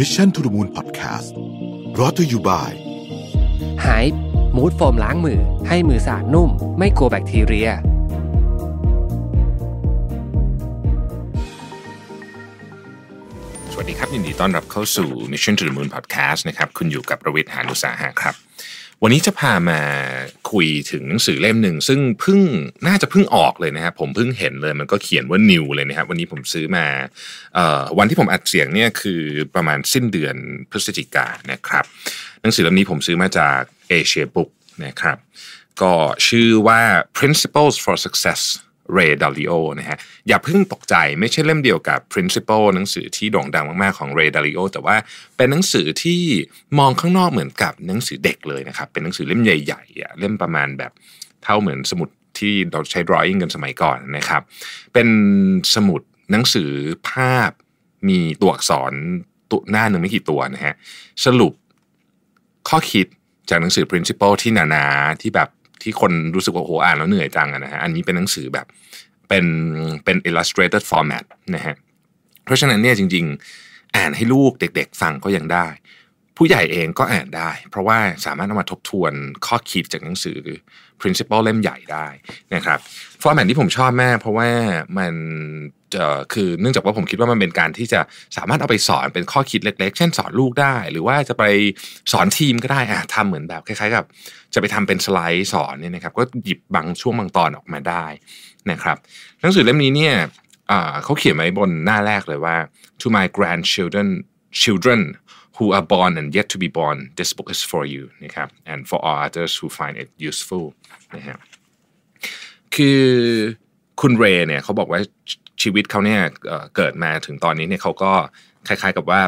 มิชชั่นทุ t ุมูลพอดแคสต์รอตัวอยู่บ่ายหายมูดโฟมล้างมือให้มือสะอาดนุ่มไม่กลัวแบคทีเรีย สวัสดีครับ ยินดีต้อนรับเข้าสู่ Mission to the Moon Podcast นะครับคุณอยู่กับประวิทย์หานุสาหะครับวันนี้จะพามาคุยถึงหนังสือเล่มหนึ่ง ซึ่งเพิ่งน่าจะเพิ่งออกเลยนะครับ ผมเพิ่งเห็นเลยมันก็เขียนว่านิวเลยนะครับ วันนี้ผมซื้อมาวันที่ผมอัดเสียงเนี่ยคือประมาณสิ้นเดือนพฤศจิกายนะครับ หนังสือเล่มนี้ผมซื้อมาจากเอเชียบุ๊กนะครับ ก็ชื่อว่า Principles for Success เรดาลลิโอนะฮะอย่าเพิ่งตกใจไม่ใช่เล่มเดียวกับ Principle หนังสือที่โด่งดังมาก ๆ ของเรดาลลิโอแต่ว่าเป็นหนังสือที่มองข้างนอกเหมือนกับหนังสือเด็กเลยนะครับเป็นหนังสือเล่มใหญ่ๆเล่มประมาณแบบเท่าเหมือนสมุดที่เราใช้ drawing กันสมัยก่อนนะครับ เป็นสมุดหนังสือภาพมีตัวอักษรตัวหน้าหนึ่งไม่กี่ตัวนะฮะสรุปข้อคิดจากหนังสือ Principle ที่หนาๆที่แบบที่คนรู้สึกว่าโอ้โหอ่านแล้วเหนื่อยจังนะฮะอันนี้เป็นหนังสือแบบเป็นเป็น illustrated format นะฮะเพราะฉะนั้นเนี่ยจริง ๆ อ่านให้ลูกเด็ก ๆ ฟังก็ยังได้ ผู้ใหญ่เองก็อ่านได้ เพราะว่าสามารถเอามาทบทวนข้อคิดจากหนังสือ principle เล่มใหญ่ได้นะครับฟอร์แมตที่ผมชอบมากเพราะว่ามันคือเนื่องจากว่าผมคิดว่ามันเป็นการที่จะสามารถเอาไปสอนเป็นข้อคิดเล็กๆ เช่นสอนลูกได้ หรือว่าจะไปสอนทีมก็ได้อะทำเหมือนแบบคล้ายๆกับจะไปทำเป็นสไลด์สอนเนี่ยนะครับก็หยิบบางช่วงบางตอนออกมาได้นะครับหนังสือเล่มนี้เนี่ยเขาเขียนไว้บนหน้าแรกเลยว่า to my grandchildren children who are born and yet to be born this book is for you นะครับ and for all others who find it useful นะฮะคือคุณเรเนี่ยเขาบอกว่าชีวิตเขาเนี่ยเกิดมาถึงตอนนี้เนี่ยเขาก็คล้ายๆกับว่า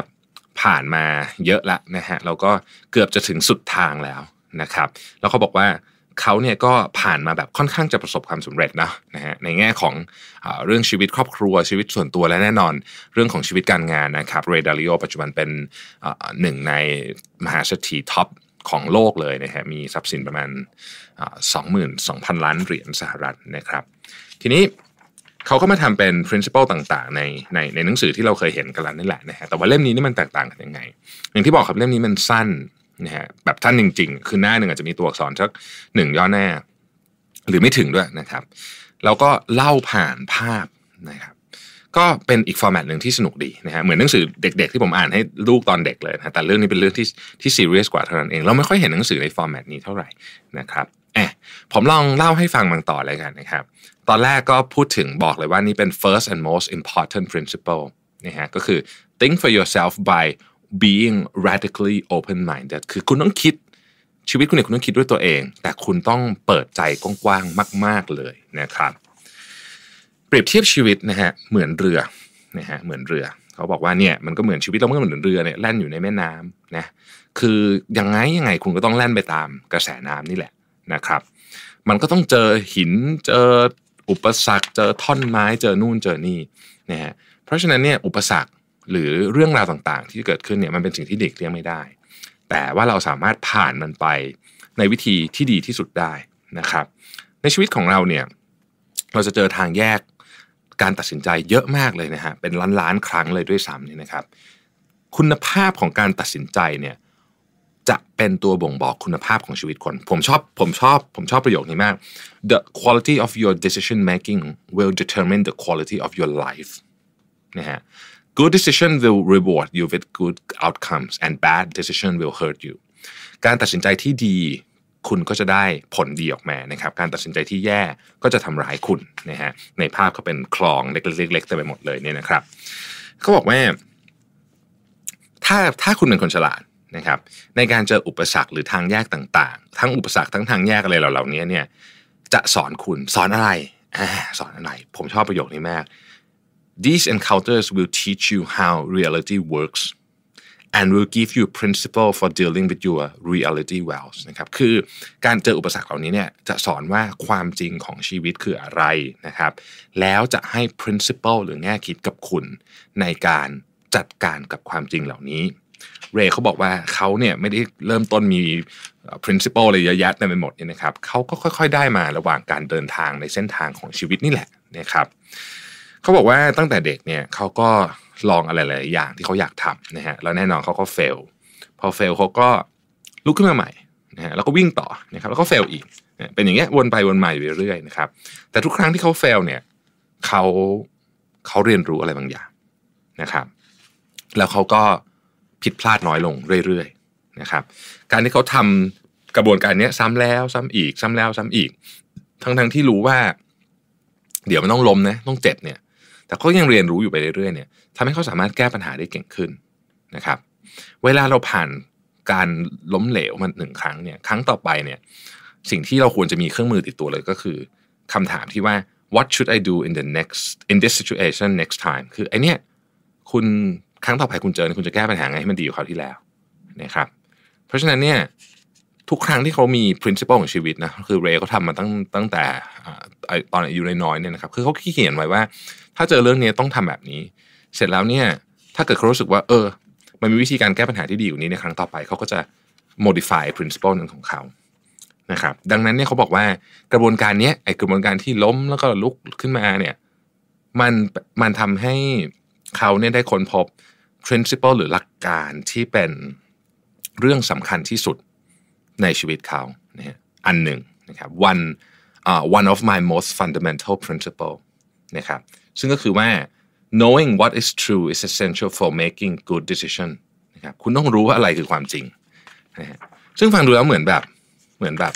ผ่านมาเยอะละนะฮะเราก็เกือบจะถึงสุดทางแล้วนะครับ แล้วเขาบอกว่าเขาเนี่ยก็ผ่านมาแบบค่อนข้างจะประสบความสำเร็จนะนะฮะในแง่ของเรื่องชีวิตครอบครัวชีวิตส่วนตัวและแน่นอนเรื่องของชีวิตการงานนะครับเรดาริโอปัจจุบันเป็นหนึ่งในมหาเศรษฐีท็อปของโลกเลยนะฮะมีทรัพย์สินประมาณ22,000 ล้านเหรียญสหรัฐนะครับ ทีนี้เขาก็มาทำเป็น principle ต่าง ๆ ใน ในในหนังสือที่เราเคยเห็นกันแล้วนี่แหละนะฮะแต่ว่าเล่มนี้นี่มันแตกต่างกันยังไงอย่างที่บอกครับเล่มนี้มันสั้นนะฮะแบบสั้นจริง ๆ คือหน้าหนึ่งอาจจะมีตัวอักษรสักหนึ่งย่อหน้าหรือไม่ถึงด้วยนะครับแล้วก็เล่าผ่านภาพนะครับก็เป็นอีกฟอร์แมตหนึ่งที่สนุกดีนะฮะเหมือนหนังสือเด็ก ๆที่ผมอ่านให้ลูกตอนเด็กเลยนะแต่เรื่องนี้เป็นเรื่องที่ที่ซีเรียสกว่าเท่านั้นเองเราไม่ค่อยเห็นหนังสือในฟอร์แมตนี้เท่าไหร่นะครับแอบผมลองเล่าให้ฟังบางต่อเลยกันนะครับตอนแรกก็พูดถึงบอกเลยว่านี่เป็น first and most important principle นะฮะก็คือ think for yourself by being radically open minded คือคุณต้องคิดชีวิตคุณเนี่ยคุณต้องคิดด้วยตัวเอง แต่คุณต้องเปิดใจกว้างๆมาก ๆเลยนะครับเปรียบเทียบชีวิตนะฮะเหมือนเรือนะฮะเหมือนเรือเขาบอกว่าเนี่ยมันก็เหมือนชีวิตเราเมื่อเหมือนเรือเนี่ยแล่นอยู่ในแม่น้ำนะคือยังไงยังไงคุณก็ต้องแล่นไปตามกระแสน้ำนี่แหละนะครับ มันก็ต้องเจอหินเจออุปสรรคเจอท่อนไม้เจอนู่นเจอนี่นะฮะเพราะฉะนั้นเนี่ย อุปสรรคหรือเรื่องราวต่างๆ ที่เกิดขึ้นเนี่ยมันเป็นสิ่งที่เด็กเลี่ยงไม่ได้ แต่ว่าเราสามารถผ่านมันไปในวิธีที่ดีที่สุดได้นะครับ ในชีวิตของเราเนี่ยเราจะเจอทางแยกการตัดสินใจเยอะมากเลยนะฮะเป็นล้านล้านครั้งเลยด้วยซ้ำนี่นะครับ คุณภาพของการตัดสินใจเนี่ยจะเป็นตัวบ่งบอกคุณภาพของชีวิตคนผมชอบผมชอบผมชอบประโยคนี้มาก the quality of your decision making will determine the quality of your life นะฮะ good decision will reward you with good outcomes and bad decision will hurt you การตัดสินใจที่ดีคุณก็จะได้ผลดีออกมานะครับการตัดสินใจที่แย่ก็จะทำร้ายคุณนะฮะในภาพก็เป็นคลองเล็กๆเต็มไปหมดเลยเนี่ยนะครับเขาบอกว่าถ้าถ้าคุณเป็นคนฉลาดนะครับในการเจออุปสรรคหรือทางแยกต่างๆ ทั้งอุปสรรคทั้งทางแยกอะไรเหล่านี้เนี่ยจะสอนคุณสอนอะไรอสอนอะไรผมชอบประโยคนี้มาก These encounters will teach you how reality works and will give you principle for dealing with your reality wells นะครับคือการเจออุปสรรคเหล่านี้เนี่ยจะสอนว่าความจริงของชีวิตคืออะไรนะครับ แล้วจะให้ principle หรือแง่คิดกับคุณในการจัดการกับความจริงเหล่านี้ เรย์เขาบอกว่าเขาเนี่ยไม่ได้เริ่มต้นมี principle อะไรเยอะแยะเต็มไปหมดนี่นะครับเขาก็ค่อย ๆ ได้มาระหว่างการเดินทางในเส้นทางของชีวิตนี่แหละนะครับเขาบอกว่าตั้งแต่เด็กเนี่ยเขาก็ลองอะไรหลายอย่างที่เขาอยากทำนะฮะแล้วแน่นอนเขาก็เฟลพอเฟลเขาก็ลุกขึ้นมาใหม่นะฮะแล้วก็วิ่งต่อนะครับแล้วก็เฟลอีกเป็นอย่างเงี้ยวนไปวนมาอยู่เรื่อยๆนะครับแต่ทุกครั้งที่เขาเฟลเนี่ยเขาเขาเรียนรู้อะไรบางอย่างนะครับ แล้วเขาก็ผิดพลาดน้อยลงเรื่อยๆนะครับ การที่เขาทำกระบวนการนี้ซ้ำแล้วซ้ำอีกซ้ำแล้วซ้ำอีก ทั้งๆทที่รู้ว่า เดี๋ยวมันต้องล้มนะต้องเจ็บเนี่ยแต่เขายังเรียนรู้อยู่ไปเรื่อยๆเนี่ยทำให้เขาสามารถแก้ปัญหาได้เก่งขึ้นนะครับ เวลาเราผ่านการล้มเหลวมันหนึ่งครั้งเนี่ยครั้งต่อไปเนี่ยสิ่งที่เราควรจะมีเครื่องมือติดตัวเลยก็คือคำถามที่ว่า what should I do in the next in this situation next time คือไอเนี้ยคุณครั้งต่อไปคุณเจอคุณจะแก้ปัญหาไงให้มันดีกว่าคราวที่แล้วนะครับ เพราะฉะนั้นเนี่ยทุกครั้งที่เขามี principle ของชีวิตนะ คือเรย์เขาทำมาตั้งตั้งแต่ตอนอายุน้อยเนี่ยนะครับ คือเขาเขียนไว้ว่า ถ้าเจอเรื่องนี้ต้องทำแบบนี้ เสร็จแล้วเนี่ยถ้าเกิดเขารู้สึกว่า เออ มันมีวิธีการแก้ปัญหาที่ดีอยู่นี้ในครั้งต่อไป เขาก็จะ modify principle นั้นของเขานะครับ ดังนั้นเนี่ยเขาบอกว่ากระบวนการนี้ไอกระบวนการที่ล้มแล้วก็ลุกขึ้นมาเนี่ย มันมันทำให้เขาเนี่ยได้ค้นพบ principle หรือหลักการที่เป็นเรื่องสำคัญที่สุดในชีวิตเขานี่ยอันหนึ่งนะครับ one uh, one of my most fundamental principle นะครับ ซึ่งก็คือว่า knowing what is true is essential for making good decision นะครับ คุณต้องรู้ว่าอะไรคือความจริงนะฮะซึ่งฟังดูแล้วเหมือนแบบ เหมือนแบบ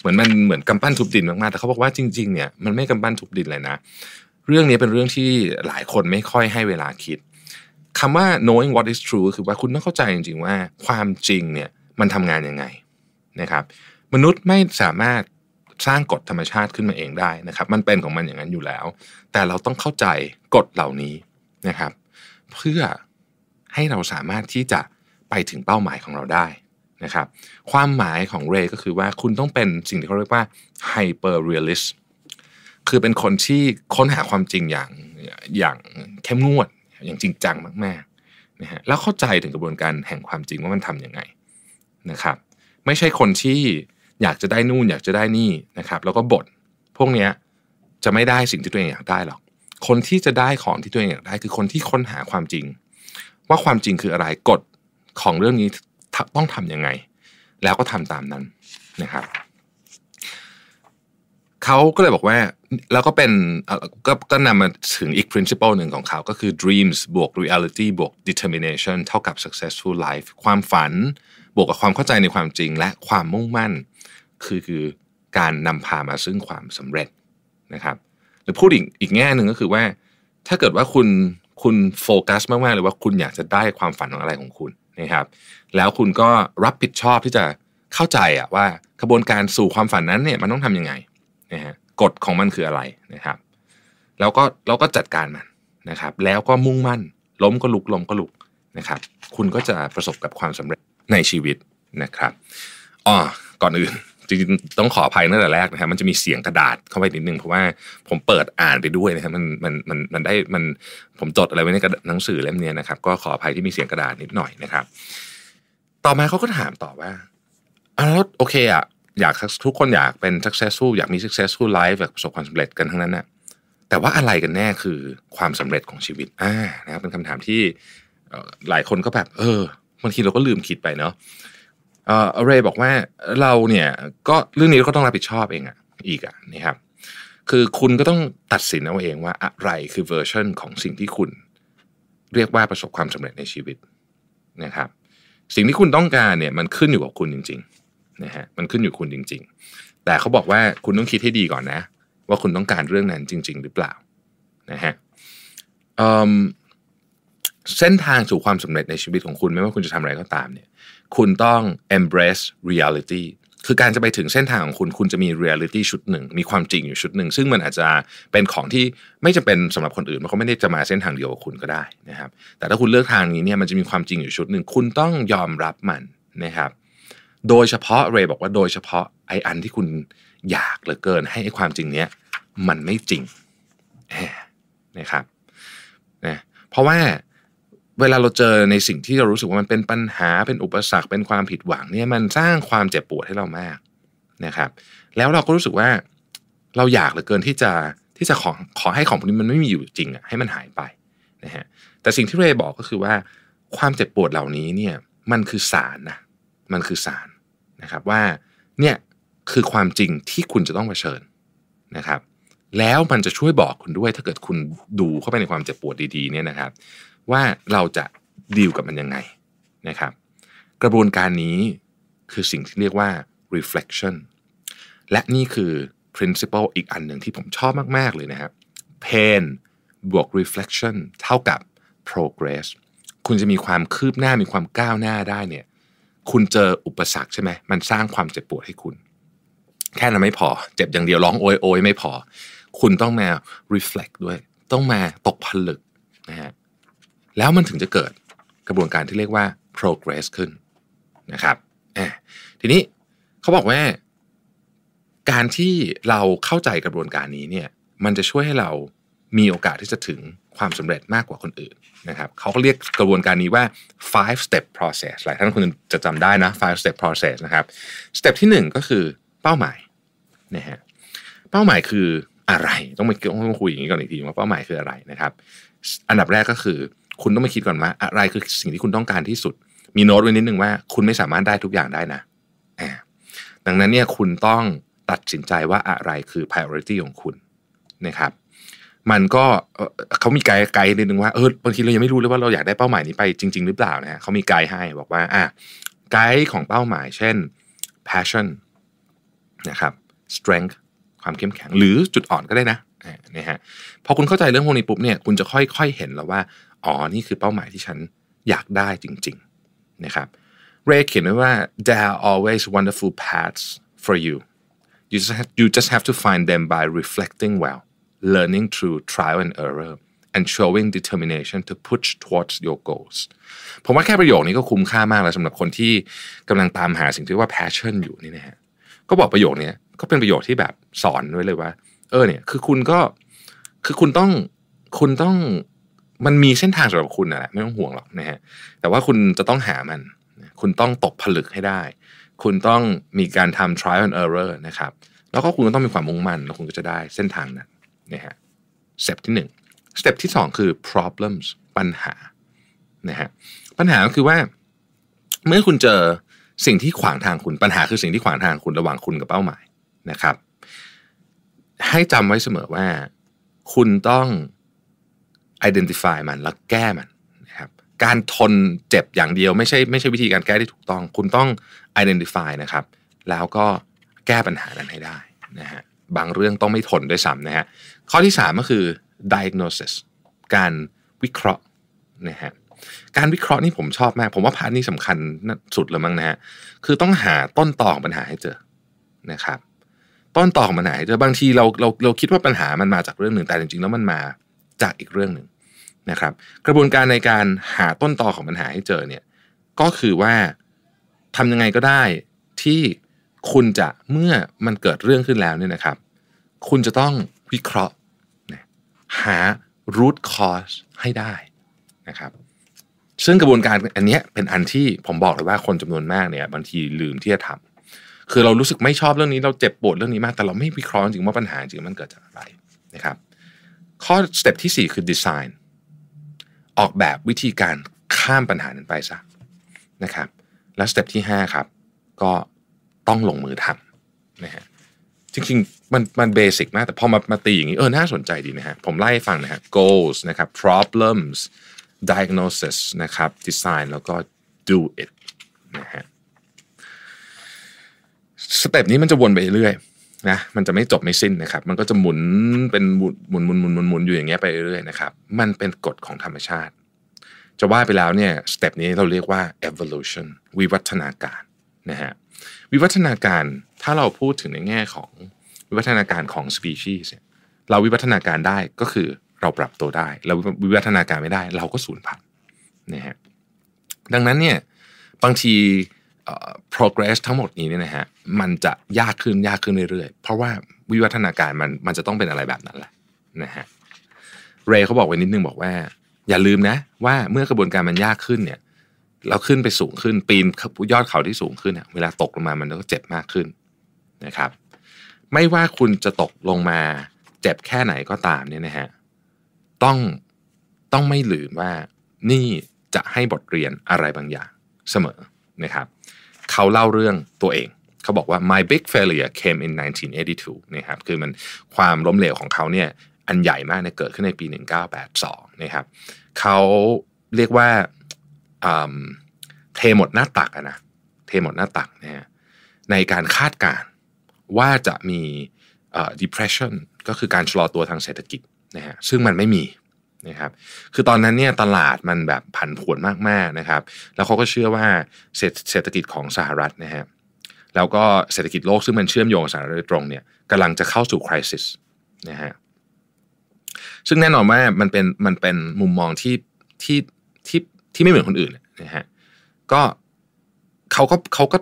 เหมือนมันเหมือนกำปั้นทุบดินมากๆแต่เขาบอกว่าจริงๆ เนี่ยมันไม่กำปั้นทุบดินเลยนะ เรื่องนี้เป็นเรื่องที่หลายคนไม่ค่อยให้เวลาคิดคำว่า knowing what is true คือว่าคุณต้องเข้าใจจริงๆ ว่าความจริงเนี่ยมันทำงานยังไงนะครับมนุษย์ไม่สามารถสร้างกฎธรรมชาติขึ้นมาเองได้นะครับ มันเป็นของมันอย่างนั้นอยู่แล้ว แต่เราต้องเข้าใจกฎเหล่านี้นะครับ เพื่อให้เราสามารถที่จะไปถึงเป้าหมายของเราได้นะครับ ความหมายของเรก็คือว่าคุณต้องเป็นสิ่งที่เขาเรียกว่าไฮเปอร์เรียลิสต์คือเป็นคนที่ค้นหาความจริงอย่างอย่างเข้มงวดอย่างจริงจังมากๆนะฮะแล้วเข้าใจถึงกระบวนการแห่งความจริงว่ามันทำยังไงนะครับไม่ใช่คนที่อยากจะได้นู่นอยากจะได้นี่นะครับแล้วก็บน่นพวกเนี้ยจะไม่ได้สิ่งที่ตัวเองอยากได้หรอกคนที่จะได้ของที่ตัวเองอยากได้ คือคนที่ค้นหาความจริง ว่าความจริงคืออะไรกฎของเรื่องนี้ต้องทำยังไง แล้วก็ทำตามนั้นนะครับเขาก็เลยบอกว่าแล้วก็เป็นก็ก็นำมาถึงอีก principle หนึ่งของเขาก็คือ dreams บวก reality บวก determination เท่ากับ successful life ความฝันบวกกับความเข้าใจในความจริงและความมุ่งมั่น คือคือการนำพามาซึ่งความสำเร็จนะครับหรือพูดอีกอีกแง่หนึ่งก็คือว่า ถ้าเกิดว่าคุณคุณโฟกัส มากๆเลยว่าคุณอยากจะได้ความฝันของอะไรของคุณนะครับแล้วคุณก็รับผิดชอบที่จะเข้าใจอะว่ากระบวนการสู่ความฝันนั้นเนี่ยมันต้องทํำยังไงนะฮะกฎของมันคืออะไรนะครับแล้วก็เราก็จัดการมันนะครับแล้วก็มุ่งมั่น ล้มก็ลุกล้มก็ลุกนะครับคุณก็จะประสบกับความสำเร็จในชีวิตนะครับอ๋อก่อนอื่นจริงๆต้องขออภัยตั้งแต่แรกนะครับ มันจะมีเสียงกระดาษเข้าไปนิดนึงเพราะว่าผมเปิดอ่านไปด้วยนะครับ มันมันมันมันได้มันผมจดอะไรไว้ในหนังสือเล่มนี้นะครับก็ขออภัยที่มีเสียงกระดาษนิดหน่อยนะครับ ต่อมาเขาก็ถามต่อว่าแล้วโอเคอ่ะอยากทุกคนอยากเป็น successful อยากมี successful life แบบประสบความสำเร็จกันทั้งนั้นนะแต่ว่าอะไรกันแน่คือความสำเร็จของชีวิตอ่านะครับ เป็นคำถามที่หลายคนก็แบบ เออบางทีเราก็ลืมคิดไปเนาะเออเรย์บอกว่าเราเนี่ยก็เรื่องนี้เราก็ต้องรับผิดชอบเองอะอีกอะนะครับ คือคุณก็ต้องตัดสินเอาเองว่าอะไรคือเวอร์ชันของสิ่งที่คุณ เรียกว่าประสบความสำเร็จในชีวิตนะครับ สิ่งที่คุณต้องการเนี่ยมันขึ้นอยู่กับคุณจริงๆนะฮะมันขึ้นอยู่คุณจริง ๆ แต่เขาบอกว่าคุณต้องคิดให้ดีก่อนนะว่าคุณต้องการเรื่องนั้นจริง ๆ หรือเปล่านะฮะเส้นทางสู่ความสำเร็จในชีวิตของคุณ ไม่ว่าคุณจะทำอะไรก็ตามเนี่ยคุณต้อง embrace reality คือการจะไปถึงเส้นทางของคุณคุณจะมี reality ชุดหนึ่งมีความจริงอยู่ชุดหนึ่งซึ่งมันอาจจะเป็นของที่ไม่จะเป็นสำหรับคนอื่น มันก็ไม่ได้จะมาเส้นทางเดียวกับคุณก็ได้นะครับ แต่ถ้าคุณเลือกทางนี้เนี่ยมันจะมีความจริงอยู่ชุดหนึ่งคุณต้องยอมรับมันนะครับ โดยเฉพาะเรย์บอกว่าโดยเฉพาะไออันที่คุณอยากเหลือเกิน ให้ไอความจริงเนี้ยมันไม่จริงนะครับนะเพราะว่าเวลาเราเจอในสิ่งที่เรารู้สึกว่ามันเป็นปัญหาเป็นอุปสรรคเป็นความผิดหวังเนี่ยมันสร้างความเจ็บปวดให้เรามากนะครับ แล้วเราก็รู้สึกว่าเราอยากเหลือเกินที่จะที่จะขอขอให้ของพวกนี้มันไม่มีอยู่จริงอ่ะให้มันหายไปนะฮะแต่สิ่งที่เรย์บอกก็คือว่าความเจ็บปวดเหล่านี้เนี่ยมันคือสารนะมันคือสารนะครับ ว่าเนี่ยคือความจริงที่คุณจะต้องเผชิญนะครับ แล้วมันจะช่วยบอกคุณด้วย ถ้าเกิดคุณดูเข้าไปในความเจ็บปวดดี ๆเนี่ยนะครับว่าเราจะดีลกับมันยังไงนะครับ กระบวนการนี้คือสิ่งที่เรียกว่า reflection และนี่คือ principle อีกอันหนึ่งที่ผมชอบมาก ๆ เลยนะครับ pain บวก reflection เท่ากับ progress คุณจะมีความคืบหน้ามีความก้าวหน้าได้เนี่ย คุณเจออุปสรรคใช่ไหมมันสร้างความเจ็บปวดให้คุณ แค่นั้นไม่พอเจ็บอย่างเดียวร้องโอยโอยไม่พอ คุณต้องมา reflect ด้วย ต้องมาตกผลึกนะฮะแล้วมันถึงจะเกิดกระบวนการที่เรียกว่า progress ขึ้นนะครับ ทีนี้เขาบอกว่า การที่เราเข้าใจกระบวนการนี้เนี่ยมันจะช่วยให้เรามีโอกาสที่จะถึงความสำเร็จมากกว่าคนอื่นนะครับ เขาก็เรียกกระบวนการนี้ว่า five step process หลายท่านคงจะจำได้นะ five step process นะครับสเต็ปที่หนึ่งก็คือเป้าหมายนะฮะเป้าหมายคืออะไรต้องมาต้องคุยอย่างนี้ก่อนอีกทีว่าเป้าหมายคืออะไรนะครับ อันดับแรกก็คือคุณต้องมาคิดก่อนว่าอะไรคือสิ่งที่คุณต้องการที่สุดมีโน้ตไว้นิดนึงว่าคุณไม่สามารถได้ทุกอย่างได้นะดังนั้นเนี่ยคุณต้องตัดสินใจว่าอะไรคือ priority ของคุณนะครับ มันก็เขามีไกด์ไกด์นิดนึงว่าเออบางทีเรายังไม่รู้เลยว่าเราอยากได้เป้าหมายนี้ไปจริงๆหรือเปล่านะฮะเขามีไกด์ให้บอกว่าอ่ะไกด์ของเป้าหมาย เช่น passion นะครับ strength ความเข้มแข็งหรือจุดอ่อนก็ได้นะนี่ฮะพอคุณเข้าใจเรื่องพวกนี้ปุ๊บเนี่ย คุณจะค่อย ๆ เห็นแล้วว่าอ๋อ นี่คือเป้าหมายที่ฉันอยากได้จริง ๆนะครับ เรเขียนไว้ว่า there are always wonderful paths for you you just have, you just have to find them by reflecting well learning through trial and error and showing determination to push towards your goals ผมว่าแค่ประโยคนี้ก็คุ้มค่ามากแล้วสำหรับคนที่กำลังตามหาสิ่งที่ว่า passion อยู่นี่นะฮะ ก็บอกประโยคนี้ก็เป็นประโยคที่แบบสอนไว้เลยว่า เออเนี่ย คือคุณก็ คือคุณต้อง คุณต้องมันมีเส้นทางสำหรับคุณนะไม่ต้องห่วงหรอกนะฮะแต่ว่าคุณจะต้องหามัน คุณต้องตกผลึกให้ได้ คุณต้องมีการทำ trial and error นะครับ แล้วก็คุณก็ต้องมีความมุ่งมั่นแล้วคุณก็จะได้เส้นทางนั้นนะฮะสเต็ปที่1นึ่งสเต็ปที่2คือ problems ปัญหานะฮะปัญหาก็คือว่า เมื่อคุณเจอสิ่งที่ขวางทางคุณปัญหา คือสิ่งที่ขวางทางคุณระหว่างคุณกับเป้าหมายนะครับ ให้จำไว้เสมอว่า คุณต้อง identify มันแล้วแก้มันนะครับการทนเจ็บอย่างเดียวไม่ใช่ไม่ใช่วิธีการแก้ที่ถูกต้อง คุณต้อง identify นะครับแล้วก็แก้ปัญหานั้นให้ได้นะฮะบางเรื่องต้องไม่ทนด้วยซ้ำนะฮะข้อที่ 3ก็คือ diagnosis การวิเคราะห์นะฮะการวิเคราะห์นี่ผมชอบมาก ผมว่าพาร์ทนี้สำคัญสุดเลยมั้งนะฮะคือต้องหาต้นตอของปัญหาให้เจอนะครับ ต้นตอของปัญหาให้เจอบางทีเราเราเราคิดว่าปัญหามันมาจากเรื่องหนึ่งแต่จริงๆแล้วมันมาจากอีกเรื่องหนึ่งนะครับ กระบวนการในการหาต้นตอของปัญหาให้เจอเนี่ยก็คือว่าทำยังไงก็ได้ที่คุณจะเมื่อมันเกิดเรื่องขึ้นแล้วเนี่ยนะครับ คุณจะต้องวิเคราะห์หา root cause ให้ได้นะครับ ซึ่งกระบวนการอันนี้เป็นอันที่ผมบอกเลยว่าคนจำนวนมากเนี่ยบางทีลืมที่จะทำ คือเรารู้สึกไม่ชอบเรื่องนี้เราเจ็บปวดเรื่องนี้มากแต่เราไม่วิเคราะห์จริงว่าปัญหาจริงมันเกิดจากอะไรนะครับข้อสเต็ปที่ 4 คือดีไซน์ออกแบบวิธีการข้ามปัญหานั้นไปซะนะครับ แล้วสเต็ปที่ 5ครับก็ต้องลงมือทำนะฮะจริงๆ มันมันเบสิกมากแต่พอมามาตีอย่างนี้เออน่าสนใจดีนะฮะผมไล่ฟังนะฮะ goals นะครับ problems diagnosis นะครับ design แล้วก็ do it นะฮะสเต็ปนี้มันจะวนไปเรื่อยนะมันจะไม่จบไม่สิ้นนะครับมันก็จะหมุนเป็นหมุนหมุนหมุนหมุนหมุนอยู่อย่างเงี้ยไปเรื่อยๆนะครับมันเป็นกฎของธรรมชาติ จะว่าไปแล้วเนี่ยสเต็ปนี้เราเรียกว่า evolution วิวัฒนาการนะฮะวิวัฒนาการถ้าเราพูดถึงในแง่ของวิวัฒนาการของ species เราวิวัฒนาการได้ก็คือเราปรับตัวได้ เราวิวัฒนาการไม่ได้ เราก็สูญพันธุ์นะฮะดังนั้นเนี่ยบางที progress ทั้งหมดนี้เนี่ยนะฮะมันจะยากขึ้นยากขึ้น เรื่อย ๆ เพราะว่าวิวัฒนาการมันมันจะต้องเป็นอะไรแบบนั้นแหละนะฮะเรย์เขาบอกไว้นิดนึงบอกว่า อย่าลืมนะว่าเมื่อกระบวนการมันยากขึ้นเนี่ยเราขึ้นไปสูงขึ้นปีนยอดเขาที่สูงขึ้น เวลาตกลงมา มันก็เจ็บมากขึ้นนะครับ ไม่ว่าคุณจะตกลงมา เจ็บแค่ไหนก็ตามเนี่ยนะฮะต้องต้องไม่ลืมว่านี่จะให้บทเรียนอะไรบางอย่างเสมอนะครับเขาเล่าเรื่องตัวเอง เขาบอกว่า my big failure came in 1982นะครับ คือมันความล้มเหลวของเขาเนี่ยอันใหญ่มากเนี่ยเกิดขึ้นในปี1982นะครับ เขาเรียกว่าเทหมดหน้าตักนะ เทหมดหน้าตักนะฮะในการคาดการว่าจะมี depression ก็คือการชะลอตัวทางเศรษฐกิจนะฮะ ซึ่งมันไม่มีนะครับ คือตอนนั้นเนี่ยตลาดมันแบบผันผวนมากๆนะครับ แล้วเขาก็เชื่อว่าเศรษฐกิจของสหรัฐนะฮะ แล้วก็เศรษฐกิจโลกซึ่งมันเชื่อมโยงกับสหรัฐโดยตรงเนี่ยกำลังจะเข้าสู่คริสิสนะฮะ ซึ่งแน่นอนว่ามันเป็นมันเป็นมุมมองที่ที่ที่ที่ไม่เหมือนคนอื่นนะฮะ ก็เขาก็เขาก็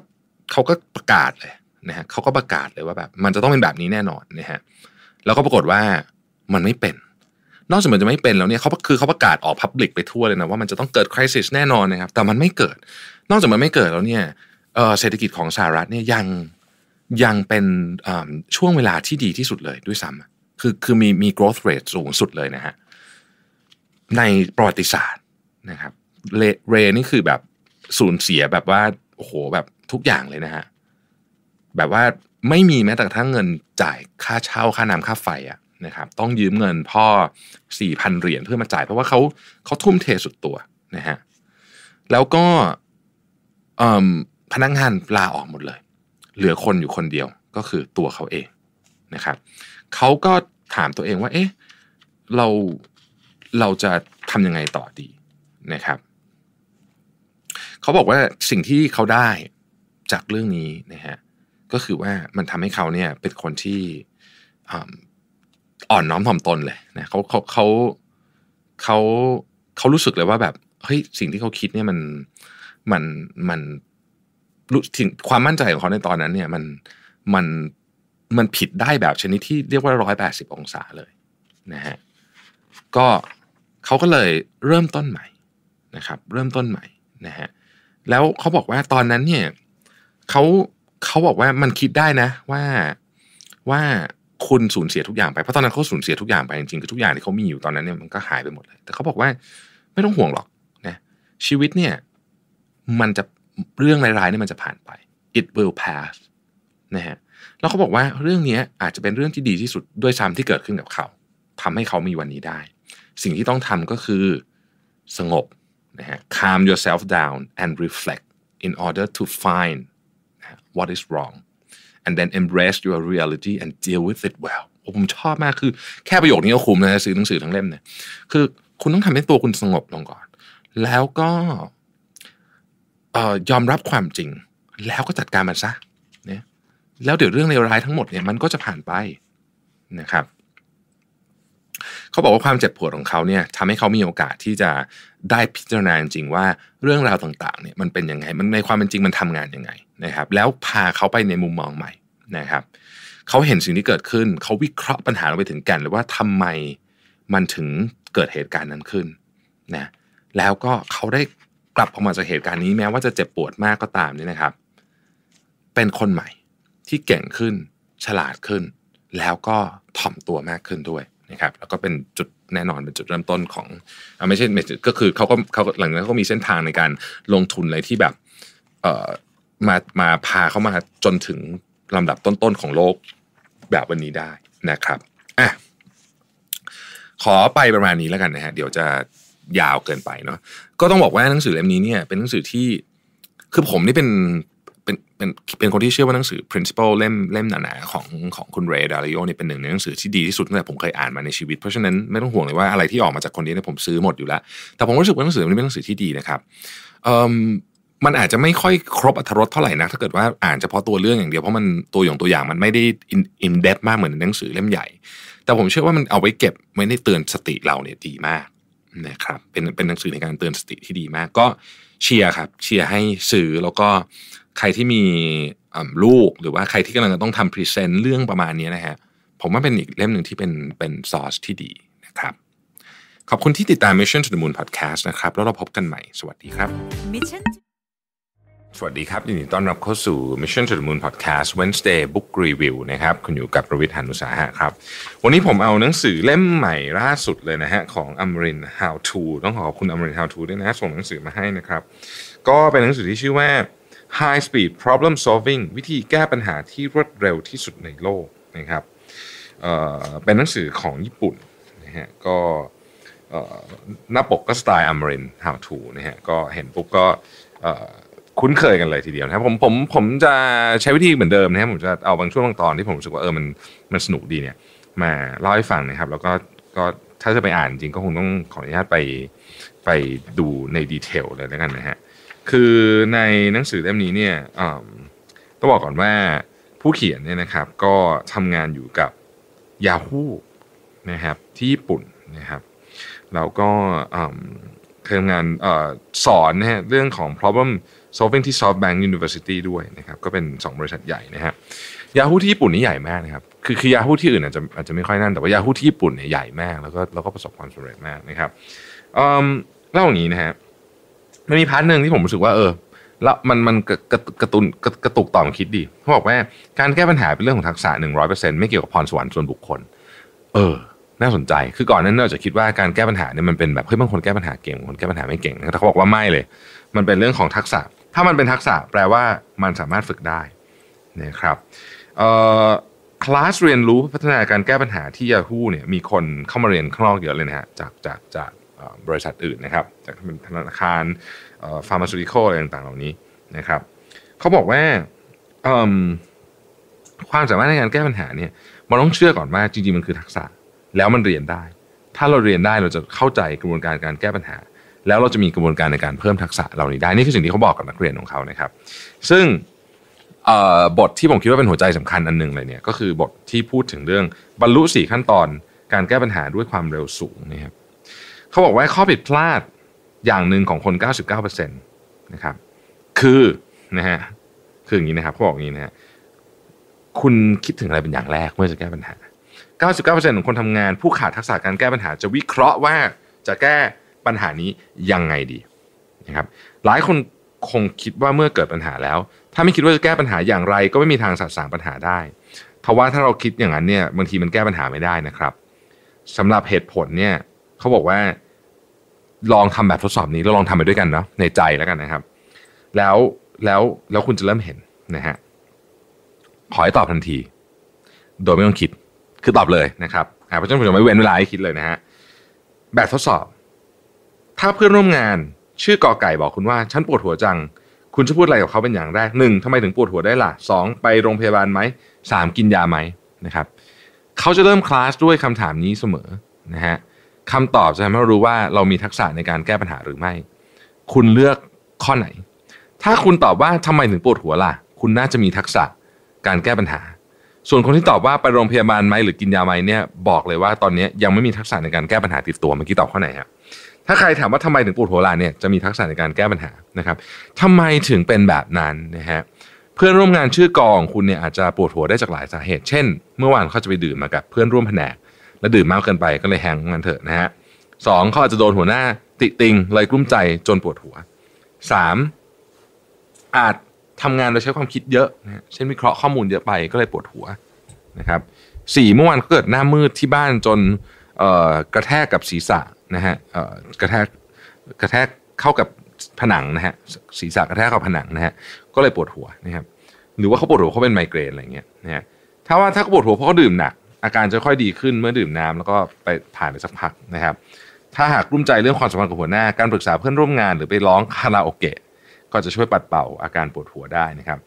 เขาก็ประกาศเลยนะฮะเขาก็ประกาศเลยว่าแบบมันจะต้องเป็นแบบนี้แน่นอนนะฮะ แล้วก็ปรากฏว่ามันไม่เป็นนอกจากมันจะไม่เป็นแล้วเนี่ยเขาคือเขาประกาศออกพับลิกไปทั่วเลยนะว่ามันจะต้องเกิดคริสิสแน่นอนนะครับ แต่มันไม่เกิด นอกจากมันไม่เกิดแล้วเนี่ยเศรษฐกิจของสหรัฐเนี่ยยัง ยังเป็นช่วงเวลาที่ดีที่สุดเลยด้วยซ้ำคือคือมีมี growth rate สูงสุดเลยนะฮะในประวัติศาสตร์นะครับเรนี่คือแบบสูญเสียแบบว่าโอ้โหแบบทุกอย่างเลยนะฮะแบบว่าไม่มีแม้แต่ทั้งเงินจ่ายค่าเช่าค่าน้ำค่าไฟอะนะครับต้องยืมเงินพ่อ 4,000เหรียญเพื่อมาจ่ายเพราะว่าเขาเขาทุ่มเทสุดตัวนะฮะแล้วก็พนักงงานลาออกหมดเลย เหลือคนอยู่คนเดียวก็คือตัวเขาเองนะครับเขาก็ถามตัวเองว่าเอ๊ะเราเราจะทำยังไงต่อดีนะครับเขาบอกว่าสิ่งที่เขาได้จากเรื่องนี้นะฮะก็คือว่ามันทำให้เขาเนี่ยเป็นคนที่อ่อนน้อมถ่อมตนเลยนะเขาเขาเขาเขาเขารู้สึกเลยว่าแบบเฮ้ยสิ่งที่เขาคิดเนี่ยมันมันมันรู้ิ่งความมั่นใจของเขาในตอนนั้น เนี่ยมันมันมันผิดได้แบบชนิดที่เรียกว่าร้อยแปดสิบองศาเลย นะฮะก็เขาก็เลยเริ่มต้นใหม่นะครับ เริ่มต้นใหม่ นะฮะแล้วเขาบอกว่าตอนนั้นเนี่ยเขาเขาบอกว่ามันคิดได้นะ ว่าว่าคุณสูญเสียทุกอย่างไปเพราะตอนนั้นเขาสูญเสียทุกอย่างไป จริงๆคือทุกอย่างที่เขามีอยู่ตอนนั้นเนี่ยมันก็หายไปหมดเลยแต่เขาบอกว่าไม่ต้องห่วงหรอกนะชีวิตเนี่ยมันจะเรื่องร้ายๆเนี่ยมันจะผ่านไป it will pass นะฮะแล้วเขาบอกว่าเรื่องนี้อาจจะเป็นเรื่องที่ดีที่สุดด้วยซ้ำที่เกิดขึ้นกับเขาทำให้เขามีวันนี้ได้ สิ่งที่ต้องทำก็คือสงบนะฮะ calm yourself down and reflect in order to find what is wrong and then embrace your reality and deal with it well ผมชอบมากคือแค่ประโยคนี้ก็คุ้มนะซื้อหนังสือทั้งเล่มเนี่ยคือคุณต้องทำให้ตัวคุณสงบลงก่อน แล้วก็ยอมรับความจริง แล้วก็จัดการมันซะเนี่ยแล้วเดี๋ยวเรื่องเลวร้ายทั้งหมดเนี่ยมันก็จะผ่านไป นะครับเขาบอกว่าความเจ็บปวดของเขาเนี่ยทำให้เขามีโอกาสที่จะได้พิจารณาจริงว่าเรื่องราวต่างๆเนี่ยมันเป็นยังไงมันในความเป็นจริงมันทำงานยังไงนะครับ แล้วพาเขาไปในมุมมองใหม่นะครับ เขาเห็นสิ่งที่เกิดขึ้น เขาวิเคราะห์ปัญหาลงไปถึงแก่นเลยว่าทำไมมันถึงเกิดเหตุการณ์นั้นขึ้นนะแล้วก็เขาได้กลับออกมาจากเหตุการณ์นี้แม้ว่าจะเจ็บปวดมากก็ตามนี่นะครับเป็นคนใหม่ที่เก่งขึ้น ฉลาดขึ้น แล้วก็ถ่อมตัวมากขึ้นด้วยะครับแล้วก็เป็นจุดแน่นอนเป็นจุดเริ่มต้นของ ไม่ใช่ก็คือเขาก็เขาหลังนั้นเขามีเส้นทางในการลงทุนอะไรที่แบบเอ่อมามาพาเข้ามาจนถึงลำดับต้นๆของโลกแบบวันนี้ได้นะครับอ่ะขอไปประมาณนี้แล้วกันนะฮะเดี๋ยวจะยาวเกินไปเนาะก็ต้องบอกว่าหนังสือเล่มนี้เนี่ยเป็นหนังสือที่คือผมนี่เป็นเป็นเป็นเป็นคนที่เชื่อว่าหนังสือ principle เล่มเล่มหนาๆของของคุณเรดาริโอเนี่ยเป็นหนึ่งในหนังสือที่ดีที่สุดตั้งแต่ผมเคยอ่านมาในชีวิตเพราะฉะนั้นไม่ต้องห่วงเลยว่าอะไรที่ออกมาจากคนนี้เนี่ยผมซื้อหมดอยู่แล้ว แต่ผมรู้สึกว่าหนังสือมันเป็นหนังสือที่ดีนะครับมันอาจจะไม่ค่อยครบอรรถรสเท่าไหร่นะถ้าเกิดว่าอ่านเฉพาะตัวเรื่องอย่างเดียวเพราะมันตัวอย่างตัวอย่าง มันไม่ได้อินเดปมากเหมือนหนังสือเล่มใหญ่ แต่ผมเชื่อว่ามันเอาไว้เก็บไว้ในเตือนสติเราเนี่ยดีมากนะครับเป็นเป็นหนังสือในการเตือนสติที่ดีมากก็เชียร์ครับ เชียร์ให้ซื้อแล้วก็ใครที่มีลูกหรือว่าใครที่กำลังจะต้องทำพรีเซนต์เรื่องประมาณนี้นะฮะผมว่าเป็นอีกเล่มหนึ่งที่เป็นเป็นซอสที่ดีนะครับ ขอบคุณที่ติดตาม Mission to the Moon Podcast นะครับแล้วเราพบกันใหม่สวัสดีครับ Mission สวัสดีครับยินดีต้อนรับเข้าสู่ Mission to the Moon Podcast Wednesday Book Review นะครับ คุณอยู่กับประวิทย์หานุสาหะครับ วันนี้ผมเอาหนังสือเล่มใหม่ล่าสุดเลยนะฮะของอมริน How to ต้องขอบคุณอมริน How to ด้วยนะส่งหนังสือมาให้นะครับก็เป็นหนังสือที่ชื่อว่า High Speed Problem Solving วิธีแก้ปัญหาที่รวดเร็วที่สุดในโลกนะครับเเป็นหนังสือของญี่ปุ่นนะฮะ ก็หน้าปกก็สไตล์อเมริน How to นะฮะ ก็เห็นปุ๊บก็คุ้นเคยกันเลยทีเดียวนะครับผมผมผมจะใช้วิธีเหมือนเดิมนะครับผมจะเอาบางช่วงบางตอนที่ผมรู้สึกว่าเออมันมันสนุกดีเนี่ยมาเล่าให้ฟังนะครับแล้วก็ก็ถ้าจะไปอ่านจริงก็คงต้องขออนุญาตไปไปดูในดีเทลเลยแล้วกันนะฮะเคือในหนังสือเล่มนี้เนี่ยต้องบอกก่อนว่าผู้เขียนเนี่ยนะครับก็ทำงานอยู่กับ Yahoo นะครับที่ญี่ปุ่นนะครับแล้วก็เคยทำงานสอนนะฮะเรื่องของ problem solving ที่ SoftBank University ด้วยนะครับ ก็เป็น 2 บริษัทใหญ่นะฮะยาฮูที่ญี่ปุ่นนี่ใหญ่มากนะครับคือคือยาฮูที่อื่นอาจจะอาจจะไม่ค่อยนั่น แต่ว่ายาฮูที่ญี่ปุ่นเนี่ยใหญ่มากแล้วก็แล้วก็ประสบความสำเร็จมากนะครับเล่าอย่างนี้นะฮะมันมีพาร์ทหนึ่งที่ผมรู้สึกว่าเออแล้วมันมันกระกระตุนกระตุกต่อมคิดดีเขาบอกว่าการแก้ปัญหาเป็นเรื่องของทักษะหนึ่งร้อยเปอร์เซ็นต์ไม่เกี่ยวกับพรสวรรค์ส่วนบุคคล เออ น่าสนใจคือก่อนนั้นเราจะคิดว่า การแก้ปัญหาเนี่ยมันเป็นแบบเฮ้ยบางคนแก้ปัญหาเก่งคนแก้ปัญหาไม่เก่งแต่เขาบอกว่าไม่เลย มันเป็นเรื่องของทักษะ ถ้ามันเป็นทักษะแปลว่ามันสามารถฝึกได้นะครับเอ่อคลาสเรียนรู้พัฒนาการแก้ปัญหาที่ยาฮูเนี่ยมีคนเข้ามาเรียนข้างนอกเยอะเลยนะฮะจากจากจากบริษัทอื่นนะครับจากธนาคารฟาร์มาซูติคอลอะไรต่างๆเหล่านี้นะครับเขาบอกว่าความสามารถในการแก้ปัญหาเนี่ยมันต้องเชื่อก่อนว่าจริงๆมันคือทักษะแล้วมันเรียนได้ ถ้าเราเรียนได้เราจะเข้าใจกระบวนการการแก้ปัญหา แล้วเราจะมีกระบวนการในการเพิ่มทักษะเหล่านี้ได้นี่คือสิ่งที่เขาบอกกับนักเรียนของเขานะครับซึ่งบทที่ผมคิดว่าเป็นหัวใจสำคัญอันหนึ่งเลยเนี่ยก็คือบทที่พูดถึงเรื่องบรรลุ4ขั้นตอนการแก้ปัญหาด้วยความเร็วสูงนะครับเขาบอกว่าข้อผิดพลาดอย่างหนึ่งของคน 99%นะครับคือนะฮะคืออย่างนี้นะครับเขาบอกอย่างนี้นะฮะคุณคิดถึงอะไรเป็นอย่างแรกเมื่อจะแก้ปัญหา 99%ของคนทำงานผู้ขาดทักษะการแก้ปัญหา จะวิเคราะห์ว่าจะแก้ปัญหานี้ยังไงดีนะครับ หลายคนคงคิดว่าเมื่อเกิดปัญหาแล้ว ถ้าไม่คิดว่าจะแก้ปัญหาอย่างไรก็ไม่มีทางสัตว์สางปัญหาได้ เพราะว่าถ้าเราคิดอย่างนั้นเนี่ยบางทีมันแก้ปัญหาไม่ได้นะครับ สำหรับเหตุผลเนี่ยเขาบอกว่าลองทำแบบทดสอบนี้แล้วลองทำไปด้วยกันเนาะในใจแล้วกันนะครับ แล้วแล้วแล้วคุณจะเริ่มเห็นนะฮะขอให้ตอบทันที โดยไม่ต้องคิดคือตอบเลยนะครับเพราะฉะนั้นผมจะไม่เว้นเวลาให้คิดเลยนะฮะแบบทดสอบ ถ้าเพื่อนร่วมงานชื่อกอไก่บอกคุณว่าฉันปวดหัวจัง คุณจะพูดอะไรกับเขาเป็นอย่างแรกหนึ่งทำไมถึงปวดหัวได้ล่ะสองไปโรงพยาบาลไหมสามกินยาไหมนะครับ เขาจะเริ่มคลาสด้วยคำถามนี้เสมอนะฮะเคำตอบจะทำให้เรารู้ว่าเรามีทักษะในการแก้ปัญหาหรือไม่ คุณเลือกข้อไหน ถ้าคุณตอบว่าทำไมถึงปวดหัวล่ะ คุณน่าจะมีทักษะการแก้ปัญหา ส่วนคนที่ตอบว่าไปโรงพยาบาลไหมหรือกินยาไหมเนี่ยบอกเลยว่าตอนนี้ยังไม่มีทักษะในการแก้ปัญหาติดตัวเมื่อกี้ตอบข้อไหนครับถ้าใครถามว่าทำไมถึงปวดหัวล่ะเนี่ยจะมีทักษะในการแก้ปัญหานะครับทำไมถึงเป็นแบบนั้นนะฮะเพื่อนร่วมงานชื่อกอง คุณเนี่ยอาจจะปวดหัวได้จากหลายสาเหตุ เช่น เมื่อวานเขาจะไปดื่มมากับเพื่อนร่วมแผนกและดื่มมากเกินไปก็เลยแฮงมันเถอะนะฮะสองเขาอาจจะโดนหัวหน้า ติติงเลยกลุ้มใจจนปวดหัวสามอาจทำงานโดยใช้ความคิดเยอะนะเช่นวิเคราะห์ข้อมูลเยอะไปก็เลยปวดหัวนะครับสี่เมื่อวานเกิดหน้ามืดที่บ้านจนกระแทกกับศีรษะนะฮะกระแทกกระแทกเข้ากับผนังนะฮะศีรษะกระแทกกับผนังนะฮะก็เลยปวดหัวนะครับหรือว่าเขาปวดหัวเขาเป็นไมเกรนอะไรเงี้ยนะฮะถ้าว่าถ้าเขาปวดหัวเพราะเขาดื่มหนักอาการจะค่อยดีขึ้นเมื่อดื่มน้ำแล้วก็ไปผ่านไปสักพักนะครับ ถ้าหากรุ่มใจเรื่องความสัมพันธ์กับหัวหน้า การปรึกษาเพื่อนร่วมงาน หรือไปร้องคาราโอเกะก็จะช่วยปัดเป่าอาการปวดหัวได้นะครับ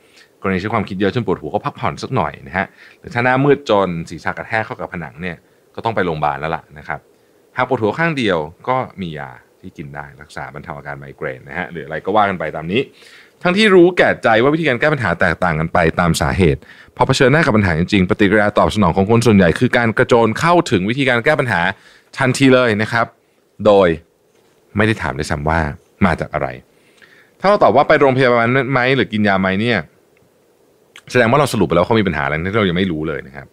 กรณีใช้ความคิดเยอะจนปวดหัวก็พักผ่อนสักหน่อยนะฮะ หรือถ้าหน้ามืดจนศีรษะกระแทกเข้ากับผนังเนี่ยก็ต้องไปโรงพยาบาลแล้วล่ะนะครับหากปวดหัวข้างเดียวก็มียาที่กินได้รักษาบรรเทาอาการไมเกรนนะฮะหรืออะไรก็ว่ากันไปตามนี้ ทั้งที่รู้แก่ใจว่าวิธีการแก้ปัญหาแตกต่างกันไปตามสาเหตุพอเผชิญหน้ากับปัญหาจริงๆ ปฏิกิริยาตอบสนองของคนส่วนใหญ่คือการกระโจนเข้าถึงวิธีการแก้ปัญหาทันทีเลยนะครับ โดยไม่ได้ถามด้วยซ้ำว่ามาจากอะไร ถ้าเราตอบว่าไปโรงพยาบาลไหมหรือกินยาไหมเนี่ยแสดงว่าเราสรุปไปแล้วเขามีปัญหาอะไรที่เรายังไม่รู้เลยนะครับ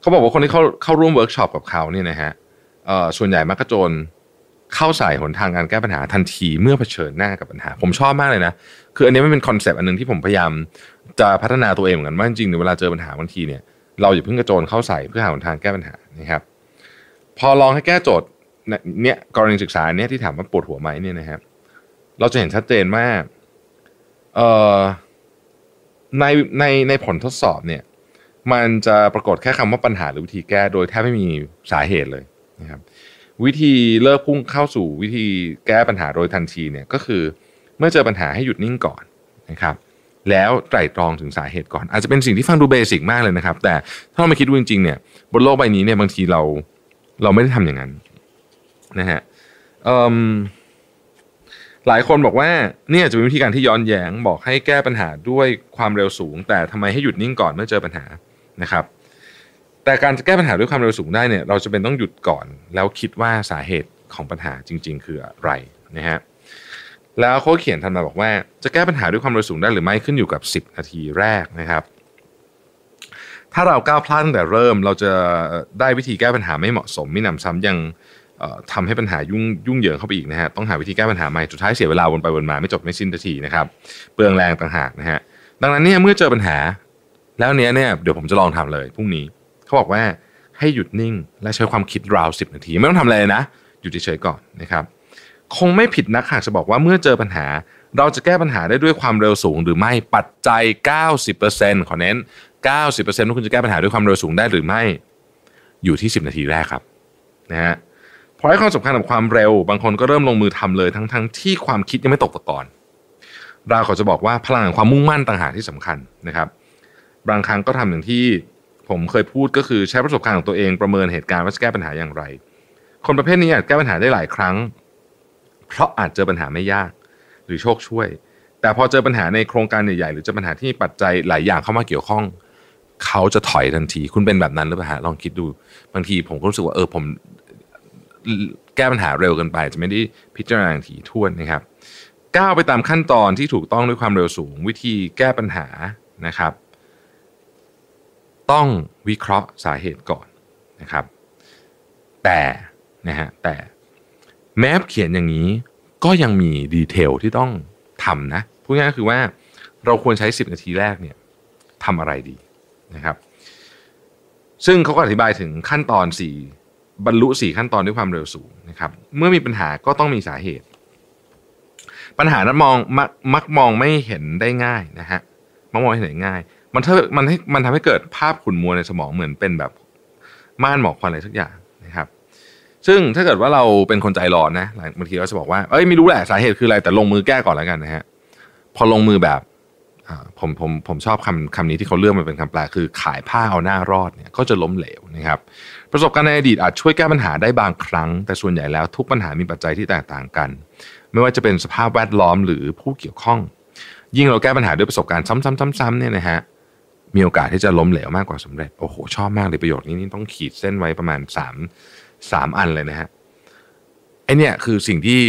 เขาบอกว่าคนที่เข้าเข้าร่วมเวิร์กช็อปกับเขาเนี่ยนะฮะส่วนใหญ่มักกระโจนเข้าใส่หนทางการแก้ปัญหาทันทีเมื่อเผชิญหน้ากับปัญหา ผมชอบมากเลยนะคืออันนี้ไม่เป็นคอนเซปต์อันนึงที่ผมพยายามจะพัฒนาตัวเองเหมือนกันว่าจริงๆเวลาเจอปัญหาบางทีเนี่ยเราอย่าเพิ่งกระโจนเข้าใส่เพื่อหาหนทางแก้ปัญหานะครับ พอลองให้แก้โจทย์เนี่ยกรณีศึกษาเนี่ยที่ถามว่าปวดหัวไหมเนี่ยนะครับเราจะเห็นชัดเจนว่าในในในผลทดสอบเนี่ยมันจะปรากฏแค่คำว่าปัญหา หรือวิธีแก้โดยแทบไม่มีสาเหตุเลยนะครับวิธีเลิกพุ่งเข้าสู่วิธีแก้ปัญหาโดยทันทีเนี่ยก็คือเมื่อเจอปัญหาให้หยุดนิ่งก่อนนะครับ แล้วไตร่ตรองถึงสาเหตุก่อน อาจจะเป็นสิ่งที่ฟังดูเบสิกมากเลยนะครับ แต่ถ้าเราไม่คิดดูจริงๆเนี่ย บนโลกใบนี้เนี่ยบางทีเราเราไม่ได้ทำอย่างนั้นนะฮะหลายคนบอกว่าเนี่ยจะเป็นวิธีการที่ย้อนแยง้ง บอกให้แก้ปัญหาด้วยความเร็วสูง แต่ทำไมให้หยุดนิ่งก่อนเมื่อเจอปัญหานะครับแต่การจะแก้ปัญหาด้วยความเร็วสูงได้เนี่ยเราจะเป็นต้องหยุดก่อนแล้วคิดว่าสาเหตุของปัญหาจริงๆ คืออะไรนะฮะแล้วเขาเขียนทันมาบอกว่าจะแก้ปัญหาด้วยความเร็วสูงได้หรือไม่ขึ้นอยู่กับ 10 นาทีแรกนะครับ ถ้าเราก้าวพลาดตั้งแต่เริ่มเราจะได้วิธีแก้ปัญหาไม่เหมาะสมมินนำซ้ำยังทำให้ปัญหายุ่งยุ่งเหยิงเข้าไปอีกนะฮะต้องหาวิธีแก้ปัญหาใหม่สุดท้ายเสียเวลาวนไปวนมา ไม่จบไม่สิ้นทีนะครับเปลืองแรงต่างหากนะฮะดังนั้นเนี่ยเมื่อเจอปัญหาแล้วเนี้ยเนี่ยเดี๋ยวผมจะลองทำเลยพรุ่งนี้าบอกว่าให้หยุดนิ่งและใช้ความคิดราวสิบนาทีไม่ต้องทำอะไรเลยนะหยุดเฉยๆก่อนนะครับ คงไม่ผิดนักหากจะบอกว่าเมื่อเจอปัญหา เราจะแก้ปัญหาได้ด้วยความเร็วสูง หรือไม่ปัจจัย 90%ขอเน้น 90%ว่าคุณจะแก้ปัญหาด้วยความเร็วสูงได้ หรือไม่อยู่ที่ 10 นาทีแรกครับนะฮะพอให้ความสำคัญกับความเร็ว บางคนก็เริ่มลงมือทำเลยทั้งๆทที่ความคิดยังไม่ตกตะกอนเราขอจะบอกว่าพลังห่งความมุ่งมั่นต่างหากที่สำคัญนะครับ บางครั้งก็ทำอย่างที่ผมเคยพูดก็คือใช้ประสบการณ์ของตัวเองประเมินเหตุการณ์ว่าจะแก้ปัญหาอย่างไร คนประเภทนี้อาจแก้ปัญหาได้หลายครั้ง เพราะอาจเจอปัญหาไม่ยาก หรือโชคช่วย แต่พอเจอปัญหาในโครงการใหญ่ๆหรือเจอปัญหาที่มีปัจจัยหลายอย่างเข้ามาเกี่ยวข้องเขาจะถอยทันที คุณเป็นแบบนั้นหรือเปล่าลองคิดดูบางที ผมก็รู้สึกว่าเออผมแก้ปัญหาเร็วเกินไปจะไม่ได้พิจารณาถี่ถ้วนนะครับ ก้าวไปตามขั้นตอนที่ถูกต้องด้วยความเร็วสูงวิธีแก้ปัญหานะครับต้องวิเคราะห์สาเหตุก่อนนะครับ แต่นะฮะแต่แมพเขียนอย่างนี้ก็ยังมีดีเทลที่ต้องทำนะพูดง่ายๆคือว่าเราควรใช้ 10 นาทีแรกเนี่ยทำอะไรดีนะครับ ซึ่งเขาก็อธิบายถึงขั้นตอน4บรรลุ4 ขั้นตอนด้วยความเร็วสูงนะครับเมื่อมีปัญหาก็ต้องมีสาเหตุ ปัญหานั้นมองมักมองไม่เห็นได้ง่ายนะฮะมักมองเห็นง่ายมันถ้ามันให้มันทำให้เกิดภาพขุ่นมัวในสมองเหมือนเป็นแบบม่านหมอกควันอะไรสักอย่างนะครับ ซึ่งถ้าเกิดว่าเราเป็นคนใจร้อนนะบางทีก็จะบอกว่าเอ้ยไม่รู้แหละสาเหตุคืออะไรแต่ลงมือแก้ก่อนแล้วกันนะฮะพอลงมือแบบผมผมผมชอบคำคำนี้ที่เขาเลือกมาเป็นคำแปลคือขายผ้าเอาหน้ารอดเนี่ยก็จะล้มเหลวนะครับประสบการณ์ในอดีตอาจช่วยแก้ปัญหาได้บางครั้ง แต่ส่วนใหญ่แล้วทุกปัญหามีปัจจัยที่แตกต่างกัน ไม่ว่าจะเป็นสภาพแวดล้อมหรือผู้เกี่ยวข้องยิ่งเราแก้ปัญหาด้วยประสบการณ์ซ้ำๆๆ ๆเนี่ยนะฮะมีโอกาสที่จะล้มเหลวมากกว่าสำเร็จ โอ้โห ชอบมากเลย ประโยชนี้นี่ต้องขีดเส้นไว้ประมาณสามสามอันเลยนะฮะไอเนี่ย คือสิ่งที่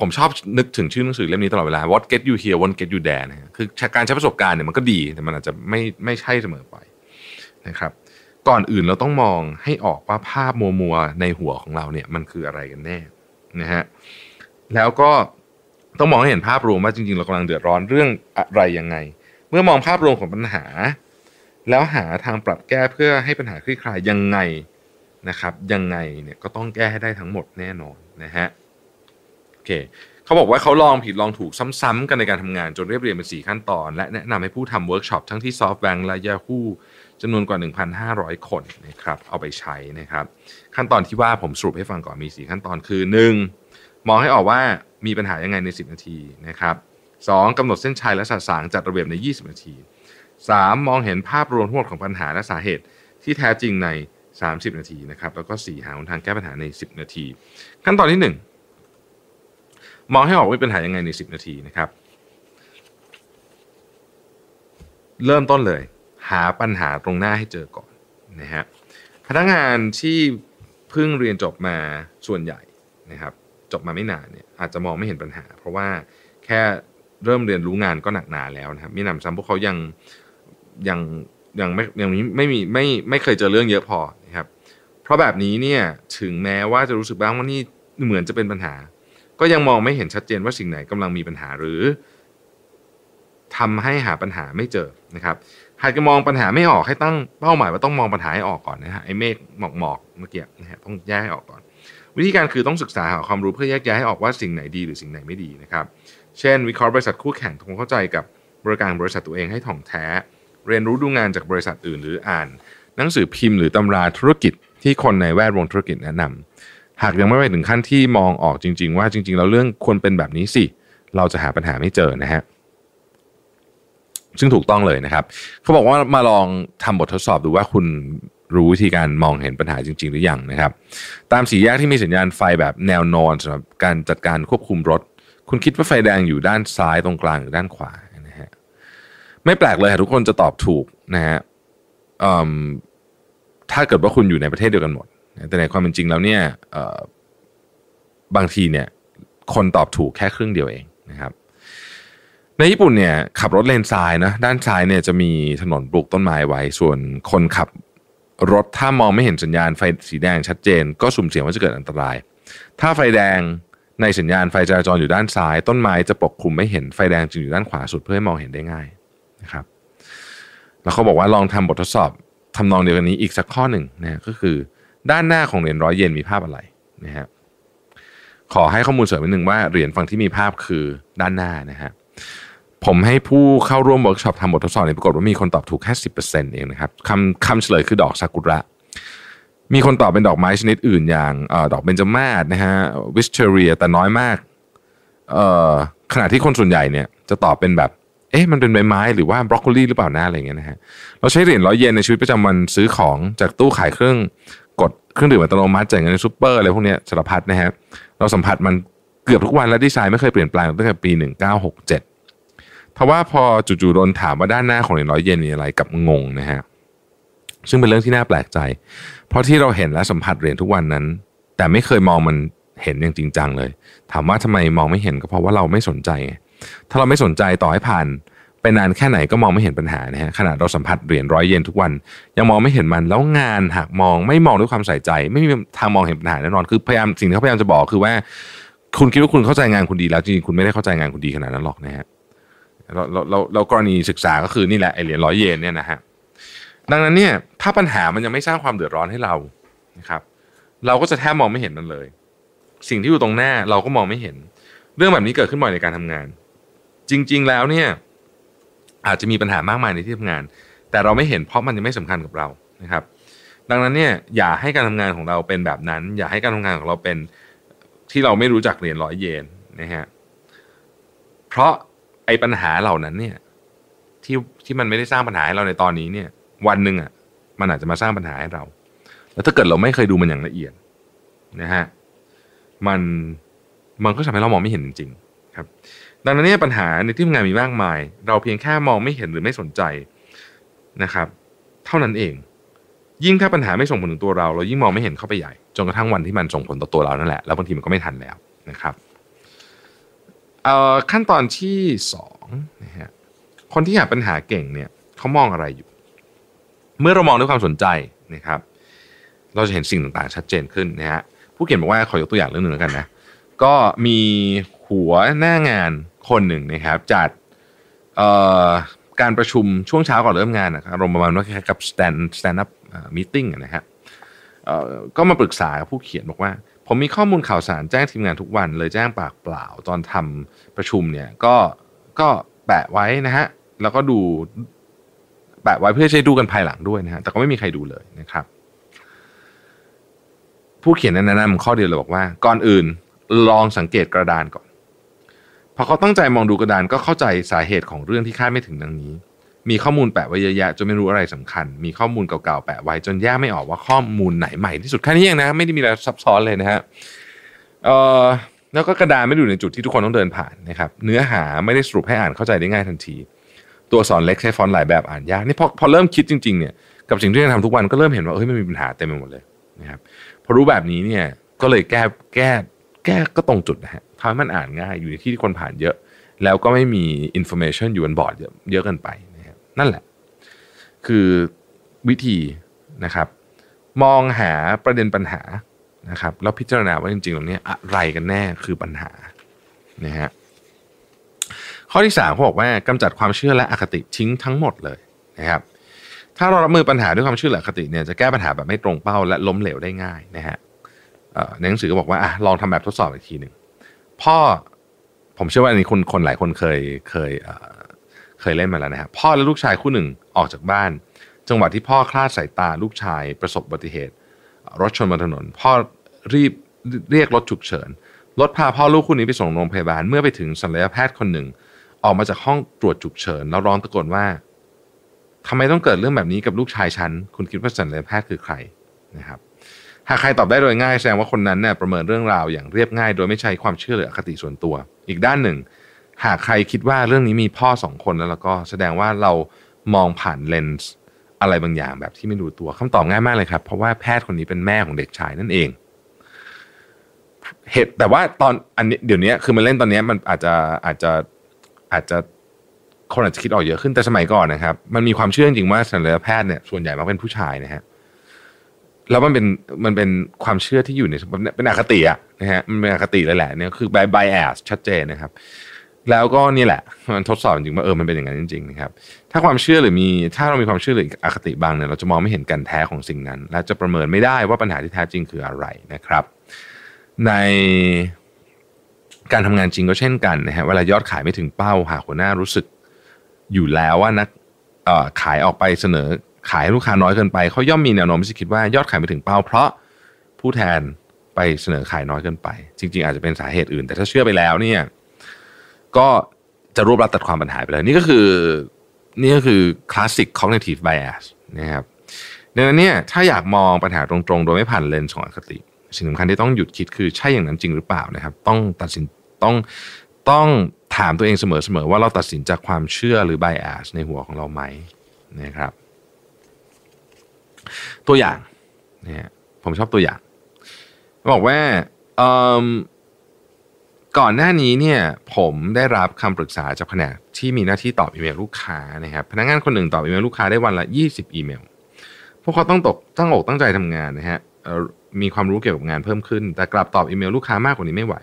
ผมชอบนึกถึงชื่อหนังสือเล่มนี้ตลอดเวลา What get you here What get you there นะคือการใช้ประสบการณ์เนี่ยมันก็ดีแต่มันอาจจะไม่ไม่ใช่เสมอไปนะครับก่อนอื่นเราต้องมองให้ออกว่าภาพมัวมัวในหัวของเราเนี่ยมันคืออะไรกันแน่นะฮะแล้วก็ต้องมองให้เห็นภาพรวมว่าจริง ๆ เรากำลังเดือดร้อนเรื่องอะไรยังไงเมื่อมองภาพรวมของปัญหา แล้วหาทางปรับแก้เพื่อให้ปัญหาคลี่คลายยังไงนะครับยังไงเนี่ยก็ต้องแก้ให้ได้ทั้งหมดแน่นอนนะฮะโอเคเขาบอกว่าเขาลองผิดลองถูกซ้ำๆกันในการทำงาน จนเรียบเรียงเป็น4ขั้นตอน และแนะนำให้ผู้ทำเวิร์กช็อปทั้งที่ซอฟต์แวร์และ Yahoo จำนวนกว่า 1,500 คนนะครับ เอาไปใช้นะครับ ขั้นตอนที่ว่าผมสรุปให้ฟังก่อนมี4ขั้นตอนคือ 1. มองให้ออกว่ามีปัญหายังไงใน 10 นาทีนะครับ 2. กำหนดเส้นชัย และสาสางจัดระเบียบใน 20 นาที 3. มองเห็นภาพรวมทั้งหมดของปัญหาและสาเหตุที่แท้จริงใน 30 นาทีนะครับแล้วก็ 4 หาทางแก้ปัญหาใน 10 นาที ขั้นตอนที่1มองให้ออกว่าปัญหายังไงใน 10 นาทีนะครับเริ่มต้นเลย หาปัญหาตรงหน้าให้เจอก่อนนะฮะพนักงานที่เพิ่งเรียนจบมาส่วนใหญ่นะครับจบมาไม่นานเนี่ยอาจจะมองไม่เห็นปัญหา เพราะว่าแค่เริ่มเรียนรู้งานก็หนักหนาแล้วนะครับมีนำซ้ำพวกเขายังยังยังไม่ยังไม่ไม่มีไม่ไม่เคยเจอเรื่องเยอะพอนะครับ เพราะแบบนี้เนี่ยถึงแม้ว่าจะรู้สึกบ้างว่านี่เหมือนจะเป็นปัญหา ก็ยังมองไม่เห็นชัดเจนว่าสิ่งไหนกำลังมีปัญหา หรือ ทำให้หาปัญหาไม่เจอนะครับหากจะมองปัญหาไม่ออกให้ตั้งเป้าหมายว่าต้องมองปัญหาให้ออกก่อนนะฮะไอ้เมฆหมอกหมอกเมื่อกี้นะฮะต้องแยกให้ออกก่อน วิธีการคือต้องศึกษาหาความรู้เพื่อแยกแยะให้ออกว่าสิ่งไหนดีหรือสิ่งไหนไม่ดีนะครับเช่นวิเคราะห์บริษัทคู่แข่งทงเข้าใจกับบริการบริษัทตัวเองให้ถ่องแท้ เรียนรู้ดูงานจากบริษัทอื่นหรืออ่าน หนังสือพิมพ์หรือตำราธุรกิจที่คนในแวดวงธุรกิจแนะนำหากยังไม่ไปถึงขั้นที่มองออกจริง ๆ ว่าจริงๆแล้วเรื่องควรเป็นแบบนี้สิ เราจะหาปัญหาไม่เจอนะฮะซึ่งถูกต้องเลยนะครับ เขาบอกว่ามาลองทำบททดสอบดูว่าคุณรู้วิธีการมองเห็นปัญหาจริงๆ หรือยังนะครับ ตามสีแยกที่มีสัญญาณไฟแบบแนวนอนสำหรับการจัดการควบคุมรถคุณคิดว่าไฟแดงอยู่ด้านซ้ายตรงกลางหรือด้านขวานะฮะไม่แปลกเลยทุกคนจะตอบถูกนะฮะถ้าเกิดว่าคุณอยู่ในประเทศเดียวกันหมดแต่ในความเป็นจริงแล้วเนี่ยบางทีเนี่ยคนตอบถูกแค่ครึ่งเดียวเองนะครับ ในญี่ปุ่นเนี่ยขับรถเลนซ้ายนะด้านซ้ายเนี่ยจะมีถนนปลูกต้นไม้ไว้ ส่วนคนขับรถถ้ามองไม่เห็นสัญญาณไฟสีแดงชัดเจนก็สุ่มเสี่ยงว่าจะเกิดอันตรายถ้าไฟแดงในสัญญาณไฟจราจรอยู่ด้านซ้ายต้นไม้จะปกคลุมไม่เห็นไฟแดงจึงอยู่ด้านขวาสุดเพื่อให้มองเห็นได้ง่ายนะครับ แล้วเขาบอกว่าลองทำบททดสอบ ทำนองเดียวกันนี้อีกสักข้อหนึ่งนะก็คือ ด้านหน้าของเหรียญร้อยเยนมีภาพอะไรนะฮะขอให้ข้อมูลเสริมนิดนึ่งว่าเหรียญฝั่งที่มีภาพคือด้านหน้านะฮะผมให้ผู้เข้าร่วมเวิร์กช็อปทำบททดสอบเนี่ยปรากฏว่ามีคนตอบถูกแค่สิบเปอร์เซ็นต์เองนะครับคำคำเฉลยคือดอกซากุระมีคนตอบเป็นดอกไม้ชนิดอื่นอย่างอดอกเบญจมาศนะฮะ วิสเทเรียแต่น้อยมากขณะที่คนส่วนใหญ่เนี่ยจะตอบเป็นแบบ เอ๊ะมันเป็นใบไม้ หรือว่าบรอกโคลีหรือเปล่าน้าอะไรเงี้ยนะฮะเราใช้เหรียญร้อยเยนในชีวิตประจำวันซื้อของจากตู้ขายเครื่องกดเครื่องดื่มอัตโนมัติจ่ายเงินในซูเปอร์อะไรพวกนี้สารพัดนะฮะ เราสัมผัสมันเกือบทุกวันและดีไซน์ไม่เคยเปลี่ยนแปลงตั้งแต่ปี1967ทว่าพอจู่ๆโดนถามว่าด้านหน้าของเหรียญร้อยเยนมีอะไรกับงงนะฮะซึ่งเป็นเรื่องที่น่าแปลกใจเพราะที่เราเห็นและสัมผัสเหรียญทุกวันนั้น แต่ไม่เคยมองมันเห็นอย่างจริงจังเลย ถามว่าทำไมมองไม่เห็นก็เพราะว่าเราไม่สนใจ ถ้าเราไม่สนใจต่อให้ผ่านไปนานแค่ไหนก็มองไม่เห็นปัญหานะฮะขนาดเราสัมผัสเหรียญร้อยเยนทุกวัน ยังมองไม่เห็นมันแล้วงานหากมองไม่มองด้วยความใส่ใจ ไม่มีทางมองเห็นปัญหาแน่นอน คือพยายามสิ่งที่เขาพยายามจะบอกคือว่า คุณคิดว่าคุณเข้าใจงานคุณดีแล้วจริงๆคุณไม่ได้เข้าใจงานคุณดีขนาดนั้นหรอกนะฮะเราเราเรากรณีศึกษาก็คือนี่แหละไอเหรียญร้อยเยนเนี่ยนะฮะดังนั้นเนี่ยถ้าปัญหามันยังไม่สร้างความเดือดร้อนให้เรานะครับ เราก็จะแทบมองไม่เห็นมันเลย สิ่งที่อยู่ตรงหน้าเราก็มองไม่เห็น เรื่องแบบนี้เกิดขึ้นบ่อยในการทำงาน จริงๆแล้วเนี่ย อาจจะมีปัญหามากมายในที่ทำงาน แต่เราไม่เห็นเพราะมันยังไม่สำคัญกับเรานะครับ ดังนั้นเนี่ยอย่าให้การทำงานของเราเป็นแบบนั้น อย่าให้การทำงานของเราเป็นที่เราไม่รู้จักเหรียญร้อยเยนนะฮะเพราะไอ้ปัญหาเหล่านั้นเนี่ย ที่ที่มันไม่ได้สร้างปัญหาให้เราในตอนนี้เนี่ยวันหนึ่งอ่ะ มันอาจจะมาสร้างปัญหาให้เรา แล้วถ้าเกิดเราไม่เคยดูมันอย่างละเอียดนะฮะ มัน มันก็ทำให้เรามองไม่เห็นจริงๆครับ ดังนั้นเนี่ยปัญหาในที่ทำงานมีมากมาย เราเพียงแค่มองไม่เห็นหรือไม่สนใจนะครับ เท่านั้นเอง ยิ่งถ้าปัญหาไม่ส่งผลถึงตัวเราเรายิ่งมองไม่เห็นเข้าไปใหญ่ จนกระทั่งวันที่มันส่งผลต่อตัวเรานั่นแหละ แล้วบางทีมันก็ไม่ทันแล้วนะครับขั้นตอนที่2นะฮะ คนที่หาปัญหาเก่งเนี่ยเขามองอะไรอยู่เมื่อเรามองด้วยความสนใจนะครับ เราจะเห็นสิ่งต่าง ๆ ชัดเจนขึ้นนะฮะผู้เขียนบอกว่า ขอยกตัวอย่างเรื่องหนึ่งแล้วกันนะ ก็มีหัวหน้างานคนหนึ่งนะครับจัดการประชุมช่วงเช้าก่อนเริ่มงานอารมณ์ประมาณว่าคล้ายกับ stand stand up meeting นะฮะก็มาปรึกษาผู้เขียนบอกว่า ผมมีข้อมูลข่าวสารแจ้งทีมงานทุกวัน เลยแจ้งปากเปล่า ตอนทำประชุมเนี่ยก็ก็แปะไว้นะฮะแล้วก็ดูแปะไว้ เพื่อใช้ดูกันภายหลังด้วยนะฮะแต่ก็ไม่มีใครดูเลยนะครับ ผู้เขียนแนะนำข้อเดียวเลยบอกว่า ก่อนอื่นลองสังเกตกระดานก่อนพอเขาตั้งใจมองดูกระดานก็เข้าใจสาเหตุของเรื่องที่คาดไม่ถึงดังนี้ มีข้อมูลแปะไว้เยอะแยะ จนไม่รู้อะไรสำคัญ มีข้อมูลเก่าๆ แปะไว้ จนแยกไม่ออกว่าข้อมูลไหนใหม่ที่สุดแค่นี้เองนะไม่ได้มีอะไรซับซ้อนเลยนะฮะเอ่อแล้วก็กระดานไม่ดอยู่ในจุดที่ทุกคนต้องเดินผ่านนะครับ เนื้อหาไม่ได้สรุปให้อ่านเข้าใจได้ง่ายทันทีตัวสอนเล็กใช้ฟอนต์หลายแบบอ่านยากนี่พอพอเริ่มคิดจริงๆเนี่ยกับสิ่งที่เราทำทุกวันก็เริ่มเห็นว่าเฮ้ยม่มีปัญหาเต็มไปหมดเลยนะครับ พอรู้แบบนี้เนี่ยก็เลยแก้แก้แก้ก็ตรงจุดนะฮะทำให้มันอ่านง่าย อยู่ในที่ที่คนผ่านเยอะแล้วก็ไม่มีอินโฟเมชันอยู่บนบอร์ดเยอะเกินไปนะครับนั่นแหละ คือวิธีนะครับ มองหาประเด็นปัญหานะครับแล้วพิจารณาว่าจริงๆตรงนี้อะไรกันแน่คือปัญหานะฮะข้อที่3ามเขาบอกว่ากำจัดความเชื่อและอคติทิ้งทั้งหมดเลยนะครับถ้าเรารับมือปัญหาด้วยความเชื่อและอคติเนี่ยจะแก้ปัญหาแบบไม่ตรงเป้าและล้มเหลวได้ง่ายนะฮะในหนังสือก็บอกว่าอลองทำแบบทดสอบอีกทีหนึ่งพ่อผมเชื่อว่าอันนี้คนคนหลายคนเคยเคยเคยเล่นมาแล้วนะฮะพ่อและลูกชายคู่หนึ่ง ออกจากบ้าน จังหวะที่พ่อคลาดสายตาลูกชายประสบอุบัติเหตุรถชนบนถนน พ่อรีบเรียกรถฉุกเฉินรถพาพ่อลูกคู่นี้ไปส่งโรงพยาบาลเมื่อไปถึงศัลยแพทย์คนหนึ่งออกมาจากห้องตรวจฉุกเฉินแล้วร้องตะโกนว่าทำไมต้องเกิดเรื่องแบบนี้กับลูกชายฉันคุณคิดว่าสัญญาแพทย์คือใครนะครับหากใครตอบได้โดยง่าย แสดงว่าคนนั้นเนี่ยประเมินเรื่องราวอย่างเรียบง่าย โดยไม่ใช้ความเชื่อหรืออคติส่วนตัว อีกด้านหนึ่ง หากใครคิดว่าเรื่องนี้มีพ่อสองคนแล้วแล้วก็แสดงว่าเรามองผ่านเลนส์ อะไรบางอย่างแบบที่ไม่ดูตัวคำตอบง่ายมากเลยครับเพราะว่าแพทย์คนนี้เป็นแม่ของเด็กชายนั่นเองเหตุแต่ว่าตอนอันนี้เดี๋ยวนี้คือมันเล่นตอนนี้มันอาจจะอาจจะอาจจะคนอาจจะคิดออกเยอะขึ้นแต่สมัยก่อนนะครับ มันมีความเชื่อจริงว่าศัลยแพทย์เนี่ยส่วนใหญ่มักเป็นผู้ชายนะฮะแล้วมันเป็นมันเป็นความเชื่อที่อยู่ในเป็นอคติอะนะฮะมันเป็นอคติเลยแหละเนี่ยคือ by b อ a s ชัดเจนนะครับ แล้วก็นี่แหละ มันทดสอบจริงว่าเออมันเป็นอย่างนั้นจริงๆนะครับถ้าความเชื่อหรือมี ถ้าเรามีความเชื่อหรืออคติบางเนี่ยเราจะมองไม่เห็นกันแท้ของสิ่งนั้นและจะประเมินไม่ได้ว่าปัญหาที่แท้จริงคืออะไรนะครับ ในการทำงานจริงก็เช่นกันนะฮะ เวลายอดขายไม่ถึงเป้า หากหัวหน้ารู้สึกอยู่แล้วว่านักขายออกไปเสนอขายลูกค้าน้อยเกินไป เขาย่อมมีแนวโน้มที่จะคิดว่ายอดขายไม่ถึงเป้า เพราะผู้แทนไปเสนอขายน้อยเกินไป จริงๆอาจจะเป็นสาเหตุอื่น แต่ถ้าเชื่อไปแล้วเนี่ยก็จะรวบรัดตัดความปัญหาไปเลยนี่ก็คือนี่ก็คือคลาสสิก cognitive bias นะครับดังนั้นเนี่ยถ้าอยากมองปัญหาตรงๆโดยไม่ผ่านเลนส์ของอคติ สิ่งสำคัญที่ต้องหยุดคิดคือใช่อย่างนั้นจริงหรือเปล่านะครับต้องตัดสินต้องต้องถามตัวเองเสมอๆว่าเราตัดสินจากความเชื่อหรือ bias ในหัวของเราไหมนะครับ ตัวอย่างเนี่ยผมชอบตัวอย่าง บอกว่าก่อนหน้านี้เนี่ยผมได้รับคำปรึกษาจากแผนกที่มีหน้าที่ตอบอีเมล ลูกค้านะครับพนักงาน คนหนึ่งตอบอีเมลลูกค้าได้วันละ 20 อีเมลพวกเขาต้องตกตั้งอกตั้งใจทำงานนะฮะมีความรู้เกี่ยวกับงานเพิ่มขึ้นแต่กลับตอบอีเมล ลูกค้ามากกว่านี้ไม่ไหว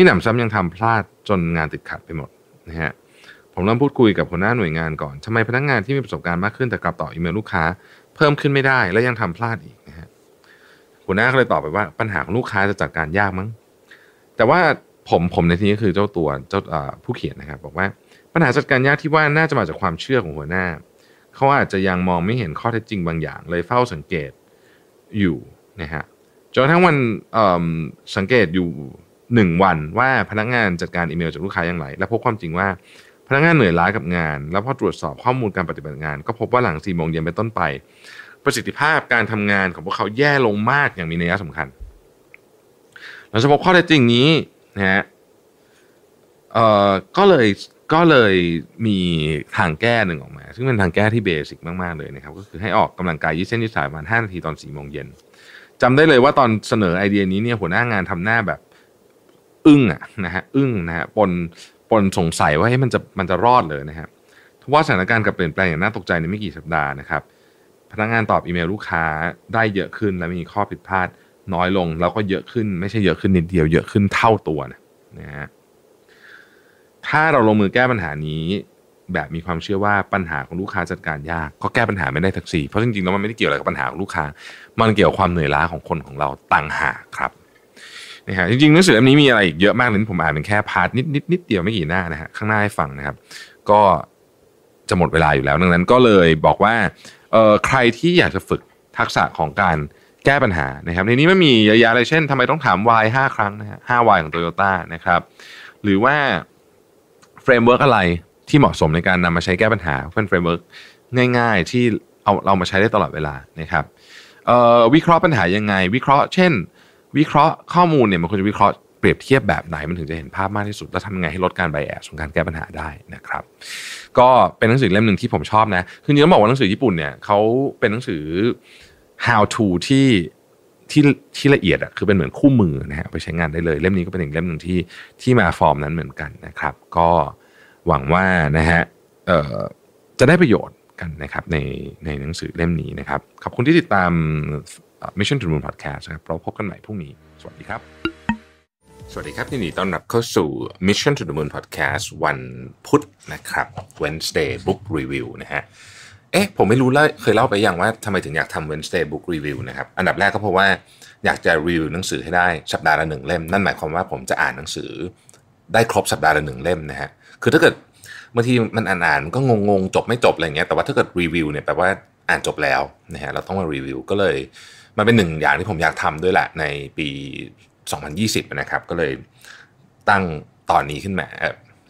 มีหนำซ้ำยังทำพลาดจนงานติดขัดไปหมดนะฮะ ผมเริ่มพูดคุยกับหัวหน้าหน่วยงานก่อนทำไมพนักงงานที่มีประสบการณ์มากขึ้น แต่กลับต่ออีเมลลูกค้า เพิ่มขึ้นไม่ได้ และยังทำพลาดอีกนะฮะ หัวหน้าก็เลยตอบไปว่าปัญหาของลูกค้าจะจัดการยากมั้ง แต่ว่าผมผมในที่นี้คือเจ้าตัวเจ้าผู้เขียนนะครับบอกว่าปัญหาจัดการยากที่ว่าน่าจะมาจากความเชื่อของหัวหน้า เขาอาจจะยังมองไม่เห็นข้อเท็จจริงบางอย่าง เลยเฝ้าสังเกตอยู่นะฮะจนทั้งวันสังเกตอยู่หนึ่งวันว่าพนักงานจัดการอีเมลจากลูกค้าอย่างไร และพบความจริงว่าพนักงานเหนื่อยล้ากับงาน แล้วพอตรวจสอบข้อมูลการปฏิบัติงาน ก็พบว่าหลังสี่โมงเย็นเป็นต้นไป ประสิทธิภาพการทำงานของพวกเขาแย่ลงมากอย่างมีนัยสำคัญเราจะพบข้อเท็จจริงนี้นะฮะเอ่อก็เลยก็เลยมีทางแก้หนึ่งออกมาซึ่งเป็นทางแก้ที่เบสิกมากๆเลยนะครับก็คือให้ออกกำลังกายยืดเส้นยืดสายประมาณห้านาทีตอนสี่โมงเย็นจำได้เลยว่าตอนเสนอไอเดียนี้เนี่ยหัวหน้างานทำหน้าแบบอึ้งอะนะฮะอึ้งนะฮะปนปนสงสัยว่าให้มันจะมันจะรอดเลยนะครับทว่าสถานการณ์กับเปลี่ยนแปลงอย่างน่าตกใจในไม่กี่สัปดาห์นะครับ พนักงานตอบอีเมลลูกค้าได้เยอะขึ้นและมีข้อผิดพลาดน้อยลง แล้วก็เยอะขึ้นไม่ใช่เยอะขึ้นนิดเดียวเยอะขึ้นเท่าตัวนะฮะถ้าเราลงมือแก้ปัญหานี้ แบบมีความเชื่อว่าปัญหาของลูกค้าจัดการยากก็แก้ปัญหาไม่ได้ทักสีเพราะจริงๆแล้วมันไม่ได้เกี่ยวอะไรกับปัญหาของลูกค้า มันเกี่ยวความเหนื่อยล้าของคนของเราต่างหากครับะฮะจริงๆหนังสือเล่มนี้มีอะไรอีกเยอะมากเลยผมอ่านเป็นแค่พาร์ทนิดนิดนิดเดียวไม่กี่หน้านะฮะข้างหน้าให้ฟังนะครับ ก็จะหมดเวลาอยู่แล้วดังนั้นก็เลยบอกว่าเออใครที่อยากจะฝึกทักษะของการแก้ปัญหานะครับในนี้ไม่มียาอะไรเช่นทำไมต้องถาม y 5 ครั้งนะฮะ5 y ของโตโยต a านะครับ หรือว่า เฟรมเวิร์กอะไรที่เหมาะสมในการนำมาใช้แก้ปัญหาเป็นเฟรมเวิร์กง่ายๆที่เอาเรามาใช้ได้ตลอดเวลานะครับวิเคราะห์ปัญหายังไง วิเคราะห์เช่นวิเคราะห์ข้อมูลเนี่ยมันควรจะวิเคราะห์เปรียบเทียบแบบไหนมันถึงจะเห็นภาพมากที่สุด แล้วทำไงให้ลดการใบแอสของการแก้ปัญหาได้นะครับ ก็เป็นหนังสือเล่มหนึ่งที่ผมชอบนะคือจริงๆต้องบอกว่าหนังสือญี่ปุ่นเนี่ยเขาเป็นหนังสือ how to ที่ที่ที่ละเอียดอ่ะคือเป็นเหมือนคู่มือนะฮะไปใช้งานได้เลยเล่มนี้ก็เป็นอีกเล่มหนึ่งที่ที่มาฟอร์มนั้นเหมือนกันนะครับ ก็หวังว่านะฮะจะได้ประโยชน์กันนะครับในในหนังสือเล่มนี้นะครับขอบคุณที่ติดตาม Mission to the Moon Podcast นะครับเราพบกันใหม่พรุ่งนี้ สวัสดีครับ สวัสดีครับยินดีต้อนรับเข้าสู่ Mission to the Moon Podcast วันพุธนะครับ Wednesday Book Review นะฮะเอ๊ะผมไม่รู้เลยเคยเล่าไปอย่างว่าทำไมถึงอยากทำ Wednesday Book Review นะครับ อันดับแรกก็เพราะว่าอยากจะรีวิวหนังสือให้ได้ สัปดาห์ละหนึ่งเล่ม นั่นหมายความว่าผมจะอ่านหนังสือได้ครบสัปดาห์ละหนึ่งเล่มนะฮะคือถ้าเกิดบางทีมันอ่านอ่านก็งงงจบไม่จบอะไรเงี้ยแต่ว่าถ้าเกิดรีวิวเนี่ยแปลว่าอ่านจบแล้วนะฮะเราต้องมารีวิวก็เลยมันเป็นหนึ่งอย่างที่ผมอยากทำด้วยแหละในปี 2020นะครับก็เลยตั้งตอนนี้ขึ้นมา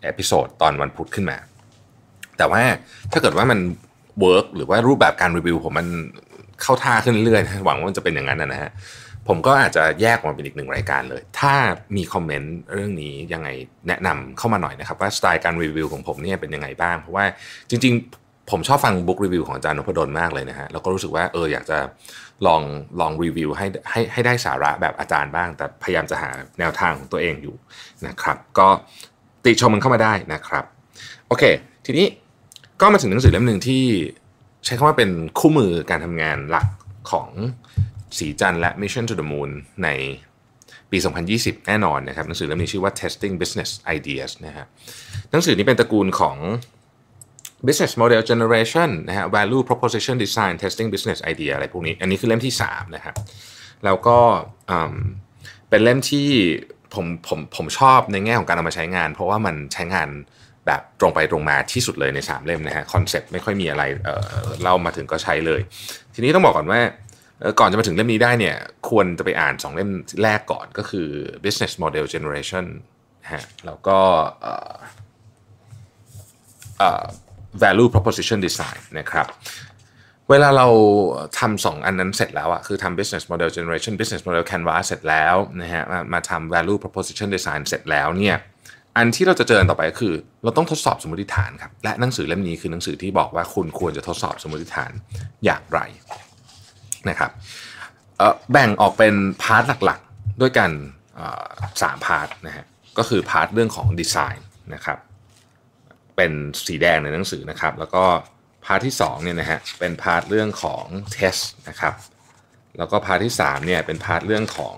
เอพิโซดตอนวันพุธขึ้นมา แต่ว่าถ้าเกิดว่ามันเวิร์กหรือว่ารูปแบบการรีวิว ผมมันเข้าท่าขึ้นเรื่อยหวังว่ามันจะเป็นอย่างนั้นนะฮะผมก็อาจจะแยกออกมาเป็นอีกหนึ่งรายการเลย ถ้ามีคอมเมนต์เรื่องนี้ยังไงแนะนำเข้ามาหน่อยนะครับ ว่าสไตล์การรีวิวของผมเนี่ยเป็นยังไงบ้างเพราะว่าจริงๆ ผมชอบฟังบุ๊กรีวิวของอาจารย์นพดลมากเลยนะฮะแล้วก็รู้สึกว่าเอออยากจะลองลองรีวิวให้ให้ให้ได้สาระแบบอาจารย์บ้าง แต่พยายามจะหาแนวทางของตัวเองอยู่นะครับ ก็ติชมมันเข้ามาได้นะครับ โอเค ทีนี้ก็มาถึงหนังสือเล่มหนึ่งที่ใช้คำว่าเป็นคู่มือการทำงานหลักของสีจันและ Mission to the Moon ในปี 2020 แน่นอนนะครับหนังสือเล่มนี้ชื่อว่า Testing Business Ideas นะฮะหนังสือนี้เป็นตระกูลของ business model generation นะฮะ value proposition design testing business idea อะไรพวกนี้ อันนี้คือเล่มที่ 3 นะครับ แล้วก็เป็นเล่มที่ผมผมผมชอบในแง่ของการเอามาใช้งาน เพราะว่ามันใช้งานแบบตรงไปตรงมาที่สุดเลยใน 3 เล่มนะฮะคอนเซ็ปต์ไม่ค่อยมีอะไร เอ่อ เล่ามาถึงก็ใช้เลย ทีนี้ต้องบอกก่อนว่า ก่อนจะมาถึงเล่มนี้ได้เนี่ย ควรจะไปอ่าน 2 เล่มแรกก่อนก็คือ business model generation ฮะ แล้วก็ value proposition design นะครับ เวลาเราทำสองอันนั้นเสร็จแล้วอะคือทำ business model generation business model canvas เสร็จแล้วนะฮะ มามาทำ value proposition design เสร็จแล้วเนี่ย อันที่เราจะเจอต่อไปก็คือเราต้องทดสอบสมมติฐานครับ และหนังสือเล่มนี้คือหนังสือที่บอกว่าคุณควรจะทดสอบสมมติฐานอย่างไรนะครับ แบ่งออกเป็นพาร์ทหลักๆด้วยกันสามพาร์ทนะฮะ ก็คือพาร์ทเรื่องของดีไซน์นะครับเป็นสีแดงในหนังสือนะครับแล้วก็พาร์ทที่ 2เนี่ยนะฮะเป็นพาร์ทเรื่องของเทสนะครับแล้วก็พาร์ทที่ 3เนี่ยเป็นพาร์ทเรื่องของ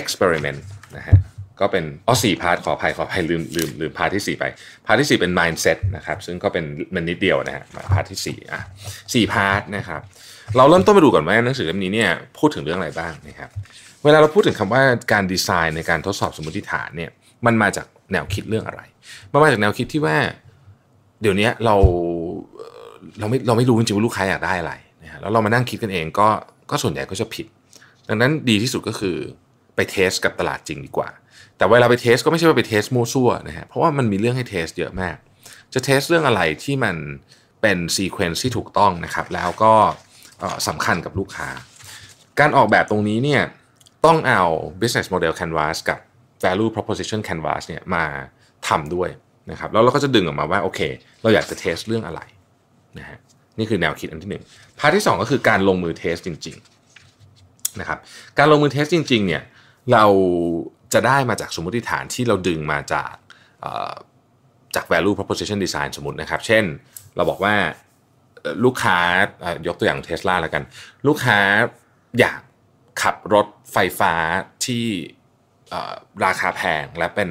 experiment นะฮะก็เป็นอ๋อสี่พาร์ทขออภัยขออภัยลืมลืมลืมพาร์ทที่ 4 ไปพาร์ทที่4 เป็น mindset นะครับซึ่งก็เป็นมันนิดเดียวนะฮะพาร์ทที่4อ่ะสี่พาร์ทนะครับเราเริ่มต้นมาดูก่อนว่าหนังสือเล่มนี้เนี่ยพูดถึงเรื่องอะไรบ้างนะครับเวลาเราพูดถึงคำว่าการดีไซน์ในการทดสอบสมมติฐานเนี่ยมันมาจากแนวคิดเรื่องอะไรมันมาจากแนวคิดที่ว่าเดี๋ยวนี้เราเราไม่เราไม่รู้จริงๆว่าลูกค้าอยากได้อะไรนะฮะแล้วเรามานั่งคิดกันเองก็ก็ส่วนใหญ่ก็จะผิด ดังนั้นดีที่สุดก็คือไปเทสกับตลาดจริงดีกว่า แต่เวลาไปเทสก็ไม่ใช่ว่าไปเทสมั่วซั่วนะฮะเพราะว่ามันมีเรื่องให้เทสเยอะมาก จะเทสเรื่องอะไรที่มันเป็นซีเควนซ์ที่ถูกต้องนะครับ แล้วก็สำคัญกับลูกค้า การออกแบบตรงนี้เนี่ยต้องเอา business model canvas กับ value proposition canvas เนี่ยมาทำด้วยนะครับแล้วเราก็จะดึงออกมาว่า โอเคเราอยากจะเทสเรื่องอะไรนะฮะนี่คือแนวคิดอันที่หนึ่งพาร์ทที่ 2 ก็คือการลงมือเทสจริงๆนะครับการลงมือเทสจริงๆเนี่ย เราจะได้มาจากสมมติฐานที่เราดึงมาจากจาก value proposition design สมมตินะครับ เช่นเราบอกว่าลูกค้ายกตัวอย่างเทสลาแล้วกัน ลูกค้าอยากขับรถไฟฟ้าที่ราคาแพงและเป็น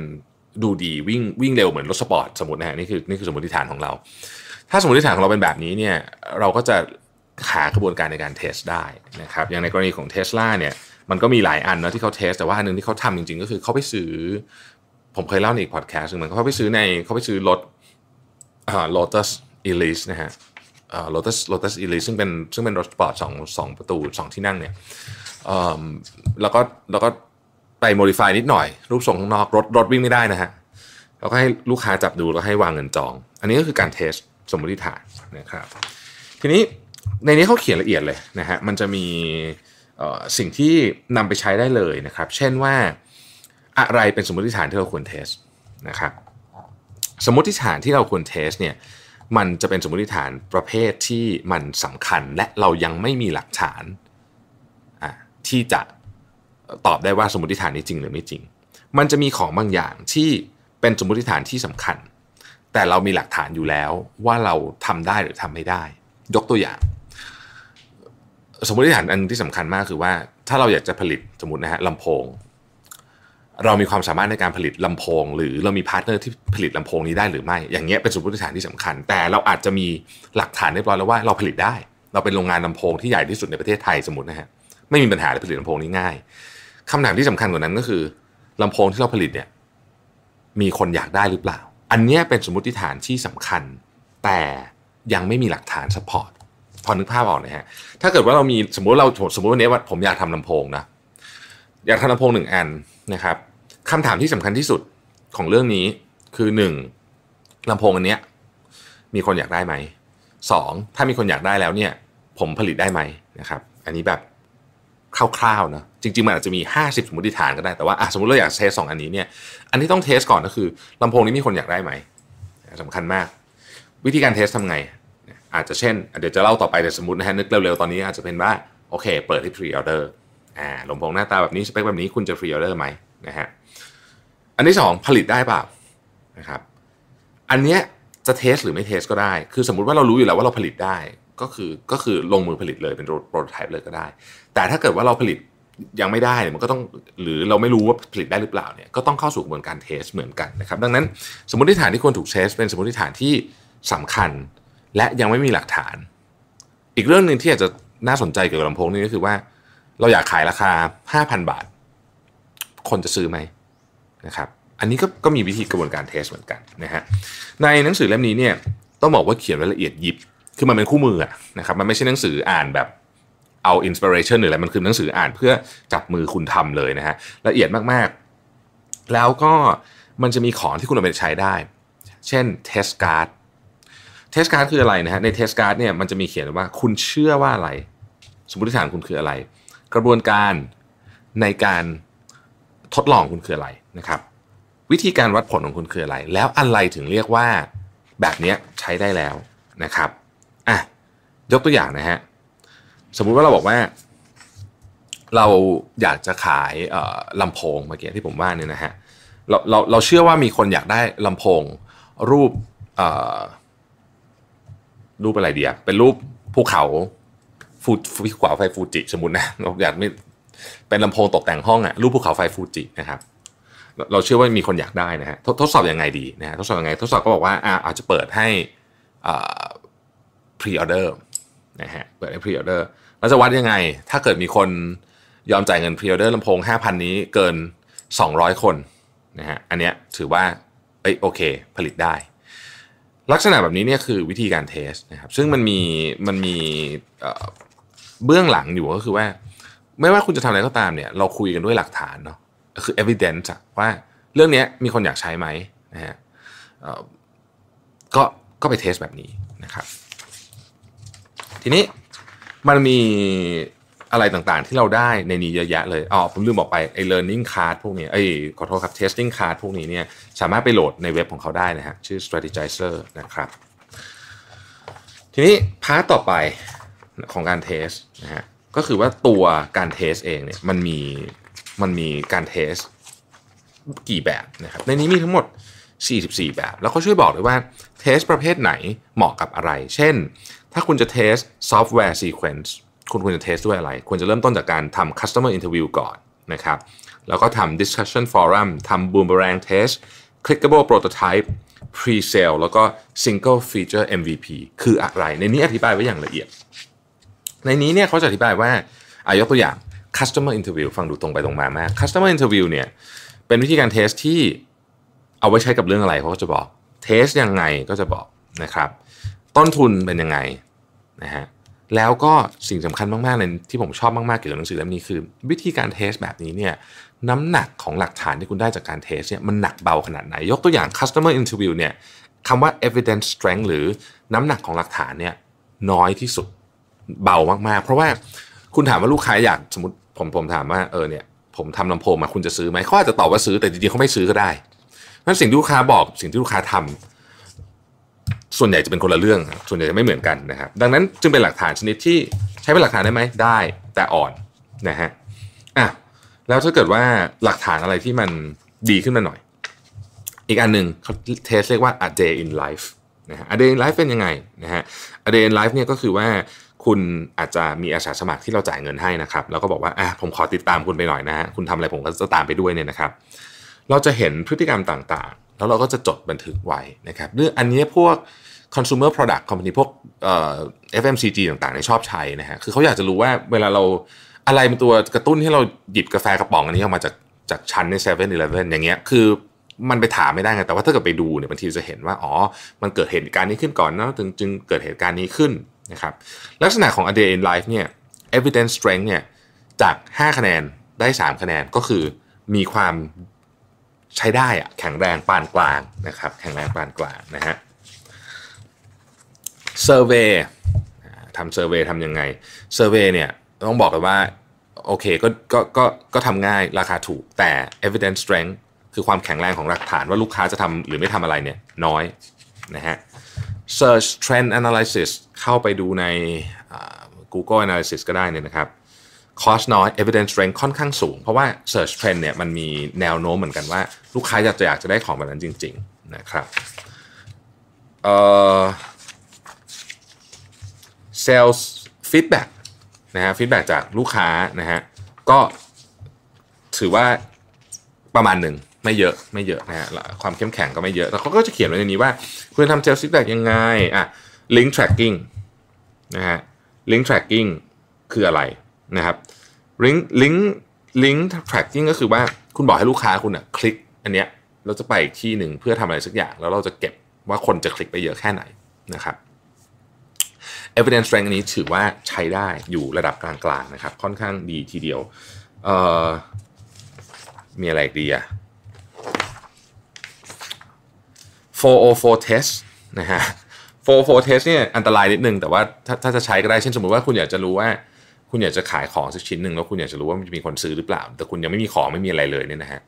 ดูดีวิ่งวิ่งเร็วเหมือนรถสปอร์ตสมมตินะฮะนี่คือนี่คือสมมติฐานของเรา ถ้าสมมติฐานของเราเป็นแบบนี้เนี่ย เราก็จะหากระบวนการในการเทสได้นะครับอย่างในกรณีของเทสลาเนี่ยมันก็มีหลายอันนะที่เขาเทส แต่ว่าอันนึงที่เขาทำจริงๆก็คือเขาไปซื้อผมเคยเล่าในอีกพอดแคสต์นึ่งมันเขาไปซื้อในเขาไปซื้อรถโลตัสอีลิสนะฮะโลตัสโลตัสอีลิสซึ่งเป็นซึ่งเป็นรถสปอร์ตสองสองประตูสองที่นั่งเนี่ยแล้วก็แล้วก็ไปโมดิฟายนิดหน่อย รูปทรงข้างนอกรถรถวิ่งไม่ได้นะฮะเราก็ให้ลูกค้าจับดูแล้วให้วางเงินจองอันนี้ก็คือการเทสสมมติฐานนะครับทีนี้ในนี้เขาเขียนละเอียดเลยนะฮะมันจะมีสิ่งที่นำไปใช้ได้เลยนะครับเช่นว่าอะไรเป็นสมมติฐานที่เราควรเทสนะครับสมมติฐานที่เราควรเทสเนี่ยมันจะเป็นสมมติฐานประเภทที่มันสำคัญและเรายังไม่มีหลักฐานที่จะตอบได้ว่าสมมติฐานนี้จริงหรือไม่จริง มันจะมีของบางอย่างที่เป็นสมมติฐานที่สำคัญ แต่เรามีหลักฐานอยู่แล้วว่าเราทำได้หรือทำไม่ได้ ยกตัวอย่าง สมมติฐานอันที่สำคัญมากคือว่าถ้าเราอยากจะผลิตสมมตินะฮะลำโพง เรามีความสามารถในการผลิตลำโพง หรือเรามีพาร์ทเนอร์ที่ผลิตลำโพงนี้ได้หรือไม่ อย่างเงี้ยเป็นสมมติฐานที่สำคัญ แต่เราอาจจะมีหลักฐานเรียบร้อยแล้วว่าเราผลิตได้ เราเป็นโรงงานลาโพงที่ใหญ่ที่สุดในประเทศไทยสมมตินะฮะ ไม่มีปัญหาเลยผลิตลำโพงนี้ง่ายคำถามที่สำคัญกว่านั้นก็คือ ลำโพงที่เราผลิตเนี่ย มีคนอยากได้หรือเปล่า อันนี้เป็นสมมติฐานที่สำคัญแต่ยังไม่มีหลักฐานสปอร์ตพอนึกภาพออกนะฮะถ้าเกิดว่าเรามีสมมติเราสมมติวันนี้ว่า ผมอยากทำลำโพงนะอยากทำลำโพงหนึ่งอันนะครับคำถามที่สำคัญที่สุดของเรื่องนี้คือ 1. ลำโพงอันเนี้ยมีคนอยากได้ไหม 2. ถ้ามีคนอยากได้แล้วเนี่ย ผมผลิตได้ไหมนะครับ อันนี้แบบคร่าวๆนะจริงๆ มันอาจจะมี 50 สมมติฐานก็ได้ แต่ว่าสมมติเราอยากเทสสองอันนี้เนี่ยอันที่ต้องเทสก่อนก็คือลำโพงนี้มีคนอยากได้ไหมสำคัญมาก วิธีการเทสทำไงอาจจะเช่น เดี๋ยวจะเล่าต่อไปแต่สมมตินะฮะนึกเร็วๆ ตอนนี้อาจจะเป็นว่า โอเค เปิดที่ีออเดอร์อ่าลำโพงหน้าตาแบบนี้ สเปคแบบนี้คุณจะรีออเดอร์ไหมนะฮะอันที่2ผลิตได้เปล่านะครับอันเนี้ยจะเทสหรือไม่เทสก็ได้ คือสมมุติว่าเรารู้อยู่แล้วว่าเราผลิตได้ ก็คือก็คือลงมือผลิตเลยเป็นโปรโตไทป์เลยก็ได้แต่ถ้าเกิดว่าเราผลิตยังไม่ได้เนี่ยมันก็ต้องหรือเราไม่รู้ว่าผลิตได้หรือเปล่าเนี่ยก็ต้องเข้าสู่กระบวนการเทสเหมือนกันนะครับ ดังนั้นสมมติฐานที่ควรถูกเทสเป็นสมมติฐานที่สำคัญ และยังไม่มีหลักฐาน อีกเรื่องหนึ่งที่อาจจะน่าสนใจเกี่ยวกับลำโพงนี่ก็คือว่าเราอยากขายราคา 5,000 บาท คนจะซื้อไหมนะครับอันนี้ก็ก็มีวิธีกระบวนการเทสเหมือนกันนะฮะในหนังสือเล่มนี้เนี่ยต้องบอกว่าเขียนรายละเอียดยิบคือมันเป็นคู่มือนะครับมันไม่ใช่หนังสืออ่านแบบเอาอินสปิเรชันหรืออะไรมันคือหนังสืออ่านเพื่อจับมือคุณทำเลยนะฮะละเอียดมากๆ แล้วก็มันจะมีของที่คุณเอาไปใช้ได้ เช่นเทสการ์ดเทสการ์ดคืออะไรนะฮะในเทสการ์ดเนี่ยมันจะมีเขียนว่าคุณเชื่อว่าอะไร สมมติฐานคุณคืออะไร กระบวนการในการทดลองคุณคืออะไรนะครับ วิธีการวัดผลของคุณคืออะไร แล้วอะไรถึงเรียกว่าแบบนี้ใช้ได้แล้วนะครับอ่ะยกตัวอย่างนะฮะสมมุติว่า เรา บอกว่าเราอยากจะขายลำโพงเมื่อกี้ที่ผมว่าเนี่ยนะฮะเราเราเรา เชื่อว่ามีคนอยากได้ลำโพงรูปรูปอะไรเดียเป็นรูปภูเขาฟูฟิขวาไฟฟูจิสมมตินะเราอยากไม่เป็นลำโพงตกแต่ง ห้องอะรูปภูเขาไฟฟูจินะครับเราเชื่อว่ามีคนอยากได้นะฮะทดสอบอยังไงดีนะฮะทดสอบอยังไงทดสอบก็บอกว่าอ่าอาจจะเปิดให้พรีออเดอร์นะฮะเปิดให้พรีออเดอร์ราจะวัดยังไง ถ้าเกิดมีคนยอมจ่ายเงินพรีออเดอร์ลำโพง 5,000 นี้เกิน 200 คนนะฮะ อันเนี้ยถือว่า เอ้ยโอเค ผลิตได้ ลักษณะแบบนี้เนี่ยคือวิธีการเทส นะครับ ซึ่งมันมี มันมีเบื้องหลังอยู่ก็คือว่า ไม่ว่าคุณจะทำอะไรก็ตามเนี่ยเราคุยกันด้วยหลักฐานเนาะ คือ evidence ว่าเรื่องนี้มีคนอยากใช้ไหมนะฮะก็ ก็ไปเทสแบบนี้นะครับ ทีนี้มันมีอะไรต่างๆที่เราได้ในนี้เยอะแยะเลย อ๋อผมลืมบอกไปไอ้ learning card พวกนี้ ไอ้ขอโทษครับ testing card พวกนี้เนี่ยสามารถไปโหลดในเว็บของเขาได้นะฮะชื่อ strategizer นะครับ ทีนี้พาร์ตต่อไปของการเทสนะฮะก็คือว่าตัวการเทสเองเนี่ยมันมีมันมีการเทสกี่แบบนะครับในนี้มีทั้งหมด 44 แบบ แล้วเขาช่วยบอกด้วยว่าเทส ประเภทไหนเหมาะกับอะไรเช่นถ้าคุณจะเทสซอฟต์แวร์ซีเควนซ์ คุณควรจะเทสด้วยอะไร ควรจะเริ่มต้นจากการทำคัสเตอร์มอินเทอร์วิวก่อนนะครับ แล้วก็ทำดิสคัชชั่นฟอรัมทำบู b o ร m e ์ a n g test c l ก c k a b l e p โปรโตไทป์พรีเซลแล้วก็ซลฟีเจอร์เอ็มว MVP คืออะไร ในนี้อธิบายไว้อย่างละเอียด ในนี้เนี่ยเขาจะอธิบายว่าอายกตัวอย่าง customer interview ฟังดูตรงไปตรงมามาก customer interview เนี่ยเป็นวิธีการเทสที่เอาไว้ใช้กับเรื่องอะไรเขาก็จะบอก เทสยังไงก็จะบอกนะครับต้นทุนเป็นยังไงนะฮะ แล้วก็สิ่งสำคัญมากๆเลยที่ผมชอบมากๆเกี่ยวกับหนังสือเล่มนี้คือ วิธีการเทสแบบนี้เนี่ยน้ำหนักของหลักฐานที่คุณได้จากการเทสเนี่ยมันหนักเบาขนาดไหน ยกตัวอย่าง customer interview เนี่ยคำว่า evidence strength หรือน้ำหนักของหลักฐานเนี่ยน้อยที่สุดเบามากๆ เพราะว่าคุณถามว่าลูกค้าอยากสมมติผมผมถามว่าเออเนี่ยผมทำลำโพงมาคุณจะซื้อไหมเขาอาจจะตอบว่าซื้อแต่จริงๆเขาไม่ซื้อก็ได้นัานสิ่งที่ลูกค้าบอกสิ่งที่ลูกค้าทำส่วนใหญ่จะเป็นคนละเรื่อง ส่วนใหญ่จะไม่เหมือนกันนะครับ ดังนั้นจึงเป็นหลักฐานชนิดที่ใช้เป็นหลักฐานได้ไหมได้แต่อ่อนนะฮะ อ่ะ แล้วถ้าเกิดว่าหลักฐานอะไรที่มันดีขึ้นมาหน่อย อีกอันหนึ่งเขาเทสเรียกว่า a day in life นะฮะ a day in life เป็นยังไงนะฮะ a day in life เนี่ยก็คือว่าคุณอาจจะมีอาสาสมัครที่เราจ่ายเงินให้นะครับ แล้วก็บอกว่า อ่ะ ผมขอติดตามคุณไปหน่อยนะฮะ คุณทำอะไรผมก็จะตามไปด้วยเนี่ยนะครับ เราจะเห็นพฤติกรรมต่างๆ แล้วเราก็จะจดบันทึกไว้นะครับเรื่องอันนี้พวก consumer product company พวกเอ่อ FMCG ต่างๆในชอบใช้นะฮะคือเขาอยากจะรู้ว่าเวลาเราอะไรเป็นตัวกระตุ้นให้เราหยิบกาแฟกระป๋องอันนี้ออกมาจากจากชั้นใน7 e เ e ่ e ออย่างเงี้ยคือมันไปถามไม่ได้ไงแต่ว่าถ้าเกิดไปดูเนี่ยบางทีจะเห็นว่าอ๋อมันเกิดเหตุการณ์นี้ขึ้นก่อนนะถึงจึงเกิดเหตุการณ์นี้ขึ้นนะครับลักษณะของ a day in life เนี่ย evidence strength เนี่ยจาก 5 คะแนนได้ 3 คะแนนก็คือมีความใช้ได้อะแข็งแรงปานกลางนะครับแข็งแรงปานกลางนะฮะเซอร์เวย์ทำเซอร์เวย์ทำยังไงเซอร์เวย์เนี่ยต้องบอกกันว่า โอเคก็ก็ก็ก็ทำง่ายราคาถูก แต่ evidence strength คือความแข็งแรงของหลักฐานว่าลูกค้าจะทำหรือไม่ทำอะไรเนี่ยน้อยนะฮะ search trend analysis เข้าไปดูใน Google Analysis ก็ได้เนี่ยนะครับ cost น้อย evidence strength ค่อนข้างสูง เพราะว่า search trend เนี่ยมันมีแนวโน้มเหมือนกันว่า ลูกค้าอยากจะอยากจะได้ของแบบนั้นจริง ๆนะครับเอ่อซลล์ฟีดแบ็กนะฮะฟีดแบ็จากลูกค้านะฮะก็ถือว่าประมาณหนึ่งไม่เยอะไม่เยอะนะฮะความเข้มแข็งก็ไม่เยอะ แต่เขาก็จะเขียนไว้ในนี้ว่า คุณทำเซลส์ฟีดแบ็ยังไงอ่ะลงก์แ tracking นะฮะลงก์แ tracking คืออะไรนะครับลิงก์ลิงก์ลิ tracking ก็คือว่าคุณบอกให้ลูกค้าคุณอนะ่ะคลิกอันเนี้ยเราจะไปอีกที่หนึ่งเพื่อทำอะไรสักอย่าง แล้วเราจะเก็บว่าคนจะคลิกไปเยอะแค่ไหนนะครับ evidence strength อันนี้ถือว่าใช้ได้อยู่ระดับกลางๆ นะครับ ค่อนข้างดีทีเดียวมีอะไรดีอะ404 test นะฮะ404 test เนี่ยอันตรายนิดนึงแต่ว่า ถ้าถ้าจะใช้ก็ได้ เช่นสมมติว่าคุณอยากจะรู้ว่าคุณอยากจะขายของสักชิ้นหนึ่งแล้วคุณอยากจะรู้ว่ามันจะมีคนซื้อหรือเปล่า แต่คุณยังไม่มีของ ไม่มีอะไรเลยเนี่ยนะฮะ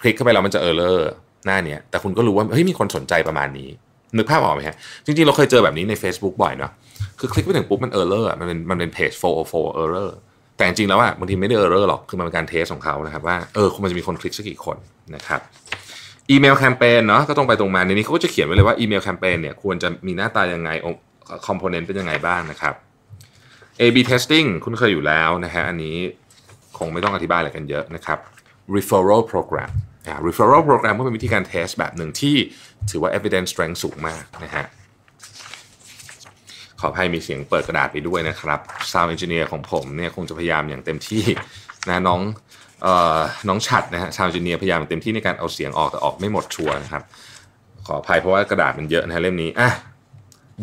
คลิกเข้าไปแล้วมันจะเออร์เลอร์หน้าเนี้ยแต่คุณก็รู้ว่าเฮ้ยมีคนสนใจประมาณนี้นึกภาพออกไหมฮะจริงๆเราเคยเจอแบบนี้ใน Facebook บ่อยเนาะคือคลิกไปถึงปุ๊บมันเออร์เลอร์มันเป็นมันเป็นเพจ404เออร์เอร์แต่จริงแล้วอ่ะบางทีไม่ได้เออร์เลอร์หรอกคือมันเป็นการเทสของเขานะครับว่าเออมันจะมีคนคลิกสักกี่คนนะครับอีเมลแคมเปญเนาะก็ต้องไปตรงมาในนี้เขาก็จะเขียนไว้เลยว่าอีเมลแคมเปญเนี่ยควรจะมีหน้าตายังไงคอมโพเนนต์เป็นยังไงบ้างนะครับ A/B testing คุณเคยอยู่แล้วนะฮะอันนี้คงไม่ต้องอธิบายอะไรกันเยอะนะครับ referral program อ่า referral program ก็เป็นวิธีการเทส แบบหนึ่งที่ถือว่า evidence strength สูงมากนะฮะขออภัยมีเสียงเปิดกระดาษไปด้วยนะครับซาวด์เอนจิเนียร์ของผมเนี่ยคงจะพยายามอย่างเต็มที่นะน้องเอ่อน้องฉัดนะฮะซาวด์เอนจิเนียร์พยายามเต็มที่ในการเอาเสียงออกแต่ออกไม่หมดชัวร์นะครับ ขออภัยเพราะว่ากระดาษมันเยอะนะเล่มนี้อ่ะ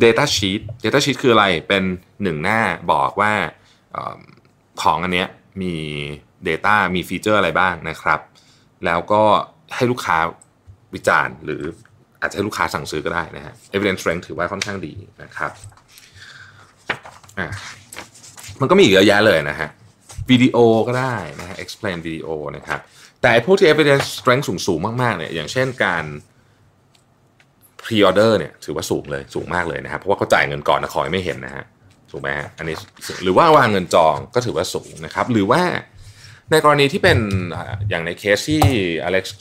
Data Sheet Data Sheet คืออะไรเป็นหนึ่งหน้าบอกว่าของอันเนี้ยมี Data มีฟีเจอร์อะไรบ้างนะครับ แล้วก็ให้ลูกค้าวิจารณ์หรืออาจจะให้ลูกค้าสั่งซื้อก็ได้นะฮะ Evidence Strength ถือว่าค่อนข้างดีนะครับมันก็มีเยอะแยะเลยนะฮะวิดีโอก็ได้นะฮะ explain วิดีโอนะครับ แต่พวกที่ evidence strength สูงๆมาก ๆ เนี่ย อย่างเช่นการ pre order เนี่ย ถือว่าสูงเลยสูงมากเลยนะครับ เพราะว่าเขาจ่ายเงินก่อนนะคอยไม่เห็นนะฮะถูกไหมฮะอันนี้หรือว่าวางเงินจองก็ถือว่าสูงนะครับ หรือว่าในกรณีที่เป็นอย่างในเคสที่อเล็กซ์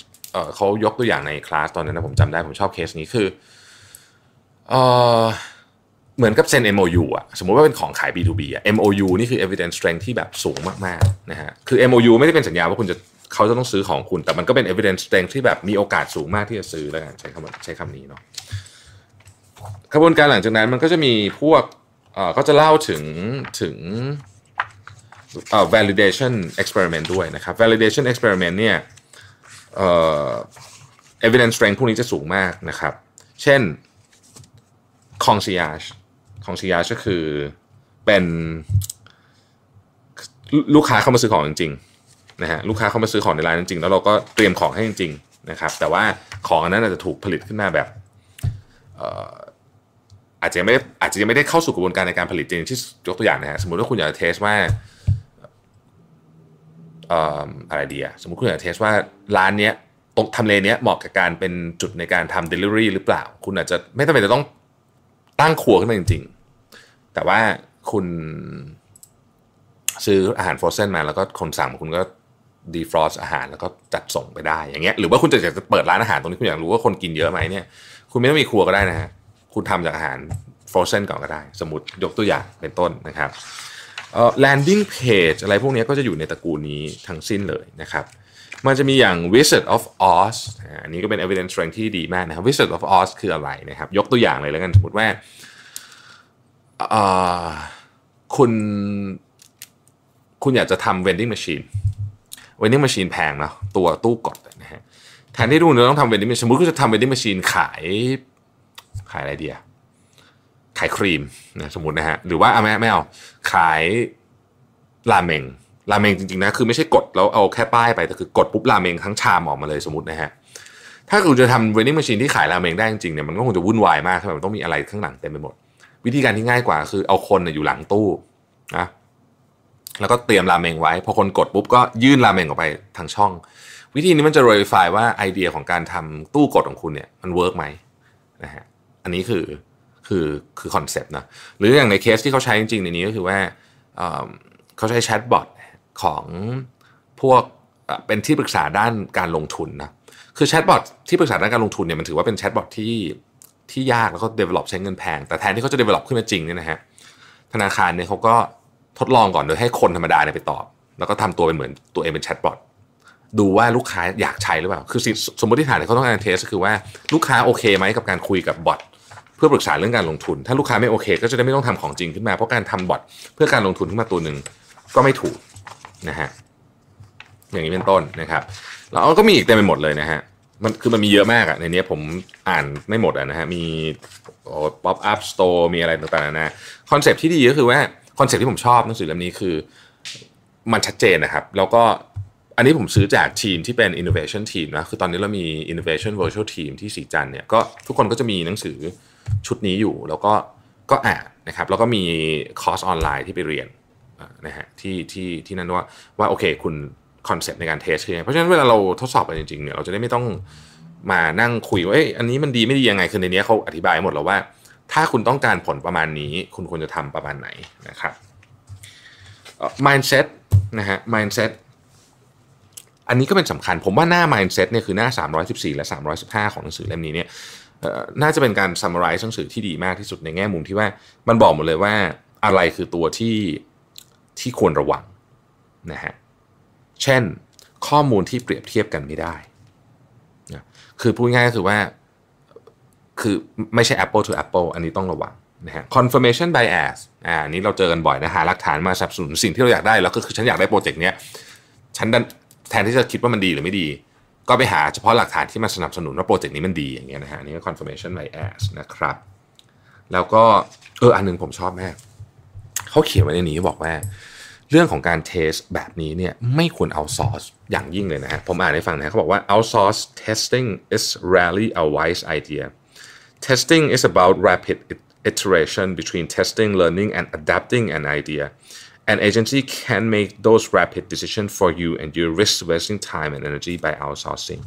เขายกตัวอย่างในคลาสตอนนั้นนะผมจำได้ผมชอบเคสนี้คือออเหมือนกับเซ็น MOU อ่ะ สมมติว่าเป็นของขาย B2B อ่ะ MOU นี่คือ evidence strength ที่แบบสูงมากๆนะฮะ คือ MOU ไม่ได้เป็นสัญญาว่าคุณจะเขาจะต้องซื้อของคุณ แต่มันก็เป็น evidence strength ที่แบบมีโอกาสสูงมากที่จะซื้อแล้วกัน ใช้คำใช้คำนี้เนาะกระบวนการหลังจากนั้นมันก็จะมีพวก เอ่อ ก็จะเล่าถึงถึง เอ่อ validation experiment ด้วยนะครับ validation experiment เนี่ยเอ่อ evidence strength พวกนี้จะสูงมากนะครับ เช่น concierge ของชิยาก็คือเป็นลูกค้าเข้ามาซื้อของจริงๆนะฮะลูกค้าเข้ามาซื้อของในร้านจริงๆแล้วเราก็เตรียมของให้จริงๆนะครับแต่ว่าของอันนั้นอาจจะถูกผลิตขึ้นมาแบบอาจจะไม่อาจจะยังไม่ได้เข้าสู่กระบวนการในการผลิตจริงที่ยกตัวอย่างนะฮะสมมติว่าคุณอยากจะเทสว่าอะไรดีอะสมมติคุณอยากจะเทสว่าร้านเนี้ยตรงทำเลเนี้ยเหมาะกับการเป็นจุดในการทำเดลิเวอรี่หรือเปล่า คุณอาจจะไม่จำเป็นจะต้องตั้งครัวขึ้นมาจริงๆ แต่ว่าคุณซื้ออาหารฟรอเซนมาแล้วก็คนสั่งคุณก็ดีฟรอสอาหารแล้วก็จัดส่งไปได้อย่างเงี้ยหรือว่าคุณจะอยากจะเปิดร้านอาหารตรงนี้คุณอยากรู้ว่าคนกินเยอะไหมเนี่ยคุณไม่ต้องมีครัวก็ได้นะฮะคุณทำจากอาหารฟรอเซนก่อนก็ได้ สมมติ ยกตัวอย่างเป็นต้นนะครับเอ่อแลนดิ้งเพจอะไรพวกนี้ก็จะอยู่ในตระกูลนี้ทั้งสิ้นเลยนะครับมันจะมีอย่าง Wizard of Oz อันนี้ก็เป็น evidence strength ที่ดีมากนะครับ Wizard of Oz คืออะไรนะครับ ยกตัวอย่างเลยแล้วกันสมมติว่า คุณ คุณอยากจะทำ vending machine vending machine แพงเนาะ ตัวตู้กดนะฮะ แทนที่ทุกคนจะต้องทำ vending machine สมมติคุณจะทำ vending machine ขาย ขายอะไรเดียขายครีมนะสมมตินะฮะ หรือว่าไม่ไม่เอา ขายราเมงราเมงจริงๆนะคือไม่ใช่กดแล้วเอาแค่ป้ายไปแต่คือกดปุ๊บราเมงทั้งชามออกมาเลยสมมตินะฮะ ถ้าคุณจะทำเวนิ่งมชชินที่ขายราเมงได้จริงๆเนี่ยมันก็คงจะวุ่นวายมากใช่ไหมมันต้องมีอะไรข้างหลังเต็มไปหมด วิธีการที่ง่ายกว่า คือเอาคนอยู่หลังตู้นะแล้วก็เตรียมราเมงไว้ พอคนกดปุ๊บ ก็ยื่นราเมงออกไปทางช่อง วิธีนี้มันจะร e r ฟายว่าไอเดียของการทำตู้กดของคุณเนี่ยมันเวิร์กไหมนะฮะอันนี้คือคือคือคอนเซปต์นะหรืออย่างในเคสที่เขาใช้จริงๆในนี้ก็คือว่าเขาใช้แชทบอทของพวกเป็นที่ปรึกษาด้านการลงทุนนะ คือแชทบอทที่ปรึกษาด้านการลงทุนเนี่ยมันถือว่าเป็นแชทบอทที่ที่ยาก แล้วก็ develop ใช้เงินแพง แต่แทนที่เขาจะ develop ขึ้นมาจริงเนี่ยนะฮะ ธนาคารเนี่ยเขาก็ทดลองก่อนโดยให้คนธรรมดาเนี่ยไปตอบ แล้วก็ทำตัวเป็นเหมือนตัวเองเป็นแชทบอทดูว่าลูกค้าอยากใช้หรือเปล่า คือสมมติฐานที่เขาต้องการเทสคือว่าลูกค้าโอเคไหมกับการคุยกับบอทเพื่อปรึกษาเรื่องการลงทุน ถ้าลูกค้าไม่โอเค ก็จะได้ไม่ต้องทำของจริงขึ้นมา เพราะการทำบอทเพื่อการลงทุนขึ้นมาตัวหนึ่งก็ไม่ถูกนะฮะ อย่างนี้เป็นต้นนะครับ แล้วก็มีอีกเต็มไปหมดเลยนะฮะมันคือมันมีเยอะมากอะในนี้ผมอ่านไม่หมดอะนะฮะ มีป๊อปอัพสโตร์มีอะไรต่างๆนะคอนเซปที่ดีก็คือว่า คอนเซปที่ผมชอบหนังสือเล่มนี้คือมันชัดเจนนะครับ แล้วก็ อันนี้ผมซื้อจากทีมที่เป็น innovation team นะคือตอนนี้เรามี innovation virtual team ที่สีจันเนี่ยก็ทุกคนก็จะมีหนังสือชุดนี้อยู่ แล้วก็ก็อ่านนะครับแล้วก็มีคอร์สออนไลน์ที่ไปเรียนนะฮะที่ที่ที่นั่นว่าว่าโอเคคุณคอนเซปต์ในการเทสคือไงเพราะฉะนั้นเวลาเราทดสอบไปจริงๆเนี่ยเราจะได้ไม่ต้องมานั่งคุย ว่าเอ้ยอันนี้มันดีไม่ดียังไง คือในนี้เขาอธิบายหมดแล้วว่าถ้าคุณต้องการผลประมาณนี้คุณควรจะทำประมาณไหนนะครับ mindset นะฮะ mindset อันนี้ก็เป็นสำคัญผมว่าหน้า mindset เนี่ยคือหน้า 314 และ 315 ของหนังสือเล่มนี้เนี่ยน่าจะเป็นการ summarize หนังสือที่ดีมากที่สุดในแง่มุมที่ว่ามันบอกหมดเลยว่าอะไรคือตัวที่ที่ควรระวังนะฮะ เช่นข้อมูลที่เปรียบเทียบกันไม่ได้นะ คือพูดง่ายก็คือว่าคือไม่ใช่ Apple to Apple อันนี้ต้องระวังนะฮะ confirmation bias อ่านี้เราเจอกันบ่อยนะหาหลักฐานมาสนับสนุนสิ่งที่เราอยากได้ แล้วก็คือฉันอยากได้โปรเจกต์เนี้ยฉันแทนที่จะคิดว่ามันดีหรือไม่ดี ก็ไปหาเฉพาะหลักฐานที่มาสนับสนุนว่าโปรเจกต์นี้มันดีอย่างเงี้ยนะฮะนี่ก็ confirmation bias นะครับ แล้วก็เอออันนึงผมชอบมากเขาเขียนไว้ในนี้บอกว่าเรื่องของการเทสแบบนี้เนี่ยไม่ควรเอาซอสอย่างยิ่งเลยนะฮะ ผมอ่านให้ฟังนะเขาบอกว่า outsource testing is rarely a wise idea testing is about rapid iteration between testing learning and adapting an idea an agency can make those rapid d e c i s i o n for you and you risk wasting time and energy by outsourcing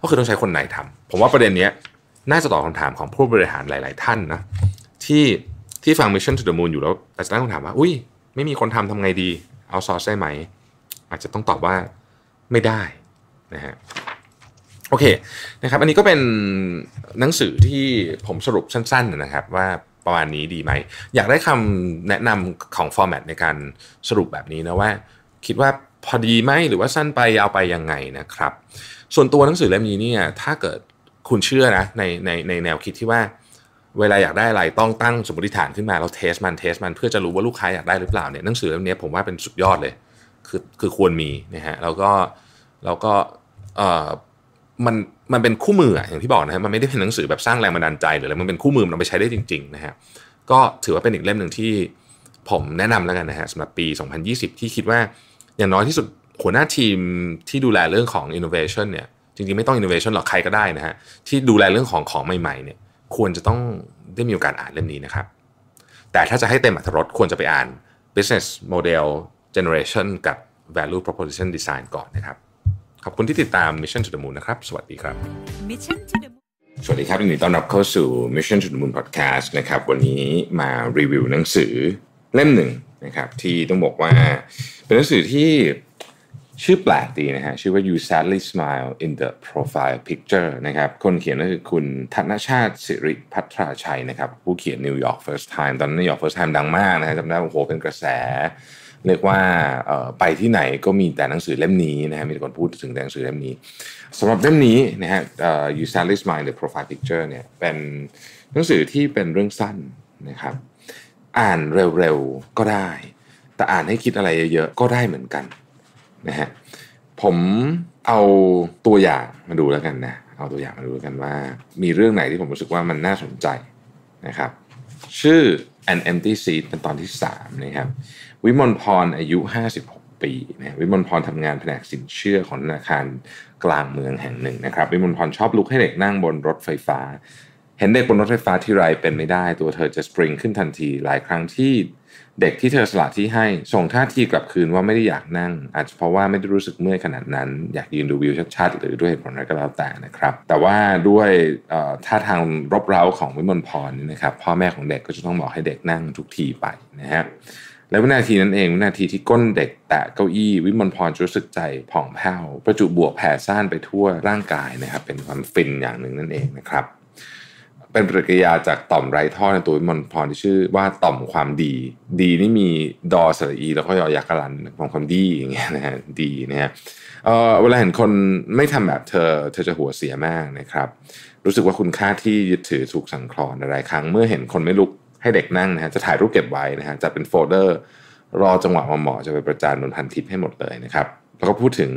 ก็คือต้องใช้คนไหนทำผมว่าประเด็นนี้น่าจะตอบคำถามของผู้บริหารหลาย ๆ ท่านนะ ที่ที่ฟัง Mission to the Moon อยู่แล้วอาจจะตั้งคำถามว่าอุ้ยไม่มีคนทำทำไงดีเอาซอสได้ไหม อาจจะต้องตอบว่าไม่ได้นะฮะโอเคนะครับอันนี้ก็เป็นหนังสือที่ผมสรุปสั้นๆนะครับว่าประมาณนี้ดีไหม อยากได้คำแนะนำของฟอร์แมตในการสรุปแบบนี้นะว่า คิดว่าพอดีไหมหรือว่าสั้นไปเอาไปยังไงนะครับ ส่วนตัวหนังสือเล่มนี้เนี่ยถ้าเกิดคุณเชื่อนะในในในแนวคิดที่ว่าเวลาอยากได้อะไร ต้องตั้งสมมติฐานขึ้นมาแล้วเทสมันเทสมันเพื่อจะรู้ว่าลูกค้าอยากได้หรือเปล่าเนี่ยหนังสือเล่มนี้ผมว่าเป็นสุดยอดเลย คือคือควรมีนะฮะแล้วก็แล้วก็เอ่อมันมันเป็นคู่มืออย่างที่บอกนะฮะมันไม่ได้เป็นหนังสือแบบสร้างแรงบันดาลใจหรืออะไรมันเป็นคู่มือมันเอาไปใช้ได้จริงๆนะฮะก็ถือว่าเป็นอีกเล่มหนึ่งที่ผมแนะนำแล้วกันนะฮะสำหรับปี 2020 ที่คิดว่าอย่างน้อยที่สุดหัวหน้าทีมที่ดูแลเรื่องของ innovation เนี่ยจริงๆไม่ต้อง innovation หรอกใครก็ได้นะฮะที่ดูแลเรื่องของของใหม่ๆเนี่ยควรจะต้องได้มีโอกาสอ่านเล่มนี้นะครับ แต่ถ้าจะให้เต็มอรรถรสควรจะไปอ่าน business model generation กับ value proposition design ก่อนนะครับ ขอบคุณที่ติดตาม Mission to the Moon นะครับ สวัสดีครับ Mission to the Moon สวัสดีครับยินดีต้อนรับเข้าสู่ Mission to the Moon Podcast นะครับ วันนี้มารีวิวหนังสือเล่มหนึ่งนะครับ ที่ต้องบอกว่าเป็นหนังสือที่ชื่อแปลกดีนะฮะชื่อว่า you sadly smile in the profile picture นะครับคนเขียนก็คือคุณธนชาติสิริพัทราชัยนะครับ ผู้เขียน New York First Time ตอนนั้น New York First Time ดังมากนะฮะจำได้โอ้โหเป็นกระแส เรียกว่าไปที่ไหนก็มีแต่หนังสือเล่มนี้นะฮะมีคนพูดถึงแต่หนังสือเล่มนี้สำหรับเล่มนี้นะฮะ you sadly smile in the profile picture เนี่ยเป็นหนังสือที่เป็นเรื่องสั้นนะครับอ่านเร็วๆก็ได้ แต่อ่านให้คิดอะไรเยอะๆก็ได้เหมือนกันนะฮะผมเอาตัวอย่างมาดูแล้วกันนะเอาตัวอย่างมาดูแล้วกันว่ามีเรื่องไหนที่ผมรู้สึกว่ามันน่าสนใจนะครับชื่อ an empty seat เป็นตอนที่3นะครับวิมลพรอายุ 56 ปีนะวิมลพรทำงานแผนกสินเชื่อของธนาคารกลางเมืองแห่งหนึ่งนะครับวิมลพรชอบลุกให้เด็กนั่งบนรถไฟฟ้า เห็นเด็กบนรถไฟฟ้าที่ไรเป็นไม่ได้ ตัวเธอจะสปริงขึ้นทันทีหลายครั้งที่เด็ก ที่เธอสละที่ให้ส่งท่าทีกลับคืนว่าไม่ได้อยากนั่ง อาจจะเพราะว่าไม่ได้รู้สึกเมื่อยขนาดนั้นอยากยืนดูวิวชัดๆหรือด้วยเหตุผลอะไรก็แล้วแต่นะครับ แต่ว่าด้วยท่าทางรบเร้าของวิมลพรนี่นะครับพ่อแม่ของเด็กก็จะต้องบอกให้เด็กนั่งทุกทีไปนะฮะและวินาทีนั้นเองวินาทีที่ก้นเด็กแตะเก้าอี้วิมลพรรู้สึกใจผ่องแผ้วประจุบวกแผ่ซ่านไปทั่วร่างกายนะครับเป็นความฟินอย่างหนึ่งนั่นเองนะครับเป็นปฏิกิริยาจากต่อมไร้ท่อในตัววิมลพรที่ชื่อว่าต่อมความดี ดีนี่มีดอสระอีแล้วก็ยอยักรกลันของความดีอย่างเงี้ยนะฮะดีนะฮะเวลาเห็นคนไม่ทำแบบเธอเธอจะหัวเสียมากนะครับ รู้สึกว่าคุณค่าที่ยึดถือถูกสังคลอนหลายครั้งเมื่อเห็นคนไม่ลุกให้เด็กนั่งนะฮะจะถ่ายรูปเก็บไว้นะฮะจะเป็นโฟลเดอร์ รอจังหวะมาเหมาะจะไปประจานบนพันทิ์ให้หมดเลยนะครับแล้วก็พูดถึง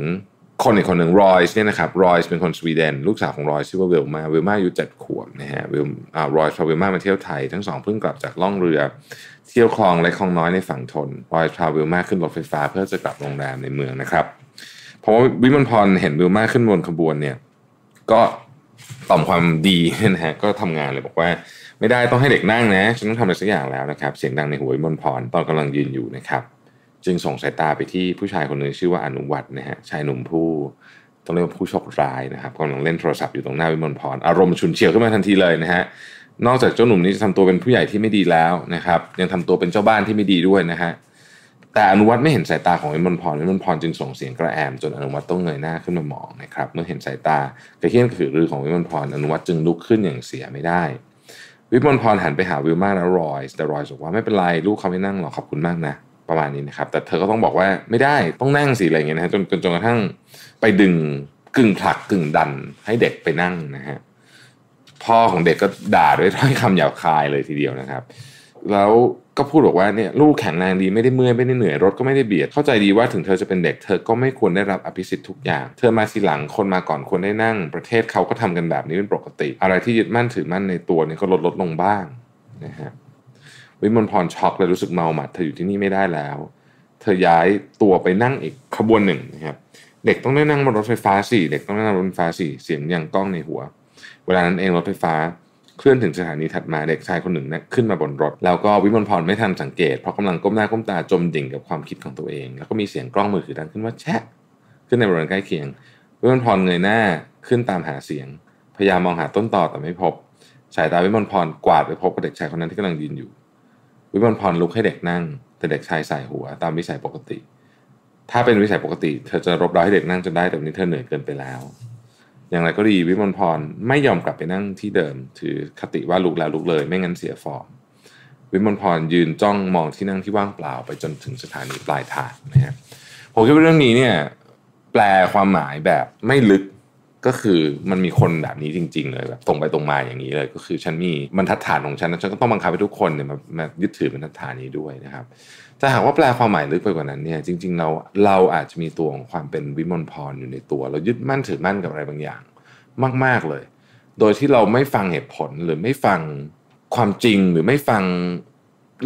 คนอีกคนหนึ่งรอยส์เนี่ยนะครับรอยส์เป็นคนสวีเดนลูกสาวของรอยส์ชื่อว่าเวลมาเวลมาอายุเจ็ดขวบนะฮะเวลอ่ารอยส์พาเวลมามาเที่ยวไทย ทั้งสองเพิ่งกลับจากล่องเรือเที่ยวคลองและคลองน้อยในฝั่งทนรอยส์พาเวลมาขึ้นรถไฟฟ้าเพื่อจะกลับโรงแรมในเมืองนะครับ เพราะว่าวิมลพรเห็นเวลมาขึ้นบนขบวนเนี่ยก็ต่อมความดีนะฮะก็ทำงานเลยบอกว่า ไม่ได้ต้องให้เด็กนั่งนะฉันต้องทำอะไรสักอย่างแล้วนะครับ เสียงดังในหัววิมลพรตอนกำลังยืนอยู่นะครับจึงส่งสายตาไปที่ผู้ชายคนหนึ่งชื่อว่าอนุวัรนะฮะชายหนุ่มผู้ต้องเรียกว่าผู้โชคร้ายนะครับกำลังเล่นโทรศัพท์อยู่ตรงหน้าวิมลพรอารมณ์ฉุนเฉียวขึ้นมาทันทีเลยนะฮะนอกจากเจ้าหนุ่มนี้จะทำตัวเป็นผู้ใหญ่ที่ไม่ดีแล้วนะครับยังทำตัวเป็นเจ้าบ้านที่ไม่ดีด้วยนะฮะแต่อนุวัตไม่เห็นสายตาของวิมลพรวิมลพรจึงส่งเสียงกระแอมจนอนุวัตต้องเงยหน้าขึ้นมามองนะครับเมื่อเห็นสายตากระเทียนกขือรือของวิมลพร อนุวัตจึงลุกขึ้นอย่างเสียไม่ได้ วิมลพรหันไปหาวิลมาและรอยแต่รอยบอกว่าไม่เป็นไรลูกเขาไม่นั่งหรอกขอบคุณมากนะประมาณนี้นะครับแต่เธอก็ต้องบอกว่าไม่ได้ต้องนั่งสิอะไรเงี้ยนะฮะจนจนจนกระทั่งไปดึงกึ่งผลักกึ่งดัน ให้เด็กไปนั่งนะฮะพ่อของเด็กก็ด่าด้วยถ้อยคำหยาบคายเลยทีเดียวนะครับแล้วก็พูดบอกว่าเนี่ยลูกแข็งแรงดีไม่ได้เมื่อยไม่ได้เหนื่อยรถก็ไม่ได้เบียด เข้าใจดีว่าถึงเธอจะเป็นเด็กเธอก็ไม่ควรได้รับอภิสิทธิ์ทุกอย่างเธอมาทีหลังคนมาก่อนควรได้นั่ง ประเทศเขาก็ทำกันแบบนี้เป็นปกติ อะไรที่ยึดมั่นถือมั่นในตัวเนี่ยก็ลดลดลงบ้างนะฮะวิมลพรช็อกเลยรู้สึกเมาหมัดเธออยู่ที่นี่ไม่ได้แล้ว เธอย้ายตัวไปนั่งอีกขบวนหนึ่งนะครับ เด็กต้องได้นั่งบนรถไฟฟ้าสี่เด็กต้องได้นั่งรถไฟฟ้าสี่เสียงยังก้องในหัว เวลานั้นเองรถไฟฟ้าเคลื่อนถึงสถานีถัดมาเด็กชายคนหนึ่งนะขึ้นมาบนรถ แล้วก็วิมลพรไม่ทันสังเกตเพราะกำลังก้มหน้าก้มตาจมดิ่งกับความคิดของตัวเอง แล้วก็มีเสียงกล้องมือถือดังขึ้นว่าแชะขึ้นในบริเวณใกล้เคียง วิมลพรเงยหน้าขึ้นตามหาเสียง พยายามมองหาต้นต่อแต่ไม่พบสายตาวิมลพรกวาดไปพบกับเด็กชายคนนั้นที่กำลังยืนอยู่วิมลพรลุกให้เด็กนั่งแต่เด็กชายใส่หัวตามวิสัยปกติ ถ้าเป็นวิสัยปกติเธอจะรบเร้าให้เด็กนั่งจนได้แต่วันนี้เธอเหนื่อยเกินไปแล้ว อย่างไรก็ดีวิมลพรไม่ยอมกลับไปนั่งที่เดิมถือคติว่าลุกแล้วลุกเลยไม่งั้นเสียฟอร์ม วิมลพรยืนจ้องมองที่นั่งที่ว่างเปล่า ไปจนถึงสถานีปลายทางนะฮะผมคิดว่าเรื่องนี้เนี่ยแปลความหมายแบบไม่ลึกก็คือมันมีคนแบบนี้จริง ๆ เลยแบบตรงไปตรงมาอย่างนี้เลย ก็คือฉันมีบรรทัดฐานของฉันฉันก็ต้องบังคับให้ทุกคนเนี่ยมามายึดถือบรรทัดฐานนี้ด้วยนะครับแต่หากว่าแปลความหมายลึกไปกว่านั้นเนี่ยจริงๆเราเราอาจจะมีตัวของความเป็นวิมลพรอยู่ในตัว เรายึดมั่นถือมั่นกับอะไรบางอย่างมากๆเลย โดยที่เราไม่ฟังเหตุผลหรือไม่ฟังความจริง หรือไม่ฟัง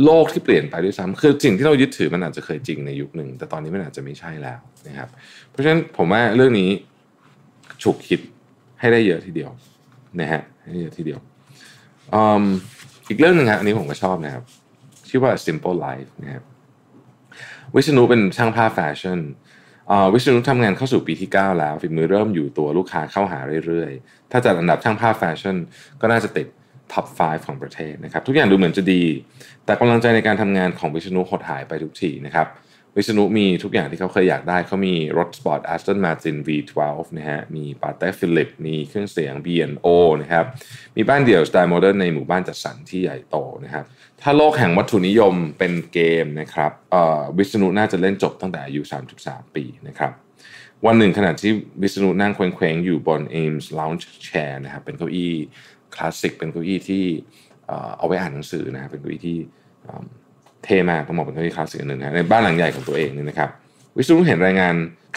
โลกที่เปลี่ยนไปด้วยซ้ำคือสิ่งที่เรายึดถือมันอาจจะเคยจริงในยุคหนึ่งแต่ตอนนี้มันอาจจะไม่ใช่แล้วนะครับ เพราะฉะนั้นผมว่าเรื่องนี้ฉุกคิดให้ได้เยอะทีเดียวนะฮะให้เยอะทีเดียว อีกเรื่องหนึ่งฮะอันนี้ผมก็ชอบนะครับ ชื่อว่า simple life นะครับวิชนุเป็นช่างภาพแฟชั่นวิชนุทำงานเข้าสู่ปีที่ 9 แล้ว ฝีมือเริ่มอยู่ตัวลูกค้าเข้าหาเรื่อยๆ ถ้าจัดอันดับช่างภาพแฟชั่นก็น่าจะติดท็อป 5 ของประเทศนะครับ ทุกอย่างดูเหมือนจะดี แต่กำลังใจในการทำงานของวิชนุหดหายไปทุกทีนะครับวิษณุมีทุกอย่างที่เขาเคยอยากได้ เขามีรถสปอร์ตแอสตันมาจิน V12 นะฮะ มีปาเต้ฟิลิป มีเครื่องเสียง B&O นะครับ มีบ้านเดี่ยวสไตล์โมเดิร์นในหมู่บ้านจัดสรรที่ใหญ่โตนะครับ ถ้าโลกแห่งวัตถุนิยมเป็นเกมนะครับ วิษณุน่าจะเล่นจบตั้งแต่อายุ 33 ปีนะครับ วันหนึ่งขณะที่วิษณุนั่งเคว้งๆ อยู่บน Ames Lounge Chair นะครับ เป็นเก้าอี้คลาสสิก เป็นเก้าอี้ที่เอาไว้อ่านหนังสือนะครับเป็นเก้าอี้ที่เทมาผมบอกเป็นทาี่คลาสสิกหนึ่งนะในบ้านหลังใหญ่ของตัวเองนี่นะครับวิศนุเห็นรายงาน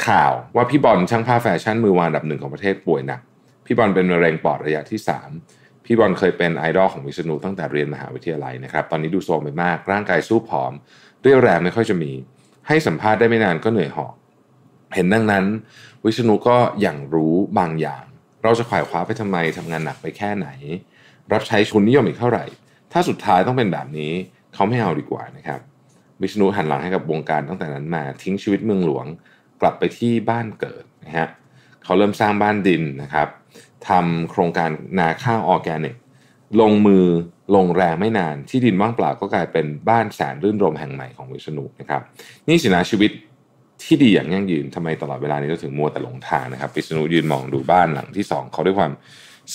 ข่าวว่าพี่บอลช่างภาพแฟชั่นมือวานดับหนึ่งของประเทศป่วยหนัก พี่บอลเป็นมะเร็งปอดระยะที่ 3 พี่บอลเคยเป็นไอดอลของวิศนุตั้งแต่เรียนมหาวิทยาลัยนะครับตอนนี้ดูโทรมไปมากร่างกายสู้ผอมเรี่ยวแรงไม่ค่อยจะมี ให้สัมภาษณ์ได้ไม่นานก็เหนื่อยหอบเห็นดังนั้นวิชนุก็อย่างรู้บางอย่าง เราจะขวายคว้าไปทำไมทำงานหนักไปแค่ไหน รับใช้ชุนนิยมอีกเท่าไหร่ ถ้าสุดท้ายต้องเป็นแบบนี้เขาไม่เอาดีกว่านะครับวิชนุหันหลังให้กับวงการตั้งแต่นั้นมาทิ้งชีวิตเมืองหลวงกลับไปที่บ้านเกิดนะฮะเขาเริ่มสร้างบ้านดินนะครับทำโครงการนาข้าวออแกนิกลงมือลงแรงไม่นานที่ดินว่างเปล่าก็กลายเป็นบ้านแสนรื่นรมแห่งใหม่ของวิษณุนะครับนี่สินะชีวิตที่ดีอย่างยั่งยืนทำไมตลอดเวลานี้เราถึงมัวแต่หลงทางนะครับวิษณุยืนมองดูบ้านหลังที่ 2เขาด้วยความ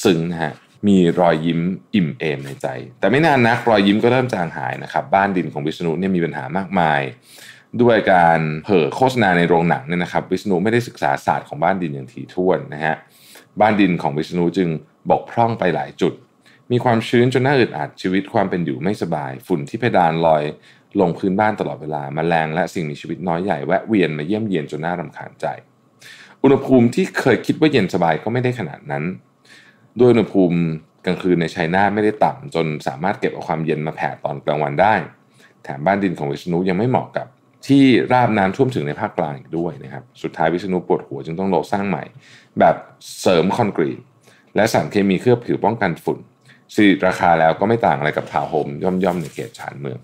ซึ้งนะฮะมีรอยยิ้มอิ่มเอมในใจ แต่ไม่นานนักรอยยิ้มก็เริ่มจางหายนะครับบ้านดินของวิษณุเนี่ยมีปัญหามากมาย ด้วยการเผยโฆษณาในโรงหนังเนี่ยนะครับวิษณุไม่ได้ศึกษาศาสตร์ของบ้านดินอย่างถี่ถ้วนนะฮะบ้านดินของวิษณุจึงบกพร่องไปหลายจุด มีความชื้นจนน่าอึดอัด ชีวิตความเป็นอยู่ไม่สบาย ฝุ่นที่เพดานลอยลงพื้นบ้านตลอดเวลามาแมลงและสิ่งมีชีวิตน้อยใหญ่แวะเวียนมาเยี่ยมเยียนจนน่ารำคาญใจ อุณหภูมิที่เคยคิดว่าเย็นสบายก็ไม่ได้ขนาดนั้นด้วยอุณหภูมิกลางคืนในไชน่าไม่ได้ต่ำจนสามารถเก็บเอาความเย็นมาแผ่ตอนกลางวันได้ แถมบ้านดินของวิษณุยังไม่เหมาะกับ ที่ราบน้ำท่วมถึงในภาคกลางอีกด้วยนะครับสุดท้ายวิษณุปวดหัวจึงต้องลงสร้างใหม่ แบบเสริมคอนกรีตและสารเคมีเคลือบผิวป้องกันฝุ่นสิรราคาแล้วก็ไม่ต่างอะไรกับทาวน์โฮมย่อมๆในเขตชานเมือง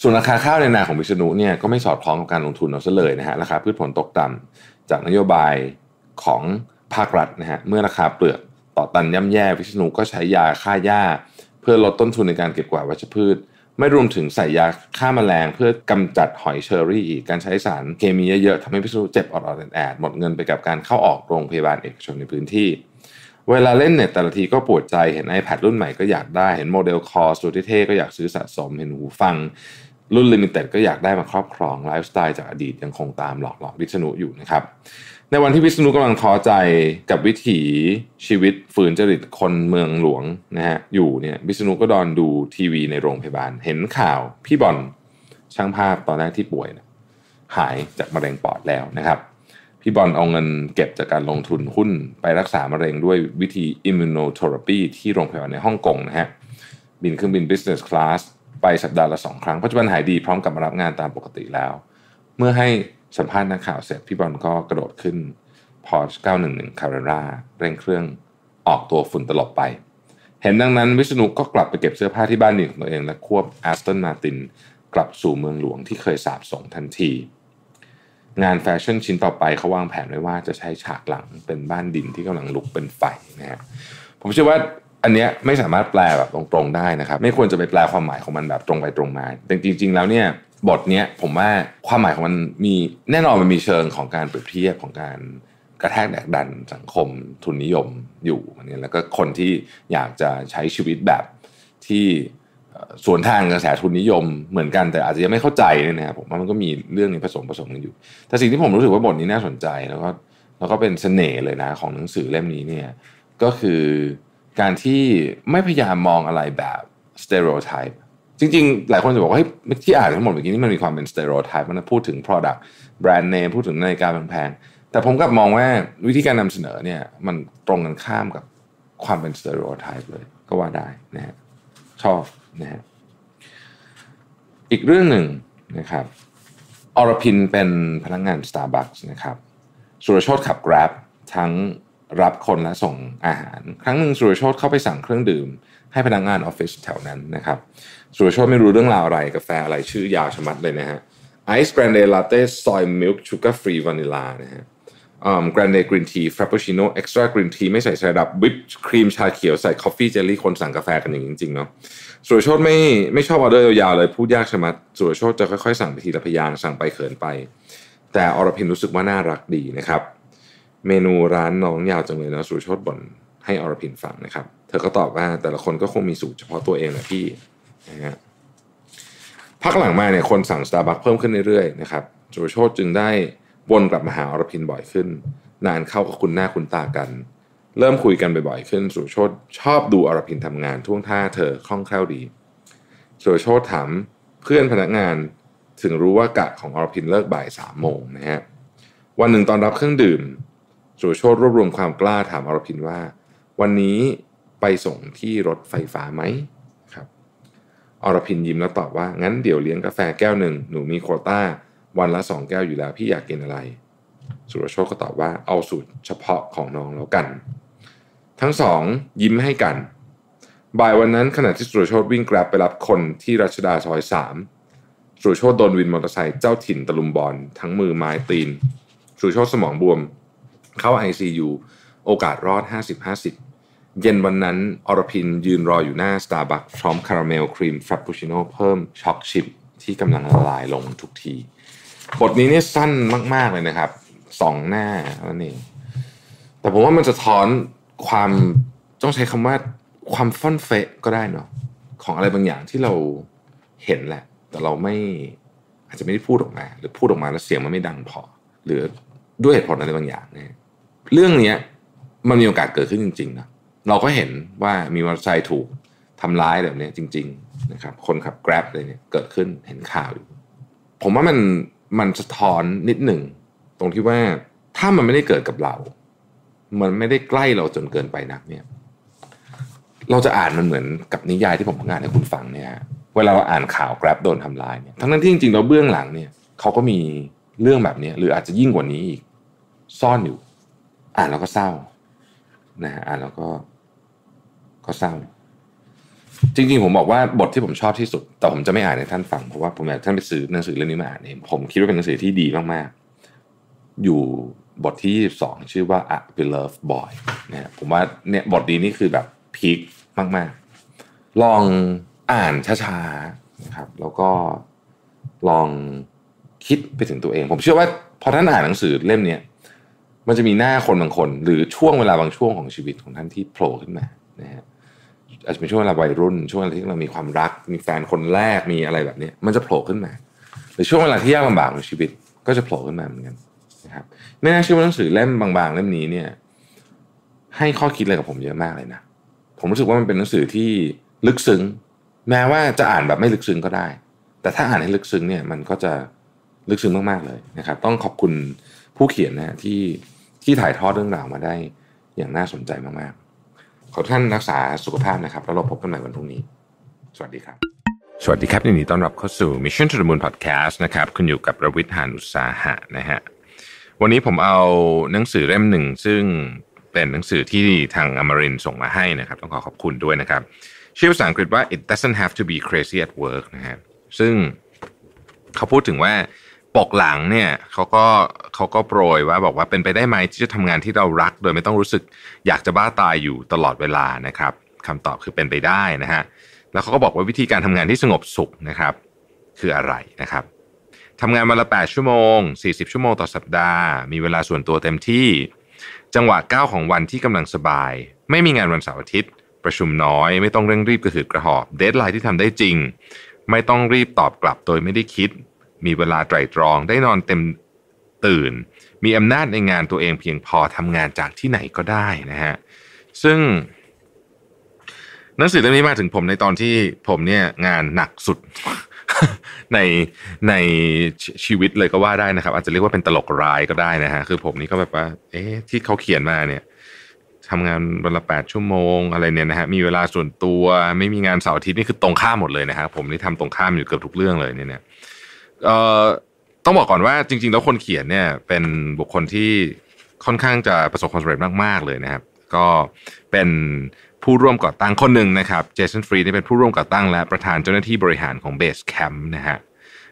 ส่วนราคาข้าวในนาของวิษณุเนี่ยก็ไม่สอดคล้องกับการลงทุนเอาซะเลยนะฮะราคาพืชผลตกต่ำจากนโยบายของภาครัฐนะฮะเมื่อราคาเปลือกต่อตันย่ำแย่ วิษณุก็ใช้ยาฆ่าหญ้าเพื่อลดต้นทุนในการเก็บกวาดวัชพืช ไม่รวมถึงใส่ยาฆ่ามาแมลงเพื่อกำจัดหอยเชอรี่อีกการใช้สารเคมีเยอะๆทำให้พิษณุเจ็บออดนแอดหมดเงินไปกับการเข้าออกโรงพยาบาลเอกชนในพื้นที่ เวลาเล่นเน็ตแต่ละทีก็ปวดใจเห็น iPad รุ่นใหม่ก็อยากได้เห็นโมเดลคอร์สที่เท่ก็อยากซื้อสะสมเห็นหูฟัง รุ่นลิมิเต็ดก็อยากได้มาครอบครองไลฟ์สไตล์จากอดีตยังคงตามหลอกหลอกวิษณุอยู่นะครับในวันที่วิษณุกำลังท้อใจกับวิถีชีวิตฝืนจริตคนเมืองหลวงนะฮะอยู่เนี่ยวิษณุก็ดอนดูทีวีในโรงพยาบาลเห็นข่าวพี่บอลช่างภาพตอนแรกที่ป่วยนะหายจากมะเร็งปอดแล้วนะครับ พี่บอลเอาเงินเก็บจากการลงทุนหุ้น ไปรักษามะเร็งด้วยวิธีอิมมูโนเทอร์ปีที่โรงพยาบาลในฮ่องกงนะฮะบินเครื่องบิน Business Class ไปสัปดาห์ละสองครั้งปัจจุบันหายดี พร้อมกับมารับงานตามปกติแล้ว เมื่อให้สัมภาษณ์นักข่าวเสร็จพี่บอลก็กระโดดขึ้น Porsche 911 Carrera เร่งเครื่องออกตัวฝุ่นตลบไป เห็นดังนั้นวิษณุก็กลับไปเก็บเสื้อผ้าที่บ้านหนงของตัวเองและควบ Aston Martin กลับสู่เมืองหลวงที่เคยสาบส่งทันที งานแฟชั่นชิ้นต่อไปเขาวางแผนไว้ว่าจะใช้ฉากหลังเป็นบ้านดินที่กำลังลุกเป็นไฟนะับผมเชื่อว่าอันเนี้ยไม่สามารถแปลแบบตรงๆได้นะครับไม่ควรจะไปแปลความหมายของมันแบบตรงไปตรงมา แต่จริง ๆแล้วเนี่ยบทเนี้ยผมว่าความหมายของมันมีแน่นอนมันมีเชิงของการเปรียบเทียบของการกระแทกแดกดันสังคมทุนนิยมอยู่เนี่ยแล้วก็คนที่อยากจะใช้ชีวิตแบบที่สวนทางกระแสทุนนิยม เหมือนกันแต่อาจจะยังไม่เข้าใจเนี่ยนะครับผมว่ามันก็มีเรื่องนี้ผสมผสมกันอยู่ แต่สิ่งที่ผมรู้สึกว่าบทนี้น่าสนใจแล้วก็แล้วก็เป็นเสน่ห์เลยนะของหนังสือเล่มนี้เนี่ยก็คือการที่ไม่พยายามมองอะไรแบบสเตอร์โอไทป์จริงๆ หลายคนจะบอกว่าเฮ้ยที่อ่านทั้งหมดเมื่อกี้นี่มันมีความเป็นสเตอรไทป์มันพูดถึง Product แบรนด์เนมพูดถึงนาฬิกาแพงๆแต่ผมกลับมองว่าวิธีการนำเสนอเนี่ยมันตรงกันข้ามกับความเป็นสเตอรไทป์เลยก็ว่าได้นะฮะชอบนะฮะอีกเรื่องหนึ่งนะครับอรพินเป็นพนักงงาน Starbucks นะครับ สุรโชตขับ Grab ทั้งรับคนและส่งอาหาร ครั้งหนึ่งสุรโชตเข้าไปสั่งเครื่องดื่ม ให้พนักงงานออฟฟิศแถวนั้นนะครับสุรชชบไม่รู้เรื่องราวอะไรกาแฟอะไรชื่อยาวชะมัดเลยนะฮะไอซ์แกรนเดลาเต้ซอยมิลค์ชูการ์ฟรีวานิลานะฮะแกรนเดกรีนทีฟรปปูชิโน่เอ็กซ์ตร้ากรีนทีไม่ใส่ชาดับวิปครีมชาเขียวใส่คอฟฟี่เจลลี่คนสั่งกาแฟกันอย่างจริงๆเนาะสุรโชบไม่ไม่ชอบออเดอร์ยาวๆเลยพูดยากชะมัดสุรโชบจะค่อยๆสั่งไปทีละพยางสั่งไปเขินไป แต่อรพินรู้สึกว่าน่ารักดีนะครับเมนูร้านน้องยาวจังเลยนะสุรโชคบ่นให้อรพินฟังนะครับเธอก็ตอบว่าแต่ละคนก็คงมีสูตรเฉพาะตัวเองนะพี่นะฮะพักหลังมาเนี่ยคนสั่งสตาร์บัคเพิ่มขึ้นเรื่อยๆนะครับโจโฉจึงได้วนกลับมาหาอรพินบ่อยขึ้น นานเข้าก็คุณหน้าคุณตากัน เริ่มคุยกันบ่อย ๆขึ้นสุโชตชอบดูอรพินทำงาน ท่วงท่าเธอคล่องแคล่วดี สุโชตถามเพื่อนพนักงานถึงรู้ว่ากะของอรพินเลิกบ่ายสามโมงนะฮะวันหนึ่งตอนรับเครื่องดื่ม สุโชตรวบรวมความกล้าถามอรพินว่า วันนี้ไปส่งที่รถไฟฟ้าไหมอรพินยิ้มแล้วตอบว่า งั้นเดี๋ยวเลี้ยงกาแฟแก้วหนึ่ง หนูมีโคต้า วันละสองแก้วอยู่แล้วพี่อยากกินอะไรสุรโชคก็ตอบว่าเอาสูตรเฉพาะของน้องแล้วกัน ทั้งสองยิ้มให้กันบ่ายวันนั้นขณะที่สุรโชควิ่งกลับไปรับคนที่รัชดาซอยสามสุรโชคโดนวินมอเตอร์ไซค์เจ้าถิ่นตะลุมบอลทั้งมือไม้ตีนสุรโชคสมองบวมเข้า ICU โอกาสรอด50-50เย็นวันนั้นอรพินยืนรออยู่หน้าสตาร์บัคพร้อม คาราเมล ครีมฟรปปูชิโน่เพิ่มช็อกชิป ที่กำลังละลายลงทุกที บทนี้นี่สั้นมาก ๆ เลยนะครับสองหน้านั่นเองแต่ผมว่ามันจะถอนความต้องใช้คำว่าความฟ่อนเฟะก็ได้เนาะของอะไรบางอย่างที่เราเห็นแหละ แต่เราไม่อาจจะไม่ได้พูดออกมา หรือพูดออกมาแล้วเสียงมันไม่ดังพอ หรือด้วยเหตุผลอะไรบางอย่างเนี่ยเรื่องนี้มันมีโอกาสเกิดขึ้นจริงๆนะเราก็เห็นว่ามีมอเตอร์ไซค์ถูกทำร้ายแบบนี้จริง ๆ นะครับ คนขับ Grab เลยเนี่ยเกิดขึ้นเห็นข่าวอยู่ ผมว่ามันมันสะท้อนนิดหนึ่งตรงที่ว่าถ้ามันไม่ได้เกิดกับเรา มันไม่ได้ใกล้เราจนเกินไปนักเนี่ย เราจะอ่านมันเหมือนกับนิยายที่ผมงานให้คุณฟังเนี่ยฮะ เวลาเราอ่านข่าว Grab โดนทำลายเนี่ย ทั้งนั้นที่จริงๆเราเบื้องหลังเนี่ยเขาก็มีเรื่องแบบนี้หรืออาจจะยิ่งกว่านี้อีกซ่อนอยู่ อ่านแล้วก็เศร้านะอ่านแล้วก็็เศร้าจริงๆผมบอกว่าบทที่ผมชอบที่สุดแต่ผมจะไม่อ่านให้ท่านฟังเพราะว่าผมอยากท่านไปซื้อหนังสือเล่มนี้มาอ่านเองผมคิดว่าเป็นหนังสือที่ดีมากๆอยู่บทที่สองชื่อว่า A Beloved Boy นะผมว่าเนี่ยบทดีนี่คือแบบพีคมากๆ ลองอ่านช้าๆนะครับแล้วก็ลองคิดไปถึงตัวเองผมเชื่อว่าพอท่านอ่านหนังสือเล่มนี้มันจะมีหน้าคนบางคน หรือช่วงเวลาบางช่วงของชีวิตของท่านที่โผล่ขึ้นมานะฮะอาจจะเป็นช่วงเวลาวัยรุ่น ช่วงเวลาที่เรามีความรักมีแฟนคนแรกมีอะไรแบบนี้มันจะโผล่ขึ้นมาหรือช่วงเวลาที่ยากลำบากในชีวิต ก็จะโผล่ขึ้นมาเหมือนกันนะครับไม่น่าเชื่อว่าหนังสือเล่มบางๆเล่มนี้เนี่ย ให้ข้อคิดอะไรกับผมเยอะมากเลยนะผมรู้สึกว่ามันเป็นหนังสือที่ลึกซึ้งแม้ว่าจะอ่านแบบไม่ลึกซึ้งก็ได้ แต่ถ้าอ่านให้ลึกซึ้งเนี่ยมันก็จะลึกซึ้งมากๆเลยนะครับต้องขอบคุณผู้เขียนนะฮะที่ที่ถ่ายทอดเรื่องราวมาได้อย่างน่าสนใจมากๆขอท่านรักษาสุขภาพนะครับ แล้วเราพบกันใหม่วันพรุ่งนี้ สวัสดีครับ สวัสดีครับยินดีต้อนรับเข้าสู่ Mission to the Moon Podcast นะครับ คุณอยู่กับประวิทยหานุสาหะนะฮะวันนี้ผมเอาหนังสือเล่มหนึ่ง ซึ่งเป็นหนังสือที่ทางอมรินส่งมาให้นะครับ ต้องขอขอบคุณด้วยนะครับชื่อภาษาอังกฤษว่า it doesn't have to be crazy at work นะฮะซึ่งเขาพูดถึงว่าปกหลังเนี่ยเขาก็เขาก็โปรยว่าบอกว่าเป็นไปได้ไหมที่จะทำงานที่เรารักโดยไม่ต้องรู้สึกอยากจะบ้าตายอยู่ตลอดเวลานะครับคำตอบคือเป็นไปได้นะฮะแล้วเขาก็บอกว่าวิธีการทำงานที่สงบสุขนะครับ คืออะไรนะครับทำงานวันละ 8 ชั่วโมง 40 ชั่วโมงต่อสัปดาห์มีเวลาส่วนตัวเต็มที่ จังหวะ9ของวันที่กำลังสบาย ไม่มีงานวันเสาร์อาทิตย์ประชุมน้อย ไม่ต้องเร่งรีบกระหืดกระหอบเดทไลน์ที่ทำได้จริง ไม่ต้องรีบตอบกลับโดยไม่ได้คิดมีเวลาไตร่ตรองได้นอนเต็มตื่น มีอำนาจในงานตัวเองเพียงพอทำงานจากที่ไหนก็ได้นะฮะซึ่ง หนังสือเล่มนี้มาถึงผมในตอนที่ผมเนี่ยงานหนักสุดในในชีวิตเลยก็ว่าได้นะครับ อาจจะเรียกว่าเป็นตลกร้ายก็ได้นะฮะคือผมนี่ก็แบบว่า เอ๊ะที่เขาเขียนมาเนี่ยทำงานวันละแปดชั่วโมงอะไรเนี่ยนะฮะมีเวลาส่วนตัวไม่มีงานเสาร์อาทิตย์นี่คือตรงข้ามหมดเลยนะครับผมนี่ทำตรงข้ามอยู่เกือบทุกเรื่องเลยเนี่ยต้องบอกก่อนว่าจริงๆแล้วคนเขียนเนี่ยเป็นบุคคลที่ค่อนข้างจะประสบความสำเร็จมากๆเลยนะครับ ก็เป็นผู้ร่วมก่อตั้งคนหนึ่งนะครับเจสันฟรีนี่เป็นผู้ร่วมก่อตั้งและประธานเจ้าหน้าที่บริหารของ Base Camp นะฮะ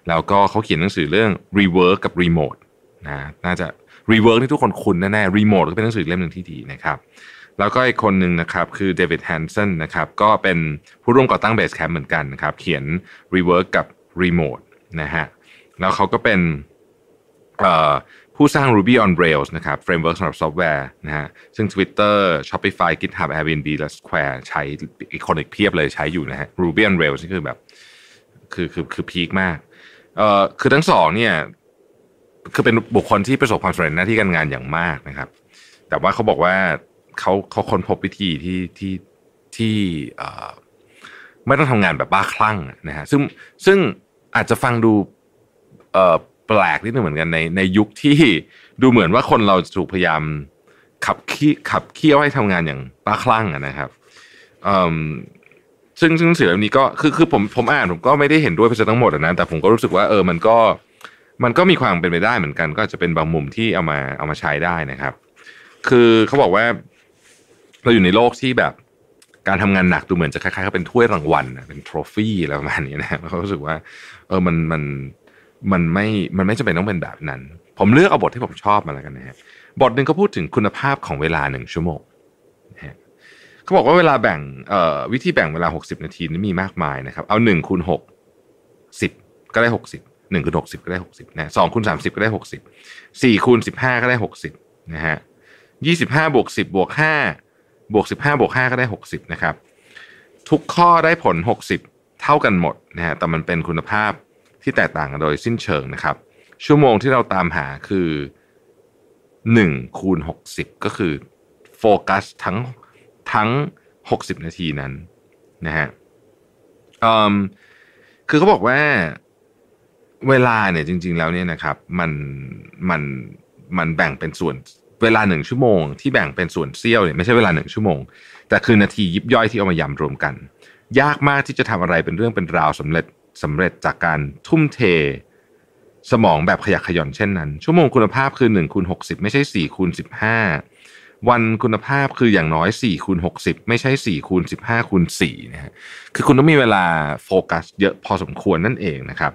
แล้วก็เขาเขียนหนังสือเรื่อง Rework กับ Remote นะน่าจะ Rework ที่ทุกคนคุ้นแน่ๆ Remote ก็เป็นหนังสือเล่มหนึ่งที่ดีนะครับ แล้วก็อีกคนหนึ่งนะครับ คือเดวิดแฮนสันนะครับก็เป็นผู้ร่วมก่อตั้ง Base Camp เหมือนกันนะครับ เขียน Rework กับ Remote นะฮะแล้วเขาก็เป็นผู้สร้าง Ruby on Rails นะครับเฟรมเวิร์กสำหรับซอฟต์แวร์นะฮะซึ่ง Twitter Shopify GitHub Airbnb และ Square ใช้อีกคนอีกเพียบเลยใช้อยู่นะฮะ Ruby on Rails นี่คือแบบ คือคือ คือพีคมากเอ่อคือทั้งสองเนี่ย คือเป็น บุคคลที่ประสบความสำเร็จหน้าที่การงานอย่างมากนะครับ แต่ว่าเขาบอกว่าเขาเขาค้นพบวิธีที่ ที่ที่ไม่ต้องทำงานแบบบ้าคลั่งนะฮะซึ่งซึ่งอาจจะฟังดูแปลกนิดนึงเหมือนกันในในยุคที่ดูเหมือนว่าคนเราถูกพยายามขับขี้ขับเคี้ยวให้ทำงานอย่างตาคลั่งนะครับซึ่งซึ่งสื่อแบบนี้ก็คือคือผมผมอ่านผมก็ไม่ได้เห็นด้วยเพื่อทั้งหมดนะแต่ผมก็รู้สึกว่าเออมันก็มันก็มีความเป็นไปได้เหมือนกัน ก็จะเป็นบางมุมที่เอามาเอามาใช้ได้นะครับ คือเขาบอกว่าเราอยู่ในโลกที่แบบ การทำงานหนักดูเหมือนจะคล้ายๆเขาเป็นถ้วยรางวัลเป็นทรฟี่อะไรประมาณนี้นะเขารู้สึกว่า เออมันมันมันไม่ มันไม่จำเป็นต้องเป็นแบบนั้น ผมเลือกเอาบทที่ผมชอบมาแล้วกันนะฮะ บทหนึ่งเขาพูดถึงคุณภาพของเวลาหนึ่งชั่วโมงนะฮะเขาบอกว่าเวลาแบ่งวิธีแบ่งเวลา 60 นาทีนี่มีมากมายนะครับ เอา1คูณ6 10 ก็ได้ 60 1คูณ60 ก็ได้ 60นะสองคูณ30 ก็ได้ 60 4คูณ15 ก็ได้ 60นะฮะ25บวก10บวก5บวก15บวก5ก็ได้ 60นะครับ ทุกข้อได้ผล 60 เท่ากันหมดนะฮะ แต่มันเป็นคุณภาพที่แตกต่างกันโดยสิ้นเชิงนะครับชั่วโมงที่เราตามหาคือ1คูณหกก็คือโฟกัสทั้งทั้ง60 นาทีนั้นนะฮะคือเขาบอกว่าเวลาเนี่ยจริงๆแล้วเนี่ยนะครับมันมันมันแบ่งเป็นส่วนเวลาหนึ่งชั่วโมงที่แบ่งเป็นส่วนเซี่ยวเนี่ยไม่ใช่เวลาหนึ่งชั่วโมงแต่คือนาทียิบย่อยที่เอามายำรวมกัน ยากมากที่จะทำอะไรเป็นเรื่องเป็นราวสำเร็จสำเร็จจากการทุ่มเทสมองแบบขยักขย่อนเช่นนั้น ชั่วโมงคุณภาพคือ1คูณหกไม่ใช่4คูณสิวันคุณภาพคืออย่างน้อย4คูณหกไม่ใช่4คูณ15คูณ4นะฮะคือคุณต้องมีเวลาโฟกัสเยอะพอสมควรนั่นเองนะครับ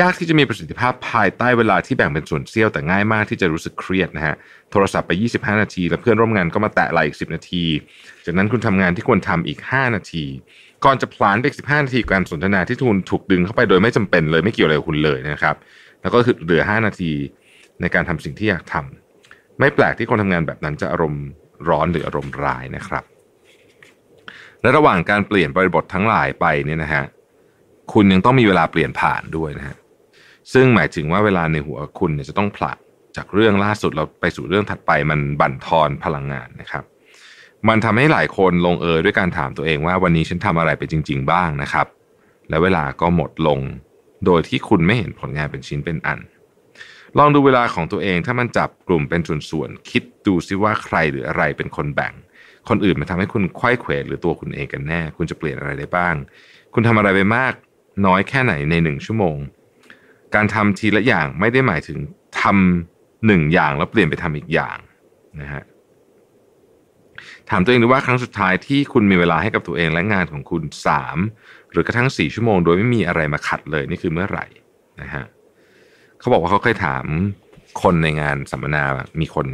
ยากที่จะมีประสิทธิภาพภายใต้เวลาที่แบ่งเป็นส่วนเสี้ยว แต่ง่ายมากที่จะรู้สึกเครียดนะฮะโทรศัพท์ไป 25 นาที แล้วเพื่อนร่วมงานก็มาแตะไหล่อีก 10 นาทีจากนั้นคุณทำงานที่ควรทำอีก 5 นาทีก่อนจะผลานไปสิบห้านาทีการสนทนาที่คุณถูกดึงเข้าไปโดยไม่จำเป็นเลยไม่เกี่ยวอะไรกับคุณเลยนะครับ แล้วก็คือเหลือห้านาทีในการทำสิ่งที่อยากทำ ไม่แปลกที่คนทำงานแบบนั้นจะอารมณ์ร้อนหรืออารมณ์ร้ายนะครับและระหว่างการเปลี่ยนบริบททั้งหลายไปเนี่ยนะฮะคุณยังต้องมีเวลาเปลี่ยนผ่านด้วยนะฮะซึ่งหมายถึงว่าเวลาในหัวคุณเนี่ยจะต้องผลักจากเรื่องล่าสุดเราไปสู่เรื่องถัดไป มันบั่นทอนพลังงานนะครับมันทำให้หลายคนลงเอยด้วยการถามตัวเองว่าวันนี้ฉันทำอะไรไปจริงๆ บ้างนะครับ และเวลาก็หมดลง โดยที่คุณไม่เห็นผลงานเป็นชิ้นเป็นอัน ลองดูเวลาของตัวเองถ้ามันจับกลุ่มเป็นส่วนๆคิดดูซิว่าใครหรืออะไรเป็นคนแบ่ง คนอื่นมาทำให้คุณควยเขวหรือตัวคุณเองกันแน่คุณจะเปลี่ยนอะไรได้บ้าง คุณทำอะไรไปมากน้อยแค่ไหนในหนึ่งชั่วโมง การทำทีละอย่างไม่ได้หมายถึงทำหนึ่งอย่างแล้วเปลี่ยนไปทำอีกอย่างนะฮะถามตัวเองดูว่าครั้งสุดท้ายที่คุณมีเวลาให้กับตัวเองและงานของคุณ3หรือกระทั่ง4ชั่วโมงโดยไม่มีอะไรมาขัดเลยนี่คือเมื่อไหร่นะฮะเขาบอกว่าเขาเคยถามคนในงานสัมมนา มีคน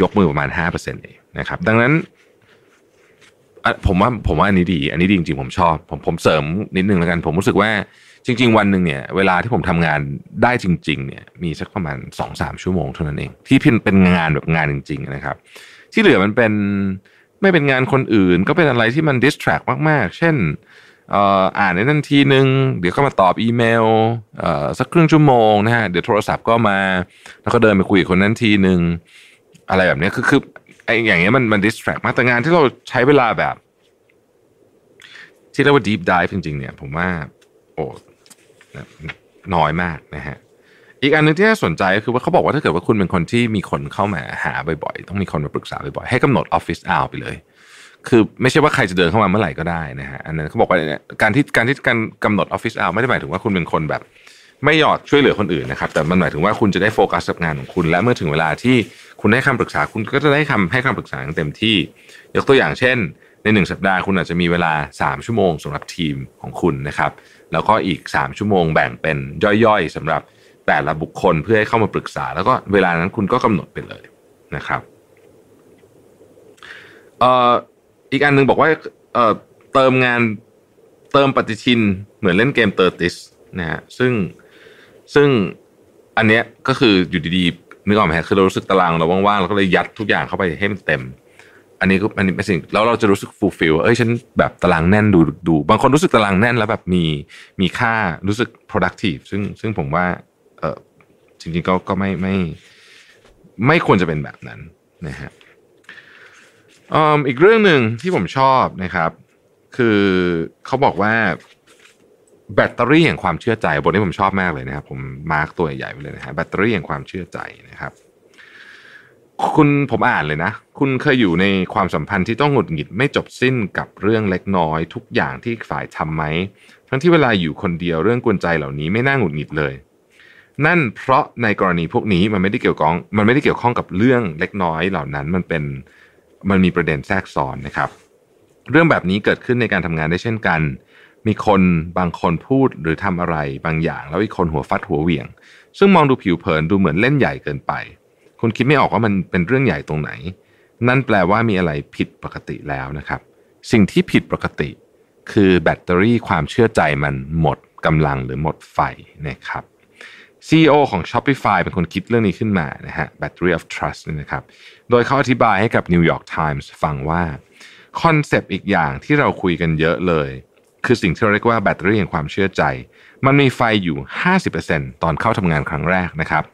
ยกมือประมาณ5%เองนะครับ ดังนั้นผมว่าผมว่าอันนี้ดี อันนี้ดีจริง ๆ ผมชอบผมผมเสริมนิดนึงแล้วกัน ผมรู้สึกว่าจริง ๆ วันหนึ่งเนี่ยเวลาที่ผมทำงานได้จริง ๆ เนี่ย มีสักประมาณสองสามชั่วโมงเท่านั้นเอง ที่เป็นเป็นงานแบบงานจริง ๆ นะครับที่เหลือมันเป็นไม่เป็นงานคนอื่นก็เป็นอะไรที่มันดิสแทรกมากๆ เช่นอ่านในนั้นทีนึง เดี๋ยวก็มาตอบอีเมล สักครึ่งชั่วโมงนะฮะเดี๋ยวโทรศัพท์ก็มา แล้วก็เดินไปคุยกับคนนั้นทีนึง อะไรแบบนี้คือคือไออย่างเงี้ยมันมันดิสแทรกมากแต่งานที่เราใช้เวลาแบบ ที่เรียกว่า deep dive จริงๆเนี่ยผมว่าโอ้น้อยมากนะฮะอีกอันนึงที่น่าสนใจก็คือว่าเขาบอกว่าถ้าเกิดว่าคุณเป็นคนที่มีคนเข้ามาหาบ่อยๆต้องมีคนมาปรึกษาบ่อยๆให้กำหนดออฟฟิศอาไปเลย คือไม่ใช่ว่าใครจะเดินเข้ามาเมื่อไหร่ก็ได้นะฮะอันนั้นเขาบอกว่าการที่การที่การกำหนดออฟฟิศอาไม่ได้หมายถึงว่าคุณเป็นคนแบบไม่หยอดช่วยเหลือคนอื่นนะครับแต่มันหมายถึงว่าคุณจะได้โฟกัสกับงานของคุณและเมื่อถึงเวลาที่คุณให้คำปรึกษาคุณก็จะได้คำให้คำปรึกษาอย่างเต็มที่ยกตัวอย่างเช่น ในหนึ่งสัปดาห์คุณอาจจะมีเวลา3ชั่วโมงสำหรับทีมของคุณนะครับ แล้วก็อีก 3 ชั่วโมงแบ่งเป็นย่อยๆสำหรับแต่ละบุคคลเพื่อให้เข้ามาปรึกษา แล้วก็เวลานั้นคุณก็กำหนดไปเลยนะครับเอ่ออีกอันหนึ่งบอกว่าเอ่อเติมงานเติมปฏิทินเหมือนเล่นเกมเตอร์ติสนะฮะซึ่งซึ่งอันเนี้ยก็คืออยู่ดีๆนึกออกไหมคือเรารู้สึกตารางเราว่างๆเราก็เลยยัดทุกอย่างเข้าไปให้มันเต็ม อันนี้ก็อันนี้เป็นสิ่ง แล้วเราจะรู้สึกฟูลฟิล เอ้ย ฉันแบบตารางแน่นดูดูบางคนรู้สึกตารางแน่น แล้วแบบมีมีค่ารู้สึก productive ซึ่งซึ่งผมว่าเออจริงๆก็ก็ไม่ไม่ ไม่ควรจะเป็นแบบนั้นนะฮะอีกเรื่องหนึ่งที่ผมชอบนะครับ คือเขาบอกว่า แบตเตอรี่แห่งความเชื่อใจบทนี้ผมชอบมากเลยนะครับผมมาร์กตัวใหญ่ไปเลยนะฮะแบตเตอรี่แห่งความเชื่อใจนะครับ คุณผมอ่านเลยนะคุณเคยอยู่ในความสัมพันธ์ที่ต้องหงุดหงิดไม่จบสิ้นกับเรื่องเล็กน้อยทุกอย่างที่ฝ่ายทำไหมทั้งที่เวลาอยู่คนเดียวเรื่องกวนใจเหล่านี้ไม่น่าหงุดหงิดเลยนั่นเพราะในกรณีพวกนี้มันไม่ได้เกี่ยวกอง มันไม่ได้เกี่ยวข้องกับเรื่องเล็กน้อยเหล่านั้น มันเป็น มันมีประเด็นแทรกซ้อนนะครับ เรื่องแบบนี้เกิดขึ้นในการทำงานได้เช่นกัน มีคนบางคนพูดหรือทำอะไรบางอย่าง แล้วอีกคนหัวฟัดหัวเหวี่ยง ซึ่งมองดูผิวเผินดูเหมือนเล่นใหญ่เกินไป คุณคิดไม่ออกว่ามันเป็นเรื่องใหญ่ตรงไหน นั่นแปลว่ามีอะไรผิดปกติแล้วนะครับ สิ่งที่ผิดปกติ คือแบตเตอรี่ความเชื่อใจมันหมดกำลังหรือหมดไฟนะครับ CEO ของ Shopify เป็นคนคิดเรื่องนี้ขึ้นมานะฮะ Battery of Trust นี่นะครับโดยเขาอธิบายให้กับ New York Times ฟังว่า คอนเซปต์อีกอย่างที่เราคุยกันเยอะเลย คือสิ่งที่เราเรียกว่าแบตเตอรี่แห่งความเชื่อใจ มันมีไฟอยู่ 50%ตอนเข้าทำงานครั้งแรกนะครับ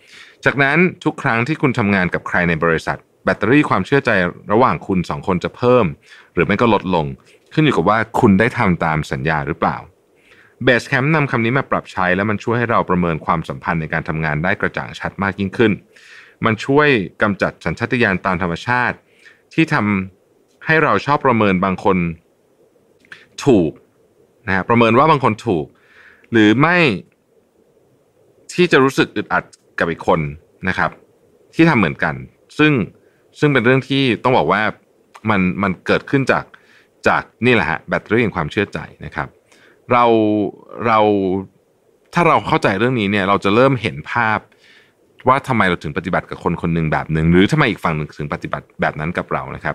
จากนั้นทุกครั้งที่คุณทำงานกับใครในบริษัท แบตเตอรี่ความเชื่อใจระหว่างคุณ2คนจะเพิ่ม หรือไม่ก็ลดลงขึ้นอยู่กับว่าคุณได้ทำตามสัญญาหรือเปล่าเบสแคมป์นำคำนี้มาปรับใช้แล้วมันช่วยให้เราประเมินความสัมพันธ์ในการทำงานได้กระจ่างชัดมากยิ่งขึ้น มันช่วยกำจัดสัญชาตญาณตามธรรมชาติ ที่ทำให้เราชอบประเมินบางคนถูกนะฮะประเมินว่าบางคนถูก หรือไม่ที่จะรู้สึกอึดอัดกับอีกคนนะครับ ที่ทำเหมือนกัน ซึ่งซึ่งเป็นเรื่องที่ต้องบอกว่ามันมันเกิดขึ้นจากจากนี่แหละฮะแบตเตอรี่แห่งความเชื่อใจนะครับเราเราถ้าเราเข้าใจเรื่องนี้เนี่ยเราจะเริ่มเห็นภาพว่าทำไมเราถึงปฏิบัติกับคนคนหนึ่งแบบหนึ่งหรือทำไมอีกฝั่งหนึ่งถึง ปฏิบัติแบบนั้นกับเรานะครับ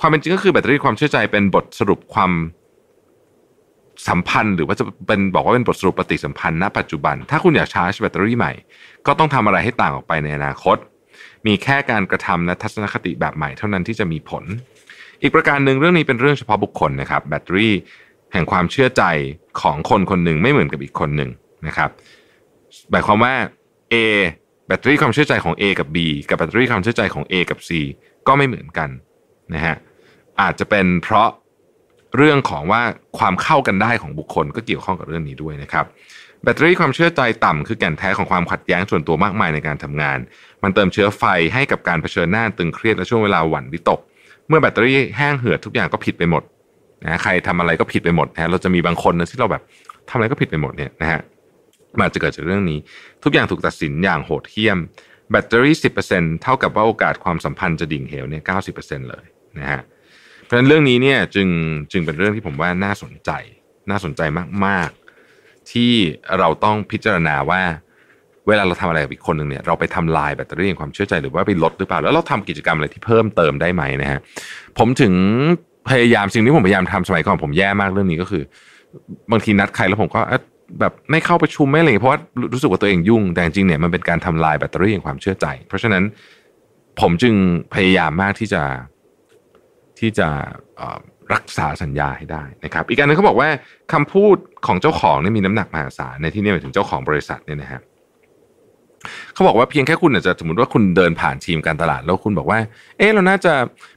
ความเป็นจริงก็คือแบตเตอรี่ความเชื่อใจเป็นบทสรุปความสัมพันธ์ หรือว่าจะเป็นบอกว่าเป็นบทสรุปปฏิสัมพันธ์ณปัจจุบัน ถ้าคุณอยากชาร์จแบตเตอรี่ใหม่ ก็ต้องทำอะไรให้ต่างออกไปในอนาคต มีแค่การกระทำและทัศนคติแบบใหม่เท่านั้นที่จะมีผล อีกประการหนึ่งเรื่องนี้เป็นเรื่องเฉพาะบุคคลนะครับ แบตเตอรี่แห่งความเชื่อใจของคนคนหนึ่งไม่เหมือนกับอีกคนหนึ่งนะครับ หมายความว่า A แบตเตอรี่ความเชื่อใจของ A กับ B กับแบตเตอรี่ความเชื่อใจของ A กับ C ก็ไม่เหมือนกันนะฮะอาจจะเป็นเพราะเรื่องของว่า ความเข้ากันได้ของบุคคลก็เกี่ยวข้องกับเรื่องนี้ด้วยนะครับแบตเตอรี่ความเชื่อใจต่ำ คือแก่นแท้ของความขัดแย้งส่วนตัวมากมายในการทำงาน มันเติมเชื้อไฟให้กับการเผชิญหน้าตึงเครียดและช่วงเวลาหวั่นวิตก เมื่อแบตเตอรี่แห้งเหือดทุกอย่างก็ผิดไปหมดนะใครทำอะไรก็ผิดไปหมดนะเราจะมีบางคนนะที่เราแบบทำอะไรก็ผิดไปหมดเนี่ยนะฮะ มาจะเกิดจากเรื่องนี้ ทุกอย่างถูกตัดสินอย่างโหดเหี้ยมแบตเตอรี่สิบเปอร์เซ็นเท่ากับว่าโอกาสความสัมพันธ์จะดิ่งเหวเนี่ยเก้าสิบเปอร์เซ็นเลยนะฮะเพราะฉะนั้นเรื่องนี้เนี่ยจึงจึงเป็นเรื่องที่ผมว่าน่าสนใจ น่าสนใจมาก ๆ ที่เราต้องพิจารณาว่า เวลาเราทำอะไรกับอีกคนหนึ่งเนี่ย เราไปทำลายแบตเตอรี่่งความเชื่อใจหรือว่าไปลดหรือเปล่าแล้วเราทำกิจกรรมอะไรที่เพิ่มเติมได้ไหมนะฮะผมถึงพยายามสิ่งที่ผมพยายามทำสมัยก่อนผมแย่มากเรื่องนี้ก็คือ บางทีนัดใครแล้วผมก็แบบไม่เข้าประชุมไม่อะไรเพราะว่ารู้สึกว่าตัวเองยุ่ง แต่จริงเนี่ยมันเป็นการทำลายแบตเตอรี่แห่งความเชื่อใจ เพราะฉะนั้นผมจึงพยายามมากที่จะที่จะรักษาสัญญาให้ได้นะครับ อีกการนึงเขาบอกว่าคำพูดของเจ้าของนี่มีน้ำหนักมหาศาลในที่นี้หมายถึงเจ้าของบริษัทเนี่ยนะฮะเขาบอกว่าเพียงแค่คุณอาจจะสมมติว่าคุณเดินผ่านทีมการตลาดแล้วคุณบอกว่าเออเราน่าจะ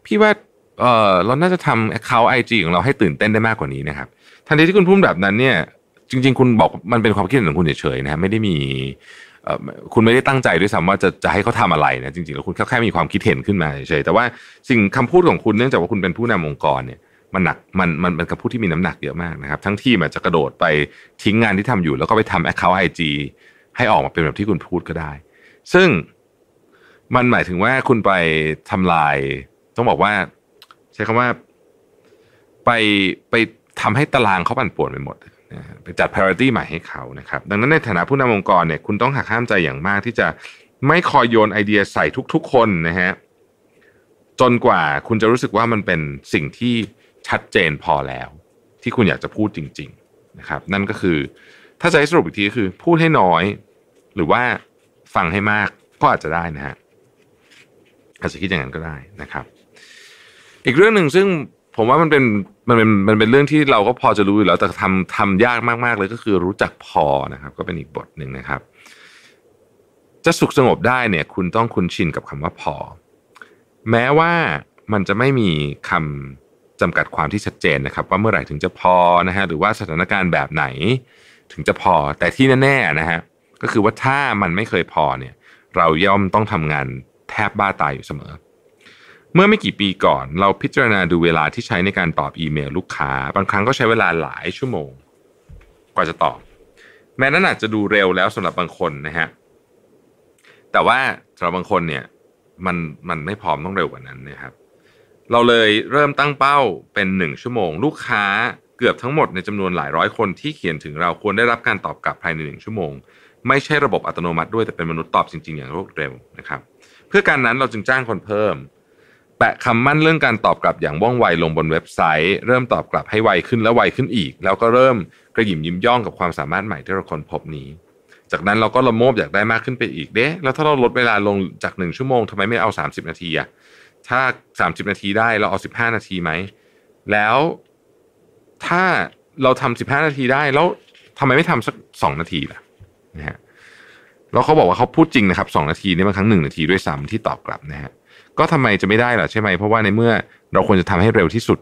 พี่ว่าเออเราน่าจะทำแอเคาท์ไอจีของเราให้ตื่นเต้นได้มากกว่านี้นะครับทันทีที่คุณพูดแบบนั้นเนี่ย จริง ๆ คุณบอกมันเป็นความคิดเห็นของคุณเฉยๆนะไม่ได้มีคุณไม่ได้ตั้งใจด้วยซ้ำว่าจะจะให้เขาทำอะไรนะ จริงๆแล้วคุณแค่แค่มีความคิดเห็นขึ้นมาเฉยแต่ว่าสิ่งคำพูดของคุณ เนื่องจากว่าคุณเป็นผู้นำองค์กรเนี่ย มันหนักมันมันเป็นคำพูดที่มีน้ำหนักเยอะมากนะครับ ทั้งที่มันจะกระโดดไปทิ้งงานที่ทำอยู่แล้วก็ไปทำแอคเคาท์ไอจีให้ออกมาเป็นแบบที่คุณพูดก็ได้ ซึ่งมันหมายถึงว่าคุณไปทำลายต้องบอกว่าใช้คำว่าไปไปทำให้ตารางเขาปั่นป่วนไปหมดไปจัด priority ใหม่ให้เขานะครับ ดังนั้นในฐานะผู้นำองค์กรเนี่ยคุณต้องหักห้ามใจอย่างมาก ที่จะไม่คอยโยนไอเดียใส่ทุก ๆ คนนะฮะจนกว่าคุณจะรู้สึกว่ามันเป็นสิ่งที่ชัดเจนพอแล้ว ที่คุณอยากจะพูดจริงๆ นะครับ นั่นก็คือถ้าจะให้สรุปอีกทีก็คือ พูดให้น้อย หรือว่าฟังให้มากก็อาจจะได้นะฮะอาจจะคิดอย่างนั้นก็ได้นะครับอีกเรื่องหนึ่งซึ่งผมว่ามันเป็นมันเป็นมันเป็นเรื่องที่เราก็พอจะรู้อยู่แล้วแต่ทำทำยากมาก ๆเลยก็คือรู้จักพอนะครับ ก็เป็นอีกบทหนึ่งนะครับ จะสุขสงบได้เนี่ยคุณต้องคุ้นชินกับคำว่าพอ แม้ว่ามันจะไม่มีคำจำกัดความที่ชัดเจนนะครับ ว่าเมื่อไหร่ถึงจะพอนะฮะหรือว่าสถานการณ์แบบไหน ถึงจะพอแต่ที่แน่ๆนะฮะก็คือว่าถ้ามันไม่เคยพอเนี่ยเราย่อมต้องทำงานแทบบ้าตายอยู่เสมอเมื่อไม่กี่ปีก่อน เราพิจารณาดูเวลาที่ใช้ในการตอบอีเมล ลูกค้าบางครั้งก็ใช้เวลาหลายชั่วโมง กว่าจะตอบ แม้นั้นอาจจะดูเร็วแล้วสำหรับบางคนนะฮะแต่ว่าสำหรับบางคนเนี่ยมันมันไม่พร้อมต้องเร็วกว่านั้นนะครับเราเลยเริ่มตั้งเป้าเป็นหนึ่งชั่วโมง ลูกค้าเกือบทั้งหมดในจำนวนหลายร้อยคนที่เขียนถึงเราควรได้รับการตอบกลับภายในหนึ่งชั่วโมง ไม่ใช่ระบบอัตโนมัติด้วยแต่เป็นมนุษย์ตอบจริง ๆอย่างรวดเร็วนะครับเพื่อการนั้นเราจึงจ้างคนเพิ่มแปะคำมั่นเรื่องการตอบกลับอย่างว่องไวลงบนเว็บไซต์เริ่มตอบกลับให้ไวขึ้นและไวขึ้นอีก แล้วก็เริ่มกระหยิมยิ้มย่องกับความสามารถใหม่ที่เราค้นพบนี้ จากนั้นเราก็ละโมบอยากได้มากขึ้นไปอีกเด้แล้วถ้าเราลดเวลาลงจาก1 ชั่วโมงทำไมไม่เอา30นาทีอะถ้า 30นาทีได้เราเอา 15นาทีไหมแล้วถ้าเราทำ15นาทีได้ แล้วทำไมไม่ทำสัก2นาทีล่ะนะฮะแล้วเขาบอกว่าเขาพูดจริงนะครับ2นาทีนี่บางครั้ง1นาทีด้วยซ้ำที่ตอบกลับนะฮะก็ทำไมจะไม่ได้ล่ะใช่ไหม เพราะว่าในเมื่อเราควรจะทำให้เร็วที่สุด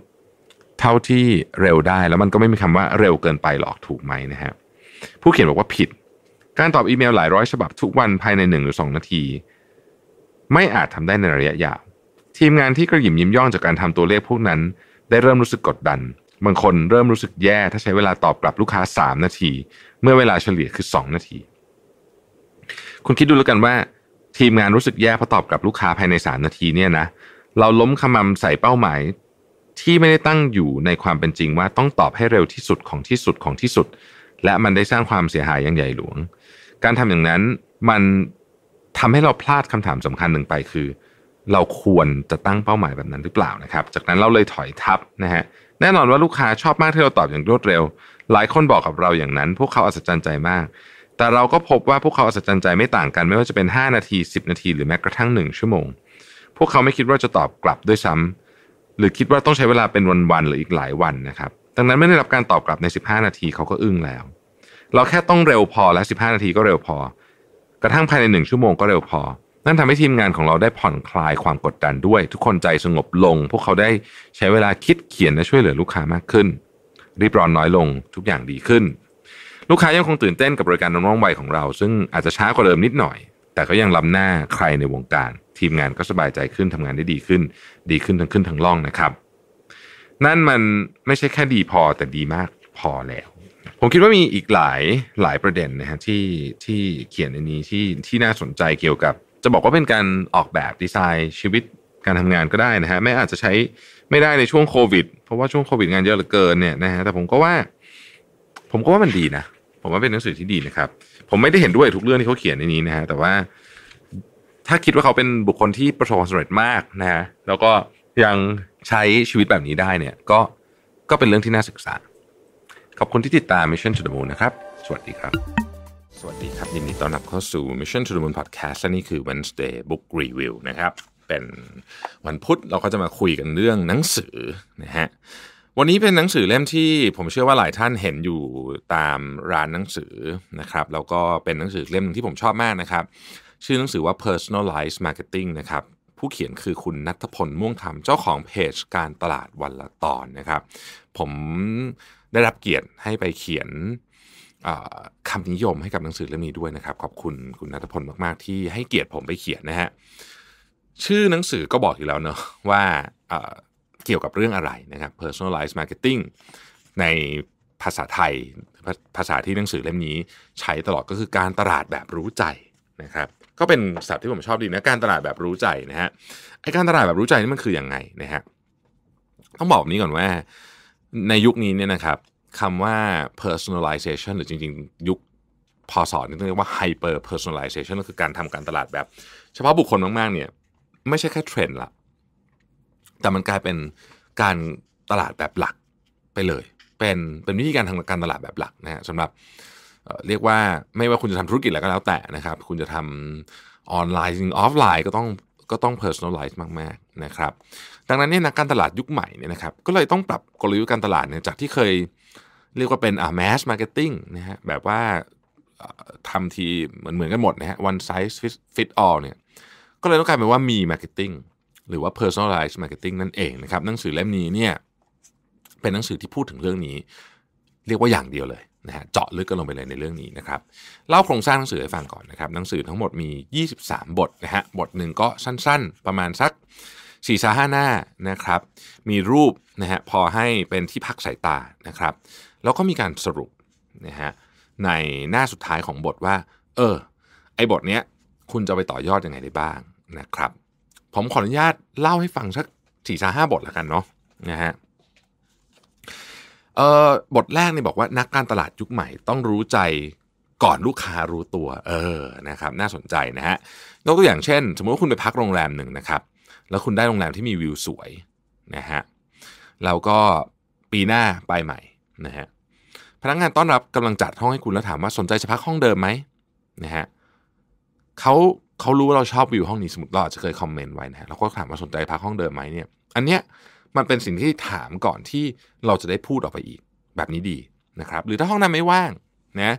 เท่าที่เร็วได้แล้วมันก็ไม่มีคำว่าเร็วเกินไปหรอกถูกไหมนะฮะผู้เขียนบอกว่าผิด การตอบอีเมลหลายร้อยฉบับทุกวันภายใน1หรือ2 นาที ไม่อาจทำได้ในระยะยาว ทีมงานที่กระยิมยิ้มย่องจากการทำตัวเลขพวกนั้น ได้เริ่มรู้สึกกดดัน บางคนเริ่มรู้สึกแย่ ถ้าใช้เวลาตอบกลับลูกค้า 3 นาที เมื่อเวลาเฉลี่ยคือ 2 นาทีคุณคิดดูแล้วกันว่าทีมงานรู้สึกแย่พอตอบกับลูกค้าภายในสมนาทีเนี่ยนะ เราล้มขมำใส่เป้าหมาย ที่ไม่ได้ตั้งอยู่ในความเป็นจริงว่าต้องตอบให้เร็วที่สุดของที่สุดของที่สุด และมันได้สร้างความเสียหายอย่างใหญ่หลวง การทำอย่างนั้นมันทำให้เราพลาดคำถามสำคัญหนึ่งไปคือ เราควรจะตั้งเป้าหมายแบบนั้นหรือเปล่านะครับ จากนั้นเราเลยถอยทับนะฮะแน่นอนว่าลูกค้าชอบมากที่เราตอบอย่างรวดเร็ว หลายคนบอกกับเราอย่างนั้น พวกเขาอัศจรรย์ใจมากแต่เราก็พบว่าพวกเขาอัศจรรย์ใจไม่ต่างกัน ไม่ว่าจะเป็น 5 นาที10 นาทีหรือแม้กระทั่ง 1 ชั่วโมง พวกเขาไม่คิดว่าจะตอบกลับด้วยซ้ำ หรือคิดว่าต้องใช้เวลาเป็นวันๆหรืออีกหลายวันนะครับ ดังนั้นไม่ได้รับการตอบกลับใน 15 นาทีเขาก็อึ้งแล้ว เราแค่ต้องเร็วพอและ 15 นาทีก็เร็วพอ กระทั่งภายใน1ชั่วโมงก็เร็วพอนั่นทำาให้ทีมงานของเราได้ผ่อนคลายความกดดันด้วย ทุกคนใจสงบลง พวกเขาได้ใช้เวลาคิดเขียนและช่วยเหลือลูกค้ามากขึ้นรีบร้อนน้อยลง ทุกอย่างดีขึ้นลูกค้ายังคงตื่นเต้นกับบริการน้องๆวัยของเรา ซึ่งอาจจะช้ากว่าเดิมนิดหน่อย แต่ก็ยังล้ำหน้าใครในวงการ ทีมงานก็สบายใจขึ้นทำงานได้ดีขึ้น ดีขึ้นทั้งขึ้นทั้งล่องนะครับ นั่นมันไม่ใช่แค่ดีพอแต่ดีมากพอแล้ว ผมคิดว่ามีอีกหลายหลายประเด็นนะฮะที่ที่เขียนในนี้ที่ที่น่าสนใจเกี่ยวกับ จะบอกว่าเป็นการออกแบบดีไซน์ชีวิตการทำงานก็ได้นะฮะแม้อาจจะใช้ไม่ได้ในช่วงโควิดเพราะว่าช่วงโควิดงานเยอะเหลือเกินเนี่ยนะฮะแต่ผมก็ว่า ผมก็ว่ามันดีนะผมว่าเป็นหนังสือที่ดีนะครับ ผมไม่ได้เห็นด้วยทุกเรื่องที่เขาเขียนในนี้นะฮะ แต่ว่าถ้าคิดว่าเขาเป็นบุคคลที่ประสบความสำเร็จมากนะฮะ แล้วก็ยังใช้ชีวิตแบบนี้ได้เนี่ย ก็ก็เป็นเรื่องที่น่าศึกษา ขอบคุณที่ติดตาม Mission to the Moon นะครับ สวัสดีครับ สวัสดีครับ ยินดีต้อนรับเข้าสู่ Mission to the Moon Podcast และนี่คือ Wednesday Book Review นะครับ เป็นวันพุธเราก็จะมาคุยกันเรื่องหนังสือนะฮะวันนี้เป็นหนังสือเล่มที่ผมเชื่อว่าหลายท่านเห็นอยู่ตามร้านหนังสือนะครับแล้วก็เป็นหนังสือเล่มนึงที่ผมชอบมากนะครับ ชื่อหนังสือว่า Personalized Marketing นะครับ ผู้เขียนคือคุณนัทพลม่วงธรรมเจ้าของเพจ การตลาดวันละตอนนะครับ ผมได้รับเกียรติให้ไปเขียนคำนิยมให้กับหนังสือเล่มนี้ด้วยนะครับขอบคุณคุณนัทพลมากๆ ที่ให้เกียรติผมไปเขียนนะฮะชื่อหนังสือก็บอกอยู่แล้วเนอะว่าเกี่ยวกับเรื่องอะไรนะครับ personalized marketing ในภาษาไทย ภาษาที่หนังสือเล่มนี้ใช้ตลอดก็คือการตลาดแบบรู้ใจนะครับก็เป็นศัพท์ที่ผมชอบดีนะการตลาดแบบรู้ใจนะฮะไอการตลาดแบบรู้ใจนี่มันคืออยังไงนะฮะต้องบอกแบบนี้ก่อนว่าในยุคนี้เนี่ยนะครับคำว่า personalization หรือจริงๆ ยุคพอสอนนี่ต้องเรียกว่า hyper personalization ก็คือการทำการตลาดแบบ เฉพาะบุคคลมากๆเนี่ยไม่ใช่แค่เทรนด์ละแต่มันกลายเป็นการตลาดแบบหลักไปเลย เป็นเป็นวิธีการทางการตลาดแบบหลักนะฮะสำหรับเรียกว่าไม่ว่าคุณจะทำธุรกิจอะไรก็แล้วแต่นะครับ คุณจะทำออนไลน์จริงออฟไลน์ก็ต้องก็ต้องเพอร์ซอนอลไลซ์มากๆนะครับ ดังนั้นเนี่ยนะการตลาดยุคใหม่เนี่ยนะครับก็เลยต้องปรับกลยุทธ์การตลาดเนี่ยจากที่เคยเรียกว่าเป็นอ่าแม m มาร์เก็ตติ้งนะฮะแบบว่าทำทีเหมือนเหมือนกันหมดนะฮะวันไซส์ฟิตออลเนี่ย ก็เลยต้องกลายเป็นว่ามีมาร์เก็ตติ้งหรือว่า personalized marketing นั่นเองนะครับหนังสือเล่มนี้เนี่ยเป็นหนังสือที่พูดถึงเรื่องนี้ เรียกว่าอย่างเดียวเลยนะฮะเจาะลึกกันลงไปเลยในเรื่องนี้นะครับเล่าโครงสร้างหนังสือให้ฟังก่อนนะครับ หนังสือทั้งหมดมี 23 บทนะฮะบทหนึ่งก็สั้นๆ ประมาณสัก4ี่สห้าหน้านะครับ มีรูปนะฮะพอให้เป็นที่พักสายตานะครับ แล้วก็มีการสรุปนะฮะในหน้าสุดท้ายของบทว่าเออไอ้บทเนี้ยคุณจะไปต่อยอดอยังไงได้บ้างนะครับผมขออนุญาตเล่าให้ฟัง สักสี่สาห้าบทละกันเนาะนะฮะเอ่อบทแรกนี่บอกว่านักการตลาดยุคใหม่ต้องรู้ใจก่อนลูกค้ารู้ตัวเออนะครับน่าสนใจนะฮะยกตัวอย่างเช่น สมมติว่าคุณไปพักโรงแรมหนึ่งนะครับ แล้วคุณได้โรงแรมที่มีวิวสวยนะฮะเราก็ปีหน้าไปใหม่นะฮะพนักงงานต้อนรับกำลังจัดห้องให้คุณแล้วถามว่าสนใจจะพักห้องเดิมไหมนะฮะเขาเขารู้ว่าเราชอบวิวห้องนี้สมมติเราอาจจะเคยคอมเมนต์ไว้นะเราก็ถามว่าสนใจพักห้องเดิมไหมเนี่ย อันเนี้ยมันเป็นสิ่งที่ถามก่อนที่เราจะได้พูดออกไปอีก แบบนี้ดีนะครับ หรือถ้าห้องนั้นไม่ว่างนะ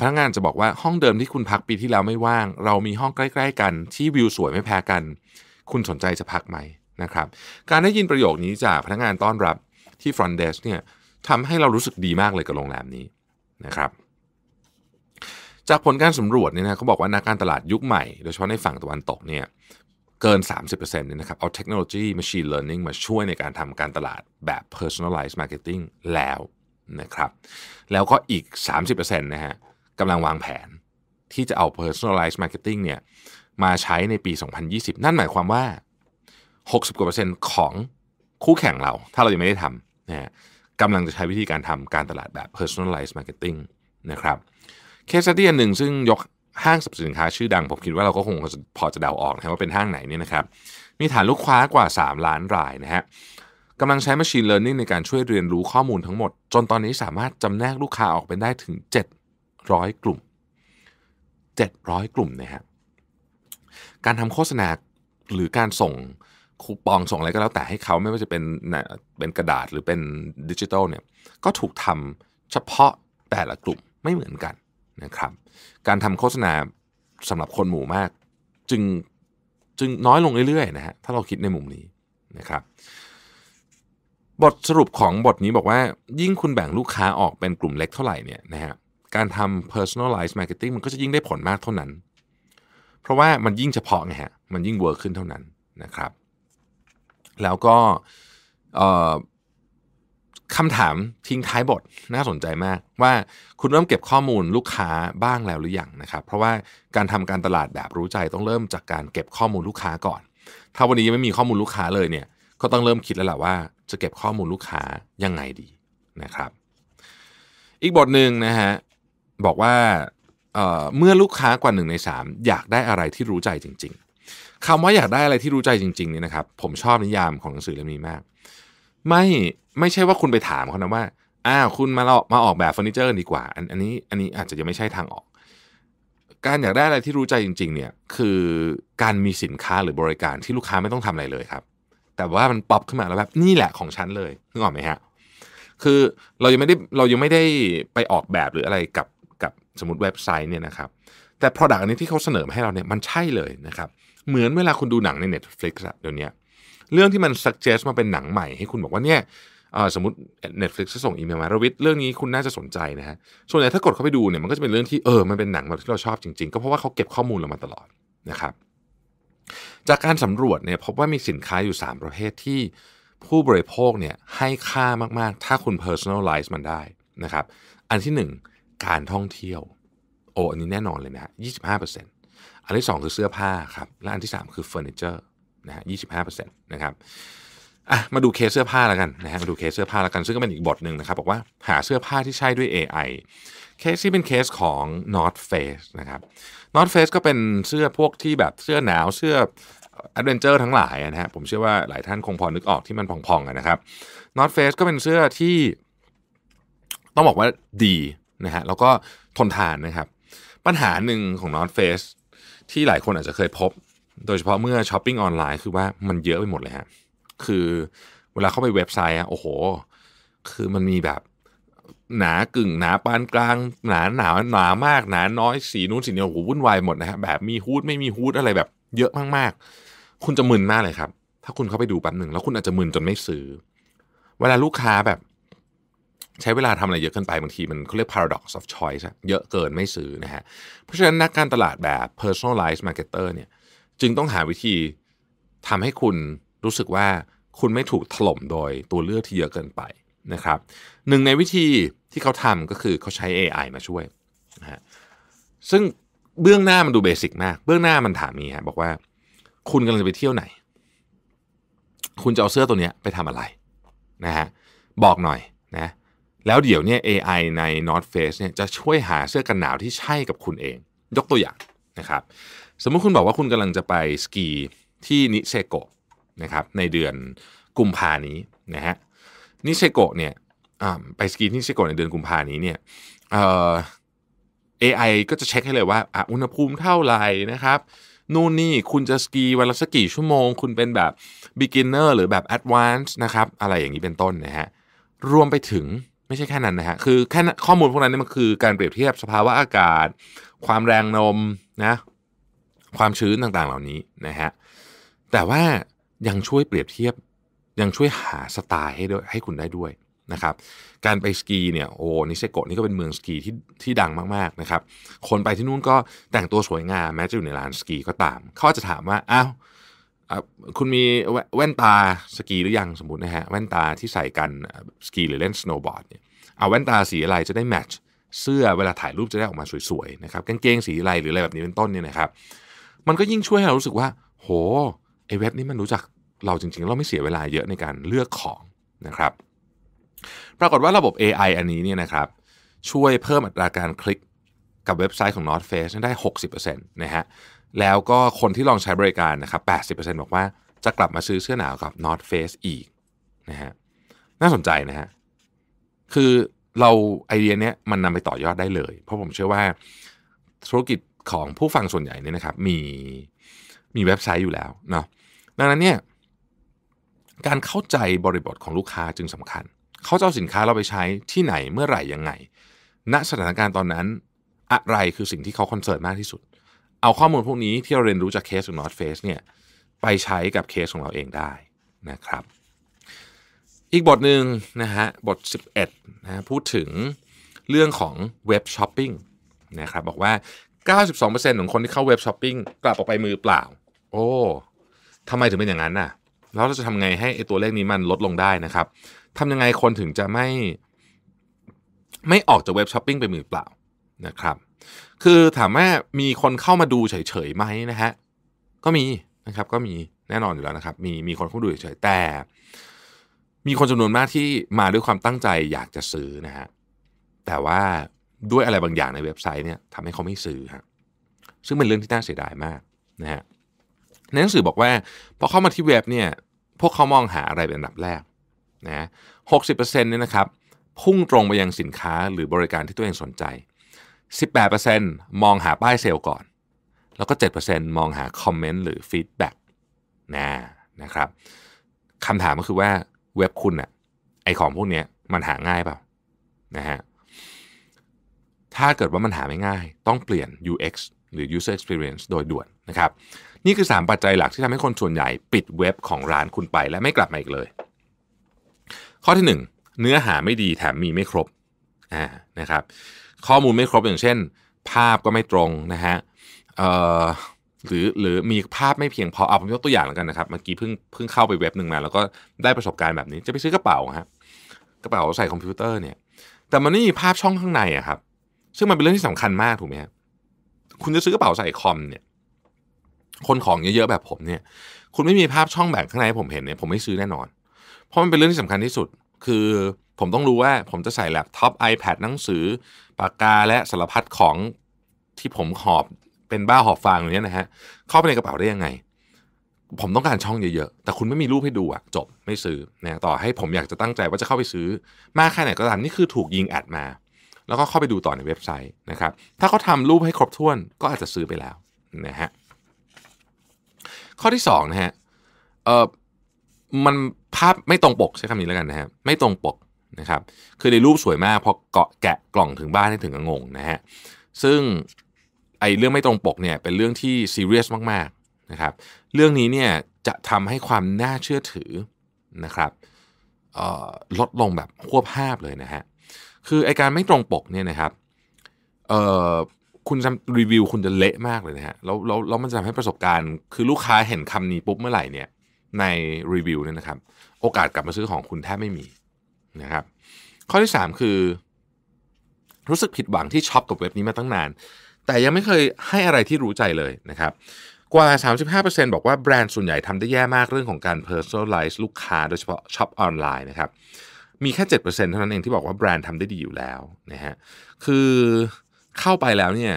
พนักงานจะบอกว่าห้องเดิมที่คุณพักปีที่แล้วไม่ว่าง เรามีห้องใกล้ๆ กันที่วิวสวยไม่แพ้กัน คุณสนใจจะพักไหมนะครับ การได้ยินประโยคนี้จากพนักงานต้อนรับที่ front desk เนี่ยทำให้เรารู้สึกดีมากเลยกับโรงแรมนี้นะครับจากผลการสำรวจเนี่ยนะเขาบอกว่านักการตลาดยุคใหม่โดยเฉพาะในฝั่งตะวันตกเนี่ยเกิน 30%เนี่ยนะครับเอาเทคโนโลยี Machine Learning มาช่วยในการทำการตลาดแบบ Personalized Marketing แล้วนะครับ แล้วก็อีก 30%นะฮะกำลังวางแผนที่จะเอา Personalized Marketing เนี่ยมาใช้ในปี 2020 นั่นหมายความว่า 60%กว่าเปอร์เซ็นต์ของคู่แข่งเรา ถ้าเรายังไม่ได้ทำนะฮะกำลังจะใช้วิธีการทำการตลาดแบบ Personalized Marketing นะครับคสตี้อันหนึ่งซึ่งยกห้างสรรพสินค้าชื่อดัง ผมคิดว่าเราก็คงพอจะเดาออกนะว่าเป็นห้างไหนนี่นะครับ มีฐานลูกค้ากว่า 3 ล้านรายนะฮะกำลังใช้ Machine Learning ในการช่วยเรียนรู้ข้อมูลทั้งหมด จนตอนนี้สามารถจำแนกลูกค้าออกเป็นได้ถึง 700 กลุ่ม 700 กลุ่มนะฮะการทำโฆษณาหรือการส่งคูปองส่งอะไรก็แล้วแต่ให้เขาไม่ว่าจะเป็นเป็นกระดาษหรือเป็นดิจิทัลเนี่ยก็ถูกทำเฉพาะแต่ละกลุ่มไม่เหมือนกันนะครับการทำโฆษณาสำหรับคนหมู่มาก จึงจึงน้อยลงเรื่อยๆนะฮะถ้าเราคิดในมุมนี้นะครับ บทสรุปของบทนี้บอกว่า ยิ่งคุณแบ่งลูกค้าออกเป็นกลุ่มเล็กเท่าไหร่เนี่ยนะฮะการทำ personalized marketing มันก็จะยิ่งได้ผลมากเท่านั้น เพราะว่ามันยิ่งเฉพาะไงฮะมันยิ่งเวิร์ขึ้นเท่านั้นนะครับ แล้วก็คำถามทิ้งท้ายบทน่าสนใจมาก ว่าคุณเริ่มเก็บข้อมูลลูกค้าบ้างแล้วหรือยังนะครับ เพราะว่าการทำการตลาดแบบรู้ใจต้องเริ่มจากการเก็บข้อมูลลูกค้าก่อน ถ้าวันนี้ยังไม่มีข้อมูลลูกค้าเลยเนี่ยก็ต้องเริ่มคิดแล้วแหละว่า จะเก็บข้อมูลลูกค้ายังไงดีนะครับ อีกบทหนึ่งนะฮะบอกว่าเเมื่อลูกค้ากว่าหนึ่งใน3 อยากได้อะไรที่รู้ใจจริง ๆคำว่าอยากได้อะไรที่รู้ใจจริงๆนี่นะครับผมชอบนิยามของหนังสือเล่มนี้มาก ไม่ไม่ใช่ว่าคุณไปถามเขานะว่าอ้าวคุณมาเรา มาออกแบบเฟอร์นิเจอร์ดีกว่าอันอันนี้ อันนี้อาจจะยังไม่ใช่ทางออก การอยากได้อะไรที่รู้ใจจริง ๆ เนี่ย คือการมีสินค้าหรือบริการที่ลูกค้าไม่ต้องทำอะไรเลยครับ แต่ว่ามันป๊อปขึ้นมาแล้วแบบนี่แหละของฉันเลยนึกออกไหมฮะ คือเรายังไม่ได้เรายังไม่ได้ไปออกแบบหรืออะไรกับกับสมมติเว็บไซต์เนี่ยนะครับ แต่ Product อันนี้ที่เขาเสนอมาให้เราเนี่ยมันใช่เลยนะครับ เหมือนเวลาคุณดูหนังใน Netflix ซ์เดี๋ยวนี้ เรื่องที่มัน suggest มาเป็นหนังใหม่ให้คุณบอกว่าเนี่ยสมมติ Netflix จะส่งอีเมลมาระวิทเรื่องนี้คุณน่าจะสนใจนะฮะส่วนใหญ่ถ้ากดเข้าไปดูเนี่ยมันก็จะเป็นเรื่องที่เออมันเป็นหนังแบบที่เราชอบจริงๆก็เพราะว่าเขาเก็บข้อมูลเรามาตลอดนะครับจากการสำรวจเนี่ยพบว่ามีสินค้าอยู่ 3 ประเภทที่ผู้บริโภคเนี่ยให้ค่ามากๆ ถ้าคุณ personalize มันได้นะครับอันที่ 1 การท่องเที่ยวโอ้อันนี้แน่นอนเลยนะ25%อันที่ 2 คือเสื้อผ้าครับและอันที่ 3 คือเฟอร์นิเจอร์นะฮะ25%นะครับอ่ะมาดูเคสเสื้อผ้าแล้วกันนะฮะมาดูเคสเสื้อผ้าแล้วกันซึ่งก็เป็นอีกบทหนึ่งนะครับบอกว่าหาเสื้อผ้าที่ใช่ด้วย AI เคสที่เป็นเคสของ North Face นะครับ North Face ก็เป็นเสื้อพวกที่แบบเสื้อหนาวเสื้อแอดเวนเจอร์ทั้งหลายนะฮะผมเชื่อว่าหลายท่านคงพอนึกออกที่มันพองๆนะครับ North Face ก็เป็นเสื้อที่ต้องบอกว่าดีนะฮะแล้วก็ทนทานนะครับปัญหาหนึ่งของ North Face ที่หลายคนอาจจะเคยพบ โดยเฉพาะเมื่อช้อปปิ้งออนไลน์คือว่ามันเยอะไปหมดเลยฮะคือเวลาเข้าไปเว็บไซต์อะโอ้โห คือมันมีแบบหนากึ่งหนาปานกลาง หนาหนาหนามาก หนาน้อยสีนู้นสีนี้โอ้โหวุ่นวายหมดนะฮะแบบมีฮูดไม่มีฮูดอะไรแบบ เยอะมากๆ คุณจะมึนมากเลยครับ ถ้าคุณเข้าไปดูแป๊บหนึ่ง แล้วคุณอาจจะมึนจนไม่ซื้อเวลาลูกค้าแบบ ใช้เวลาทำอะไรเยอะเกินไปบางทีมันเขาเรียก paradox of choice เยอะเกินไม่ซื้อนะฮะเพราะฉะนั้น นักการตลาดแบบ personalized marketer เนี่ย จึงต้องหาวิธีทำให้คุณรู้สึกว่าคุณไม่ถูกถล่มโดยตัวเลือกที่เยอะเกินไปนะครับหนึ่งในวิธีที่เขาทำก็คือเขาใช้ AI มาช่วยนะฮะซึ่งเบื้องหน้ามันดูเบสิกมาก เบื้องหน้ามันถามมีฮะบอกว่าคุณกำลังจะไปเที่ยวไหน คุณจะเอาเสื้อตัวนี้ไปทำอะไรนะฮะบอกหน่อยนะแล้วเดี๋ยวเนี่ย AI ใน North Face เนี่ยจะช่วยหาเสื้อกันหนาวที่ใช่กับคุณเอง ยกตัวอย่างนะครับสมมุติคุณบอกว่าคุณกำลังจะไปสกีที่นิเซโกะนะครับในเดือนกุมภานี้นะฮะนิเชโกะเนี่ยไปสกีนิเชโกะในเดือนกุมภานี้เนี่ยเอไอก็จะเช็คให้เลยว่าอุณหภูมิเท่าไหร่นะครับ นู่นนี่คุณจะสกี วันละสักกี่ ชั่วโมง คุณเป็นแบบเบกิเนอร์หรือแบบแอดวานซ์นะครับอะไรอย่างนี้เป็นต้นนะฮะรวมไปถึงไม่ใช่แค่นั้นนะฮะคือแค่ข้อมูลพวกนั้นนี่มันคือ การเปรียบเทียบสภาวะอากาศ ความแรงลมนะความชื้นต่างๆเหล่านี้นะฮะแต่ว่ายังช่วยเปรียบเทียบยังช่วยหาสไตล์ให้ด้วยให้คุณได้ด้วยนะครับการไปสกีเนี่ยโอ้นิเซโกะนี่ก็เป็นเมืองสกีที่ที่ดังมากๆนะครับคนไปที่นู่นก็แต่งตัวสวยงามแม้จะอยู่ในลานสกีก็ตาม เขาจะถามว่าอ้าวคุณมีแว่นตาสกีหรือยังสมมตินะฮะแว่นตาที่ใส่กันสกีหรือเล่นสโนว์บอร์ดเนี่ยเอาแว่นตาสีอะไรจะได้แมทช์เสื้อเวลาถ่ายรูปจะได้ออกมาสวยๆนะครับกางเกงสีอะไรหรืออะไรแบบนี้เป็นต้นเนี่ยนะครับมันก็ยิ่งช่วยให้เรารู้สึกว่า โหเว็บนี้มันรู้จักเราจริงๆ เราไม่เสียเวลาเยอะในการเลือกของนะครับ ปรากฏว่าระบบ AI อันนี้เนี่ยนะครับ ช่วยเพิ่มอัตราการคลิกกับเว็บไซต์ของ North Face ได้ 60%นะฮะ แล้วก็คนที่ลองใช้บริการนะครับ80%บอกว่าจะกลับมาซื้อเสื้อหนาวกับ North Face อีกนะฮะ น่าสนใจนะฮะ คือเราไอเดียเนี้ยมันนำไปต่อยอดได้เลย เพราะผมเชื่อว่าธุรกิจของผู้ฟังส่วนใหญ่เนี่ยนะครับมีมีเว็บไซต์อยู่แล้วเนาะดังนั้นเนี่ยการเข้าใจบริบทของลูกค้าจึงสำคัญ เขาจะเอาสินค้าเราไปใช้ที่ไหนเมื่อไหร่ยังไง ณสถานการณ์ตอนนั้นอะไรคือสิ่งที่เขาคอนเซิร์ตมากที่สุด เอาข้อมูลพวกนี้ที่เราเรียนรู้จากเคสของ North Face เนี่ยไปใช้กับเคสของเราเองได้นะครับ อีกบทหนึ่งนะฮะบท 11นะพูดถึงเรื่องของเว็บช้อปปิ้งนะครับบอกว่า 92%ของคนที่เข้าเว็บช้อปปิ้งกลับออกไปมือเปล่า โอ้ทำไมถึงเป็นอย่างนั้นน่ะแล้วเราจะทำไงให้ไอ้ตัวเลขนี้มันลดลงได้นะครับทำยังไงคนถึงจะไม่ไม่ออกจากเว็บช้อปปิ้งไปมือเปล่านะครับ คือถามว่ามีคนเข้ามาดูเฉยๆไหมนะฮะ ก็มีนะครับก็มีแน่นอนอยู่แล้วนะครับ มีมีคนเข้ามาดูเฉยๆแต่ มีคนจำนวนมากที่มาด้วยความตั้งใจอยากจะซื้อนะฮะ แต่ว่าด้วยอะไรบางอย่างในเว็บไซต์เนี่ยทำให้เขาไม่ซื้อฮะ ซึ่งเป็นเรื่องที่น่าเสียดายมากนะฮะในหนังสือบอกว่าพอเข้ามาที่เว็บเนี่ยพวกเขามองหาอะไรเป็นอันดับแรกนะหกสิบเปอร์เซ็นต์เนี่ยนะครับพุ่งตรงไปยังสินค้าหรือบริการที่ตัวเองสนใจ 18%มองหาป้ายเซลล์ก่อน แล้วก็ 7%มองหาคอมเมนต์หรือฟีดแบ็กนะนะครับคำถามก็คือว่าเว็บคุณอะไอของพวกนี้มันหาง่ายเปล่านะฮะถ้าเกิดว่ามันหาไม่ง่าย ต้องเปลี่ยน UX หรือ User Experience โดยด่วนนะครับนี่คือ 3 ปัจจัยหลักที่ทำให้คนส่วนใหญ่ปิดเว็บของร้านคุณไป และไม่กลับมาอีกเลย ข้อที่1เนื้อหาไม่ดีแถมมีไม่ครบอ่านะครับ ข้อมูลไม่ครบอย่างเช่น ภาพก็ไม่ตรงนะฮะเอ่อหรือหรือมีภาพไม่เพียงพอเอาผมยกตัวอย่างแล้วกันนะครับ เมื่อกี้เพิ่งเพิ่งเข้าไปเว็บหนึ่งมา แล้วก็ได้ประสบการณ์แบบนี้ จะไปซื้อกระเป๋าฮะกระเป๋าใส่คอมพิวเตอร์เนี่ยแต่มันไม่มีภาพช่องข้างในอะครับ ซึ่งมันเป็นเรื่องที่สำคัญมากถูกไหมครัคุณจะซื้อกระเป๋าใส่คอมเนี่ยคนของเยอะๆแบบผมเนี่ย คุณไม่มีภาพช่องแบ่งข้างในให้ผมเห็นเนี่ยผมไม่ซื้อแน่นอน เพราะมันเป็นเรื่องที่สำคัญที่สุด คือผมต้องรู้ว่า ผมจะใส่แล็ปท็อป iPad หนังสือ ปากกาและสารพัดของที่ผมหอบเป็นบ้าหอบฟางอย่างนี้นะฮะ เข้าไปในกระเป๋าได้ยังไง ผมต้องการช่องเยอะๆ แต่คุณไม่มีรูปให้ดูอะจบไม่ซื้อนะต่อให้ผมอยากจะตั้งใจว่าจะเข้าไปซื้อ มากแค่ไหนก็ตามนี่คือถูกยิงแอดมา แล้วก็เข้าไปดูต่อในเว็บไซต์นะครับ ถ้าเขาทารูปให้ครบถ้วนก็อาจจะซื้อไปแล้วนะฮะข้อที่2นะฮะ เออมันภาพไม่ตรงปกใช้คำนี้แล้วกันนะฮะ ไม่ตรงปกนะครับ คือในรูปสวยมากพอเกาะแกะกล่องถึงบ้านให้ถึงงงนะฮะ ซึ่งไอ้เรื่องไม่ตรงปกเนี่ยเป็นเรื่องที่ซีเรียสมาก ๆนะครับ เรื่องนี้เนี่ยจะทำให้ความน่าเชื่อถือนะครับลดลงแบบควบภาพเลยนะฮะ คือไอการไม่ตรงปกเนี่ยนะครับคุณรีวิวคุณจะเละมากเลยนะฮะแล้วแล้วแล้วมันจะทำให้ประสบการณ์คือลูกค้าเห็นคำนี้ปุ๊บเมื่อไหร่เนี่ยในรีวิวเนี่ยนะครับโอกาสกลับมาซื้อของคุณแทบไม่มีนะครับข้อที่ 3 คือ รู้สึกผิดหวังที่ช็อปกับเว็บนี้มาตั้งนาน แต่ยังไม่เคยให้อะไรที่รู้ใจเลยนะครับกว่า 35%บอกว่าแบรนด์ส่วนใหญ่ทำได้แย่มากเรื่องของการ personalize ลูกค้าโดยเฉพาะช็อปออนไลน์นะครับมีแค่7%เท่านั้นเองที่บอกว่าแบรนด์ทำได้ดีอยู่แล้วนะฮะคือเข้าไปแล้วเนี่ย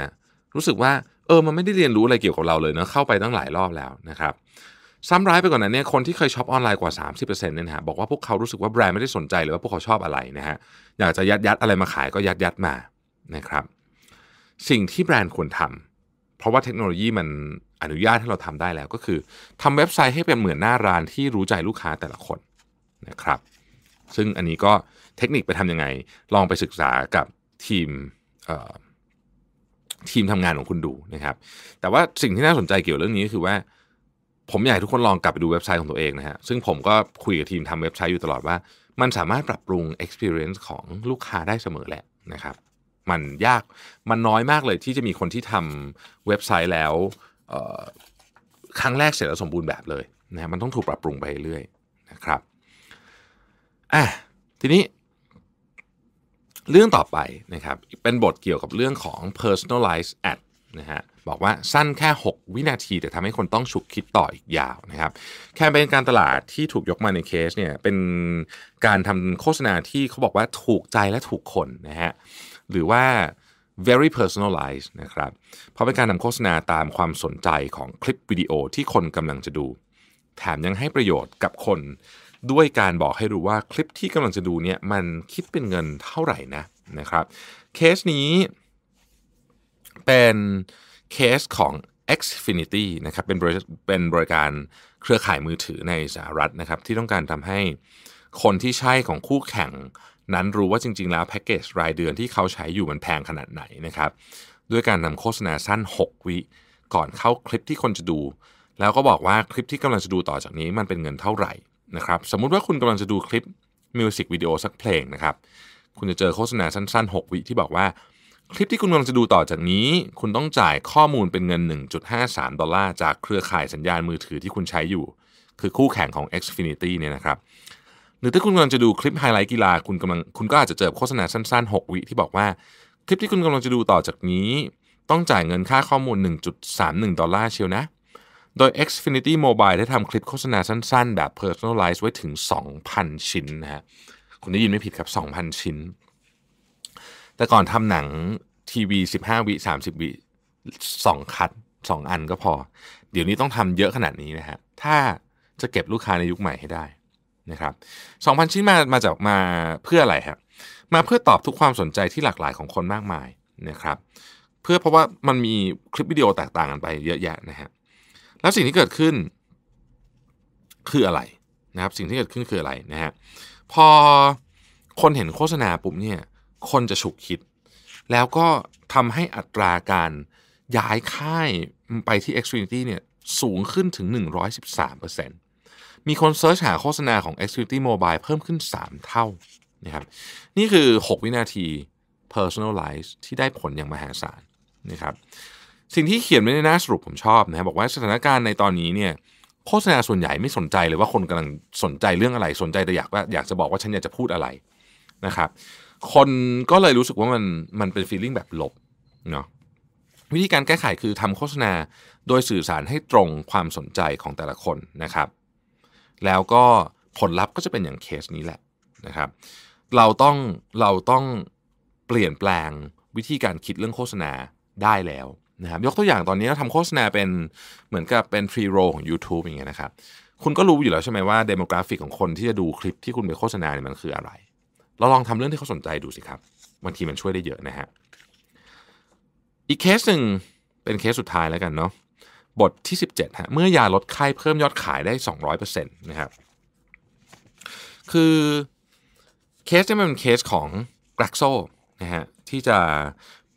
รู้สึกว่าเออมันไม่ได้เรียนรู้อะไรเกี่ยวกับเราเลยเนะเข้าไปตั้งหลายรอบแล้วนะครับซ้ำร้ายไปกว่านนั้นเนี่ยคนที่เคยช็อปออนไลน์กว่า 30%เนี่ยนะฮะบอกว่าพวกเขารู้สึกว่าแบรนด์ไม่ได้สนใจหรือว่าพวกเขาชอบอะไรนะฮะอยากจะยัดยัดอะไรมาขายก็ยัดยัดมานะครับ สิ่งที่แบรนด์ควรทำ เพราะว่าเทคโนโลยีมันอนุญาตให้เราทำได้แล้ว ก็คือ ทำเว็บไซต์ให้เป็นเหมือนหน้าร้านที่รู้ใจลูกค้าแต่ละคนนะครับ ซึ่งอันนี้ก็เทคนิคไปทํำยังไง ลองไปศึกษากับทีมทีมทำงานของคุณดูนะครับ แต่ว่าสิ่งที่น่าสนใจเกี่ยวเรื่องนี้คือว่า ผมอยากทุกคนลองกลับไปดูเว็บไซต์ของตัวเองนะฮะ ซึ่งผมก็คุยกับทีมทำเว็บไซต์อยู่ตลอดว่ามันสามารถปรับปรุง experience ของลูกค้าได้เสมอแหละนะครับ มันยาก มันน้อยมากเลยที่จะมีคนที่ทำเว็บไซต์แล้วครั้งแรกเสร็จแล้วสมบูรณ์แบบเลยนะมันต้องถูกปรับปรุงไปเรื่อยนะครับอ่ะทีนี้เรื่องต่อไปนะครับเป็นบทเกี่ยวกับเรื่องของ personalized ad นะฮะบอกว่าสั้นแค่ 6 วินาที แต่ทำให้คนต้องฉุกคิดต่ออีกยาวนะครับแคมเปญการตลาดที่ถูกยกมาในเคสเนี่ยเป็นการทำโฆษณาที่เขาบอกว่าถูกใจและถูกคนนะฮะหรือว่า very personalized นะครับเพราะเป็นการนำโฆษณาตามความสนใจของคลิปวิดีโอที่คนกำลังจะดู แถมยังให้ประโยชน์กับคนด้วยการบอกให้รู้ว่าคลิปที่กำลังจะดูเนี่ยมันคิดเป็นเงินเท่าไหร่นะนะครับเคสนี้เป็นเคสของ Xfinity นะครับเป็นบริเป็นบริการเครือข่ายมือถือในสหรัฐนะครับที่ต้องการทำให้คนที่ใช่ของคู่แข่งนั้นรู้ว่าจริงๆแล้วแพ็กเกจรายเดือนที่เขาใช้อยู่มันแพงขนาดไหนนะครับด้วยการนำโฆษณาสั้น 6 วิก่อนเข้าคลิปที่คนจะดูแล้วก็บอกว่าคลิปที่กำลังจะดูต่อจากนี้ มันเป็นเงินเท่าไหร่นะครับสมมุติว่าคุณกำลังจะดูคลิปมิวสิกวิดีโอสักเพลงนะครับ คุณจะเจอโฆษณาสั้นๆ 6 วิที่บอกว่า คลิปที่คุณกำลังจะดูต่อจากนี้ คุณต้องจ่ายข้อมูลเป็นเงิน 1.53 ดอลลาร์ จากเครือข่ายสัญญาณมือถือที่คุณใช้อยู่ คือคู่แข่งของ Xfinity เนี่ยนะครับหรือถ้าคุณกำลังจะดูคลิปไฮไลท์กีฬาคุณกำลังคุณก็อาจจะเจอโฆษณาสั้นๆ6 วิที่บอกว่าคลิปที่คุณกำลังจะดูต่อจากนี้ ต้องจ่ายเงินค่าข้อมูล 1.31ดอลลาร์เชียวนะโดย Xfinity Mobile ได้ทำคลิปโฆษณา สั้นๆ แบบ Personalize ไว้ถึง 2,000 ชิ้นนะฮะ คุณได้ยินไม่ผิดครับ 2,000 ชิ้น แต่ก่อนทำหนังทีวี15วิ30วิ2คัด 2 อันก็พอ เดี๋ยวนี้ต้องทำเยอะขนาดนี้นะฮะ ถ้าจะเก็บลูกค้าในยุคใหม่ให้ได้นะครับ2,000 ชิ้นมามาจากมาเพื่ออะไรครับมาเพื่อตอบทุกความสนใจที่หลากหลายของคนมากมายนะครับเพื่อเพราะว่ามันมีคลิปวิดีโอแตกต่างกันไปเยอะแยะนะฮะแล้วสิ่งที่เกิดขึ้นคืออะไรนะครับ สิ่งที่เกิดขึ้นคืออะไรนะฮะพอคนเห็นโฆษณาปุ๊บเนี่ย คนจะฉุกคิด แล้วก็ทำให้อัตราการย้ายค่ายไปที่ Xfinity เนี่ยสูงขึ้นถึง 113%มีคนเซิร์ชหาโฆษณาของ Xfinity Mobile เพิ่มขึ้น 3 เท่านะครับนี่คือ 6 วินาที personalize ที่ได้ผลอย่างมหาศาลนะครับสิ่งที่เขียนไว้ในหน้าสรุปผมชอบนะบอกว่าสถานการณ์ในตอนนี้เนี่ย โฆษณาส่วนใหญ่ไม่สนใจเลยว่าคนกำลังสนใจเรื่องอะไรสนใจ แต่อยากว่าอยากจะบอกว่าฉันอยากจะพูดอะไรนะครับ คนก็เลยรู้สึกว่ามันมันเป็นฟีลลิ่งแบบลบเนาะวิธีการแก้ไขคือทำโฆษณาโดยสื่อสารให้ตรงความสนใจของแต่ละคนนะครับ แล้วก็ผลลัพธ์ก็จะเป็นอย่างเคสนี้แหละนะครับ เราต้องเราต้องเปลี่ยนแปลงวิธีการคิดเรื่องโฆษณาได้แล้วนะครับยกตัวอย่างตอนนี้เราทำโฆษณาเป็นเหมือนกับเป็นฟรีโรของ YouTube อย่างเงี้ยนะครับคุณก็รู้อยู่แล้วใช่ไหมว่าเดโมกราฟิกของคนที่จะดูคลิปที่คุณไปโฆษณาเนี่ยมันคืออะไรเราลองทำเรื่องที่เขาสนใจดูสิครับบางทีมันช่วยได้เยอะนะฮะอีกเคสหนึ่งเป็นเคสสุดท้ายแล้วกันเนาะบทที่ 17ฮะเมื่อยาลดไข้เพิ่มยอดขายได้ 200%นะครับคือเคสที่มันเป็นเคสของกลักโซนะฮะที่จะ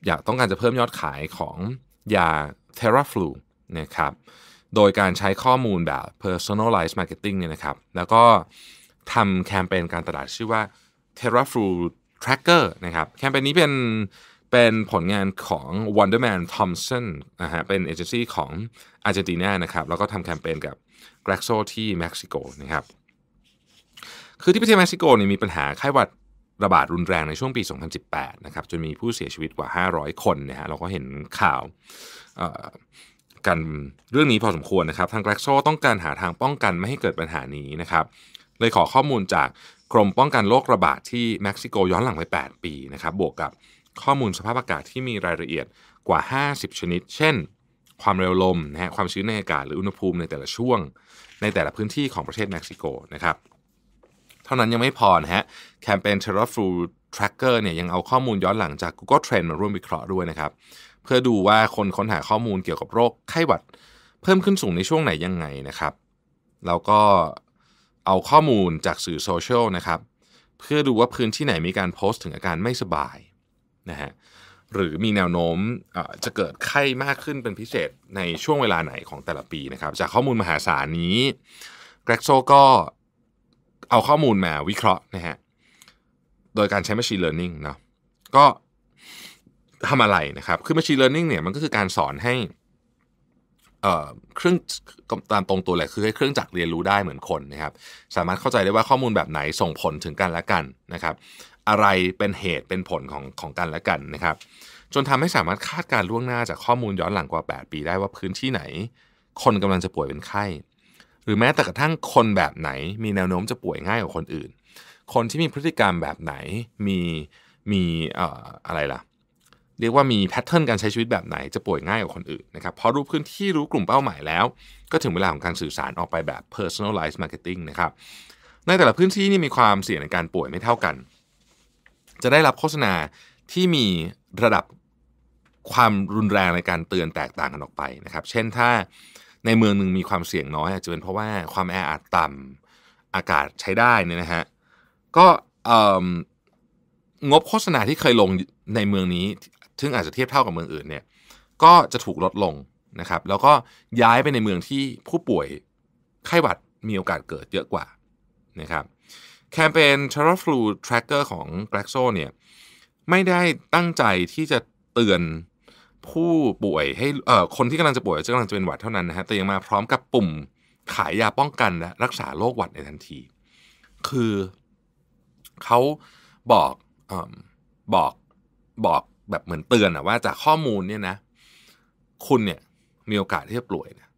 อยากต้องการจะเพิ่มยอดขายของยา t e r a f l u นะครับโดยการใช้ข้อมูลแบบ personalized marketing เนี่ยนะครับแล้วก็ทำแคมเปญการตลาดชื่อว่า t e r a f l u Tracker นะครับแคมเปญนี้เป็นเป็นผลงานของ Wonderman Thompson นะฮะเป็นเอเจนซี่ของอาร์เจนตินานะครับแล้วก็ทำแคมเปญกับ g r a x o ที่เม็กซิโกนะครับคือที่ประเทศเม็กซิโกเนี่ยมีปัญหาไข้หวัดระบาดรุนแรงในช่วงปี 2018นะครับ จนมีผู้เสียชีวิตกว่า 500 คนนะฮะเราก็เห็นข่าวกันเรื่องนี้พอสมควรนะครับ ทางแกลกโซต้องการหาทางป้องกันไม่ให้เกิดปัญหานี้นะครับ เลยขอข้อมูลจากกรมป้องกันโรคระบาดที่เม็กซิโกย้อนหลังไป 8 ปีนะครับ บวกกับข้อมูลสภาพอากาศที่มีรายละเอียดกว่า 50 ชนิด เช่น ความเร็วลมนะฮะ ความชื้นในอากาศหรืออุณหภูมิในแต่ละช่วง ในแต่ละพื้นที่ของประเทศเม็กซิโกนะครับเท่านั้นยังไม่พอนะฮะแคมเปญ Terra f l u Tracker เนี่ยยังเอาข้อมูลย้อนหลังจาก Google Trend มาร่วมวิเคราะห์ด้วยนะครับเพื่อดูว่าคนค้นหาข้อมูลเกี่ยวกับโรค ไข้หวัดเพิ่มขึ้นสูงในช่วงไหนยังไงนะครับแล้วก็เอาข้อมูลจากสื่อโซเชียลนะครับเพื่อดูว่าพื้นที่ไหนมีการโพสต์ถึงอาการไม่สบายนะฮะหรือมีแนวโน้มจะเกิดไข้มากขึ้นเป็นพิเศษในช่วงเวลาไหนของแต่ละปีนะครับจากข้อมูลมหาศาลนี้แกรกโซก็เอาข้อมูลมาวิเคราะห์นะฮะ โดยการใช้ machine learning เนาะ ก็ทำอะไรนะครับ คือ machine learning เนี่ยมันก็คือการสอนให้เครื่องตามตรงตัวแหละคือให้เครื่องจักรเรียนรู้ได้เหมือนคนนะครับ สามารถเข้าใจได้ว่าข้อมูลแบบไหนส่งผลถึงกันและกันนะครับ อะไรเป็นเหตุเป็นผลของของกันและกันนะครับ จนทำให้สามารถคาดการล่วงหน้าจากข้อมูลย้อนหลังกว่า 8 ปีได้ว่าพื้นที่ไหน คนกำลังจะป่วยเป็นไข้รือแม้แต่กระทั่งคนแบบไหนมีแนวโน้มจะป่วยง่ายกว่าคนอื่น คนที่มีพฤติกรรมแบบไหนมีมีเอ่ออะไรล่ะเรียกว่ามีแพทเทิร์นการใช้ชีวิตแบบไหนจะป่วยง่ายกว่าคนอื่นนะครับพอรู้พื้นที่รู้กลุ่มเป้าหมายแล้ว ก็ถึงเวลาของการสื่อสารออกไปแบบ personalized marketing นะครับ ในแต่ละพื้นที่นี่มีความเสี่ยงในการป่วยไม่เท่ากัน จะได้รับโฆษณาที่มีระดับความรุนแรงในการเตือนแตกต่างกันออกไปนะครับ เช่นถ้าในเมืองหนึ่งมีความเสี่ยงน้อย อาจจะเป็นเพราะว่าความแออัดต่ำอากาศใช้ได้เนี่ยนะฮะก็งบโฆษณาที่เคยลงในเมืองนี้ซึ่งอาจจะเทียบเท่ากับเมืองอื่นเนี่ย ก็จะถูกลดลงนะครับ แล้วก็ย้ายไปในเมืองที่ผู้ป่วยไข้หวัดมีโอกาสเกิดเยอะกว่านะครับ แคมเปญ t e r r a f l u Tracker ของ Glaxo เนี่ยไม่ได้ตั้งใจที่จะเตือนผู้ป่วยให้เอ่อคนที่กำลังจะป่วยจะกำลังจะเป็นหวัดเท่านั้นนะฮะแต่ยังมาพร้อมกับปุ่มขายยาป้องกันและรักษาโรคหวัดในทันที คือเขาบอกอบอกบอกแบบเหมือนเตือนอะว่าจากข้อมูลเนี่ยนะคุณเนี่ยมีโอกาสที่จะป่วยนะ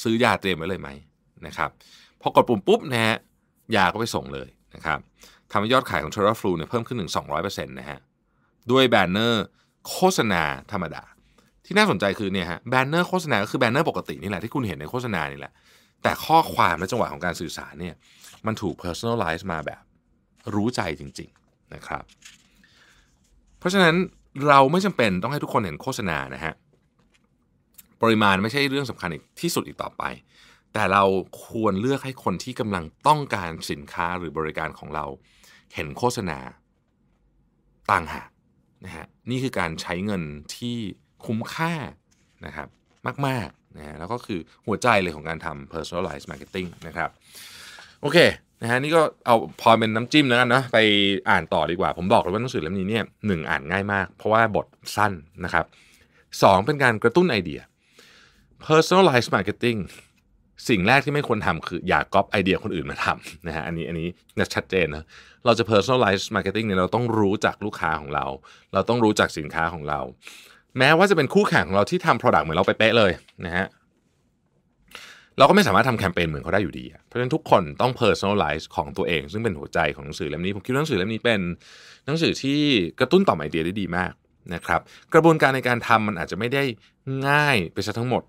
ซื้อยาเตรียมไว้เลยไหมนะครับพอกดปุ่มปุ๊บนะฮะยาก็ไปส่งเลยนะครับทำให้ยอดขายของเทราฟลูเนี่ยเพิ่มขึ้นถึง200%นะฮะด้วยแบนเนอร์โฆษณาธรรมดาที่น่าสนใจคือเนี่ยฮะแบนเนอร์โฆษณาก็คือแบนเนอร์ปกตินี่แหละที่คุณเห็นในโฆษณานี่แหละ แต่ข้อความและจังหวะของการสื่อสารเนี่ย มันถูก personalize มาแบบรู้ใจจริงๆนะครับ เพราะฉะนั้นเราไม่จำเป็นต้องให้ทุกคนเห็นโฆษณานะฮะปริมาณไม่ใช่เรื่องสำคัญอีกที่สุดอีกต่อไป แต่เราควรเลือกให้คนที่กำลังต้องการสินค้าหรือบริการของเราเห็นโฆษณาต่างหากนะฮะนี่คือการใช้เงินที่คุ้มค่านะครับ มากๆนะฮะแล้วก็คือหัวใจเลยของการทำ personalized marketing นะครับโอเคนะฮะนี่ก็เอาพอเป็นน้ำจิ้มแล้วกันนะไปอ่านต่อดีกว่าผมบอกเลยว่าหนังสือเล่มนี้เนี่ยหนึ่งอ่านง่ายมาก เพราะว่าบทสั้นนะครับสองเป็นการกระตุ้นไอเดีย personalized marketing สิ่งแรกที่ไม่ควรทำคืออย่าก๊อปไอเดียคนอื่นมาทำนะฮะอันนี้อันนี้ชัดเจนนะเราจะ personalize marketing เนี่ยเราต้องรู้จักลูกค้าของเรา เราต้องรู้จักสินค้าของเราแม้ว่าจะเป็นคู่แข่งเราที่ทำ Product เหมือนเราไปเป๊ะเลยนะฮะเราก็ไม่สามารถทำแคมเปญเหมือนเขาได้อยู่ดี เพราะฉะนั้นทุกคนต้อง personalize ของตัวเอง ซึ่งเป็นหัวใจของหนังสือเล่มนี้ ผมคิดว่าหนังสือเล่มนี้เป็นหนังสือที่กระตุ้นต่อไอเดียได้ดีมากนะครับกระบวนการในการทำมันอาจจะไม่ได้ง่ายไปซะทั้งหมด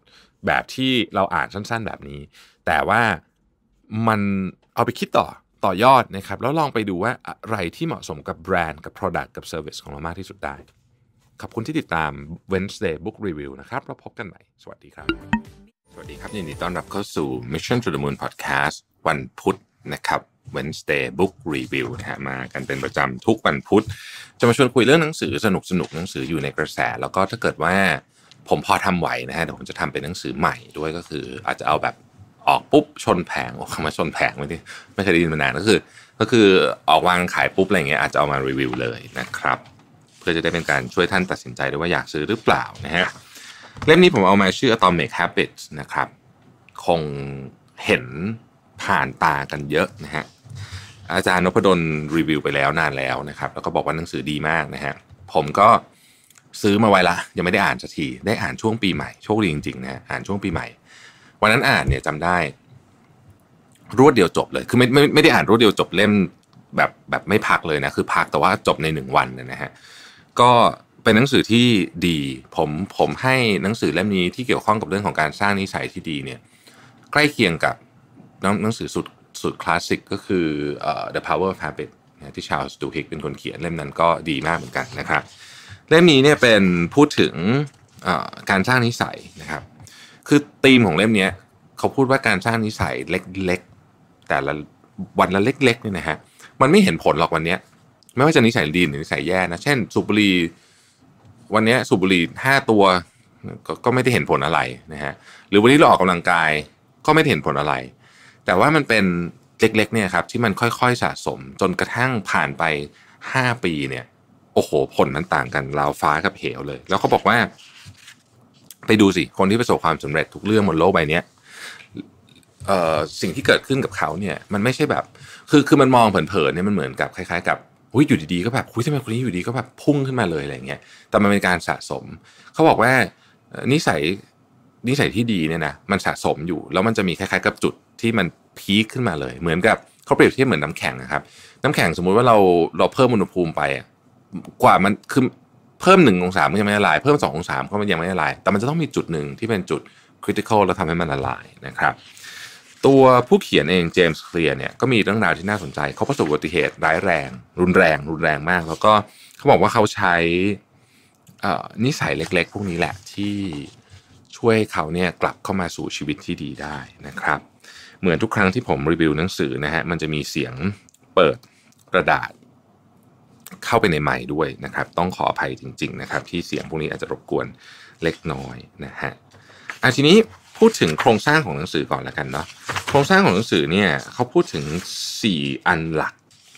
แบบที่เราอ่านสั้น ๆแบบนี้ แต่ว่ามันเอาไปคิดต่อต่อยอดนะครับแล้วลองไปดูว่าอะไรที่เหมาะสมกับแบรนด์กับ Product กับ Service ของเรามากที่สุดได้ขอบคุณที่ติดตาม Wednesday Book Review นะครับแล้วพบกันใหม่ สวัสดีครับ สวัสดีครับยินดีต้อนรับเข้าสู่ Mission to the Moon Podcast วันพุธนะครับ Wednesday Book Review นะฮะมากันเป็นประจำทุกวันพุธ จะมาชวนคุยเรื่องหนังสือสนุกสนุกหนังสืออยู่ในกระแส แล้วก็ถ้าเกิดว่าผมพอทำไหวนะฮะเดี๋ยวผมจะทำเป็นหนังสือใหม่ด้วยก็คืออาจจะเอาแบบออกปุ๊บชนแผงโอ้คำว่าชนแผงไม่ได้ไม่เคยได้ยินมานาน ก็คือ ก็คือออกวางขายปุ๊บอะไรเงี้ยอาจจะเอามารีวิวเลยนะครับเพื่อจะได้เป็นการช่วยท่านตัดสินใจด้วยว่าอยากซื้อหรือเปล่านะฮะ เล่มนี้ผมเอามาชื่อ Atomic Habits นะครับ คงเห็นผ่านตากันเยอะนะฮะอาจารย์นพดลรีวิวไปแล้วนานแล้วนะครับ แล้วก็บอกว่าหนังสือดีมากนะฮะผมก็ซื้อมาไว้ละ ยังไม่ได้อ่านสักทีได้อ่านช่วงปีใหม่โชคดีจริงๆนะอ่านช่วงปีใหม่วันนั้นอ่านเนี่ยจำได้ รวดเดียวจบเลย คือไม่ไม่ไม่ได้อ่านรวดเดียวจบเล่มแบบแบบไม่พักเลยนะคือพักแต่ว่าจบในหนึ่งวันนะฮะก็เป็นหนังสือที่ดีผมผมให้หนังสือเล่มนี้ที่เกี่ยวข้องกับเรื่องของการสร้างนิสัยที่ดีเนี่ยใกล้เคียงกับหนังสือสุดสุดคลาสสิกก็คือ The Power of Habit ที่ชาลส์ดูฮิกเป็นคนเขียนเล่มนั้นก็ดีมากเหมือนกันนะครับเล่มนี้เนี่ยเป็นพูดถึงการสร้างนิสัยนะครับคือธีมของเล่มนี้เขาพูดว่าการสร้างนิสัยเล็กๆ แต่ละวันละเล็กๆเนี่ยนะฮะมันไม่เห็นผลหรอกวันนี้ไม่ว่าจะนิสัยดีหรือนิสัยแย่นะเช่นสูบบุหรี่วันนี้สูบบุหรี่ห้าตัวกก็ไม่ได้เห็นผลอะไรนะฮะหรือวันนี้เราออกกำลังกายก็ไม่ได้เห็นผลอะไร แต่ว่ามันเป็นเล็กๆเนี่ยครับที่มันค่อยๆสะสมจนกระทั่งผ่านไปห้าปีเนี่ยโอ้โหผลมันต่างกัน ราวฟ้ากับเหวเลย แล้วเขาบอกว่า ไปดูสิคนที่ประสบความสำเร็จทุกเรื่องบนโลกใบนี้สิ่งที่เกิดขึ้นกับเขาเนี่ยมันไม่ใช่แบบคือคือมันมองเผินๆเนี่ยมันเหมือนกับคล้ายๆกับอุ้ยอยู่ดีๆก็แบบอุ้ยทำไมคนนี้อยู่ดี ก็แบบพุ่งขึ้นมาเลยอะไรเงี้ย แต่มันเป็นการสะสม เขาบอกว่า นิสัย นิสัยที่ดีเนี่ยนะ มันสะสมอยู่ แล้วมันจะมีคล้ายๆกับจุดที่มันพีคขึ้นมาเลย เหมือนกับเขาเปรียบเทียบเหมือนน้าแข็งนะครับ น้ำแข็งสมมุติว่าเราเราเพิ่มอุณหภูมิไป กว่ามันคือเพิ่มหนึ่งองศามันยังไม่ละลาย เพิ่มสององศาก็มันยังไม่ละลาย แต่มันจะต้องมีจุดหนึ่งที่เป็นจุดคริติคอลแล้วทำให้มันละลายนะครับตัวผู้เขียนเองเจมส์เคลียร์เนี่ยก็มีเรื่องราวที่น่าสนใจเขาประสบอุบัติเหตุ ร้ายแรง รุนแรง รุนแรงมาก แล้วก็เขาบอกว่าเขาใช้นิสัยเล็กๆพวกนี้แหละที่ช่วยเขาเนี่ยกลับเข้ามาสู่ชีวิตที่ดีได้นะครับ เหมือนทุกครั้งที่ผมรีวิวหนังสือนะฮะมันจะมีเสียงเปิดกระดาษเข้าไปในไม่ด้วยนะครับต้องขออภัยจริง ๆนะครับ ที่เสียงพวกนี้อาจจะรบกวนเล็กน้อยนะฮะอ่ะทีนี้พูดถึงโครงสร้างของหนังสือก่อนละกันเนาะโครงสร้างของหนังสือเนี่ยเขาพูดถึง 4 อันหลัก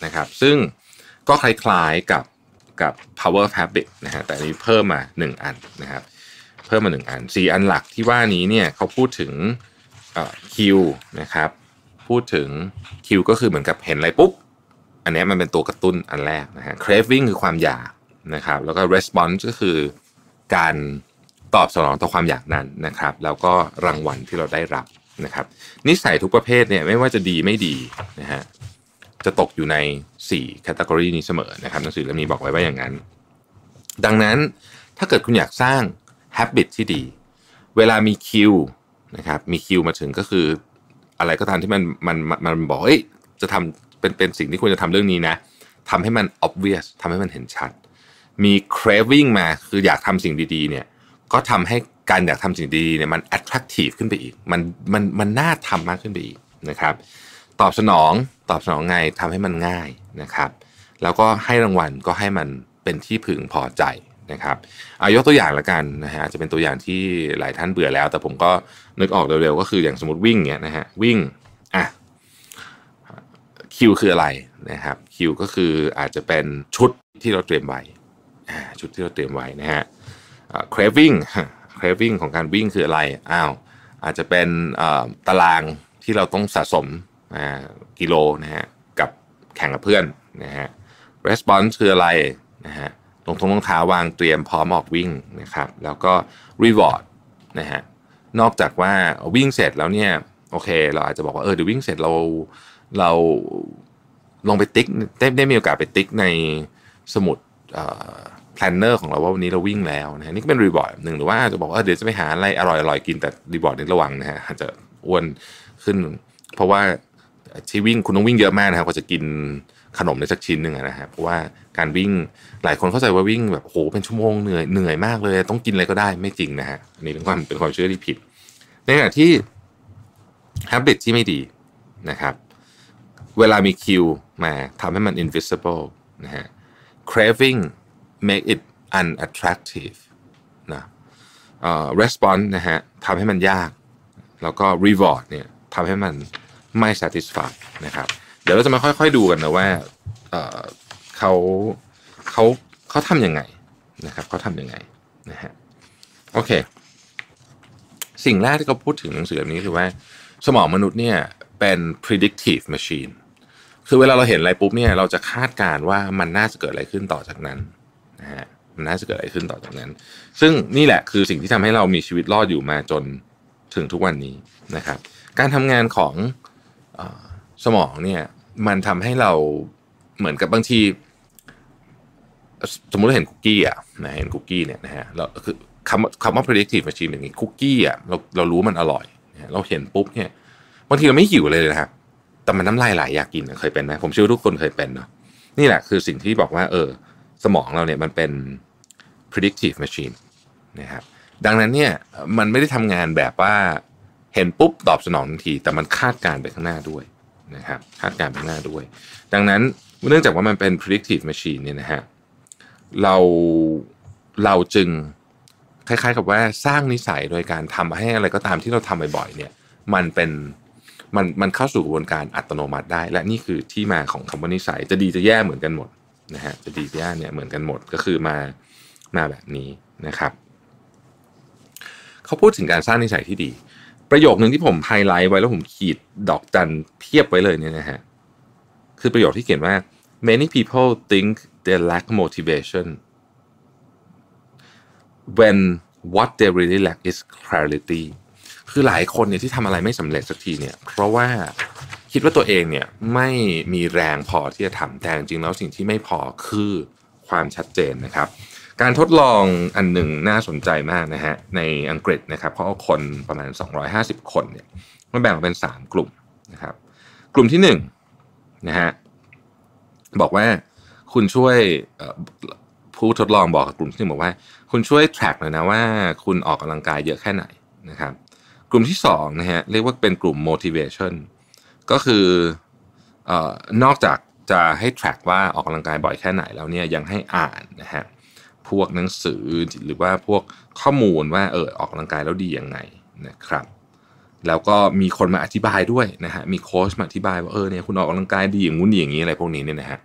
นะครับ ซึ่งก็คล้ายๆกับกับ power fabric นะฮะแต่นี้เพิ่มมา 1 อันนะครับเพิ่มมา 1 อัน 4 อันหลักที่ว่านี้เนี่ยเขาพูดถึงคิวนะครับพูดถึงคิวก็คือเหมือนกับเห็นอะไรปุ๊บ อันนี้มันเป็นตัวกระตุ้นอันแรกนะฮะ craving คือความอยากนะครับแล้วก็ response ก็คือการตอบสนองต่อความอยากนั้นนะครับ แล้วก็รางวัลที่เราได้รับนะครับ นิสัยทุกประเภทเนี่ยไม่ว่าจะดีไม่ดีนะฮะจะตกอยู่ใน4คตตากรีนี้เสมอนะครับหนังสือเล่มนี้บอกไว้ว่าอย่างนั้น ดังนั้นถ้าเกิดคุณอยากสร้างับบิตที่ดี เวลามีคิวนะครับมีคิวมาถึงก็คือ อะไรก็ตามที่มันมันมันบอกเอ้ยจะทำเป็นเป็นสิ่งที่ควรจะทำเรื่องนี้นะทำให้มัน obvious ทำให้มันเห็นชัด มี craving มาคืออยากทำสิ่งดีๆเนี่ยก็ทำให้การอยากทำสิ่งดีเนี่ยมัน attractive ขึ้นไปอีก มันมันมันน่าทำมากขึ้นไปอีกนะครับ ตอบสนองตอบสนองไงทำให้มันง่ายนะครับ แล้วก็ให้รางวัลก็ให้มันเป็นที่พึงพอใจนะครับอายกตัวอย่างละกันนะฮะจะเป็นตัวอย่างที่หลายท่านเบื่อแล้วแต่ผมก็นึกออกเร็ว ๆ ก็คืออย่างสมมติวิ่งเนี่ยนะฮะวิ่งอ่ะคิวคืออะไรนะครับคิวก็คืออาจจะเป็นชุดที่เราเตรียมไว้ชุดที่เราเตรียมไว้นะฮะ craving craving ของการวิ่งคืออะไร อ้าวอาจจะเป็นตารางที่เราต้องสะสมกิโลนะฮะกับแข่งกับเพื่อนนะฮะ response คืออะไรนะฮะรองทงรองเท้าวางเตรียมพร้อมออกวิ่งนะครับแล้วก็ reward นะฮะนอกจากว่าวิ่งเสร็จแล้วเนี่ยโอเคเราอาจจะบอกว่าเออเดี๋ยววิ่งเสร็จเราเราลงไปติ๊กได้ได้มีโอกาสไปติ๊กในสมุดแพลนเนอร์ของเราว่าวันนี้เราวิ่งแล้วนะนี่ก็เป็นรีบอร์ดหนึ่งหรือว่าจะบอกว่าเดี๋ยวจะไปหาอะไรอร่อยๆกิน แต่รีบอร์ดนี้ระวังนะฮะอาจจะอ้วนขึ้น เพราะว่าที่วิ่งคุณต้องวิ่งเยอะมากนะครับกว่าจะกินขนมได้สักชิ้นหนึ่งนะฮะเพราะว่าการวิ่งหลายคนเข้าใจว่าวิ่งแบบโหเป็นชั่วโมงเหนื่อยเหนื่อยมากเลย ต้องกินอะไรก็ได้ไม่จริงนะฮะนี่เป็นความเป็นความเชื่อที่ผิด ในขณะที่ฮับบิตที่ไม่ดีนะครับ เวลามีคิวมาทำให้มัน invisible นะฮะ craving make it unattractive นะ uh, response นะฮะทำให้มันยากแล้วก็ reward เนี่ยทำให้มันไม่ satisfy นะครับเดี๋ยวเราจะมาค่อยๆดูกันนะว่าเขาเขาเขาทำยังไงนะครับเขาทำยังไงนะฮะโอเคสิ่งแรกที่เขาพูดถึงหนังสือเล่มนี้คือว่า สมองมนุษย์เนี่ยเป็น predictive machine คือเวลาเราเห็นอะไรปุ๊บเนี่ยเราจะคาดการณ์ว่ามันน่าจะเกิดอะไรขึ้นต่อจากนั้นนะฮะมันน่าจะเกิดอะไรขึ้นต่อจากนั้น ซึ่งนี่แหละคือสิ่งที่ทำให้เรามีชีวิตรอดอยู่มาจนถึงทุกวันนี้นะครับ การทำงานของอสมองเนี่ยมันทำให้เราเหมือนกับบางที สมมุติเราเห็นคุกกี้อ่ะนะเห็นคุกกี้เนี่ยนะฮะเราคือคำคำว่า predictive machine อย่างนี้คุกกี้อ่ะเราเรารู้มันอร่อยเราเห็นปุ๊บเนี่ยบางทีเราไม่หิวเลยนะครับแต่มันน้ำลายไหลยอยากกินเคยเป็นไหมผมเชื่อทุกคนเคยเป็นเนาะนี่แหละคือสิ่งที่บอกว่าเออสมองเราเนี่ยมันเป็น predictive machine นะครับดังนั้นเนี่ยมันไม่ได้ทำงานแบบว่าเห็นปุ๊บตอบสนองทันที แต่มันคาดการไปข้างหน้าด้วยนะครับคาดการไปข้างหน้าด้วย ดังนั้นเนื่องจากว่ามันเป็น predictive machine เนี่ยนะฮะเราเราจึงคล้าย ๆกับว่าสร้างนิสัยโดยการทำให้อะไรก็ตามที่เราทำบ่อยๆเนี่ยมันเป็นมันมันเข้าสู่กระบวนการอัตโนมัติได้ และนี่คือที่มาของคำว่านิสัยจะดีจะแย่เหมือนกันหมดนะฮะจะดีเปียเนี่ยเหมือนกันหมดก็คือมามาแบบนี้นะครับ เขาพูดถึงการสร้างนิสัยที่ดี ประโยคหนึ่งที่ผมไฮไลท์ไว้แล้วผมขีดดอกจันเทียบไว้เลยเนี่ยนะฮะคือประโยคที่เขียนว่า many people think they lack motivation when what they really lack is clarity คือหลายคนเนี่ยที่ทำอะไรไม่สำเร็จสักทีเนี่ย เพราะว่าคิดว่าตัวเองเนี่ย ไม่มีแรงพอที่จะทำแต่จริงแล้วสิ่งที่ไม่พอคือความชัดเจนนะครับการทดลองอันหนึ่งน่าสนใจมากนะฮะในอังกฤษนะครับเขาเอาคนประมาณ 250 คนเนี่ยมันแบ่งเป็น 3 กลุ่มนะครับกลุ่มที่1นนะฮะบอกว่าคุณช่วยผู้ทดลองบอกกับกลุ่มที่หนึ่งบอกว่าคุณช่วยแทร็กเลยนะว่าคุณออกกำลังกายเยอะแค่ไหนนะครับกลุ่มที่2นะฮะเรียกว่าเป็นกลุ่ม motivation ก็คืออนอกจากจะให้แทร็กว่าออกกำลังกายบ่อยแค่ไหนแล้วเนี่ยยังให้อ่านนะฮะพวกหนังสือหรือว่าพวกข้อมูลว่าเออออกกำลังกายแล้วดียังไงนะครับ แล้วก็มีคนมาอธิบายด้วยนะฮะมีโค้ชมาอธิบายว่าเออเนี่ยคุณออกกำลังกายดีอย่างงู้นดีอย่างนี้อะไรพวกนี้เนี่ยนะฮะ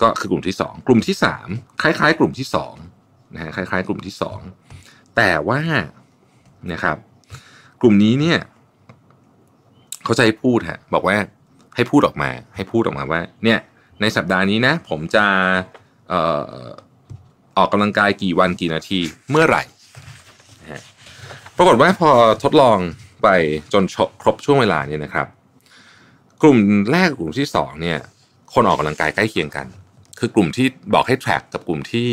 ก็คือกลุ่มที่ 2 กลุ่มที่ 3 คล้ายๆ กลุ่มที่2นะฮะคล้ายๆกลุ่มที่2 แต่ว่านะครับกลุ่มนี้เนี่ยเขาจะให้พูดฮะบอกว่าให้พูดออกมาให้พูดออกมาว่าเนี่ยในสัปดาห์นี้นะผมจะออกกำลังกายกี่วันกี่นาทีเมื่อไหร่ปรากฏว่าพอทดลองไปจนครบช่วงเวลาเนี่ยนะครับ กลุ่มแรกกลุ่มที่สองเนี่ยคนออกกำลังกายใกล้เคียงกัน คือกลุ่มที่บอกให้แทร็กกับกลุ่มที่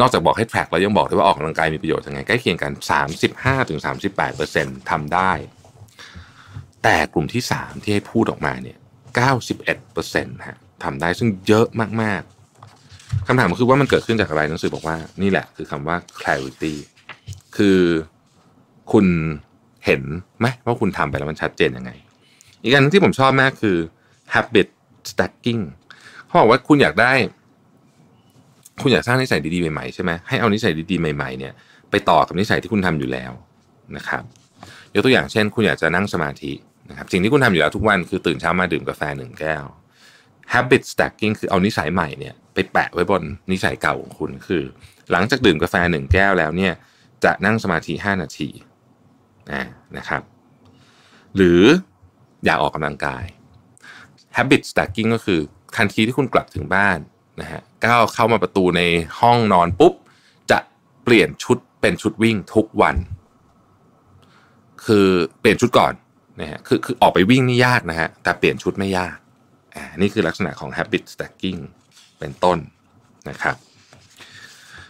นอกจากบอกให้แทร็กแล้วยังบอกด้วยว่าออกกำลังกายมีประโยชน์ยังไงใกล้เคียงกัน35-38%ทำได้แต่กลุ่มที่ 3 ที่ให้พูดออกมาเนี่ย91%ฮะทำได้ซึ่งเยอะมาก ๆคำถามคือว่ามันเกิดขึ้นจากอะไรหนังสือบอกว่านี่แหละคือคำว่า clarity คือคุณเห็นไหมว่าคุณทำไปแล้วมันชัดเจนยังไง อีกอันนึงที่ผมชอบมากคือ habit stacking เขาบอกว่าคุณอยากได้คุณอยากสร้างนิสัยดีๆใหม่ๆใช่ไหมให้เอานิสัยดี ๆ ใหม่ๆเนี่ยไปต่อกับนิสัยที่คุณทำอยู่แล้วนะครับยกตัวอย่างเช่นคุณอยากจะนั่งสมาธินะครับสิ่งที่คุณทำอยู่แล้วทุกวันคือตื่นเช้ามาดื่มกาแฟหนึ่งแก้ว habit stacking คือเอานิสัยใหม่เนี่ยไปแปะไว้บนนิสัยเก่าของคุณคือหลังจากดื่มกาแฟหนึ่งแก้วแล้วเนี่ยจะนั่งสมาธิ5นาทีนะครับหรืออยากออกกำลังกาย habit stacking ก็คือทันทีที่คุณกลับถึงบ้านนะฮะก้าวเข้ามาประตูในห้องนอนปุ๊บ จะเปลี่ยนชุดเป็นชุดวิ่งทุกวัน คือเปลี่ยนชุดก่อนนะฮะคือคือออกไปวิ่งนี่ยากนะฮะแต่เปลี่ยนชุดไม่ยากอ่านี่คือลักษณะของ habit stacking เป็นต้นนะครับ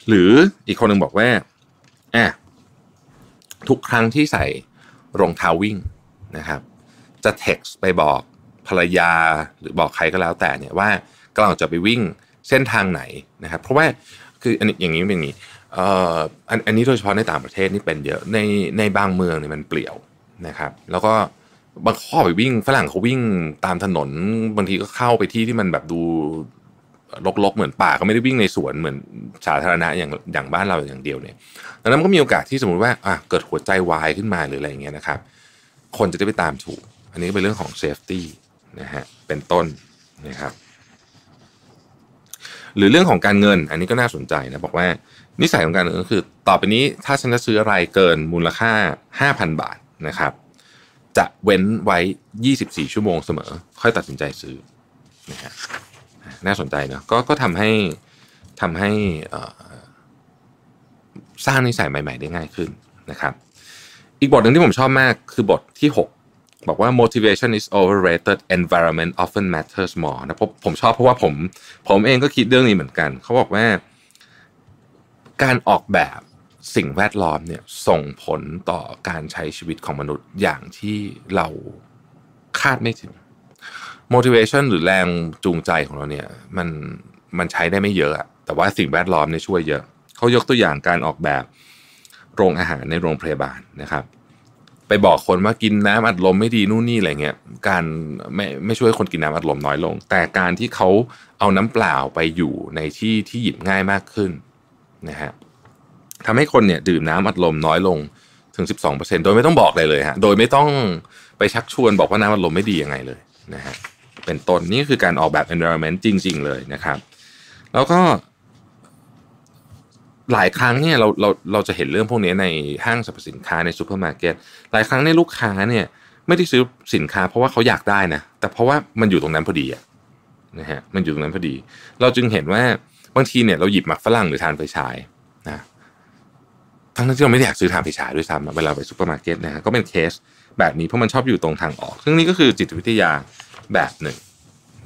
หรืออีกคนหนึ่งบอกว่าอ่ทุกครั้งที่ใส่รองเท้าวิ่งนะครับจะ text ไปบอกภรรยาหรือบอกใครก็แล้วแต่เนี่ยว่ากำลังจะไปวิ่งเส้นทางไหนนะครับเพราะว่าคืออันนี้อย่างนี้เป็นอย่างนี้อันอันนี้โดยเฉพาะในต่างประเทศนี่เป็นเยอะในในบางเมืองเนี่ยมันเปลี่ยวนะครับ แล้วก็บางข้อไปวิ่งฝรั่งเขาวิ่ง ตามถนน บางทีก็เข้าไปที่ที่มันแบบดูลกๆเหมือนป่าเขาไม่ได้วิ่งในสวนเหมือนสาธารณะอย่างอย่างบ้านเราอย่างเดียวเนี่ย ดังนั้นก็มีโอกาสที่สมมติว่าอ่ะเกิดหัวใจวายขึ้นมาหรืออะไรอย่างเงี้ยนะครับ คนจะได้ไปตามถูก อันนี้เป็นเรื่องของเซฟตี้นะฮะ เป็นต้นนะครับ หรือเรื่องของการเงิน อันนี้ก็น่าสนใจนะบอกว่า นิสัยของการเงินก็คือ ต่อไปนี้ถ้าฉันจะซื้ออะไรเกินมูลค่า 5,000 บาทนะครับจะเว้นไว้ 24 ชั่วโมงเสมอ ค่อยตัดสินใจซื้อนะฮะน่าสนใจนะก็ก็ทำให้ทำให้สร้างนิสัยใหม่ๆได้ง่ายขึ้นนะครับอีกบทหนึ่งที่ผมชอบมากคือบทที่ 6 บอกว่า motivation is overrated environment often matters more นะผมชอบเพราะว่าผมผมเองก็คิดเรื่องนี้เหมือนกันเขาบอกว่าการออกแบบสิ่งแวดล้อมเนี่ยส่งผลต่อการใช้ชีวิตของมนุษย์อย่างที่เราคาดไม่ถึง motivation หรือแรงจูงใจของเราเนี่ยมันมันใช้ได้ไม่เยอะแต่ว่าสิ่งแวดล้อมเนี่ยช่วยเยอะเขายกตัวอย่างการออกแบบโรงอาหารในโรงพยาบาลนะครับ ไปบอกคนว่ากินน้ำอัดลมไม่ดีนู่นนี่อะไรเงี้ยการไม่ไม่ช่วยคนกินน้ำอัดลมน้อยลง แต่การที่เขาเอาน้ำเปล่าไปอยู่ในที่ที่หยิบง่ายมากขึ้นนะฮะทำให้คนเนี่ยดื่มน้ำอัดลมน้อยลงถึง 12%โดยไม่ต้องบอกอะไรเลยฮะ โดยไม่ต้องไปชักชวนบอกว่าน้ำอัดลมไม่ดียังไงเลยนะฮะเป็นต้นนี่คือการออกแบบ environment จริง ๆ เลยนะครับ แล้วก็หลายครั้งเนี่ยเราเราเราจะเห็นเรื่องพวกนี้ในห้างสรรพสินค้าในซูเปอร์มาร์เก็ตหลายครั้งในลูกค้าเนี่ย ไม่ได้ซื้อสินค้าเพราะว่าเขาอยากได้นะแต่เพราะว่ามันอยู่ตรงนั้นพอดีอะนะฮะมันอยู่ตรงนั้นพอดี เราจึงเห็นว่าบางทีเนี่ย เราหยิบมักฝรั่งหรือทานไฟฉายนะทั้งที่เราไม่ได้อยากซื้อทางไิฉาด้วยซ้ำเวลาไปซูเปอร์มาร์เก็ตนะฮะก็เป็นเคสแบบนี้เพราะมันชอบอยู่ตรงทางออก ซึ่งนี่ก็คือจิตวิทยาแบบหนึ่ง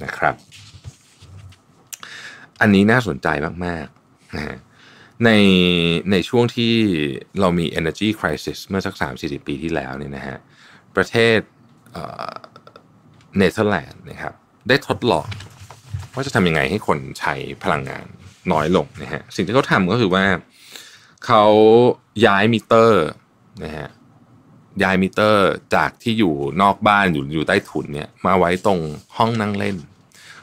นะครับ อันนี้น่าสนใจมากๆนะฮะในในช่วงที่เรามี energy crisis เมื่อสัก3 40 ปีที่แล้วเนี่ยนะฮะประเทศเนเธอร์แลนด์นะครับได้ทดลองว่าจะทำยังไงให้คนใช้พลังงานน้อยลงนะฮะ สิ่งที่เขาทำก็คือว่าเขาย้ายมิเตอร์นะฮะย้ายมิเตอร์จากที่อยู่นอกบ้านอยู่อยู่ใต้ถุนเนี่ยมาไว้ตรงห้องนั่งเล่น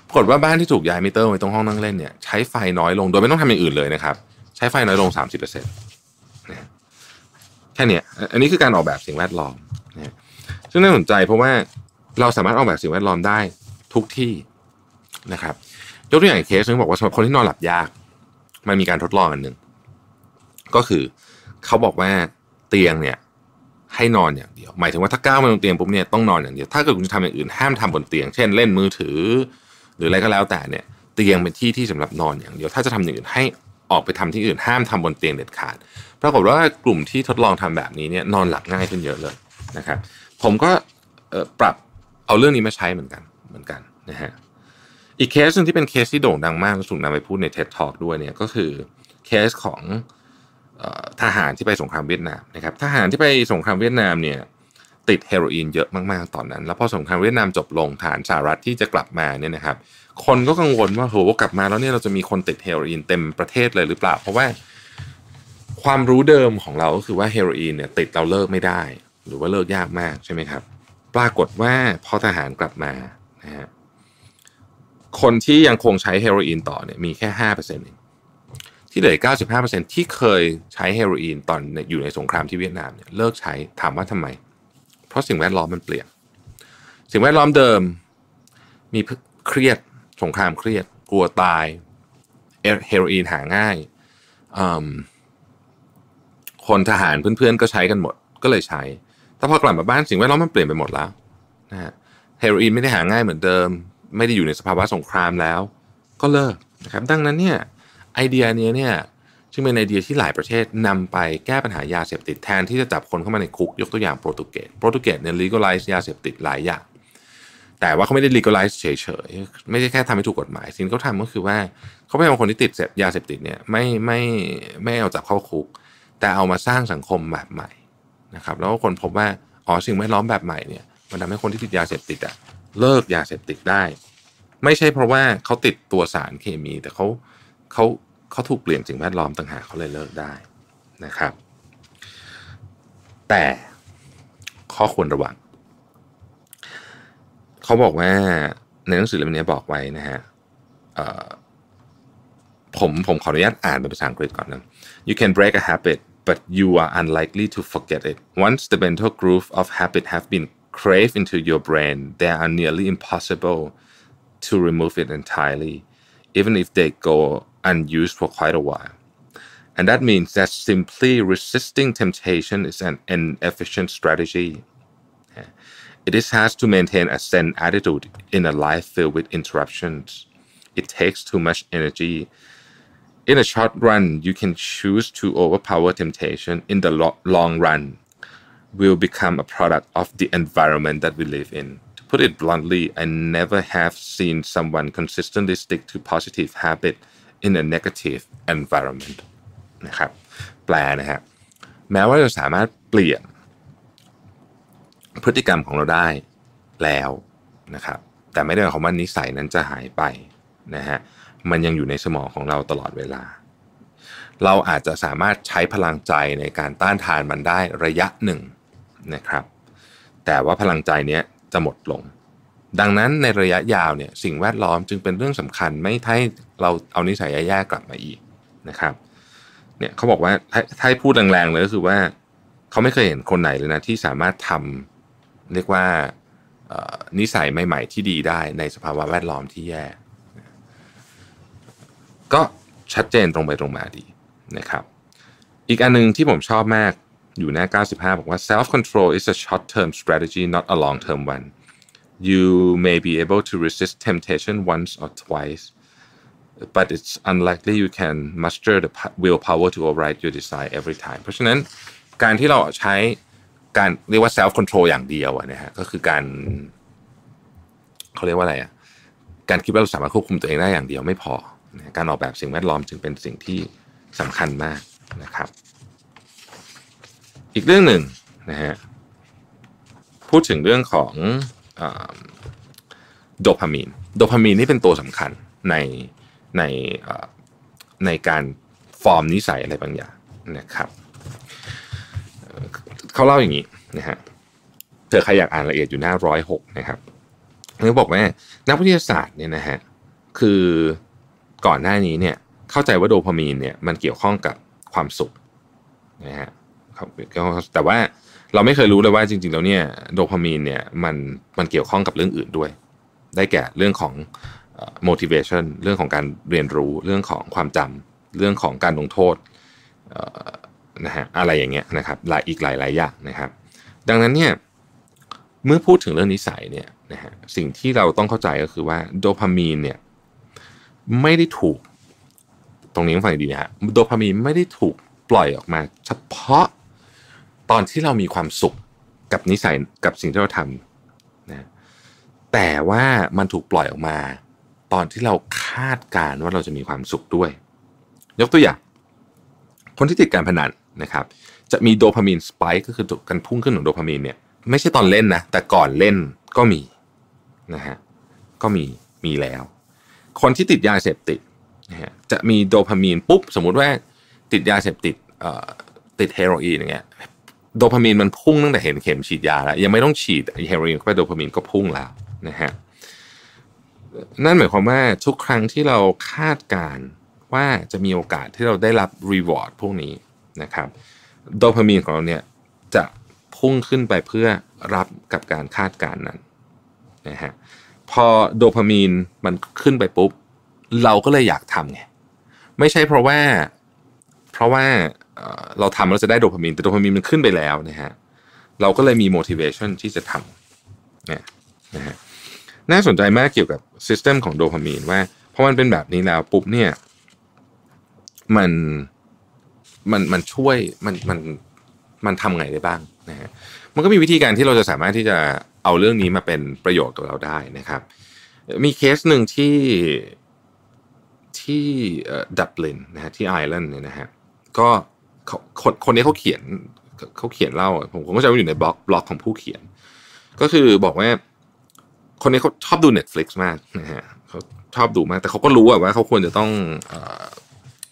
ปรากฏว่าบ้านที่ถูกย้ายมิเตอร์ไว้ตรงห้องนั่งเล่นเนี่ยใช้ไฟน้อยลงโดยไม่ต้องทำอย่างอื่นเลยนะครับ ใช้ไฟน้อยลง 30%เปอร์เซ็นต์แค่นี้อันนี้คือการออกแบบสิ่งแวดล้อมนะซึ่งน่าสนใจ เพราะว่าเราสามารถออกแบบสิ่งแวดล้อมได้ทุกที่นะครับยกตัวอย่างเคสนึงบอกว่าสำหรับคนที่นอนหลับยากมันมีการทดลองอันหนึ่งก็คือเขาบอกว่าเตียงเนี่ยให้นอนอย่างเดียว หมายถึงว่าถ้าก้าวมาบนเตียงปุ๊บเนี่ยต้องนอนอย่างเดียวถ้าเกิดคุณจะทำอย่างอื่น ห้ามทำบนเตียงเช่นเล่นมือถือ หรืออะไรก็แล้วแต่เนี่ยเตียงเป็นที่ที่สำหรับนอนอย่างเดียว ถ้าจะทำอย่างอื่นให้ออกไปทำที่อื่นห้ามทำบนเตียงเด็ดขาดปรากฏว่ากลุ่มที่ทดลองทำแบบนี้เนี่ยนอนหลับง่ายขึ้นเยอะเลยนะครับผมก็ปรับเอาเรื่องนี้มาใช้เหมือนกันเหมือนกันนะฮะอีกเคสหนึ่งที่เป็นเคสที่โด่งดังมากและถูกนำไปพูดในเท็ t ทอกด้วยเนี่ยก็คือเคสของทหารที่ไปสงครามเวียดนามนะครับทหารที่ไปสงครามเวียดนามเนี่ยติดเฮโรอีนเยอะมากๆตอนนั้นแล้วพอสงครามเวียดนามจบลงฐานสหรัฐที่จะกลับมาเนี่ยนะครับคนก็กังวลว่าโหกลับมาแล้วเนี่ยเราจะมีคนติดเฮโรอีนเต็มประเทศเลยหรือเปล่าเพราะว่าความรู้เดิมของเราก็คือว่าเฮโรอีนเนี่ยติดเราเลิกไม่ได้ หรือว่าเลิกยากมากใช่ไหมครับปรากฏว่าพอทหารกลับมานะฮะคนที่ยังคงใช้เฮโรอีนต่อเนี่ยมีแค่ห้าเปอร์เซ็นต์เองที่เหลือ95%ที่เคยใช้เฮโรอีนตอนอยู่ในสงครามที่เวียดนามเนี่ยเลิกใช้ ถามว่าทำไม เพราะสิ่งแวดล้อมมันเปลี่ยน สิ่งแวดล้อมเดิมมีเครียดสงครามเครียดกลัวตายเฮโรอีนหาง่ายคนทหารเพื่อนๆก็ใช้กันหมดก็เลยใช้ แต่พอกลับมาบ้านสิ่งแวดล้อมมันเปลี่ยนไปหมดแล้วนะฮะเฮโรอีนไม่ได้หาง่ายเหมือนเดิม ไม่ได้อยู่ในสภาวะสงครามแล้ว ก็เลิกนะครับดังนั้นเนี่ยไอเดียนี้เนี่ยจึงเป็นไอเดียที่หลายประเทศ นำไปแก้ปัญหายาเสพติดแทนที่จะจับคนเข้ามาในคุกยกตัวอย่างโปรตุเกสโปรตุเกสเนี่ยลีกอไลซ์ยาเสพติดหลายอย่าง แต่ว่าเขาไม่ได้ลีกอไลซ์เฉยๆไม่ใช่แค่ทำให้ถูกกฎหมายสิ่งเขาทาก็คือว่าเขาม่เอาคนที่ติดเสพยาเสพติดเนี่ยไม่ไม่ไม่เอาจับเข้าคุก แต่เอามาสร้างสังคมแบบใหม่นะครับแล้วก็คนพบว่าอ๋อสิ่งแวดล้อมแบบใหม่เนี่ยมันทำให้คนที่ติดยาเสพติดอะเลิกยาเสพติดได้ ไม่ใช่เพราะว่าเขาติดตัวสารเคมีแต่เขาเขาเขาถูกเปลี่ยนสิ่งแวดล้อมต่างหากเขาเลยเลิกได้นะครับแต่ข้อควรระวังเขาบอกว่าในหนังสือเล่มนี้บอกไว้นะฮะผมผมขออนุญาตอ่านเป็นภาษาอังกฤษก่อนนะ you can break a habit but you are unlikely to forget it once the mental groove of habit have been craved into your brain they are nearly impossible to remove it entirely even if they go unused for quite a while. And that means that simply resisting temptation is an inefficient strategy. It is hard to maintain a Zen attitude in a life filled with interruptions. It takes too much energy. In the short run, you can choose to overpower temptation. In the lo- long run, will become a product of the environment that we live in. To put it bluntly, I never have seen someone consistently stick to positive habit in a negative environment นะครับแปลนะฮะแม้ว่าเราสามารถเปลี่ยน พฤติกรรมของเราได้แล้วนะครับแต่ไม่ได้หมายความว่านิสัยนั้นจะหายไปนะฮะมันยังอยู่ในสมองของเราตลอดเวลา เราอาจจะสามารถใช้พลังใจในการต้านทานมันได้ระยะหนึ่งนะครับแต่ว่าพลังใจนี้จะหมดลงดังนั้นในระยะยาวเนี่ยสิ่งแวดล้อมจึงเป็นเรื่องสำคัญไม่ให้เราเอานิสัยแย่ๆกลับมาอีกนะครับเนี่ยเขาบอกว่าถ้าพูดแรงๆเลยก็คือว่าเขาไม่เคยเห็นคนไหนเลยนะที่สามารถทำเรียกว่านิสัยใหม่ๆที่ดีได้ในสภาวะแวดล้อมที่แย่ ก็ชัดเจนตรงไปตรงมาดีนะครับอีกอันนึงที่ผมชอบมากอยู่หน้า95 บอกว่า self control is a short term strategy not a long term one you may be able to resist temptation once or twice, but it's unlikely you can muster the willpower to override your desire every time. เพราะฉะนั้นการที่เราใช้การเรียกว่า self control อย่างเดียวนะฮะก็คือการเขาเรียกว่าอะไรอ่ะการคิดว่าเราสามารถควบคุมตัวเองได้อย่างเดียวไม่พอการออกแบบสิ่งแวดล้อมจึงเป็นสิ่งที่สำคัญมากนะครับ อีกเรื่องหนึ่งนะฮะพูดถึงเรื่องของโดพามีน โดพามีนนี่เป็นตัวสำคัญในในในการฟอร์มนิสัยอะไรบางอย่างนะครับเขาเล่าอย่างนี้นะฮะเธอใครอยากอ่านละเอียดอยู่หน้าร้อยหกนะครับเขาบอกว่านักวิทยาศาสตร์เนี่ยนะฮะคือก่อนหน้านี้เนี่ยเข้าใจว่าโดพามีนเนี่ยมันเกี่ยวข้องกับความสุขนะฮะแต่ว่าเราไม่เคยรู้เลยว่าจริงๆ แล้วเนี่ยโดพามีนเนี่ยมันมันเกี่ยวข้องกับเรื่องอื่นด้วยได้แก่เรื่องของ motivation เรื่องของการเรียนรู้ เรื่องของความจำ เรื่องของการลงโทษนะฮะอะไรอย่างเงี้ยนะครับหลายอีกหลายหลายอย่างนะครับดังนั้นเนี่ยเมื่อพูดถึงเรื่องนิสัยเนี่ยนะฮะสิ่งที่เราต้องเข้าใจก็คือว่าโดพามีนเนี่ยไม่ได้ถูกตรงนี้ต้องฟังดีนะฮะโดพามีนไม่ได้ถูกปล่อยออกมาเฉพาะตอนที่เรามีความสุขกับนิสัยกับสิ่งที่เราทำนะแต่ว่ามันถูกปล่อยออกมา ตอนที่เราคาดการว่าเราจะมีความสุขด้วย ยกตัวอย่าง คนที่ติดการพนันนะครับจะมีโดพามีนสปายก็คือการพุ่งขึ้นของโดพามีนเนี่ยไม่ใช่ตอนเล่นนะแต่ก่อนเล่นก็มีนะฮะก็มีมีแล้ว คนที่ติดยาเสพติดนะฮะจะมีโดพามีนปุ๊บสมมุติว่าติดยาเสพติดติดเฮโรอีนอย่างเงี้ยโดพามีนมันพุ่งตั้งแต่เห็นเข็มฉีดยาแล้วยังไม่ต้องฉีดเฮโรอีนเข้าไปโดพามีนก็พุ่งแล้วนะฮะนั่นหมายความว่าทุกครั้งที่เราคาดการว่าจะมีโอกาสที่เราได้รับรีวอร์ดพวกนี้นะครับโดพามีนของเราเนี่ยจะพุ่งขึ้นไปเพื่อรับกับการคาดการนั้นนะฮะพอโดพามีนมันขึ้นไปปุ๊บเราก็เลยอยากทำไงไม่ใช่เพราะว่าเพราะว่าเราทำเราจะได้โดพามีน แต่โดพามีนมันขึ้นไปแล้วนะฮะเราก็เลยมี motivation ที่จะทำเนี่ยนะฮะน่าสนใจมากเกี่ยวกับ system ของโดพามีนว่าเพราะมันเป็นแบบนี้แล้วปุ๊บเนี่ยมันมันมันช่วยมันมันมันทำไงได้บ้างนะฮะมันก็มีวิธีการที่เราจะสามารถที่จะเอาเรื่องนี้มาเป็นประโยชน์ตัวเราได้นะครับ มีเคสหนึ่งที่ที่ดับลินนะฮะที่ไอร์แลนด์เนี่ยนะฮะก็คนคนนี้เขาเขียนเขาเขียนเล่าผมผมก็จะอยู่ในบล็อกบล็อกของผู้เขียน ก็คือบอกว่า คนนี้เขาชอบดู Netflix มากนะฮะเขาชอบดูมากแต่เขาก็รู้ว่าเขาควรจะต้อง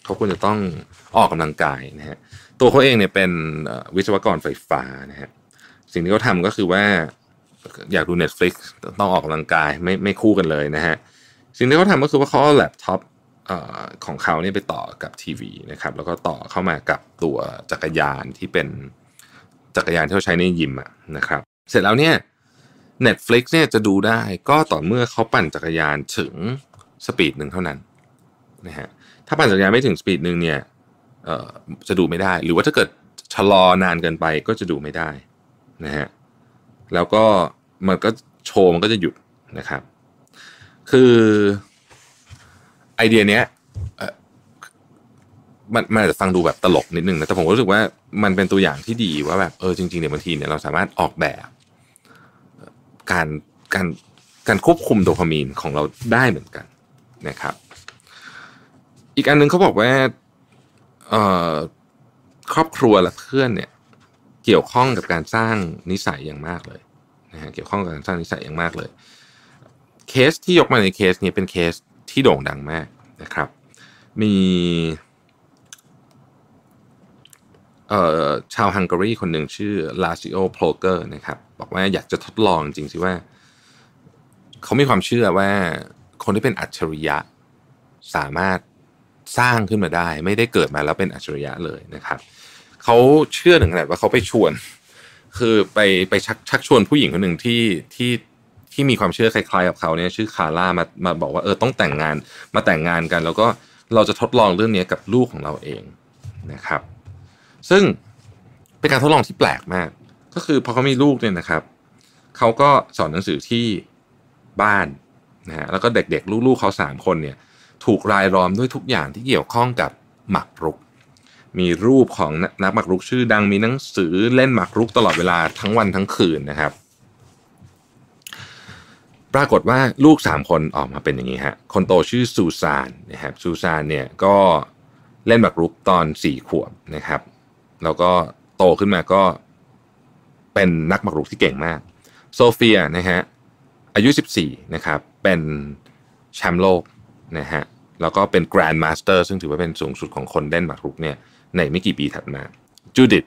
เขาควรจะต้องออกกำลังกายนะฮะตัวเขาเองเนี่ยเป็นวิศวกรไฟฟ้านะฮะสิ่งที่เขาทาก็คือว่าอยากดู Netflix ต้องออกกำลังกายไม่ไม่คู่กันเลยนะฮะสิ่งที่เขาทำก็คือว่าเขาเอาแล็ปท็อปของเขาเนี่ยไปต่อกับทีวีนะครับแล้วก็ต่อเข้ามากับตัวจักรยานที่เป็นจักรยานที่เขาใช้ในยิมอะนะครับ เสร็จแล้วเนี่ย Netflix เนี่ยจะดูได้ก็ต่อเมื่อเขาปั่นจักรยานถึงสปีดหนึ่งเท่านั้นนะฮะถ้าปั่นจักรยานไม่ถึงสปีดหนึ่งเนี่ยจะดูไม่ได้หรือว่าถ้าเกิดชะลอนานเกินไปก็จะดูไม่ได้นะฮะแล้วก็มันก็โชว์มันก็จะหยุดนะครับ คือไอเดียเนี้ยมันมันอาจจะฟังดูแบบตลกนิดนึงนะแต่ผมรู้สึกว่ามันเป็นตัวอย่างที่ดีว่าแบบเออจริงๆเนี่ยบางทีเนี่ยเราสามารถออกแบบการการการควบคุมโดพามีนของเราได้เหมือนกันนะครับอีกอันนึงเขาบอกว่าครอบครัวและเพื่อนเนี่ยเกี่ยวข้องกับการสร้างนิสัยอย่างมากเลยนะฮะเกี่ยวข้องกับการสร้างนิสัยอย่างมากเลยเคสที่ยกมาในเคสนี้เป็นเคสที่โด่งดังมากนะครับ มีชาวฮังการีคนหนึ่งชื่อลาซิโอโพลเกอร์นะครับ บอกว่าอยากจะทดลองจริงสิว่า เขามีความเชื่อว่าคนที่เป็นอัจฉริยะสามารถสร้างขึ้นมาได้ไม่ได้เกิดมาแล้วเป็นอัจฉริยะเลยนะครับ เขาเชื่อถึงขนาดว่าเขาไปชวนคือไปไปชักชักชวนผู้หญิงคนหนึ่งที่ที่ที่มีความเชื่อคล้ายๆกับเขาเนี่ยชื่อคาร่ามามาบอกว่าเออต้องแต่งงานมาแต่งงานกัน แล้วก็เราจะทดลองเรื่องนี้กับลูกของเราเองนะครับ ซึ่งเป็นการทดลองที่แปลกมากก็คือพอเขามีลูกเนี่ยนะครับ เขาก็สอนหนังสือที่บ้านนะฮะแล้วก็เด็กๆ ลูกๆเขาสามคนเนี่ยถูกรายล้อมด้วยทุกอย่างที่เกี่ยวข้องกับหมากรุก มีรูปของนักหมากรุกชื่อดังมีหนังสือเล่นหมากรุกตลอดเวลาทั้งวันทั้งคืนนะครับปรากฏว่าลูก 3 คนออกมาเป็นอย่างนี้ฮะคนโตชื่อซูซานนะครับซูซานเนี่ยก็เล่นแบบรุกตอน 4 ขวบนะครับแล้วก็โตขึ้นมาก็เป็นนักหมากรุกที่เก่งมากโซเฟียนะฮะอายุ 14นะครับเป็นแชมป์โลกนะฮะแล้วก็เป็นแกรนด์มาสเตอร์ซึ่งถือว่าเป็นสูงสุดของคนเล่นหมากรุกเนี่ยในไม่กี่ปีถัดมาจูดิต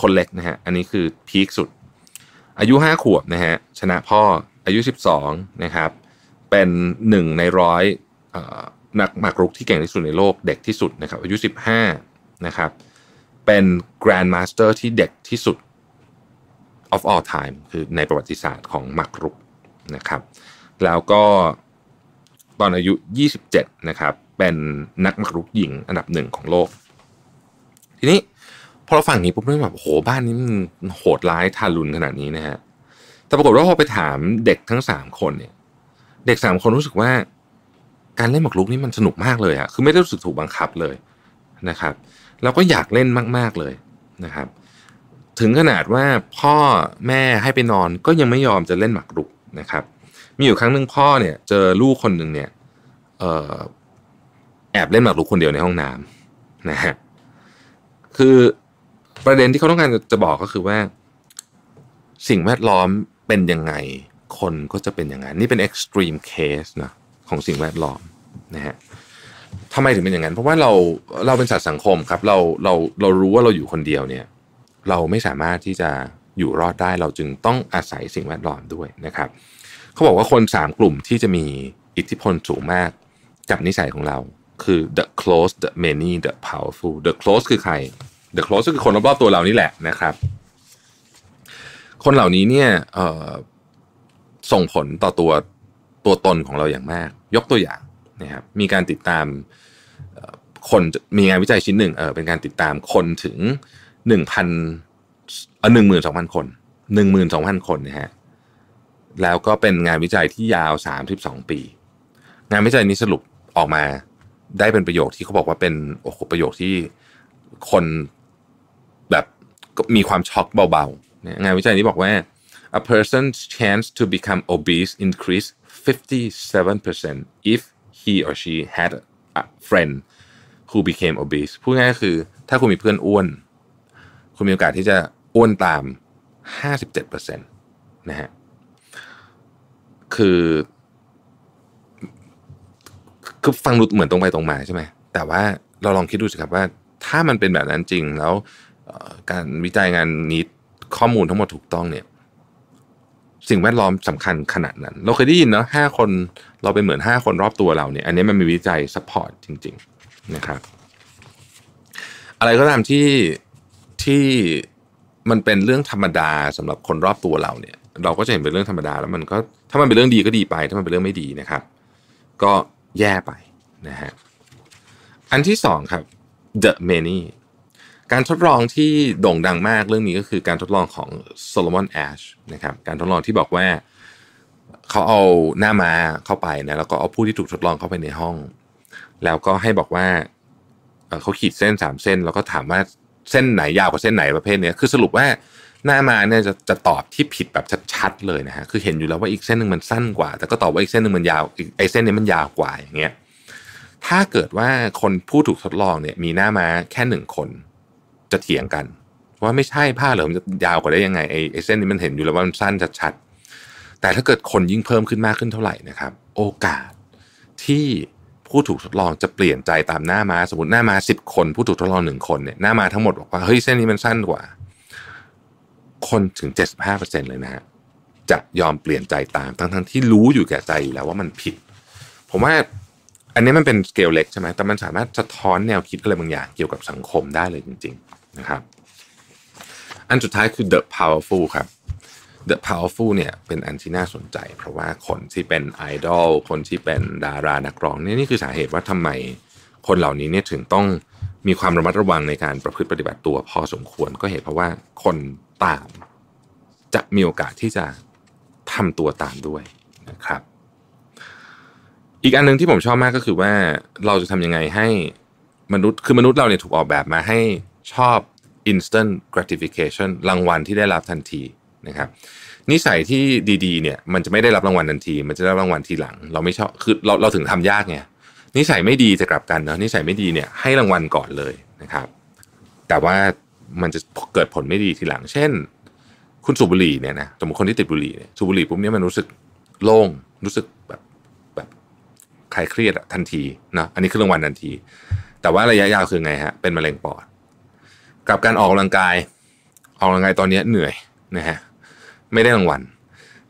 คนเล็กนะฮะอันนี้คือพีคสุด อายุ 5 ขวบนะฮะชนะพ่ออายุ 12 นะครับ เป็นหนึ่งในร้อยนักหมากรุกที่เก่งที่สุดในโลกเด็กที่สุดนะครับอายุ 15 นะครับ เป็นกรนด์มาสเตอร์ที่เด็กที่สุด of all time คือในประวัติศาสตร์ของหมากรุกนะครับแล้วก็ตอนอายุ 27 นะครับเป็นนักหมากรุกหญิงอันดับหนึ่งของโลก ทีนี้พอเราฟังนี้ปุ๊บเรา่แบบโหบ้านนี้มันโหดร้ายทารุณขนาดนี้นะฮะแต่ปรากฏว่าพอไปถามเด็กทั้งสามคนเนี่ย เด็กสามคนรู้สึกว่า การเล่นหมากรุกนี่มันสนุกมากเลยอะคือไม่ได้รู้สึกถูกบังคับเลยนะครับเราก็อยากเล่นมาก ๆ เลยนะครับ ถึงขนาดว่าพ่อแม่ให้ไปนอนก็ยังไม่ยอมจะเล่นหมากรุกนะครับ มีอยู่ครั้งหนึ่งพ่อเนี่ยเจอลูกคนหนึ่งเนี่ยแอบเล่นหมากรุกคนเดียวในห้องน้ำนะฮะคือประเด็นที่เขาต้องการจะบอกก็คือว่าสิ่งแวดล้อมเป็นยังไง คนก็จะเป็นอย่างนั้น นี่เป็น extreme case นะของสิ่งแวดล้อมนะฮะทำไมถึงเป็นอย่างนั้น เพราะว่าเราเราเป็นสัตว์สังคมครับเราเราเรารู้ว่าเราอยู่คนเดียวเนี่ยเราไม่สามารถที่จะอยู่รอดได้เราจึงต้องอาศัยสิ่งแวดล้อมด้วยนะครับ เขาบอกว่าคน 3 กลุ่มที่จะมีอิทธิพลสูงมาก กับนิสัยของเรา คือ the close the many the powerful the close คือใคร the close ก็คือคนรอบๆตัวเรานี่แหละนะครับคนเหล่านี้เนี่ยส่งผลต่อตัวตัวตนของเราอย่างมาก ยกตัวอย่างนะครับ มีการติดตามคน มีงานวิจัยชิ้นหนึ่งเออเป็นการติดตามคนถึงหนึ่งพันเออหนึ่งหมื่นสองพันคนหนึ่งหมื่นสองพันคนนะฮะ แล้วก็เป็นงานวิจัยที่ยาวสามสิบสองปี งานวิจัยนี้สรุปออกมาได้เป็นประโยคที่เขาบอกว่าเป็นโอ้โหประโยคที่คนแบบมีความช็อกเบางานวิจัยนี้บอกว่า a person's chance to become obese increased 57% if he or she had a friend who became obese พูดง่ายคือ ถ้าคุณมีเพื่อนอ้วน คุณมีโอกาสที่จะอ้วนตาม 57%นะฮะ คือ คือฟังดูเหมือนตรงไปตรงมาใช่ไหม แต่ว่าเราลองคิดดูสิครับว่าถ้ามันเป็นแบบนั้นจริงแล้วการวิจัยงานนี้ข้อมูลทั้งหมดถูกต้องเนี่ย สิ่งแวดล้อมสำคัญขนาดนั้น เราเคยได้ยินเนาะห้าคนเราเป็นเหมือนห้าคนรอบตัวเราเนี่ยอันนี้มันมีวิจัยซัพพอร์ตจริง ๆนะครับ อะไรก็ตามที่ที่มันเป็นเรื่องธรรมดาสำหรับคนรอบตัวเราเนี่ย เราก็จะเห็นเป็นเรื่องธรรมดา แล้วมันก็ถ้ามันเป็นเรื่องดีก็ดีไปถ้ามันเป็นเรื่องไม่ดีนะครับ ก็แย่ไปนะฮะอันที่สองครับ the many การทดลองที่โด่งดังมากเรื่องนี้ก็คือการทดลองของโซโลมอนแอชนะครับ การทดลองที่บอกว่าเขาเอาหน้ามาเข้าไปนะแล้วก็เอาผู้ที่ถูกทดลองเข้าไปในห้อง แล้วก็ให้บอกว่า เขาขีดเส้นสามเส้น แล้วก็ถามว่าเส้นไหนยาวกว่าเส้นไหนประเภทนี้คือ สรุปว่าหน้ามาเนี่ยจะจะตอบที่ผิดแบบชัดๆเลยนะฮะคือเห็นอยู่แล้วว่าอีกเส้นหนึ่งมันสั้นกว่า แต่ก็ตอบว่าอีกเส้นหนึ่งมันยาวไอ้เส้นนี้มันยาวกว่าอย่างเงี้ยถ้าเกิดว่าคนผู้ถูกทดลองเนี่ยมีหน้ามาแค่หนึ่งคนจะเถียงกัน ว่าไม่ใช่ผ้าเหลือมจะยาวกว่าได้ยังไงไอ้เส้นนี้มันเห็นอยู่แล้วว่ามันสั้นชัดๆแต่ถ้าเกิดคนยิ่งเพิ่มขึ้นมากขึ้นเท่าไหร่นะครับโอกาสที่ผู้ถูกทดลองจะเปลี่ยนใจตามหน้ามาสมมติหน้ามาสิบคน ผู้ถูกทดลองหนึ่งคนเนี่ยหน้ามาทั้งหมดบอกว่าเฮ้ยเส้นนี้มันสั้นกว่าคนถึงเจ็ดสิบห้าเปอร์เซ็นเลยนะฮะจะยอมเปลี่ยนใจตามทั้งทั้งที่รู้อยู่แก่ใจอยู่แล้วว่ามันผิด ผมว่าอันนี้มันเป็นสเกลเล็กใช่ไหมแต่มันสามารถสะท้อนแนวคิดอะไรบางอย่างเกี่ยวกับสังคมได้เลยจริงะครับอันสุดท้ายคือ the powerful ครับ the powerful เนี่ยเป็นอันที่น่าสนใจ เพราะว่าคนที่เป็นไอดอลคนที่เป็นดารา นักร้องเนี่ยนี่คือสาเหตุว่าทำไมคนเหล่านี้เนี่ยถึงต้องมีความระมัดระวังในการประพฤติปฏิบัติตัวพอสมควรก็เหตุเพราะว่าคนตาม จะมีโอกาสที่จะทำตัวตามด้วยนะครับอีกอันหนึ่งที่ผมชอบมากก็คือว่าเราจะทำยังไงให้มนุษย์คือมนุษย์เราเนี่ยถูกออกแบบมาให้ชอบ instant gratification รางวัลที่ได้รับทันทีนะครับ นิสัยที่ดีๆเนี่ยมันจะไม่ได้รับรางวัลทันที มันจะได้รางวัลทีหลัง เราไม่ชอบคือเราเราถึงทำยากไงนิสัยไม่ดีจะกลับกันเนาะนิสัยไม่ดีเนี่ยให้รางวัลก่อนเลยนะครับ แต่ว่ามันจะเกิดผลไม่ดีทีหลัง เช่น คุณสูบบุหรี่เนี่ยนะสมมติคนที่ติดบุหรี่เนี่ยสูบบุหรี่ปุ๊บเนี่ยมันรู้สึกโล่งรู้สึกแบบแบบคลายเครียดทันทีนะอันนี้คือรางวัลทันที แต่ว่าระยะยาวคือไงฮะเป็นมะเร็งปอดกับการออกกำลังกายออกกำลังกายตอนนี้เหนื่อยนะฮะไม่ได้รางวัล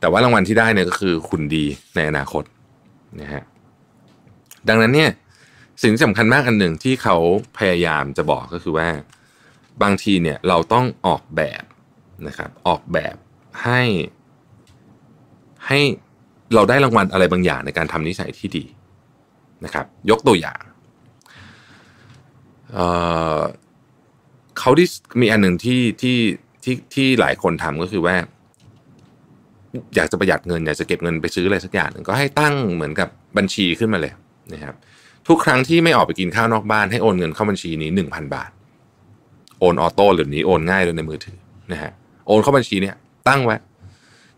แต่ว่ารางวัลที่ได้เนี่ยก็คือคุณดีในอนาคตนะฮะดังนั้นเนี่ยสิ่งที่สำคัญมากอันหนึ่งที่เขาพยายามจะบอกก็คือว่า บางทีเนี่ยเราต้องออกแบบนะครับ ออกแบบให้ให้เราได้รางวัลอะไรบางอย่างในการทำนิสัยที่ดีนะครับ ยกตัวอย่างเขาที่มีอันหนึ่งที่ที่ที่ที่หลายคนทำก็คือว่า อยากจะประหยัดเงินอยากจะเก็บเงินไปซื้ออะไรสักอย่างหนึ่งก็ให้ตั้งเหมือนกับบัญชีขึ้นมาเลยนะครับทุกครั้งที่ไม่ออกไป กินข้าวนอกบ้านให้โอนเงินเข้าบัญชีนี้หนึ่งพันบาท โอนออโต้หรือนี้โอนง่ายเลยในมือถือนะฮะโอนเข้าบัญชีเนี่ยตั้งไว้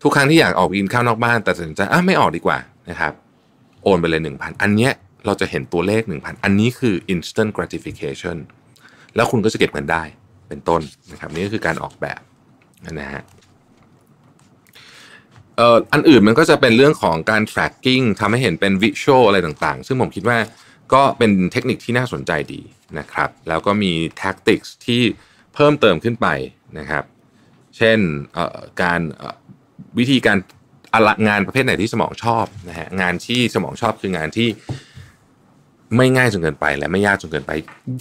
ทุกครั้งที่อยากออกไปกินข้าวนอกบ้าน แต่ตัดสินใจอ่ะไม่ออกดีกว่านะครับโอนไปเลยหนึ่งพันอันเนี้ยเราจะเห็นตัวเลขหนึ่งพันอันนี้คือ instant gratification แล้วคุณก็จะเก็บเงินได้เป็นต้นนะครับ นี่ก็คือการออกแบบนะฮะเอ่ออันอื่นมันก็จะเป็นเรื่องของการ tracking ทำให้เห็นเป็น visual อะไรต่างๆ ซึ่งผมคิดว่าก็เป็นเทคนิคที่น่าสนใจดีนะครับ แล้วก็มี tactics ที่เพิ่มเติมขึ้นไปนะครับ เช่นการวิธีการงานประเภทไหนที่สมองชอบนะฮะงานที่สมองชอบคืองานที่ไม่ง่ายจนเกินไป และไม่ยากจนเกินไป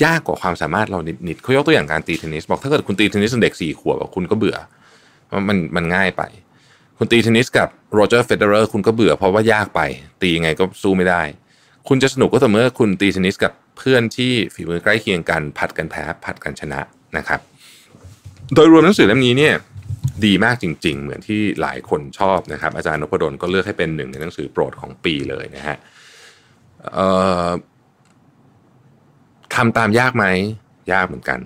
ยากกว่าความสามารถเรานิดๆเขายกตัวอย่างการตีเทนนิสบอกถ้าเกิดคุณตีเทนนิสเด็กสี่ขวบคุณก็เบื่อมันมันง่ายไปคุณตีเทนนิสกับโรเจอร์เฟเดอร์คุณก็เบื่อ เพราะว่ายากไป ตียังไงก็สู้ไม่ได้ คุณจะสนุกก็ต่อเมื่อคุณตีเทนนิสกับเพื่อนที่ฝีมือใกล้เคียงกัน ผัดกันแพ้ผัดกันชนะนะครับ โดยรวมหนังสือเล่มนี้เนี่ยดีมากจริง ๆ เหมือนที่หลายคนชอบนะครับ อาจารย์นพดลก็เลือกให้เป็นหนึ่งในหนังสือโปรดของปีเลยนะฮะทำตามยากไหมยากเหมือนกัน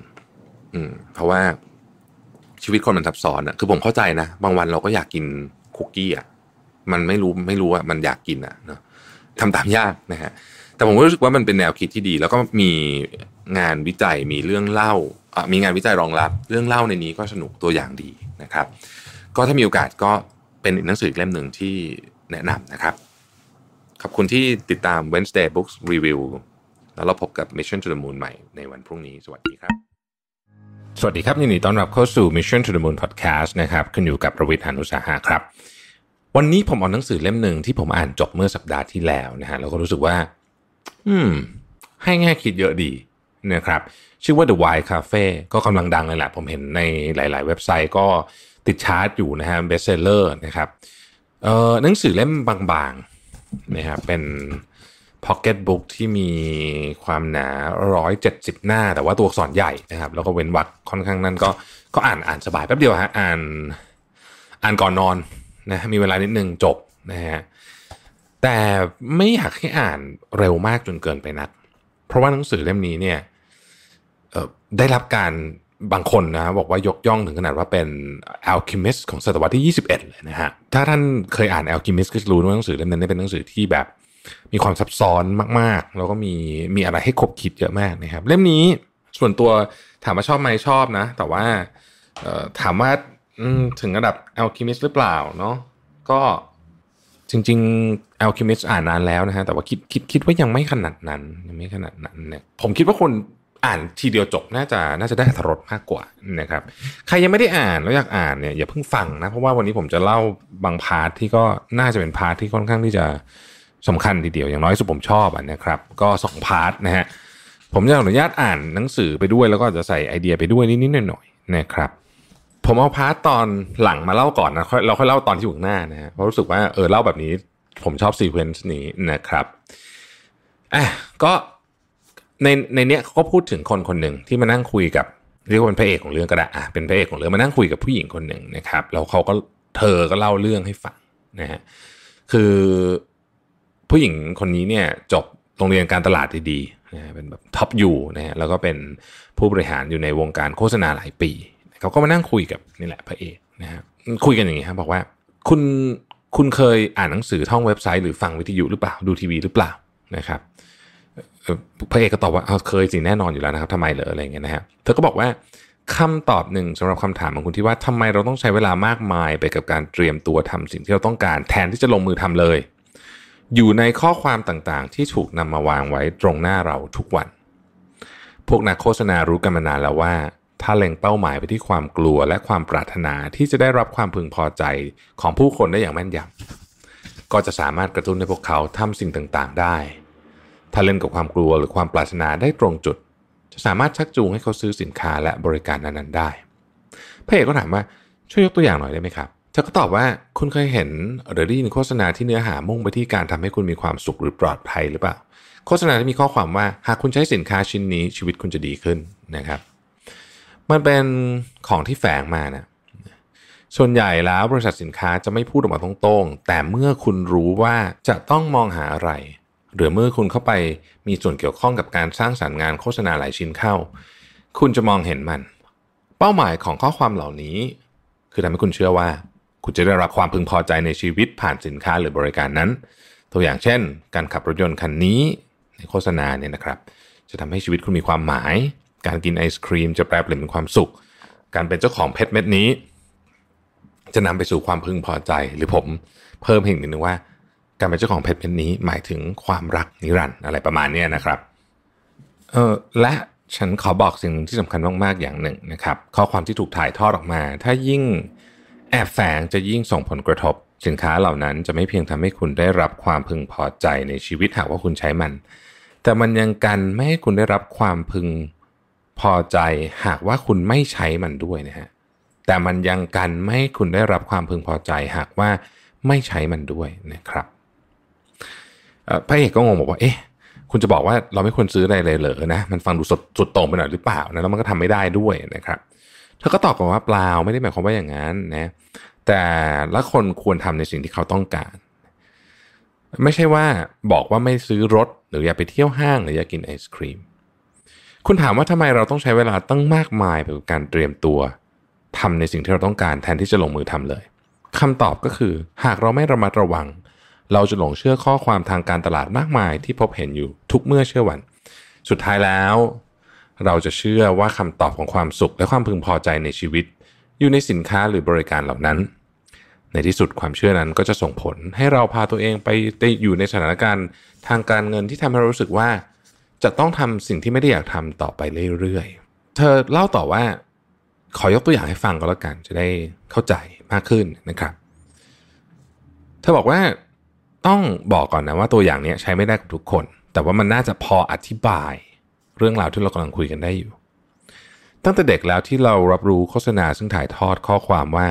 อืมเพราะว่าชีวิตคนมันซับซ้อนอะคือผมเข้าใจนะบางวันเราก็อยากกินคุกกี้อะมันไม่รู้ไม่รู้ว่ามันอยากกินอะเนาะทำตามยากนะฮะ แต่ผมก็รู้สึกว่ามันเป็นแนวคิดที่ดี แล้วก็มีงานวิจัยมีเรื่องเล่ามีงานวิจัยรองรับเรื่องเล่าในนี้ก็สนุกตัวอย่างดีนะครับ ก็ถ้ามีโอกาสก็เป็นหนังสือเล่มหนึ่งที่แนะนำนะครับขอบคุณที่ติดตาม Wednesday Books Review แล้วเราพบกับ Mission to the Moon ใหม่ในวันพรุ่งนี้ สวัสดีครับ สวัสดีครับยินดีต้อนรับเข้าสู่ Mission to the Moon Podcast นะครับ ขึ้นอยู่กับประวิทยานุสาหะครับ วันนี้ผมเอาหนังสือเล่มหนึ่งที่ผมอ่านจบเมื่อสัปดาห์ที่แล้วนะฮะแล้วก็รู้สึกว่า อืม ให้แง่คิดเยอะดีนะครับ ชื่อว่า The Wine Cafe ก็กำลังดังเลยแหละ ผมเห็นในหลาย ๆ เว็บไซต์ก็ติดชาร์ตอยู่นะฮะ เบสเซลเลอร์นะครับ เอ่อ หนังสือเล่มบาง ๆ นะครับเป็น Pocket Book ที่มีความหนา170หน้า แต่ว่าตัวอักษรใหญ่นะครับแล้วก็เว้นวรรคค่อนข้างนั่นก็ก็อ่านอ่านสบายแป๊บเดียวฮะอ่านอ่านก่อนนอนนะมีเวลานิดนึงจบนะฮะแต่ไม่อยากให้อ่านเร็วมากจนเกินไปนัก เพราะว่าหนังสือเล่มนี้เนี่ยได้รับการบางคนนะบอกว่ายกย่องถึงขนาดว่าเป็น Alchemist ของศตวรรษที่ 21เลยนะฮะถ้าท่านเคยอ่าน Alchemist ก็จะรู้ว่าหนังสือเล่มนั้นเป็นหนังสือที่แบบมีความซับซ้อนมากๆ แล้วก็มีมีอะไรให้คบคิดเยอะมากนะครับ เล่มนี้ส่วนตัวถามว่าชอบไหมชอบนะ แต่ว่าถามว่าถึงระดับ alchemist หรือเปล่าเนาะก็จริงๆ alchemist อ่านนานแล้วนะฮะ แต่ว่าคิดคิดคิดว่ายังไม่ขนาดนั้น ยังไม่ขนาดนั้นเนี่ยผมคิดว่าคนอ่านทีเดียวจบน่าจะน่าจะได้ทรสมากกว่านะครับ ใครยังไม่ได้อ่านแล้วอยากอ่านเนี่ยอย่าเพิ่งฟังนะเพราะว่าวันนี้ผมจะเล่าบางพาร์ทที่ก็น่าจะเป็นพาร์ทที่ค่อนข้างที่จะสำคัญทีเดียวอย่างน้อยสุดผมชอบอ่ะนะครับ ก็สองพาร์ทนะฮะผมจะอนุญาตอ่านหนังสือไปด้วยแล้วก็จะใส่ไอเดียไปด้วยนิดๆหน่อยๆนะครับ ผมเอาพาร์ทตอนหลังมาเล่าก่อนนะเราค่อยเล่าตอนที่อยู่ข้างหน้านะฮะเพราะรู้สึกว่าเออเล่าแบบนี้ผมชอบซีเควนซ์นี้นะครับอ่ะก็ในในเนี้ยเขาก็พูดถึงคนคนหนึ่งที่มานั่งคุยกับเรียกว่าเป็นพระเอกของเรื่องก็ได้อ่ะเป็นพระเอกของเรื่องมานั่งคุยกับผู้หญิงคนหนึ่งนะครับแล้วเขาก็เธอก็เล่าเรื่องให้ฟังนะฮะคือผู้หญิงคนนี้เนี่ยจบโรงเรียนการตลาดดีๆนะเป็นแบบท็อปยู่นะฮะแล้วก็เป็นผู้บริหารอยู่ในวงการโฆษณาหลายปี เขาก็มานั่งคุยกับนี่แหละพระเอกนะฮะคุยกันอย่างนี้ครับบอกว่าคุณคุณเคยอ่านหนังสือท่องเว็บไซต์หรือฟังวิทยุหรือเปล่า ดูทีวีหรือเปล่านะครับพระเอกก็ตอบว่าเคยสิแน่นอนอยู่แล้วนะครับทำไมเหรออะไรเงี้ยนะฮะเธอก็บอกว่าคำตอบหนึ่งสำหรับคำถามของคุณที่ว่าทำไมเราต้องใช้เวลามากมายไปกับการเตรียมตัวทำสิ่งที่เราต้องการแทนที่จะลงมือทำเลยอยู่ในข้อความต่างๆที่ถูกนำมาวางไว้ตรงหน้าเราทุกวัน พวกนักโฆษณารู้กันมานานแล้วว่า ถ้าเล็งเป้าหมายไปที่ความกลัวและความปรารถนาที่จะได้รับความพึงพอใจของผู้คนได้อย่างแม่นยำก็จะสามารถกระตุ้นให้พวกเขาทำสิ่งต่างๆได้ ถ้าเล่นกับความกลัวหรือความปรารถนาได้ตรงจุด จะสามารถชักจูงให้เขาซื้อสินค้าและบริการนั้นๆได้พระเอกก็ถามว่าช่วยยกตัวอย่างหน่อยได้ไหมครับเธอก็ตอบว่าคุณเคยเห็นหรือได้ยินโฆษณาที่เนื้อหามุ่งไปที่การทำให้คุณมีความสุขหรือปลอดภัยหรือเปล่าโฆษณาที่มีข้อความว่า หากคุณใช้สินค้าชิ้นนี้ชีวิตคุณจะดีขึ้นนะครับ มันเป็นของที่แฝงมานะส่วนใหญ่แล้วบริษัทสินค้าจะไม่พูดออกมาตรงๆ แต่เมื่อคุณรู้ว่าจะต้องมองหาอะไรหรือเมื่อคุณเข้าไปมีส่วนเกี่ยวข้องกับการสร้างสารรค์งานโฆษณาหลายชิ้นเข้า คุณจะมองเห็นมัน เป้าหมายของข้อความเหล่านี้ คือทำให้คุณเชื่อว่าคุณจะได้รับความพึงพอใจในชีวิตผ่านสินค้าหรือบริการนั้น ตัวอย่างเช่น การขับรถยนต์คันนี้ในโฆษณาเนี่ยนะครับ จะทำให้ชีวิตคุณมีความหมาย การกินไอศครีมจะแปลเปลี่ยนเป็นความสุข การเป็นเจ้าของเพชรเม็ดนี้ จะนำไปสู่ความพึงพอใจหรือผมเพิ่มอีกนิดนึงว่า การเป็นเจ้าของเพชรเม็ดนี้ หมายถึงความรักนิรันดร์อะไรประมาณนี้นะครับเออและฉันขอบอกสิ่งที่สำคัญมากๆอย่างหนึ่งนะครับข้อความที่ถูกถ่ายทอดออกมา ถ้ายิ่งแอบแฝงจะยิ่งส่งผลกระทบสินค้าเหล่านั้นจะไม่เพียงทำให้คุณได้รับความพึงพอใจในชีวิตหากว่าคุณใช้มัน แต่มันยังกันไม่ให้คุณได้รับความพึงพอใจหากว่าคุณไม่ใช้มันด้วยนะฮะแต่มันยังกันไม่ให้คุณได้รับความพึงพอใจหากว่าไม่ใช้มันด้วยนะครับพระเอกก็งงบอกว่าเอ๊ะคุณจะบอกว่าเราไม่ควรซื้ออะไรเลยเหรอนะมันฟังดู สุดสุดตรงไปหน่อยหรือเปล่านะแล้วมันก็ทำไม่ได้ด้วยนะครับธอก็ตอบกลับว่าเปล่าไม่ได้หมายความว่าอย่างนั้นนะ แต่ละคนควรทำในสิ่งที่เขาต้องการ ไม่ใช่ว่าบอกว่าไม่ซื้อรถหรืออย่าไปเที่ยวห้างหรืออย่ากินไอศครีมคุณถามว่าทำไมเราต้องใช้เวลาตั้งมากมายไปกับการเตรียมตัว ทำในสิ่งที่เราต้องการ แทนที่จะลงมือทำเลย คำตอบก็คือ หากเราไม่ระมัดระวัง เราจะหลงเชื่อข้อความทางการตลาดมากมายที่พบเห็นอยู่ทุกเมื่อเชื่อวัน สุดท้ายแล้วเราจะเชื่อว่าคำตอบของความสุขและความพึงพอใจในชีวิต อยู่ในสินค้าหรือบริการเหล่านั้น ในที่สุดความเชื่อนั้นก็จะส่งผลให้เราพาตัวเองไปอยู่ในสถานการณ์ทางการเงินที่ทำให้เราู้สึกว่า จะต้องทำสิ่งที่ไม่ได้อยากทำต่อไปเรื่อยๆเธอเล่าต่อว่าขอยกตัวอย่างให้ฟังก็แล้วกันจะได้เข้าใจมากขึ้นนะครับเธอบอกว่าต้องบอกก่อนนะว่าตัวอย่างนี้ใช้ไม่ได้กับทุกคน แต่ว่ามันน่าจะพออธิบายรื่องราวที่เรากำลังคุยกันได้อยู่ ตั้งแต่เด็กแล้วที่เรารับรู้โฆษณาซึ่งถ่ายทอดข้อความว่า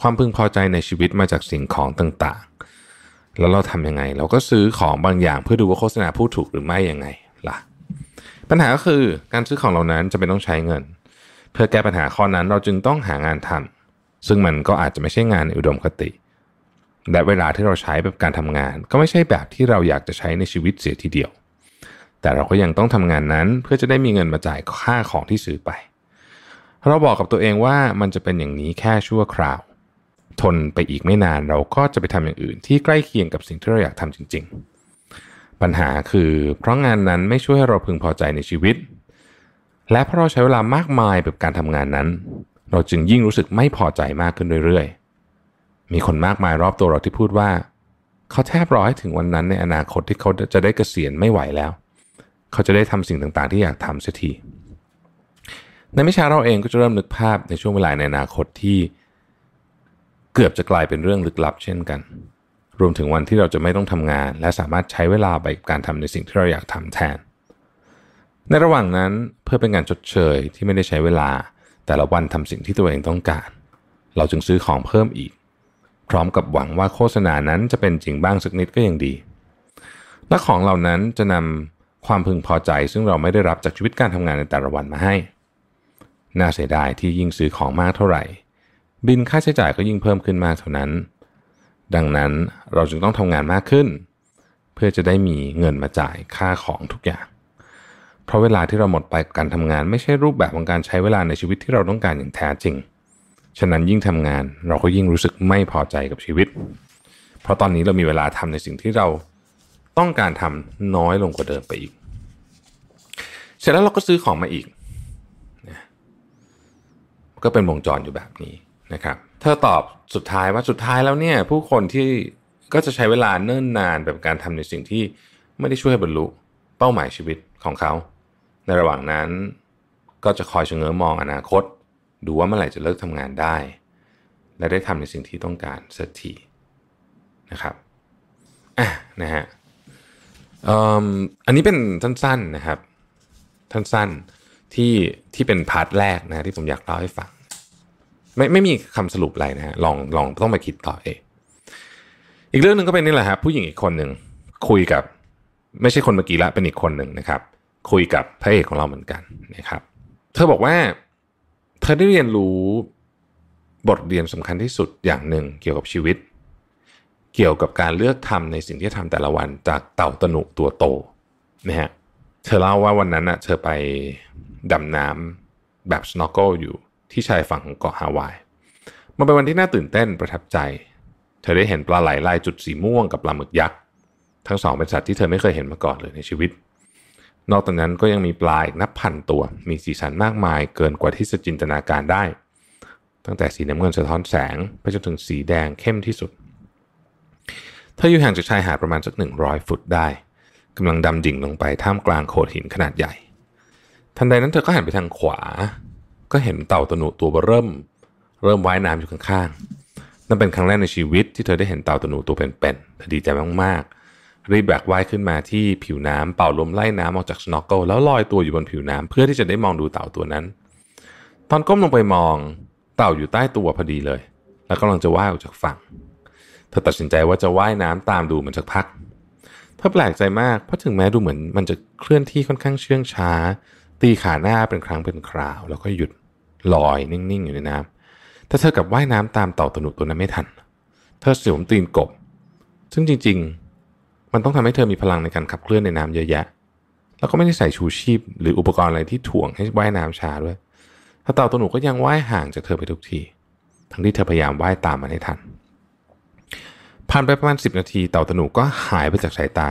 ความพึงพอใจในชีวิตมาจากสิ่งของต่าง ๆ แล้วเราทำยังไง เราก็ซื้อของบางอย่างเพื่อดูว่าโฆษณาพูดถูกหรือไม่ยังไงล่ะ ปัญหาก็คือการซื้อของเหล่านั้นจะเป็นต้องใช้เงิน เพื่อแก้ปัญหาข้อนั้นเราจึงต้องหางานทำ ซึ่งมันก็อาจจะไม่ใช่งานอุดมคติและเวลาที่เราใช้แบบการทำงาน ก็ไม่ใช่แบบที่เราอยากจะใช้ในชีวิตเสียทีเดียวแต่เราก็ยังต้องทำงานนั้นเพื่อจะได้มีเงินมาจ่ายค่าของที่ซื้อ ไป เราบอกกับตัวเองว่ามันจะเป็นอย่างนี้แค่ชั่วคราว ทนไปอีกไม่นานเราก็จะไปทำอย่าง อื่นที่ใกล้เคียงกับสิ่งที่เรา อยากทำจริง ๆ ปัญหาคือ เพราะงานนั้นไม่ช่วยให้เราพึงพอใจในชีวิต และเพราะเราใช้เวลามากมายกับการทำงานนั้น เราจึงยิ่งรู้สึกไม่พอใจมากขึ้นเรื่อยๆ มีคนมากมายรอบตัวเราที่พูดว่าเขาแทบรอให้ถึงวันนั้น ในอนาคตที่เขาจะได้เกษียณไม่ไหวแล้วเขาจะได้ทำสิ่งต่างๆ ที่อยากทำเสียที ในไม่ช้าเราเองก็จะเริ่มนึกภาพในช่วงเวลาในอนาคตที่ เกือบจะกลายเป็นเรื่องลึกลับเช่นกัน รวมถึงวันที่เราจะไม่ต้องทำงาน และสามารถใช้เวลาไปการทำในสิ่งที่เราอยากทำแทน ในระหว่างนั้นเพื่อเป็นการชดเชยที่ไม่ได้ใช้เวลา แต่ละวันทำสิ่งที่ตัวเองต้องการ เราจึงซื้อของเพิ่มอีก พร้อมกับหวังว่าโฆษณานั้นจะเป็นจริงบ้างสักนิดก็ยังดีและของเหล่านั้นจะนำความพึงพอใจซึ่งเราไม่ได้รับจากชีวิตการทำงานในแต่ละวันมาให้ น่าเสียดายที่ยิ่งซื้อของมากเท่าไหร่ บินค่าใช้จ่ายก็ยิ่งเพิ่มขึ้นมากเท่านั้น ดังนั้นเราจึงต้องทำงานมากขึ้น เพื่อจะได้มีเงินมาจ่ายค่าของทุกอย่าง เพราะเวลาที่เราหมดไปกับการทำงานไม่ใช่รูปแบบของการใช้เวลาในชีวิตที่เราต้องการอย่างแท้จริง ฉะนั้นยิ่งทำงานเราก็ยิ่งรู้สึกไม่พอใจกับชีวิต เพราะตอนนี้เรามีเวลาทำในสิ่งที่เราต้องการทำน้อยลงกว่าเดิมไปอีกเสร็จแล้วเราก็ซื้อของมาอีกนะก็เป็นวงจรอยู่แบบนี้นะครับเธอตอบสุดท้ายว่าสุดท้ายแล้วเนี่ย ผู้คนที่ก็จะใช้เวลาเนิ่นนานแบบการทำในสิ่งที่ไม่ได้ช่วยให้บรรลุเป้าหมายชีวิตของเขา ในระหว่างนั้น ก็จะคอยฉงเง้อมองอนาคต ดูว่าเมื่อไหร่จะเลิกทำงานได้ และได้ทำในสิ่งที่ต้องการสักทีนะครับอ่ะนะฮะอันนี้เป็นสั้นๆนะครับสั้นๆที่ ที่เป็นพาร์ทแรกนะที่ผมอยากเล่าให้ฟัง ไม่ไม่มีคำสรุปอะไรนะฮะลองลองต้องไปคิดต่อเอง อีกเรื่องหนึ่งก็เป็นนี่แหละครับผู้หญิงอีกคนหนึ่งคุยกับไม่ใช่คนเมื่อกี้ละเป็นอีกคนหนึ่งนะครับ คุยกับพระเอกของเราเหมือนกันนะครับเธอบอกว่าเธอได้เรียนรู้บทเรียนสำคัญที่สุดอย่างหนึ่งเกี่ยวกับชีวิตเกี่ยวกับการเลือกทำในสิ่งที่ทำแต่ละวัน จากเต่าตนุตัวโตนะฮะ เธอเล่าว่าวันนั้นอ่ะเธอไปดำน้ำแบบสโนว์โกอยู่ที่ชายฝั่งของเกาะฮาวาย มันเป็นวันที่น่าตื่นเต้นประทับใจ เธอได้เห็นปลาไหลลายจุดสีม่วงกับปลาหมึกยักษ์ ทั้งสองเป็นสัตว์ที่เธอไม่เคยเห็นมาก่อนเลยในชีวิต นอกจากนั้นก็ยังมีปลาอีกนับพันตัวมีสีสันมากมายเกินกว่าที่จะจินตนาการได้ ตั้งแต่สีน้ำเงินสะท้อนแสงไปจนถึงสีแดงเข้มที่สุดเธออยู่ห่างจากชายหาดประมาณสัก 100 ฟุตได้ กำลังดำดิ่งลงไปท่ามกลางโขดหินขนาดใหญ่ ทันใดนั้นเธอก็หันไปทางขวา ก็เห็นเต่าตัวนุตัวเริ่ม เริ่มว่ายน้ำอยู่ข้างๆ นั่นเป็นครั้งแรกในชีวิตที่เธอได้เห็นเต่าตัวนุตัวเป็นๆดีใจมากๆรีบแบกว่ายขึ้นมาที่ผิวน้ำเป่าลมไล่น้ำออกจากสโนว์เกิลแล้วลอยตัวอยู่บนผิวน้ำเพื่อที่จะได้มองดูเต่าตัวนั้น ตอนก้มลงไปมองเต่าอยู่ใต้ตัวพอดีเลย แล้วกำลังจะว่ายออกจากฝั่งเธอตัดสินใจว่าจะว่ายน้ำตามดูเหมือนสักพักเธอแปลกใจมากเพราะถึงแม้ดูเหมือนมันจะเคลื่อนที่ค่อนข้างเชื่องช้า ตีขาหน้าเป็นครั้งเป็นคราว แล้วก็หยุดลอยนิ่ง ๆ อยู่ในน้ำแต่เธอกับว่ายน้ำตามเต่าตนุตัวนั้นไม่ทัน เธอสวมตีนกบ ซึ่งจริง ๆ มันต้องทำให้เธอมีพลังในการขับเคลื่อนในน้ำเยอะแยะแล้วก็ไม่ได้ใส่ชูชีพ หรืออุปกรณ์อะไรที่ถ่วงให้ว่ายน้ำช้าด้วยถ้าเต่าตัวหนูก็ยังว่ายห่างจากเธอไปทุกที ทั้งที่เธอพยายามว่ายตามมาให้ทันผ่านไปประมาณ10นาทีเต่าตนุก็หายไปจากสายตา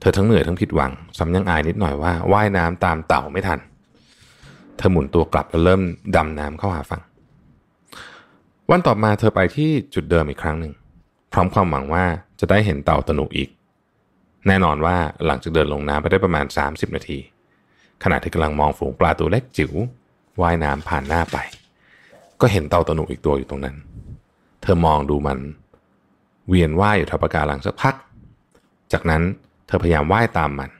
เธอทั้งเหนื่อยทั้งผิดหวังสำยังอายนิดหน่อยว่าว่ายน้ำตามเต่าไม่ทัน เธอหมุนตัวกลับและเริ่มดำน้ำเข้าหาฝั่งวันต่อมาเธอไปที่จุดเดิมอีกครั้งหนึ่ง พร้อมความหวังว่าจะได้เห็นเต่าตนุอีก แน่นอนว่าหลังจากเดินลงน้ำไปได้ประมาณ 30 นาทีขณะที่กำลังมองฝูงปลาตัวเล็กจิ๋วว่ายน้ำผ่านหน้าไป ก็เห็นเต่าตนุอีกตัวอยู่ตรงนั้น เธอมองดูมันเวียนว่ายอยู่แถวปะการังสักพัก จากนั้นเธอพยายามว่ายตามมัน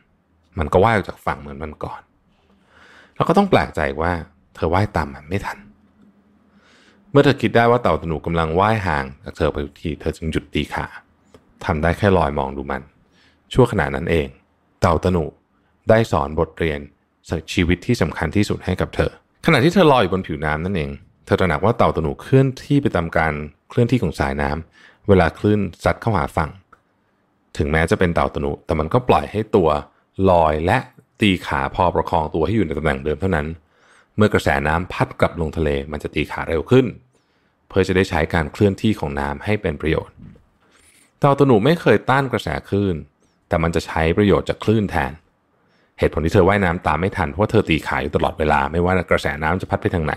มันก็ว่ายออกจากฝั่งเหมือนมันก่อน แล้วก็ต้องแปลกใจว่าเธอว่ายตามมันไม่ทัน เมื่อเธอคิดได้ว่าเต่าตนูกำลังว่ายห่างจากเธอไปทุกที เธอจึงหยุดตีขาทำได้แค่ลอยมองดูมัน ชั่วขณะนั้นเอง เต่าตนูได้สอนบทเรียนสักชีวิตที่สำคัญที่สุดให้กับเธอ ขณะที่เธอลอยอยู่บนผิวน้ำนั่นเอง เธอตระหนักว่าเต่าตนูเคลื่อนที่ไปตามการเคลื่อนที่ของสายน้ำเวลาคลื่นซัดเข้าหาฝั่ง ถึงแม้จะเป็นเต่าตนุ แต่มันก็ปล่อยให้ตัวลอยและตีขาพอประคองตัวให้อยู่ในตำแหน่งเดิมเท่านั้น เมื่อกระแสน้ำพัดกลับลงทะเลมันจะตีขาเร็วขึ้น เพื่อจะได้ใช้การเคลื่อนที่ของน้ำให้เป็นประโยชน์ เต่าตนุไม่เคยต้านกระแสคลื่นแต่มันจะใช้ประโยชน์จากคลื่นแทน เหตุผลที่เธอว่ายน้ำตามไม่ทันเพราะเธอตีขาอยู่ตลอดเวลาไม่ว่ากระแสน้ำจะพัดไปทางไหน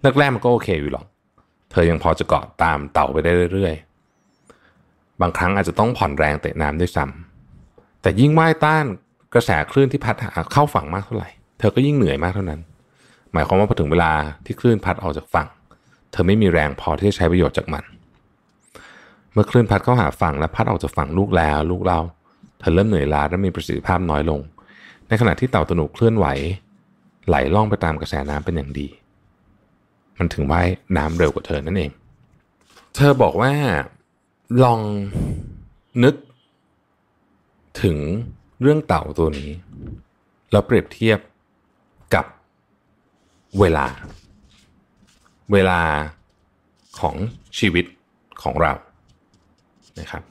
แรกๆมันก็โอเคอยู่หรอก เธอยังพอจะเกาะตามเต่าไปได้เรื่อยบางครั้งอาจจะต้องผ่อนแรงเตะน้ำด้วยซ้ำ แต่ยิ่งว่ายต้านกระแสคลื่นที่พัดเข้าฝั่งมากเท่าไหร่ เธอก็ยิ่งเหนื่อยมากเท่านั้น หมายความว่าพอถึงเวลาที่คลื่นพัดออกจากฝั่ง เธอไม่มีแรงพอที่จะใช้ประโยชน์จากมัน เมื่อคลื่นพัดเข้าหาฝั่งและพัดออกจากฝั่งลูกแล้วลูกเรา เธอเริ่มเหนื่อยล้าและมีประสิทธิภาพน้อยลง ในขณะที่เต่าตนุเคลื่อนไหว ไหลล่องไปตามกระแสน้ำเป็นอย่างดี มันถึงว่ายน้ำเร็วกว่าเธอนั่นเอง เธอบอกว่าลองนึกถึงเรื่องเต่าตัวนี้ แล้วเปรียบเทียบกับเวลา เวลาของชีวิตของเรานะครับ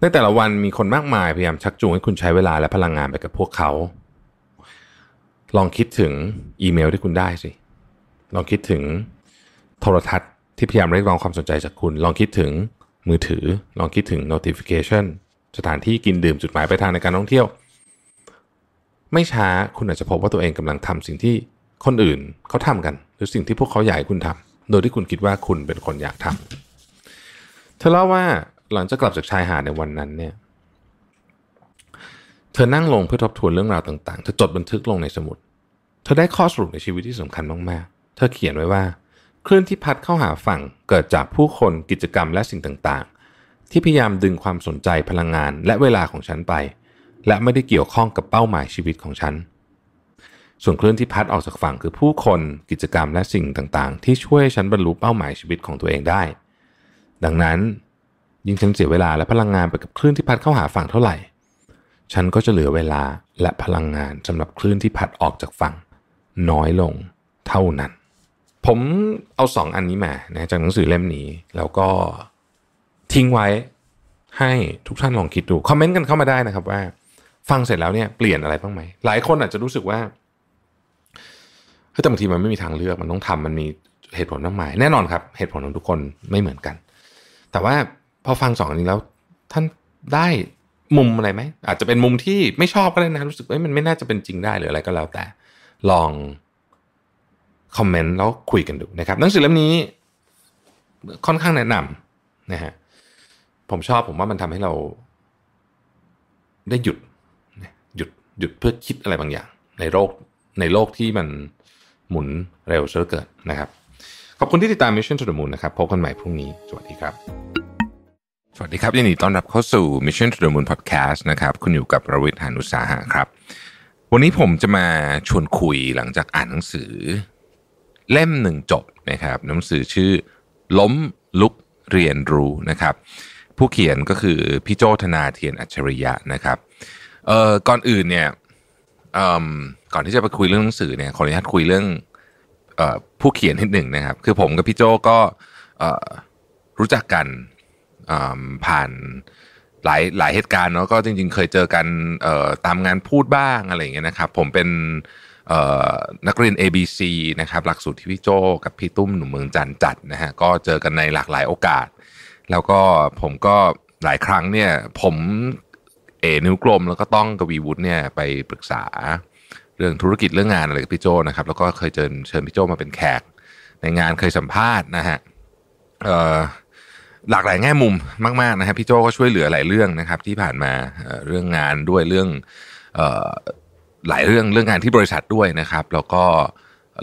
ในแต่ละวันมีคนมากมายพยายามชักจูงให้คุณใช้เวลาและพลังงานไปกับพวกเขา ลองคิดถึงอีเมลที่คุณได้สิ ลองคิดถึงโทรทัศน์ที่พยายามเรียกร้องความสนใจจากคุณ ลองคิดถึงมือถือลองคิดถึง notification สถานที่กินดื่มจุดหมายปลายทางในการท่องเที่ยว ไม่ช้าคุณอาจจะพบว่าตัวเองกำลังทำสิ่งที่คนอื่นเขาทำกัน หรือสิ่งที่พวกเขาอยากให้คุณทำ โดยที่คุณคิดว่าคุณเป็นคนอยากทำ เธอเล่าว่าหลังจากกลับจากชายหาดในวันนั้นเนี่ยเธอนั่งลงเพื่อทบทวนเรื่องราวต่างๆเธอจดบันทึกลงในสมุด เธอได้ข้อสรุปในชีวิตที่สำคัญมากๆเธอเขียนไว้ว่าคลื่นที่พัดเข้าหาฝั่งเกิดจากผู้คนกิจกรรมและสิ่งต่าง ๆ ที่พยายามดึงความสนใจพลังงานและเวลาของฉันไป และไม่ได้เกี่ยวข้องกับเป้าหมายชีวิตของฉัน ส่วนคลื่นที่พัดออกจากฝั่งคือผู้คน กิจกรรมและสิ่งต่าง ๆ ที่ช่วยฉันบรรลุเป้าหมายชีวิตของตัวเองได้ ดังนั้น ยิ่งฉันเสียเวลาและพลังงานไปกับคลื่นที่พัดเข้าหาฝั่งเท่าไหร่ ฉันก็จะเหลือเวลาและพลังงานสำหรับคลื่นที่พัดออกจากฝั่ง น้อยลงเท่านั้นผมเอาสองอันนี้มานะจากหนังสือเล่มนี้แล้วก็ทิ้งไว้ให้ทุกท่านลองคิดดูคอมเมนต์กันเข้ามาได้นะครับ ว่า ฟังเสร็จแล้วเนี่ยเปลี่ยนอะไรบ้างไหมหลายคนอาจจะรู้สึกว่าแต่บางทีมันไม่มีทางเลือก มันต้องทำมันมีเหตุผลมากมายแน่นอนครับ เหตุผลของทุกคนไม่เหมือนกัน แต่ว่าพอฟังสองอันนี้แล้ว ท่านได้มุมอะไรไหมอาจจะเป็นมุมที่ไม่ชอบก็ได้นะรู้สึกว่ามันไม่น่าจะเป็นจริงได้หรืออะไรก็แล้วแต่ลองคอมเมนต์แล้วคุยกันดูนะครับ หนังสือเล่มนี้ค่อนข้างแนะนำนะฮะ ผมชอบผมว่ามันทำให้เราได้หยุดหยุดหยุดเพื่อคิดอะไรบางอย่าง ในโลกในโลกที่มันหมุนเร็วเชือเกินนะครับ ขอบคุณที่ติดตาม Mission to the Moon นะครับ พบกันใหม่พรุ่งนี้ สวัสดีครับ สวัสดีครับยินดีต้อนรับเข้าสู่ Mission to the Moon Podcast นะครับ คุณอยู่กับประวิทยหานุสาหะครับ วันนี้ผมจะมาชวนคุยหลังจากอ่านหนังสือเล่มหนึ่งจบนะครับหนังสือชื่อล้มลุกเรียนรู้นะครับ ผู้เขียนก็คือพี่โจธนาเทียนอัจฉริยะนะครับเอ่อก่อนอื่นเนี่ยเอ่อก่อนที่จะไปคุยเรื่องหนังสือเนี่ยขออนุญาตคุยเรื่องเอ่อผู้เขียนนิดหนึ่งนะครับ คือผมกับพี่โจก็เอ่อรู้จักกันผ่านหลายหลายเหตุการณ์เนาะก็จริงๆเคยเจอกันตามงานพูดบ้างอะไรอย่างเงี้ยนะครับ ผมเป็นนักเรียน ABC นะครับหลักสูตรที่พี่โจกับพี่ตุ้มหนุ่มเมืองจันจัดนะฮะก็เจอกันในหลากหลายโอกาส แล้วก็ผมก็หลายครั้งเนี่ยผมเอนิ้วกลม แล้วก็ต้องกวีวุฒิเนี่ยไปปรึกษาเรื่องธุรกิจเรื่องงานอะไรกับพี่โจนะครับแล้วก็เคยเชิญเชิญพี่โจมาเป็นแขก ในงานเคยสัมภาษณ์นะฮะหลากหลายแง่มุมมากๆนะฮะพี่โจก็ช่วยเหลือหลายเรื่องนะครับที่ผ่านมาเรื่องงานด้วยเรื่องหลายเรื่องเรื่องงานที่บริษัทด้วยนะครับ แล้วก็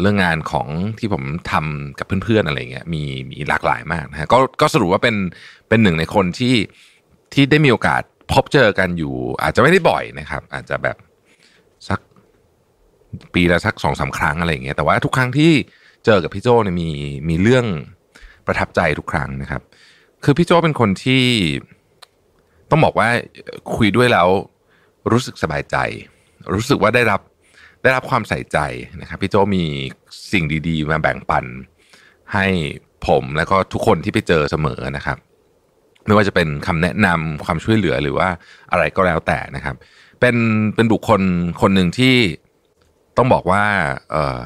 เรื่องงานของที่ผมทำกับเพื่อนๆอะไรเงี้ยมีมีหลากหลายมากนะฮะก็ก็สรุปว่าเป็นเป็นหนึ่งในคนที่ที่ได้มีโอกาสพบเจอกันอยู่ อาจจะไม่ได้บ่อยนะครับ อาจจะแบบสักปีละสักสองสาครั้งอะไรเงี้ยแต่ว่าทุกครั้งที่เจอกับพี่โจเนี่ยมีมีเรื่องประทับใจทุกครั้งนะครับ คือพี่โจเป็นคนที่ต้องบอกว่าคุยด้วยแล้วรู้สึกสบายใจรู้สึกว่าได้รับได้รับความใส่ใจนะครับ พี่โจมีสิ่งดี ๆ มาแบ่งปันให้ผมแล้วก็ทุกคนที่ไปเจอเสมอนะครับ ไม่ว่าจะเป็นคำแนะนำความช่วยเหลือ หรือว่าอะไรก็แล้วแต่นะครับ เป็นเป็นบุคคลคนหนึ่งที่ต้องบอกว่า เออ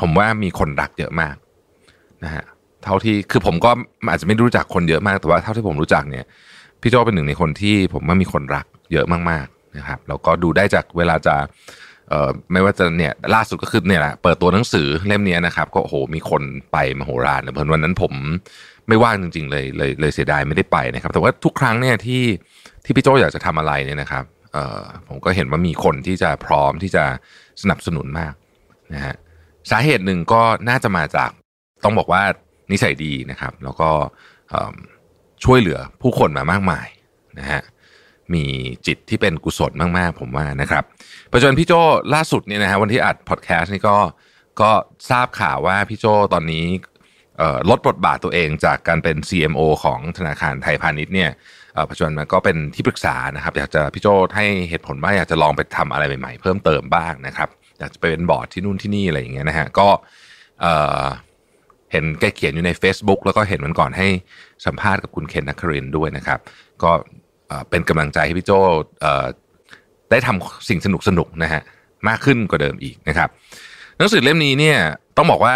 ผมว่ามีคนรักเยอะมากนะฮะเท่าที่คือผมก็อาจจะไม่รู้จักคนเยอะมากแต่ว่า เท่าที่ผมรู้จักเนี่ย พี่โจเป็นหนึ่งในคนที่ ผมว่ามีคนรักเยอะมากะครับแล้วก็ดูได้จากเวลาจะเอ่อไม่ว่าจะเนี่ยล่าสุดก็คือเนี่ยแหละเปิดตัวหนังสือเล่มนี้นะครับ ก็โหมีคนไปมโหฬารเน่เพราะวันนั้นผมไม่ว่างจริงๆ เลยเลยเลยเสียดายไม่ได้ไปนะครับ แต่ว่าทุกครั้งเนี่ยที่ที่พี่โจอยากจะทำอะไรเนี่ยนะครับเอ่อผมก็เห็นว่ามีคนที่จะพร้อมที่จะสนับสนุนมากนะฮะสาเหตุหนึ่งก็น่าจะมาจากต้องบอกว่านิสัยดีนะครับ แล้วก็ช่วยเหลือผู้คนมามากมายนะฮะมีจิตที่เป็นกุศลมากๆผมว่านะครับปัจจุบันพี่โจล่าสุดเนี่ยนะฮะวันที่อัดพอดแคสต์นี่ก็ก็ทราบข่าวว่าพี่โจตอนนี้ลดบทบาทตัวเองจากการเป็น CMO ของธนาคารไทยพาณิชย์เนี่ยปัจจุบันมันก็เป็นที่ปรึกษานะครับ อยากจะพี่โจให้เหตุผลว่าอยากจะลองไปทำอะไรใหม่ๆ เพิ่มเติมบ้างนะครับ อยากจะไปเป็นบอร์ดที่นู่นที่นี่อะไรอย่างเงี้ยนะฮะก็เห็นแกเขียนอยู่ใน Facebook แล้วก็เห็นมันก่อนให้สัมภาษณ์กับคุณเคนนักครินด้วยนะครับก็เป็นกำลังใจให้พี่โจได้ทำสิ่งสนุกสนุกนะฮะมากขึ้นกว่าเดิมอีกนะครับหนังสือเล่มนี้เนี่ยต้องบอกว่า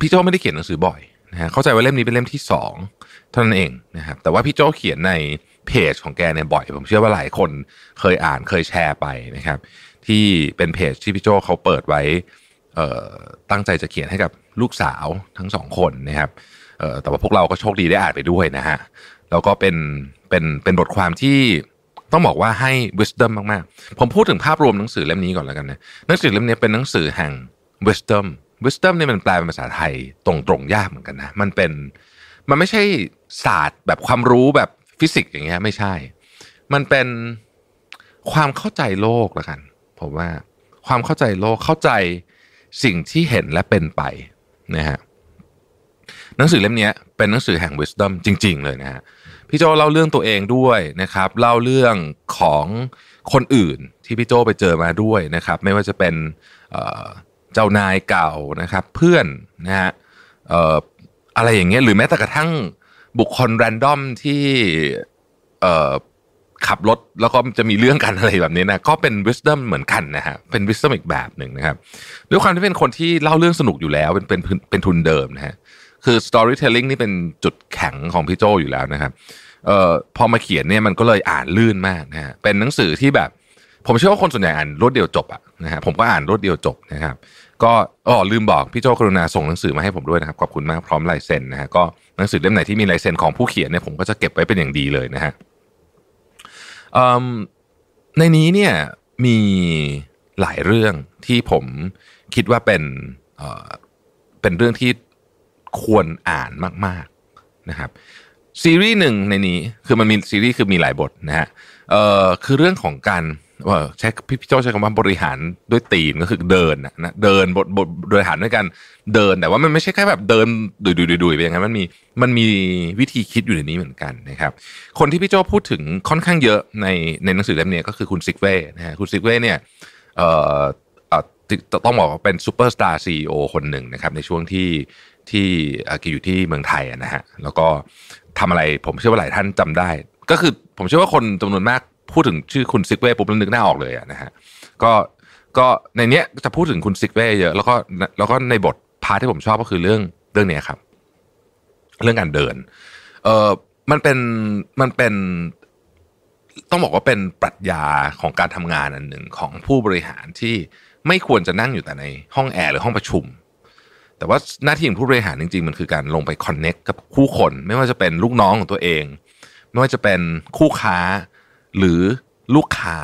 พี่โจไม่ได้เขียนหนังสือบ่อยนะฮะเข้าใจว่าเล่มนี้เป็นเล่มที่สองเท่านั้นเองนะครับ แต่ว่าพี่โจเขียนในเพจของแกเนี่ยบ่อยผมเชื่อว่าหลายคนเคยอ่านเคยแชร์ไปนะครับ ที่เป็นเพจที่พี่โจเขาเปิดไว้ตั้งใจจะเขียนให้กับลูกสาวทั้งสองคนนะครับแต่ว่าพวกเราก็โชคดีได้อ่านไปด้วยนะฮะแล้วก็เป็นเป็นเป็นบทความที่ต้องบอกว่าให้ wisdom มากๆผมพูดถึงภาพรวมหนังสือเล่มนี้ก่อนแล้วกันนะหนังสือเล่มนี้เป็นหนังสือแห่ง wisdom wisdom เนี่ยมันแปลเป็นภาษาไทยตรงๆยาก เหมือนกันนะมันเป็นมันไม่ใช่ศาสตร์ แบบความรู้แบบฟิสิกส์อย่างเงี้ยไม่ใช่ มันเป็นความเข้าใจโลกละกันผมว่าความเข้าใจโลกเข้าใจสิ่งที่เห็นและเป็นไปนะฮะหนังสือเล่มนี้เป็นหนังสือแห่ง wisdom จริง ๆเลยนะฮะเพี่โจเล่าเรื่องตัวเองด้วยนะครับเล่าเรื่องของคนอื่นที่พี่โจไปเจอมาด้วยนะครับไม่ว่าจะเป็นเจ้านายเก่านะครับ เพื่อนนะฮะอะไรอย่างเงี้ยหรือแม้แต่กระทั่งบุคคลแรนดอมที่ขับรถแล้วก็จะมีเรื่องกันอะไรแบบนี้นะก็เป็นวิสเดิมเหมือนกันนะฮะเป็นวิสเดิมอีกแบบหนึ่งนะครับด้วยความที่เป็นคนที่เล่าเรื่องสนุกอยู่แล้วเป็นเป็นเป็นทุนเดิมนะฮะคือ storytelling นี่เป็นจุดแข็งของพี่โจอยู่แล้วนะครับ เอ่อ พอมาเขียนเนี่ย มันก็เลยอ่านลื่นมากนะฮะ เป็นหนังสือที่แบบ ผมเชื่อว่าคนส่วนใหญ่อ่านรวดเดียวจบอะนะฮะผมก็อ่านรวดเดียวจบนะครับ ก็ อ๋อลืมบอกพี่โจกรุณาส่งหนังสือมาให้ผมด้วยนะครับ ขอบคุณมากพร้อมลายเซ็นนะฮะ ก็หนังสือเล่มไหนที่มีลายเซ็นของผู้เขียนเนี่ยผมก็จะเก็บไว้เป็นอย่างดีเลยนะฮะในนี้เนี่ยมีหลายเรื่องที่ผมคิดว่าเป็นเป็นเรื่องที่ควรอ่านมาก ๆนะครับซีรีส์หนึ่งในนี้คือมันมีซีรีส์คือมีหลายบทนะฮะเอ่อคือเรื่องของการว่าใช้พี่พี่โจใช้คำว่าบริหารด้วยตีนก็คือเดินนะเดินบทบทบริหารด้วยกันเดินแต่ว่ามันไม่ใช่แค่แบบเดินดุยดุยดุยไปอย่างนั้นมันมีมันมีวิธีคิดอยู่ในนี้เหมือนกันนะครับ คนที่พี่โจพูดถึงค่อนข้างเยอะในในหนังสือเล่มนี้ก็คือคุณซิกเว่นะฮะคุณซิกเว่เนี่ยเอ่อต้องบอกว่าเป็นซูเปอร์สตาร์ซีอคนหนึ่งนะครับในช่วงที่ที่กิอยู่ที่เมืองไทยนะฮะ แล้วก็ทำอะไร ผมเชื่อว่าหลายท่านจำได้ ก็คือผมเชื่อว่าคนจำนวนมากพูดถึงชื่อคุณซิกเว่ปุ๊บนึกหน้าออก เลยนะฮะ ก็ ก็ในเนี้ยจะพูดถึงคุณซิกเว่เยอะ แล้วก็ แล้วก็ในบทพาที่ผมชอบก็คือเรื่อง เรื่องเนี้ยครับ เรื่องการเดิน เออมันเป็น มันเป็น ต้องบอกว่าเป็นปรัชญาของการทำงานอันหนึ่งของผู้บริหารที่ไม่ควรจะนั่งอยู่แต่ใน ห้องแอร์หรือห้องประชุมแต่ว่าหน้าที่ของผู้บริหารจริงๆมันคือการลงไปคอนเน็กกับคู่คน ไม่ว่าจะเป็นลูกน้องของตัวเอง ไม่ว่าจะเป็นคู่ค้าหรือลูกค้า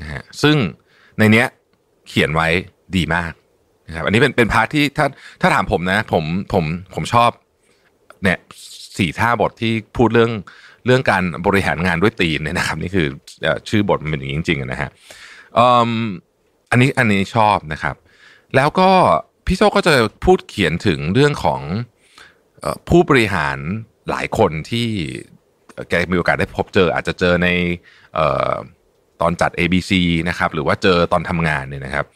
นะฮะซึ่งในเนี้ยเขียนไว้ดีมากนะครับอันนี้เป็นเป็นพาร์ทที่ถ้าถ้าถามผมนะผมผมผมชอบเนี่ยสี่ท่าบทที่พูดเรื่องเรื่องการบริหารงานด้วยตีนเนี่ยนะครับ นี่คือชื่อบทมันเป็นอย่างจริงๆนะฮะอันนี้อันนี้ชอบนะครับ แล้วก็พี่โซก็จะพูดเขียนถึงเรื่องของผู้บริหารหลายคนที่แกมีโอกาสได้พบเจออาจจะเจอในออตอนจัด ABC นะครับ หรือว่าเจอตอนทำงานเนี่ยนะครับ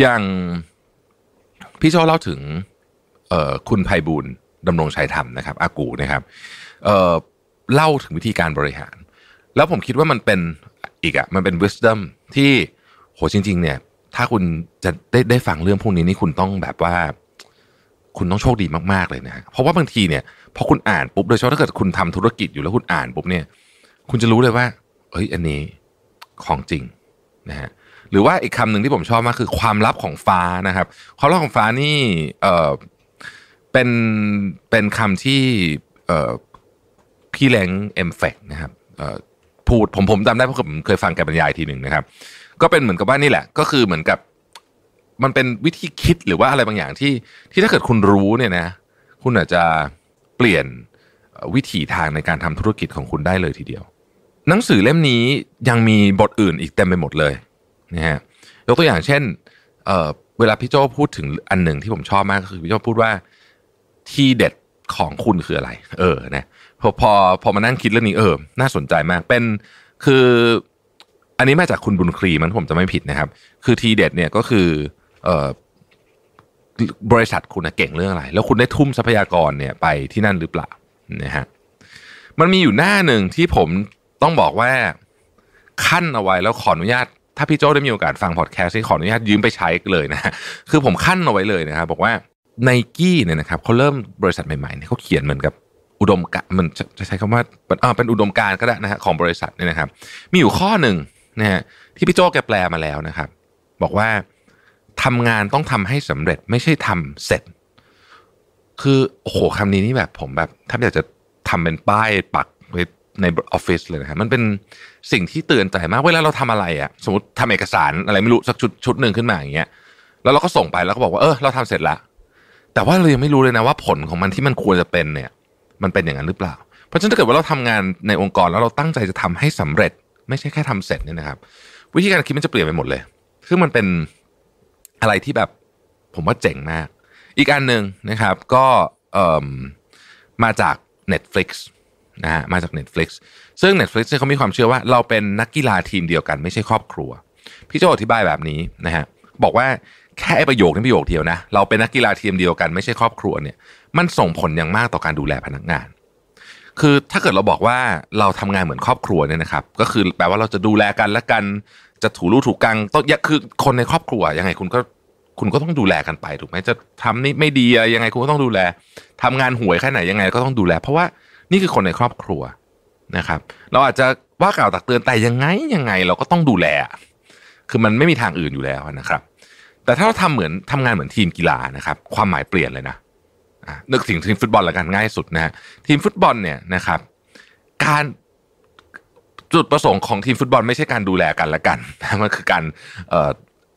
อย่างพี่โชเล่าถึงคุณภัยบุญดำรงชัยธรรมนะครับอากูนะครับเเล่าถึงวิธีการบริหาร แล้วผมคิดว่ามันเป็นอีกอะมันเป็น wisdom ที่โหจริงๆเนี่ยถ้าคุณจะได้ได้ฟังเรื่องพวกนี้นี่คุณต้องแบบว่า คุณต้องโชคดีมากๆเลยนะเพราะว่าบางทีเนี่ยพอคุณอ่านปุ๊บโดยเฉพาะถ้าเกิดคุณทำธุรกิจอยู่แล้วคุณอ่านปุ๊บเนี่ย คุณจะรู้เลยว่า เอ้ยอันนี้ของจริงนะฮะหรือว่าอีกคำหนึ่งที่ผมชอบมากคือความลับของฟ้านะครับความลับของฟ้านี่เออเป็นเป็นคำที่เออพี่แรงเอ็มแฟกนะครับ เออพูดผมผมจำได้เพราะผมเคยฟังแกบรรยายทีหนึ่งนะครับก็เป็นเหมือนกับว่านี่แหละก็คือเหมือนกับมันเป็นวิธีคิดหรือว่าอะไรบางอย่างที่ที่ถ้าเกิดคุณรู้เนี่ยนะ คุณอาจจะเปลี่ยนวิถีทางในการทำธุรกิจของคุณได้เลยทีเดียว หนังสือเล่มนี้ยังมีบทอื่นอีกเต็มไปหมดเลยนะฮะยกตัวอย่างเช่นเเวลาพี่โจพูดถึงอันหนึ่งที่ผมชอบมาก ก็คือพี่โจพูดว่าที่เด็ดของคุณคืออะไร เออนะพอพอพอมานั่งคิดเรื่องนี้เออน่าสนใจมากเป็นคืออันนี้มาจากคุณบุญครี มันผมจะไม่ผิดนะครับ คือทีเด็ดเนี่ยก็คือเบริษัทคุณเก่งเรื่องอะไร แล้วคุณได้ทุ่มทรัพยากรเนี่ยไปที่นั่นหรือเปล่านะฮะมันมีอยู่หน้าหนึ่งที่ผมต้องบอกว่าขั้นเอาไว้แล้วขออนุญาต ถ้าพี่โจ้ได้มีโอกาสฟังพอดแคสต์ที่ขออนุญาตยืมไปใช้เลยนะคือผมขั้นเอาไว้เลยนะครับบอกว่าไนกี้เนี่ยนะครับเขาเริ่มบริษัทใหม่ๆเนี่ยเขาเขียนเหมือนกับอุดมการมันจะใช้คำว่าเป็นอุดมการก็ได้นะฮะของบริษัทเนี่ยนะครับมีอยู่ข้อหนึ่งนะฮะที่พี่โจ้แกแปลมาแล้วนะครับ บอกว่าทำงานต้องทำให้สำเร็จไม่ใช่ทำเสร็จ คือโอ้โหคำนี้นี่แบบผมแบบ ถ้าอยากจะทำเป็นป้ายปักไว้ในออฟฟิศเลยนะฮะมันเป็นสิ่งที่เตือนใจมากเวลาเราทำอะไรอะสมมติทำเอกสารอะไรไม่รู้สักชุดชุดหนึ่งขึ้นมาอย่างเงี้ยแล้วเราก็ส่งไปแล้วก็บอกว่าเออ เราทำเสร็จละแต่ว่าเรายังไม่รู้เลยนะว่าผลของมันที่มันควรจะเป็นเนี่ย มันเป็นอย่างนั้นหรือเปล่า เพราะฉะนั้นถ้าเกิดว่าเราทำงานในองค์กรแล้วเราตั้งใจจะทำให้สำเร็จไม่ใช่แค่ทำเสร็จเนี่ยนะครับ วิธีการคิดมันจะเปลี่ยนไปหมดเลยซึ่งมันเป็นอะไรที่แบบผมว่าเจ๋งมาก อีกอันหนึ่งนะครับก็มาจาก Netflix นะฮะมาจาก Netflix ซึ่ง Netflix เนี่ยเขามีความเชื่อว่าเราเป็นนักกีฬาทีมเดียวกันไม่ใช่ครอบครัวพี่โจอธิบายแบบนี้นะฮะบอกว่าแค่ประโยคนี้ประโยคเดียวนะเราเป็นนักกีฬาทีมเดียวกันไม่ใช่ครอบครัวเนี่ยมันส่งผลอย่างมากต่อการดูแลพนักงานคือถ้าเกิดเราบอกว่าเราทำงานเหมือนครอบครัวเนี่ยนะครับ ก็คือแปลว่าเราจะดูแลกัน และกันจะถูรูถูกกังต้องคือคนในครอบครัวยังไงคุณก็คุณก็ต้องดูแลกันไป ถูกไหมจะทำนี่ไม่ดีอะไรยังไงคุณก็ต้องดูแล ทำงานห่วยแค่ไหนยังไงก็ต้องดูแล เพราะว่านี่คือคนในครอบครัวนะครับ เราอาจจะว่ากล่าวตักเตือนแต่ยังไงยังไงเราก็ต้องดูแลคือมันไม่มีทางอื่นอยู่แล้วนะครับ แต่ถ้าเราทำเหมือนทำงานเหมือนทีมกีฬานะครับ ความหมายเปลี่ยนเลยนะนึกถึงทีมฟุตบอลละกันง่ายสุดนะฮะทีมฟุตบอลเนี่ยนะครับ การจุดประสงค์ของทีมฟุตบอล ไม่ใช่การดูแลกันละกัน มันคือการ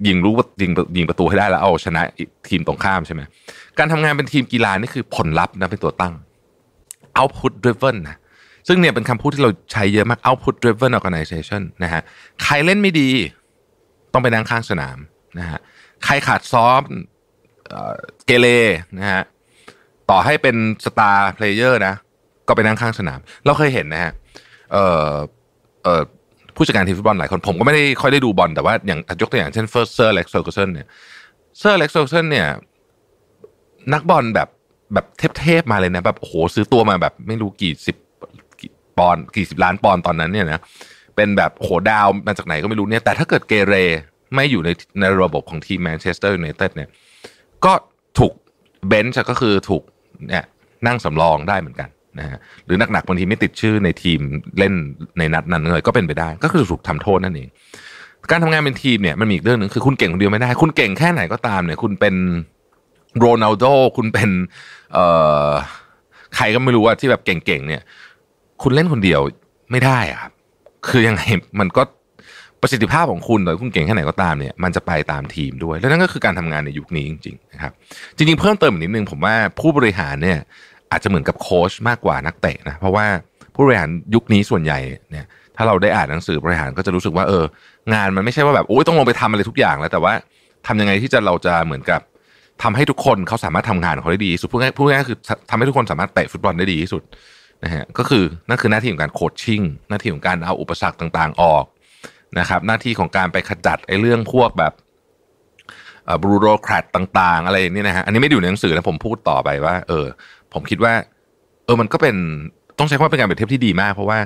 ยิงรู้ว่ายิงยิงประตูให้ได้แล้วเอาชนะทีมตรงข้ามใช่ไหมการทำงานเป็นทีมกีฬานี่คือผลลัพธ์นะเป็นตัวตั้ง output driven นะซึ่งเนี่ยเป็นคำพูดที่เราใช้เยอะมาก output driven organization นะฮะใครเล่นไม่ดี ต้องไปนั่งข้างสนามนะฮะใครขาดซ้อมเกเรนะฮะต่อให้เป็นสตาร์เพลเยอร์นะ ก็ไปนั่งข้างสนาม เราเคยเห็นนะฮะเออเออผู้จัดการทีมฟุตบอลหลายคนผมก็ไม่ได้ค่อยได้ดูบอลแต่ว่า อย่างยกตัวอย่างเช่นเฟอร์เซอร์เล็กโซเกอร์นเนี่ยเซอร์เล็กโซเกอร์นเนี่ยนักบอลแบบแบบเทพๆมาเลยนะแบบโอ้โหซื้อตัวมาแบบไม่รู้กี่สิบปอนกี่สิบล้านปอนตอนนั้นเนี่ยนะเป็นแบบโหดาวมาจากไหนก็ไม่รู้เนี่ย แต่ถ้าเกิดเกเรไม่อยู่ในในระบบของทีมแมนเชสเตอร์ยูไนเต็ดเนี่ยก็ถูกเบนช์ก็คือถูกเนี่ยนั่งสำรองได้เหมือนกันนะฮะหรือนักหนักบางทีไม่ติดชื่อในทีมเล่นในนัดนั้นเลย ก็เป็นไปได้ก็คือถูกทำโทษนั่นเองการทำงานเป็นทีมเนี่ยมันมีอีกเรื่องหนึ่งคือคุณเก่งคนเดียวไม่ได้ คุณเก่งแค่ไหนก็ตามเนี่ยคุณเป็นโรนัลโดคุณเป็นเอ่อใครก็ไม่รู้ว่าที่แบบเก่งๆเนี่ย คุณเล่นคนเดียวไม่ได้อะครับคือยังไงมันก็ประสิทธิภาพของคุณหรือคุณเก่งแค่ไหนก็ตามเนี่ยมันจะไปตามทีมด้วย แล้วนั่นก็คือการทำงานในยุคนี้จริงๆนะครับจริงๆเพิ่มเติมอีกนิดนึงผมว่าผู้บริหารเนี่ย อาจจะเหมือนกับโค้ชมากกว่านักเตะนะเพราะว่าผู้บริหารยุคนี้ส่วนใหญ่เนี่ยถ้าเราได้อ่านหนังสือบริหารก็จะรู้สึกว่าเออ งานมันไม่ใช่ว่าแบบโอ้ยต้องลงไปทำอะไรทุกอย่างแล้วแต่ว่าทำยังไงที่จะเราจะเหมือนกับ ทำให้ทุกคนเขาสามารถทำงานของเขาได้ดี สุดพูดง่ายพูดง่ายคือทำให้ทุกคนสามารถเตะฟุตบอลได้ดีที่สุดนะฮะก็คือนั่นคือหน้าที่ของการโคชชิ่งหน้าที่ของการเอาอุปสรรคต่าง ๆออกนะครับหน้าที่ของการไปขจัดไอ้เรื่องพวกแบบบรูโรแครตต่าง ๆ อะไรนี่นะฮะอันนี้ไม่อยู่ในหนังสือนะผมพูดต่อไปว่าเออผมคิดว่า เออมันก็เป็นต้องใช้คำว่าเป็นการเปรียบเทียบที่ดีมาก เพราะว่า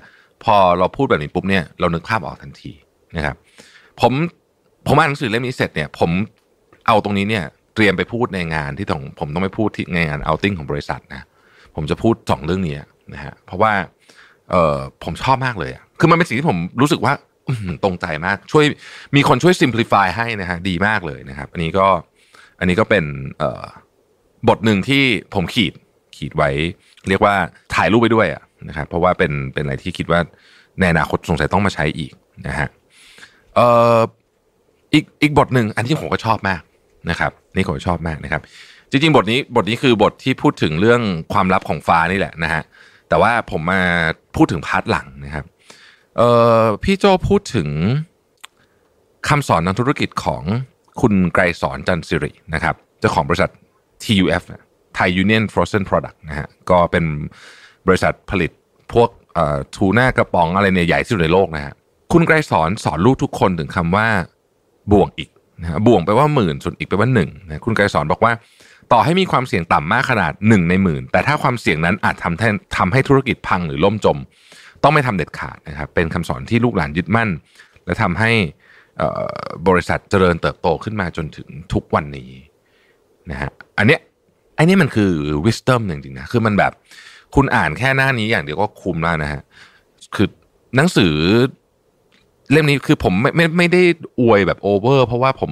พอเราพูดแบบนี้ปุ๊บเนี่ยเรานึกภาพออกทันทีนะครับผมผมอ่านหนังสือเล่มนี้เสร็จเนี่ยผมเอาตรงนี้เนี่ยเตรียมไปพูดในงานที่ต้องผมต้องไปพูดที่ในงานเอาติ้งของบริษัทนะผมจะพูดสองเรื่องนี้นะฮะเพราะว่าเออผมชอบมากเลยอ่ะคือมันเป็นสิ่งที่ผมรู้สึกว่าตรงใจมากช่วยมีคนช่วย simplify ให้นะฮะดีมากเลยนะครับ อันนี้ก็อันนี้ก็เป็นบทหนึ่งที่ผมขีดขีดไว้ เรียกว่าถ่ายรูปไปด้วยอะนะครับเพราะว่าเป็นเป็นอะไรที่คิดว่าในอนาคตสงสัยต้องมาใช้อีกนะฮะเอ่ออีก อีกบทหนึ่ง อันที่ผมก็ชอบมากนะครับ นี่ผมชอบมากนะครับ จริงๆบทนี้บทนี้คือบทที่พูดถึงเรื่องความลับของฟ้านี่แหละนะฮะแต่ว่าผมมาพูดถึงพาร์ทหลังนะครับเออพี่โจพูดถึงคำสอนทางธุรกิจของคุณไกรสอนจันสิรินะครับเจ้าของบริษัท TUF ไทยยูเนียนฟรอ e เซน o d u ดักนะฮะก็เป็นบริษัทผลิตพวกทูน่ากระป๋องอะไรเนี่ยใหญ่ที่สุดในโลกนะฮะคุณไกรสอนสอนลูกทุกคนถึงคำว่าบ่วงอีกนะฮะบ่วงไปว่าหมื่นส่วนอีกไปว่าหนึ่งนะคุณไกรสอนบอกว่าต่อให้มีความเสี่ยงต่ำมากขนาดหนึ่งในหมื่น แต่ถ้าความเสี่ยงนั้นอาจทำให้ทำให้ธุรกิจพังหรือล่มจมต้องไม่ทำเด็ดขาดนะครับ เป็นคำสอนที่ลูกหลานยึดมั่น และทำให้บริษัทเจริญเติบโตขึ้นมาจนถึงทุกวันนี้นะฮะ อันเนี้ยอันนี้มันคือ wisdom จริงๆนะ คือมันแบบคุณอ่านแค่หน้านี้อย่างเดียวก็คุ้มแล้วนะฮะ คือหนังสือเล่มนี้คือผมไม่ไม่ไม่ได้อวยแบบโอเวอร์ เพราะว่าผม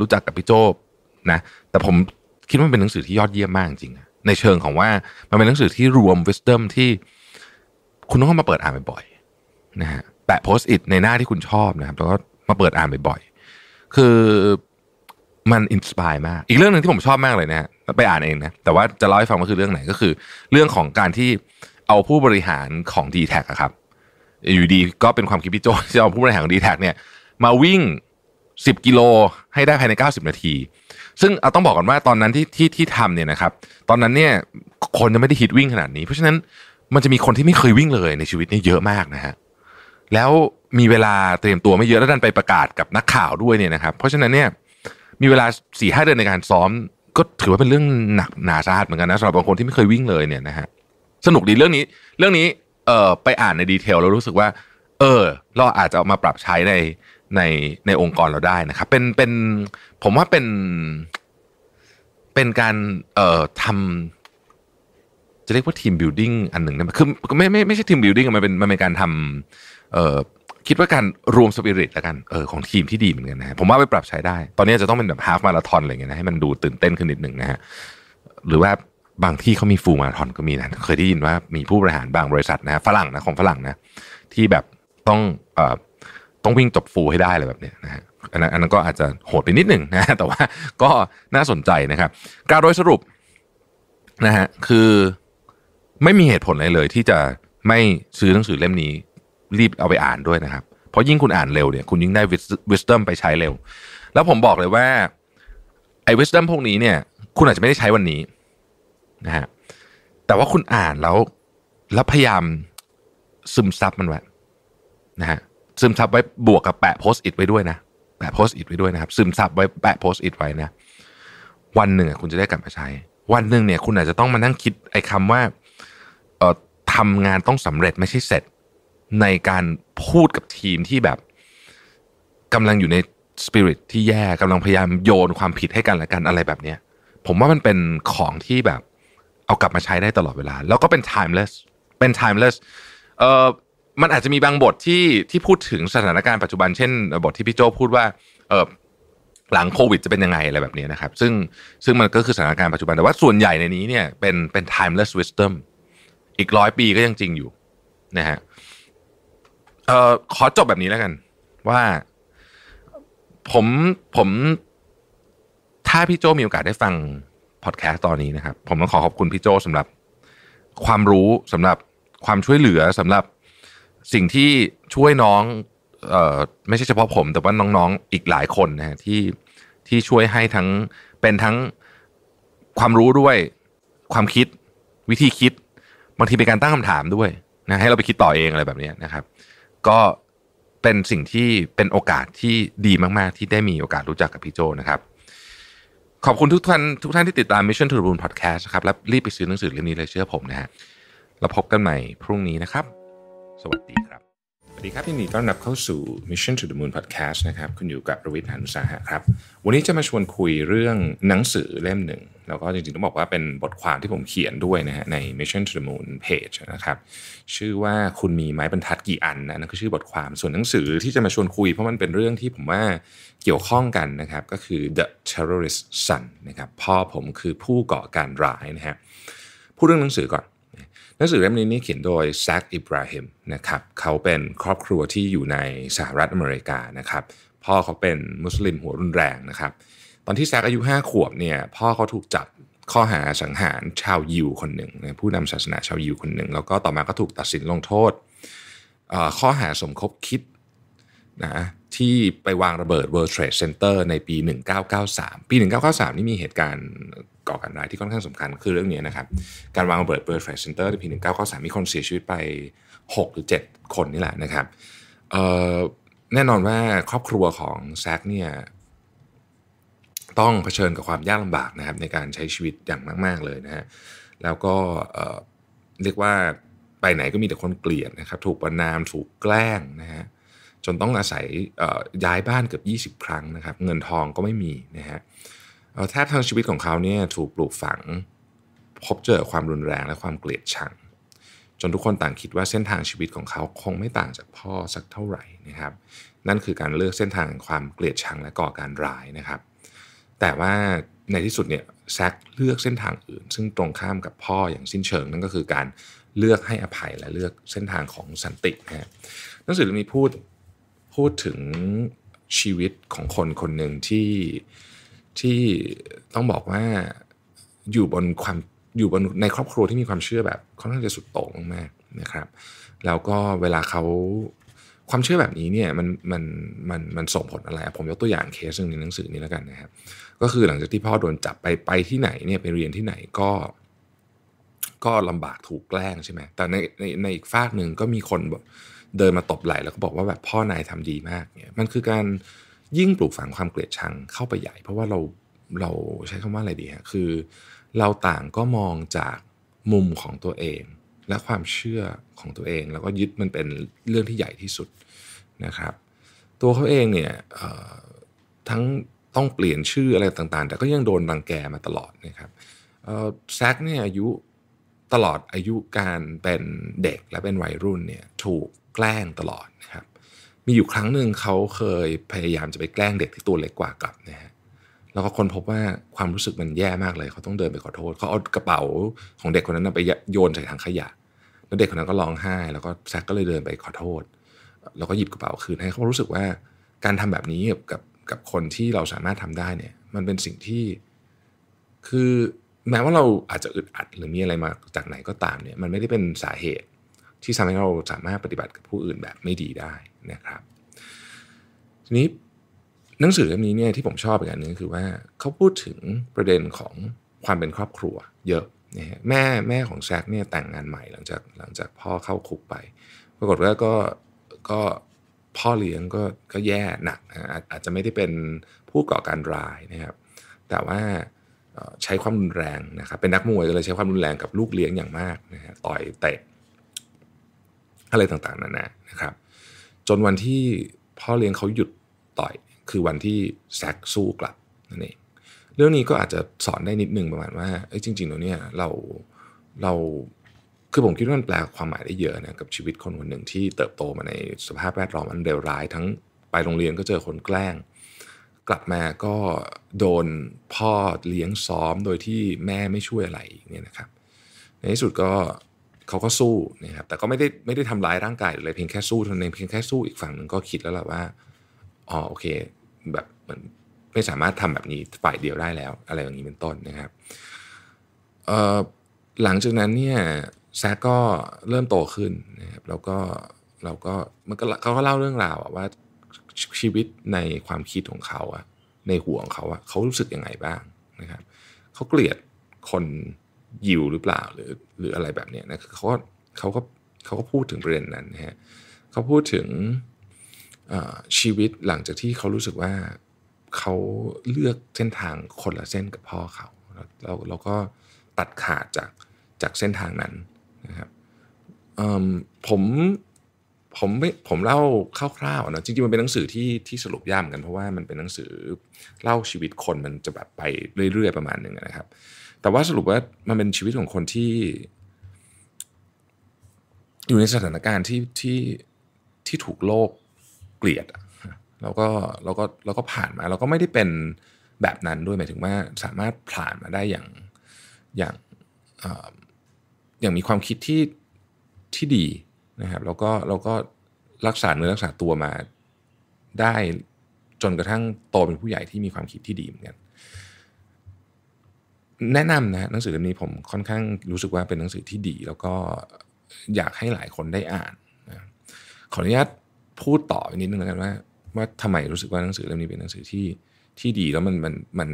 รู้จักกับพี่โจนะ แต่ผมคิดว่าเป็นหนังสือที่ยอดเยี่ยมมากจริงในเชิงของว่ามันเป็นหนังสือที่รวม wisdom ที่คุณต้องมาเปิดอ่านบ่อยๆนะฮะแปะโพสต์อิทในหน้าที่คุณชอบนะครับแล้วก็มาเปิดอ่านบ่อยๆคือมันอินสปายมาก อีกเรื่องหนึ่งที่ผมชอบมากเลยนะฮะไปอ่านเองนะแต่ว่าจะเล่าให้ฟังว่าคือเรื่องไหนก็คือ เรื่องของการที่เอาผู้บริหารของ d ีแท็ะครับอยู่ดีก็เป็นความคิดพิจารณาเอาผู้บริหารของดีแท็เนี่ยมาวิ่ง 10 กิโลให้ได้ภายใน 90 นาที ซึ่งเอาต้องบอกก่อนว่าตอนนั้นที่ที่ที่ทำเนี่ยนะครับตอนนั้นเนี่ยคนจะไม่ได้ฮิตวิ่งขนาดนี้เพราะฉะนั้นมันจะมีคนที่ไม่เคยวิ่งเลยในชีวิตนี่เยอะมากนะฮะ แล้วมีเวลาเตรียมตัวไม่เยอะแล้วดันไปประกาศกับนักข่าวด้วยเนี่ยนะครับ เพราะฉะนั้นเนี่ย มีเวลาสี่ห้าเดือนในการซ้อม ก็ถือว่าเป็นเรื่องหนักหนาสาหัสเหมือนกันนะสำหรับบางคนที่ไม่เคยวิ่งเลยเนี่ยนะฮะสนุกดีเรื่องนี้ เรื่องนี้ เอ่อไปอ่านในดีเทลแล้วรู้สึกว่า เออ เราอาจจะเอามาปรับใช้ในในในองค์กรเราได้นะครับเป็นเป็นผมว่าเป็นเป็นการเอ่อทำจะเรียกว่าทีมบิวดิ้งอันหนึ่งนะคือไม่ไม่ไม่ใช่ทีมบิวดิ้งมันเป็นมันเป็นการทำเอ่อคิดว่าการรวมสปิริตแล้วกันเออของทีมที่ดีเหมือนกันนะผมว่าไปปรับใช้ได้ ตอนนี้จะต้องเป็นแบบฮาฟมาราทอนอะไรเงี้ยนะให้มันดูตื่นเต้นขึ้นนิดหนึ่งนะฮะหรือว่าบางที่เขามีฟูลมาราทอนก็มีนะเคยได้ยินว่ามีผู้บริหารบางบริษัทนะฝรั่งนะของฝรั่งนะที่แบบต้องเอ่อต้องวิ่งจบฟูให้ได้อะไรแบบเนี้ยนะฮะอันนั้นอันนั้นก็อาจจะโหดไปนิดหนึ่งนะแต่ว่าก็น่าสนใจนะครับการโดยสรุปนะฮะคืไม่มีเหตุผลอะไรเลย ที่จะไม่ซื้อหนังสือเล่มนี้ รีบเอาไปอ่านด้วยนะครับเพราะยิ่งคุณอ่านเร็วเนี่ย คุณยิ่งได้วิสเติมไปใช้เร็ว แล้วผมบอกเลยว่าไอ้วิสเดิมพวกนี้เนี่ย คุณอาจจะไม่ได้ใช้วันนี้นะฮะแต่ว่าคุณอ่านแล้วแล้วพยายามซึมซับมันไว้นะฮะซึมซับไว้บวกกับแปะโพสต์อิดไว้ด้วยนะแปะโพสต์อิดไว้ด้วยนะครับซึมซับไว้แปะโพสต์อิดไว้นะวันหนึ่งคุณจะได้กลับมาใช้ วันหนึ่ง เนี่ย คุณอาจจะต้องมานั่งคิดไอ้คาว่าทำงานต้องสำเร็จไม่ใช่เสร็จ ในการพูดกับทีมที่แบบกำลังอยู่ในสปิริตที่แย่กำลังพยายามโยนความผิดให้กันและกันอะไรแบบนี้ผมว่ามันเป็นของที่แบบเอากลับมาใช้ได้ตลอดเวลา แล้วก็เป็น timeless เป็น timeless เอ่อมันอาจจะมีบางบทที่ที่พูดถึงสถานการณ์ปัจจุบันเช่น บทที่พี่โจพูดว่าเออหลังโควิดจะเป็นยังไงอะไรแบบนี้นะครับซึ่งซึ่งมันก็คือสถานการณ์ปัจจุบันแต่ว่าส่วนใหญ่ในนี้เนี่ยเป็นเป็น timeless wisdom อีกร้อยปีก็ยังจริงอยู่นะฮะ เอ่อขอจบแบบนี้แล้วกันว่าผมผมถ้าพี่โจมีโอกาสได้ฟังพอดแคสต์ตอนนี้นะครับผมต้องขอขอบคุณพี่โจสำหรับความรู้สำหรับความช่วยเหลือสำหรับสิ่งที่ช่วยน้องเอ่อไม่ใช่เฉพาะผม แต่ว่าน้องๆ อีกหลายคนนะฮะที่ที่ช่วยให้ทั้งเป็นทั้งความรู้ด้วยความคิดวิธีคิดบางทีเป็นการตั้งคำถามด้วยนะให้เราไปคิดต่อเองอะไรแบบนี้นะครับ ก็เป็นสิ่งที่เป็นโอกาสที่ดีมากๆ ที่ได้มีโอกาสรู้จักกับพี่โจนะครับ ขอบคุณทุกท่านทุกท่านที่ติดตาม Mission to the Moon Podcast ครับและรีบไปซื้อหนังสือเล่มนี้เลยเชื่อผมนะฮะเราพบกันใหม่พรุ่งนี้นะครับ สวัสดีวัสดีครับยินดีต้อนรับเข้าสู่ Mission to the Moon Podcast นะครับ คุณอยู่กับประวิทย์หานุสาหะครับ วันนี้จะมาชวนคุยเรื่องหนังสือเล่มหนึ่งแล้วก็จริงๆต้องบอกว่าเป็นบทความที่ผมเขียนด้วยนะฮะใน Mission to the Moon Page นะครับชื่อว่าคุณมีไม้บรรทัดกี่อันนะนั่นคือชื่อบทความส่วนหนังสือที่จะมาชวนคุยเพราะมันเป็นเรื่องที่ผมว่าเกี่ยวข้องกันนะครับก็คือ The Terrorist Son นะครับพ่อผมคือผู้ก่อการร้ายนะฮะพูดเรื่องหนังสือก่อนนังสือเล่มนี้นี่เขียนโดยแซคอิบราฮิมนะครับ เขาเป็นครอบครัวที่อยู่ในสหรัฐอเมริกานะครับ พ่อเขาเป็นมุสลิมหัวรุนแรงนะครับ ตอนที่แซคอายุ 5 ขวบเนี่ยพ่อเขาถูกจับข้อหาสังหารชาวยิวคนหนึ่งผู้นำศาสนาชาวยิวคนหนึ่ง แล้วก็ต่อมาก็ถูกตัดสินลงโทษ ข้อหาสมคบคิดนะที่ไปวางระเบิด World Trade Center ในปี 1993 ปี 1993 นี่มีเหตุการณ์่อการร้ายที่ค่อนข้างสำคัญคือเรื่องนี้นะครับ การวางระเบิดเบิร์ดแฟลชเซนเตอร์ในปีก9สามีคนเสียชีวิตไป 6 หรือ 7 คนนี่แหละนะครับ แน่นอนว่าครอบครัวของแซกเนี่ยต้องเผชิญกับความยากลำบากนะครับ ในการใช้ชีวิตอย่างมาก ๆเลยนะฮะแล้วก็เรียกว่าไปไหนก็มีแต่คนเกลียดนะครับถูกประนามถูกแกล้งนะฮะจนต้องอาศัยย้ายบ้านเกือบ20 ครั้งนะครับ เงินทองก็ไม่มีนะฮะแทบทั้งชีวิตของเขาเนี่ยถูกปลูกฝัง พบเจอความรุนแรงและความเกลียดชัง จนทุกคนต่างคิดว่าเส้นทางชีวิตของเขาคงไม่ต่างจากพ่อสักเท่าไหร่นะครับ นั่นคือการเลือกเส้นทางความเกลียดชังและก่อการร้ายนะครับ แต่ว่าในที่สุดเนี่ยแซกเลือกเส้นทางอื่น ซึ่งตรงข้ามกับพ่ออย่างสิ้นเชิง นั่นก็คือการเลือกให้อภัยและเลือกเส้นทางของสันตินะฮะหนังสือเล่มนี้พูดพูดถึงชีวิตของคนคนหนึ่งที่ที่ต้องบอกว่าอยู่บนความอยู่บนในครอบครัวที่มีความเชื่อแบบค่อนข้างจะสุดโต่งมากนะครับ แล้วก็เวลาเขาความเชื่อแบบนี้เนี่ยมันมันมันมันส่งผลอะไร ผมยกตัวอย่างเคสหนึ่งในหนังสือนี้แล้วกันนะครับก็คือหลังจากที่พ่อโดนจับไป ไปที่ไหนเนี่ยไปเรียนที่ไหนก็ ก็ลำบากถูกแกล้งใช่ไหมแต่ในในในอีกฝากหนึ่งก็มีคนเดินมาตบไหล่แล้วก็บอกว่าแบบพ่อนายทำดีมากเนี่ย มันคือการยิ่งปลูกฝังความเกลียดชังเข้าไปใหญ่ เพราะว่าเราเราใช้คำว่าอะไรดีฮะคือ เราต่างก็มองจากมุมของตัวเองและความเชื่อของตัวเอง แล้วก็ยึดมันเป็นเรื่องที่ใหญ่ที่สุดนะครับตัวเขาเองเนี่ยทั้งต้องเปลี่ยนชื่ออะไรต่างๆ แต่ก็ยังโดนรังแกมาตลอดนะครับแซกเนี่ยอายุตลอดอายุการเป็นเด็กและเป็นวัยรุ่นเนี่ยถูกแกล้งตลอดมีอยู่ครั้งหนึ่งเขาเคยพยายามจะไปแกล้งเด็กที่ตัวเล็กกว่ากลับนะฮะ แล้วก็คนพบว่าความรู้สึกมันแย่มากเลยเขาต้องเดินไปขอโทษเขาเอากระเป๋า ของเด็กคนนั้นไปโยนใส่ถังขยะแล้วเด็กคนนั้นก็ร้องไห้ แล้วก็แซกก็เลยเดินไปขอโทษ แล้วก็หยิบกระเป๋าคืนให้เขารู้สึกว่าการทำแบบนี้กับกับคนที่เราสามารถทำได้เนี่ยมันเป็นสิ่งที่คือ แม้ว่าเราอาจจะอึดอัด หรือมีอะไรมาจากไหนก็ตามเนี่ย มันไม่ได้เป็นสาเหตุที่ทำให้เราสามารถปฏิบัติกับผู้อื่นแบบไม่ดีได้นะครับทีนี้หนังสือเล่มนี้เนี่ยที่ผมชอบอีกอันนึงคือว่าเขาพูดถึงประเด็นของความเป็นครอบครัว เยอะนะฮะแม่แม่ของแซกเนี่ยแต่งงานใหม่หลังจากหลังจากพ่อเข้าคุกไปปรากฏว่าก็ก็พ่อเลี้ยงก็ก็แย่หนักนะอาจจะไม่ได้เป็นผู้ก่อการร้ายนะครับแต่ว่าใช้ความรุนแรงนะครับเป็นนักมวยก็เลยใช้ความรุนแรงกับลูกเลี้ยงอย่างมากนะฮะต่อยเตะอะไรต่าง ๆนั่นะนะครับ จนวันที่พ่อเลี้ยงเขาหยุดต่อยคือวันที่แซกสู้กลับนั่นเองเรื่องนี้ก็อาจจะสอนได้นิดนึงประมาณว่า เอ้จริงๆแล้วเนี่ยเราเราคือผมคิดว่ามันแปลความหมายได้เยอะนะกับชีวิตคนคนหนึ่งที่เติบโตมาในสภาพแวดล้อมอันเลวร้ายทั้งไปโรงเรียนก็เจอคนแกล้ง กลับมาก็โดนพ่อเลี้ยงซ้อมโดยที่แม่ไม่ช่วยอะไรเนี่ยนะครับในที่สุดก็เขาก็สู้นะครับ แต่ก็ไม่ได้ไม่ได้ทำร้ายร่างกายหรืออะไรเพียงแค่สู้เท่านั้นเพียงแค่สู้อีกฝั่งหนึ่งก็คิดแล้วแหละว่า อ๋อโอเคแบบมันไม่สามารถทำแบบนี้ฝ่ายเดียวได้แล้ว อะไรอย่างนี้เป็นต้นนะครับหลังจากนั้นเนี่ยแซกก็เริ่มโตขึ้นนะครับแล้วก็เราก็มันก็เขาก็เล่าเรื่องราวว่าชีวิตในความคิดของเขาอะในหัวของเขาอะเขารู้สึกยังไงบ้างนะครับเขาเกลียดคนยิวหรือเปล่าหรือหรืออะไรแบบนี้นะคือเขาก็เขาก็เขาก็พูดถึงประเด็นนั้นนะฮะเขาพูดถึงชีวิตหลังจากที่เขารู้สึกว่าเขาเลือกเส้นทางคนละเส้นกับพ่อเขาแล้วเราก็ตัดขาดจากจากเส้นทางนั้นนะครับผมผมไม่ผมเล่าคร่าวๆนะจริงๆมันเป็นหนังสือที่ที่สรุปย่ำกันเพราะว่ามันเป็นหนังสือ เล่าชีวิตคนมันจะแบบไปเรื่อย ๆ ประมาณหนึ่งนะครับแต่ว่าสรุปว่ามันเป็นชีวิตของคนที่ อยู่ในสถานการณ์ที่ที่ที่ถูกโลกเกลียดแล้วก็แล้วก็แล้วก็ผ่านมา เราก็ไม่ได้เป็นแบบนั้นด้วยหมายถึงว่า สามารถผ่านมาได้อย่างอย่างอย่างมีความคิดที่ที่ดีนะครับ แล้วก็เราก็รักษาเนื้อรักษาตัวมาได้จนกระทั่งโตเป็นผู้ใหญ่ที่มีความคิดที่ดีเหมือนกันแนะนำนะหนังสือเล่มนี้ผมค่อนข้างรู้สึกว่าเป็นหนังสือที่ดี แล้วก็อยากให้หลายคนได้อ่านนะขออนุญาตพูดต่ออีกนิดนึงแล้วกันว่าว่าทำไมรู้สึกว่าหนังสือเล่มนี้เป็นหนังสือที่ที่ดี แล้วมันมันมัน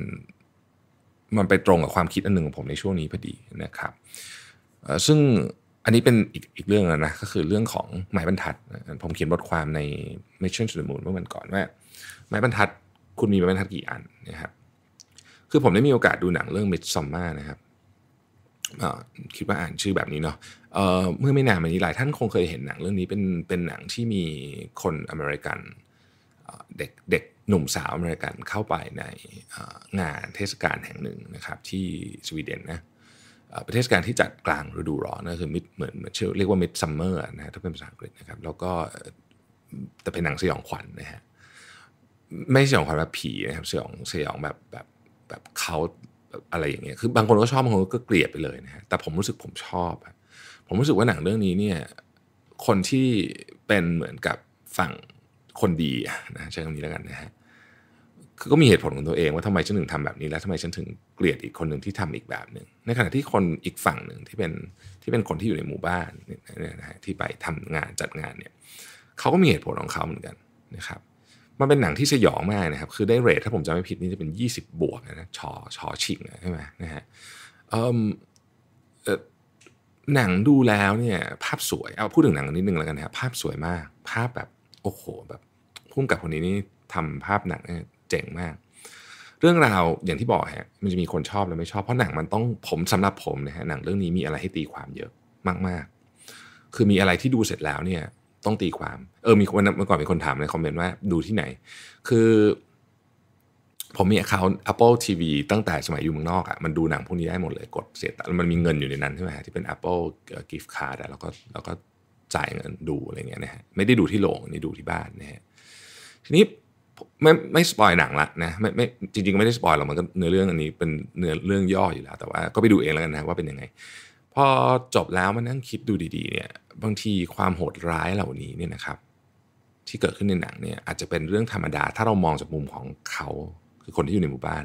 มันไปตรงกับความคิดอันหนึ่งของผมในช่วงนี้พอดีนะครับซึ่งอันนี้เป็นอีกอีกเรื่องนะก็คือเรื่องของหมายบรรทัดผมเขียนบทความใน Mission to the Moon เมื่อวันก่อนว่าหมายบรรทัดคุณมีหมายบรรทัดกี่อันนะครับคือผมได้มีโอกาสดูหนังเรื่องมิดซัมม r นะครับคิดว่าอ่านชื่อแบบนี้เนาะเเมื่อไม่นานมานี้หลายท่านคงเคยเห็นหนังเรื่องนี้ เป็นเป็นหนังที่มีคนอเมริกันเด็กเด็กหนุ่มสาวอเมริกันเข้าไปในงานเทศกาลแห่งหนึ่งนะครับ ที่สวีเดนนะประเทศการที่จัดกลางฤดูร้อนนะคือมิดเหมือนชื่อเรียกว่ามิดซัมเมอร์นะถ้าเป็นภาษาอังกฤษนะครับแล้วก็แต่เป็นหนังสยองขวัญนะฮะไม่สยองขวัญแบบผีนะครับสยองสยองแบบแบบแบบเขาอะไรอย่างเงี้ย คือบางคนก็ชอบบางคนก็เกลียดไปเลยนะฮะ แต่ผมรู้สึกผมชอบ ผมรู้สึกว่าหนังเรื่องนี้เนี่ย คนที่เป็นเหมือนกับฝั่งคนดีนะใช้คำนี้แล้วกันนะฮะก็มีเหตุผลของตัวเอง ว่าทำไมฉันถึงทำแบบนี้ แล้วทำไมฉันถึงเกลียดอีกคนหนึ่งที่ทำอีกแบบหนึ่ง ในขณะที่คนอีกฝั่งหนึ่งที่เป็นที่เป็นคนที่อยู่ในหมู่บ้านเนี่ยนะฮะที่ไปทำงานจัดงานเนี่ยเขาก็มีเหตุผลของเขาเหมือนกันนะครับมันเป็นหนังที่สยองมากนะครับ คือได้เรทถ้าผมจำไม่ผิดนี่จะเป็น20 บวกนะชอชอชิงใช่ไหมนะฮะหนังดูแล้วเนี่ย ภาพสวย เอาพูดถึงหนังนิดนึงแล้วกันนะครับภาพสวยมาก ภาพแบบโอ้โหแบบพุ่มกับคนนี้นี่ทำภาพหนังเจ๋งมาก เรื่องราวอย่างที่บอกฮะ มันจะมีคนชอบและไม่ชอบเพราะหนังมันต้องผมสำหรับผมนะฮะหนังเรื่องนี้มีอะไรให้ตีความเยอะมาก ๆ คือมีอะไรที่ดูเสร็จแล้วเนี่ยต้องตีความเออมีคันเมื่อก่อนมีคนถาม ในคอมเมนต์ว่าดูที่ไหน คือ ผมมีแอคเคาท์ Apple TV ตั้งแต่สมัยอยู่เมืองนอกอะ่ะมันดูหนังพวกนี้ได้หมดเลยกดเสียมันมีเงินอยู่ในนั้นใช่ไหมที่เป็น Apple Gift Card แล้วก็แล้วก็จ่ายเงินดูอะไรเงี้ยนะฮะไม่ได้ดูที่โรงนี่ดูที่บ้านนะฮะทีนี้ไม่ไม่สปอยหนังละนะไม่ไม่จริงๆ ไม่ได้สปอยหรอกมันก็เนื้อเรื่องอันนี้เป็นเนื้อเรื่องย่ออยู่แล้วแต่ว่าก็ไปดูเองแล้วกันนะว่าเป็นยังไงพอจบแล้วมานั่งคิดดูดีๆเนี่ยบางทีความโหดร้ายเหล่านี้เนี่ยนะครับ ที่เกิดขึ้นในหนังเนี่ยอาจจะเป็นเรื่องธรรมดา ถ้าเรามองจากมุมของเขาคือคนที่อยู่ในหมู่บ้าน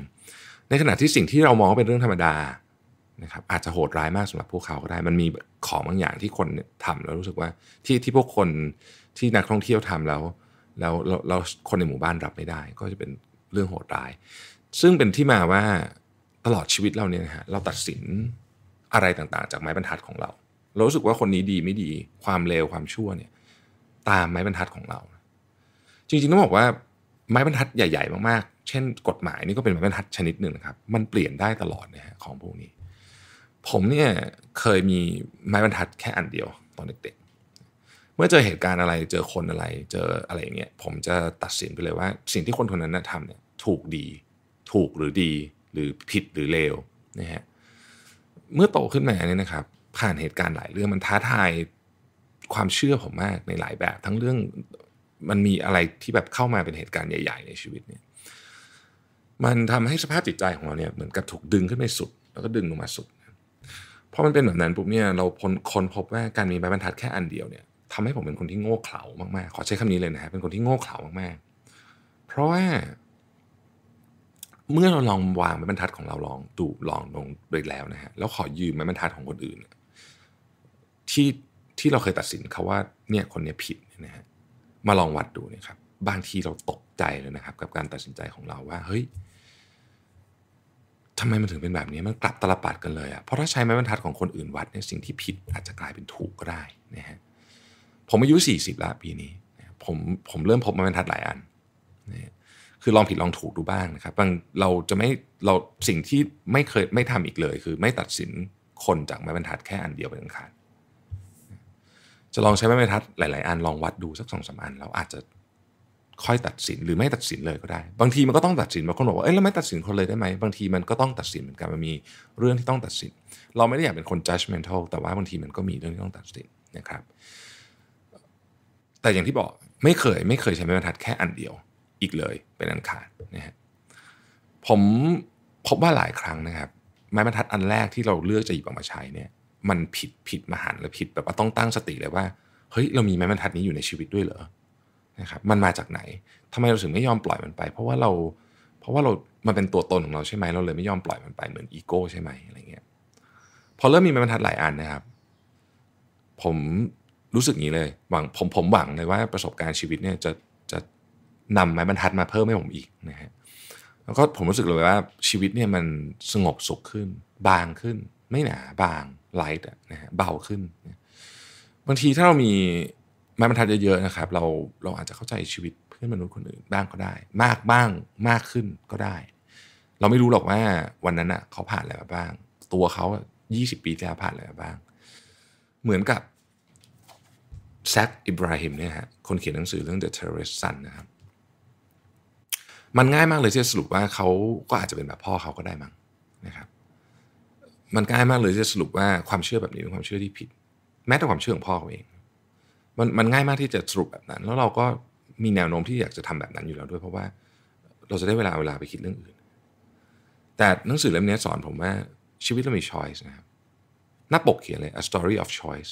ในขณะที่สิ่งที่เรามองว่าเป็นเรื่องธรรมดานะครับอาจจะโหดร้ายมากสำหรับพวกเขาก็ได้ มันมีของบางอย่างที่คนทำ แล้วรู้สึกว่าที่ที่พวกคนที่นักท่องเที่ยวทำแล้ว แล้วเราคนในหมู่บ้านรับไม่ได้ ก็จะเป็นเรื่องโหดร้ายซึ่งเป็นที่มาว่าตลอดชีวิตเราเนี่ยนะฮะเราตัดสินอะไรต่างๆจากไม้บรรทัดของเราเรา รู้สึกว่าคนนี้ดีไม่ดีความเลวความชั่วเนี่ย ตามไม้บรรทัดของเรา จริงๆต้องบอกว่าไม้บรรทัดใหญ่ ๆมากๆเช่น กฎหมายนี่ก็เป็นไม้บรรทัดชนิดหนึ่งนะครับ มันเปลี่ยนได้ตลอดนะฮะของพวกนี้ ผมเนี่ย เคยมีไม้บรรทัดแค่อันเดียวตอนเด็กๆ เมื่อเจอเหตุการณ์อะไรเจอคนอะไรเจออะไรอย่างเงี้ยผมจะตัดสินไปเลยว่า สิ่งที่คนคนนั้นทำเนี่ย ถูกดี ถูกหรือดีหรือผิดหรือเลวนะฮะเมื่อโตขึ้นมาเนี่ยนะครับ ผ่านเหตุการณ์หลายเรื่องมันท้าทายความเชื่อผมมากในหลายแบบ ทั้งเรื่องมันมีอะไรที่แบบเข้ามาเป็นเหตุการณ์ใหญ่ๆ ในชีวิตเนี่ยมันทำให้สภาพจิตใจของเราเนี่ยเหมือนกับถูกดึงขึ้นไปสุด แล้วก็ดึงลงมาสุดพราะมันเป็นแบบนั้นปุ๊บเนี่ยเราพคนพบว่าการมีใบบรรทัดแค่อันเดียวเนี่ยทำให้ผมเป็นคนที่โง่เขลามาก ๆ ขอใช้คำนี้เลยนะฮะเป็นคนที่โง่เขลามากๆเพราะว่าเมื่อเราลองวางไม้บรรทัดของเราลองดูลองลงไดแล้วนะฮะแล้วขอยืมไม้บรรทัดของคนอื่นที่ที่เราเคยตัดสินเขาว่าเนี่ยคนเนี้ยผิดนะฮะมาลองวัดดูนะครับบางทีเราตกใจเลยนะครับ กับการตัดสินใจของเราว่าเฮ้ยทำไมมันถึงเป็นแบบนี้มันกลับตลบัดกันเลยอะ่ะเพราะถ้าใช้ไม้บรรทัดของคนอื่นวัดเนี่ยสิ่งที่ผิดอาจจะกลายเป็นถูกก็ได้นะฮะผมอายุ40แล้วปีนี้ผมผมเริ่มพบไม้บรรทัดหลายอันคือลองผิดลองถูกดูบ้างนะครับบางเราจะไม่ เราสิ่งที่ไม่เคยไม่ทำอีกเลย คือไม่ตัดสินคนจากไม้บรรทัดแค่อันเดียวเป็นอันขาดจะลองใช้ไม้บรรทัดหลาย ๆ อันลองวัดดูสักสองสามอันแล้วอาจจะค่อยตัดสินหรือไม่ตัดสินเลยก็ได้ บางทีมันก็ต้องตัดสินบางคนบอกว่าเอ้ยเราไม่ตัดสินคนเลยได้ไหม บางทีมันก็ต้องตัดสินเหมือนกันมันมีเรื่องที่ต้องตัดสิน เราไม่ได้อยากเป็นคน judgmental แต่ว่าบางทีมันก็มีเรื่องที่ต้องตัดสินนะครับ แต่อย่างที่บอกไม่เคย ไม่เคยใช้ไม้บรรทัดแค่อันเดียวอีกเลยเป็นอันขาดนะฮะผมพบว่าหลายครั้งนะครับไม้บรรทัดอันแรกที่เราเลือกจะหยิบออกมาใช้เนี่ย มันผิดผิด มหันและผิดแบบว่าต้องตั้งสติเลยว่าเฮ้ยเรามีไม้บรรทัดนี้อยู่ในชีวิตด้วยเหรอนะครับมันมาจากไหนทำไมเราถึงไม่ยอมปล่อยมันไป เพราะว่าเราเพราะว่าเรามันเป็นตัวตนของเราใช่ไหมเราเลยไม่ยอมปล่อยมันไป เหมือนอีโก้ใช่ไหมอะไรเงี้ยพอเริ่มมีไม้บรรทัดหลายอันนะครับ ผมรู้สึกนี้เลยหวังผมผมหวังเลยว่าประสบการณ์ชีวิตเนี่ยจะนำไม้บรรทัดมาเพิ่มให้ผมอีกนะฮะแล้วก็ผมรู้สึกเลยว่าชีวิตเนี่ยมันสงบสุขขึ้น บางขึ้น ไม่หนาบางไลท์นะฮะเบาขึ้น บางทีถ้าเรามีไม้บรรทัดเยอะๆนะครับ เราเราอาจจะเข้าใจชีวิตเพื่อนมนุษย์คนอื่นบ้างก็ได้ มากบ้างมากขึ้นก็ได้ เราไม่รู้หรอกว่าวันนั้นอ่ะ เขาผ่านอะไรมาบ้าง ตัวเขายี่สิบปีที่แล้วผ่านอะไรมาบ้าง เหมือนกับแซคอิบราฮิมเนี่ยฮะคนเขียนหนังสือเรื่อง The Terrorist Sun นะครับมันง่ายมากเลยที่จะสรุปว่าเขาก็อาจจะเป็นแบบพ่อเขาก็ได้มั้งนะครับ มันง่ายมากเลยที่จะสรุปว่าความเชื่อแบบนี้เป็นความเชื่อที่ผิด แม้แต่ความเชื่อของพ่อเขาเองมันมันง่ายมากที่จะสรุปแบบนั้น แล้วเราก็มีแนวโน้มที่อยากจะทำแบบนั้นอยู่แล้วด้วยเพราะว่า เราจะได้เวลาเวลาไปคิดเรื่องอื่นแต่หนังสือเล่มนี้สอนผมว่าชีวิตเรามี choice นะครับหน้าปกเขียนเลย a story of choice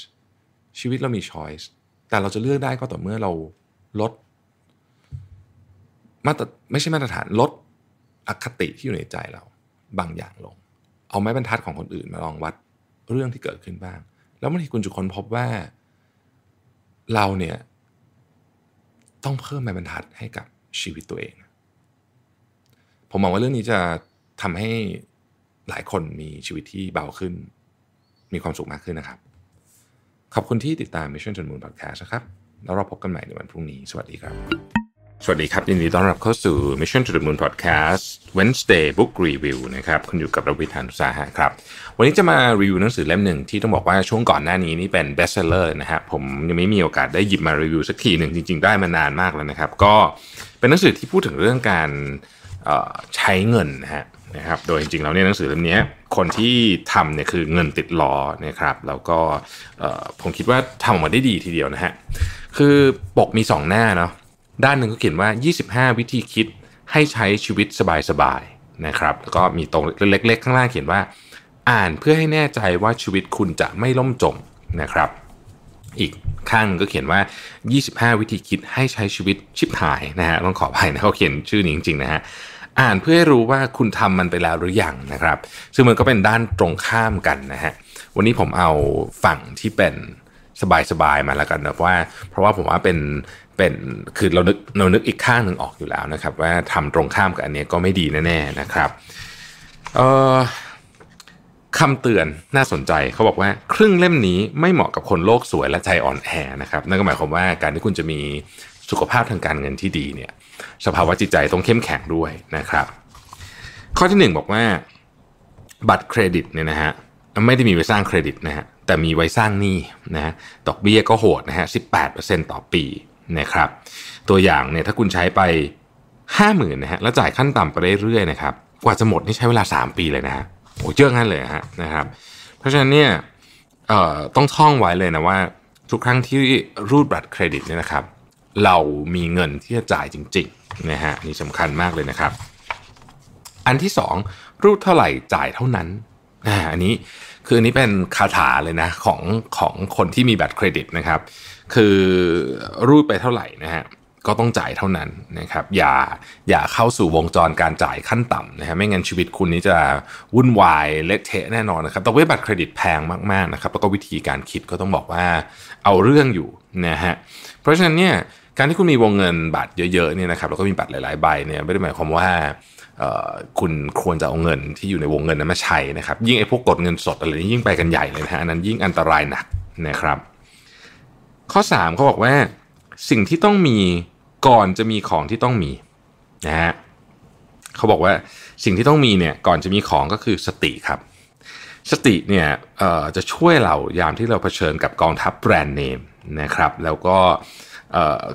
ชีวิตเรามี choice แต่เราจะเลือกได้ก็ต่อเมื่อเราลดมาตรไม่ใช่มาตรฐานลดอคติที่อยู่ในใจเรา บางอย่างลง เอาไม้บรรทัดของคนอื่นมาลองวัดเรื่องที่เกิดขึ้นบ้าง แล้วบางทีคุณจุค้นพบว่าเราเนี่ย ต้องเพิ่มไม้บรรทัดให้กับชีวิตตัวเอง ผมมองว่าเรื่องนี้จะทำให้หลายคนมีชีวิตที่เบาขึ้น มีความสุขมากขึ้นนะครับ ขอบคุณที่ติดตาม Mission to the Moon Podcast นะครับแล้วเราพบกันใหม่ในวันพรุ่งนี้ สวัสดีครับสวัสดีครับยินดีต้อนรับเข้าสู่ Mission to the Moon Podcast Wednesday Book Review นะครับ คุณอยู่กับรวิธานุสาหะครับ วันนี้จะมารีวิวหนังสือเล่มหนึ่ง ที่ต้องบอกว่าช่วงก่อนหน้านี้นี่เป็น bestseller นะฮะผมยังไม่มีโอกาสได้หยิบมารีวิวสักทีหนึ่งจริงๆ ได้มานานมากแล้วนะครับ ก็เป็นหนังสือที่พูดถึงเรื่องการใช้เงินนะฮะนะครับ โดยจริงๆแล้วเนี่ยหนังสือเล่มนี้คนที่ทำเนี่ยคือเงินติดล้อนะครับแล้วก็ผมคิดว่าทำออกมาได้ดีทีเดียวนะฮะคือปกมี 2 หน้าเนาะด้านหนึ่งก็เขียนว่า 25 วิธีคิดให้ใช้ชีวิตสบายๆ นะครับ แล้วก็มีตรงเล็กๆข้างล่างเขียนว่า อ่านเพื่อให้แน่ใจว่าชีวิตคุณจะไม่ล่มจมนะครับ อีกข้างก็เขียนว่า 25 วิธีคิดให้ใช้ชีวิตชิบหายนะฮะ ต้องขออภัยนะเขาเขียนชื่อนี้จริงๆนะฮะ อ่านเพื่อให้รู้ว่าคุณทำมันไปแล้วหรืออยังนะครับ ซึ่งมันก็เป็นด้านตรงข้ามกันนะฮะ วันนี้ผมเอาฝั่งที่เป็นสบายๆมาแล้วกันนะว่า เพราะว่าผมว่าเป็นเป็นคือเรานึกเรานึกอีกข้างหนึ่งออกอยู่แล้วนะครับ ว่าทำตรงข้ามกับอันนี้ก็ไม่ดีแน่ๆนะครับเออคำเตือนน่าสนใจเขาบอกว่าครึ่งเล่มนี้ไม่เหมาะกับคนโลกสวยและใจอ่อนแอนะครับนั่นก็หมายความว่าการที่คุณจะมีสุขภาพทางการเงินที่ดีเนี่ยสภาวะจิตใจต้องเข้มแข็งด้วยนะครับ ข้อที่1บอกว่าบัตรเครดิตเนี่ยนะฮะไม่ได้มีไว้สร้างเครดิตนะฮะแต่มีไว้สร้างหนี้นะฮะดอกเบี้ยก็โหดนะฮะ18%ต่อปีนะครับตัวอย่างเนี่ยถ้าคุณใช้ไป 5 0,000นะฮะแล้วจ่ายขั้นต่ำไปเรื่อยๆนะครับกว่าจะหมดนี่ใช้เวลา 3 ปีเลยนะฮะโอ้เยอะงั้นเลยฮะนะครับ เพราะฉะนั้นเนี่ยต้องท่องไว้เลยนะว่าทุกครั้งที่รูดบัตรเครดิตเนี่ยนะครับเรามีเงินที่จะจ่ายจริงๆนะฮะนี่สำคัญมากเลยนะครับ อันที่ 2 รูดเท่าไหร่จ่ายเท่านั้นอันนี้ คืออันนี้เป็นคาถาเลยนะของของคนที่มีบัตรเครดิตนะครับคือรูดไปเท่าไหร่นะฮะ ก็ต้องจ่ายเท่านั้นนะครับ อย่าอย่าเข้าสู่วงจรการจ่ายขั้นต่ำนะฮะไม่งั้นชีวิตคุณนี้จะวุ่นวายเละเทะแน่นอนนะครับแต่เว้บัตรเครดิตแพงมากๆนะครับแล้วก็วิธีการคิดก็ต้องบอกว่า เอาเรื่องอยู่นะฮะเพราะฉะนั้นเนี่ยการที่คุณมีวงเงินบัตรเยอะๆเนี่ยนะครับ แล้วก็มีบัตรหลาย ๆ ใบเนี่ยไม่ได้หมายความว่าคุณควรจะเอาเงินที่อยู่ในวงเงินนั้นมาใช้นะครับ ยิ่งไอ้พวกกดเงินสดอะไรนียิ่งไปกันใหญ่เลยนะฮะอันนั้นยิ่งอันตรายหนักนะครับข้อ3เขาบอกว่าสิ่งที่ต้องมีก่อนจะมีของที่ต้องมีนะฮะเขาบอกว่าสิ่งที่ต้องมีเนี่ยก่อนจะมีของก็คือสติครับสติเนี่ยจะช่วยเรายามที่เราเผชิญกับกองทัพแบรนด์เนมนะครับแล้วก็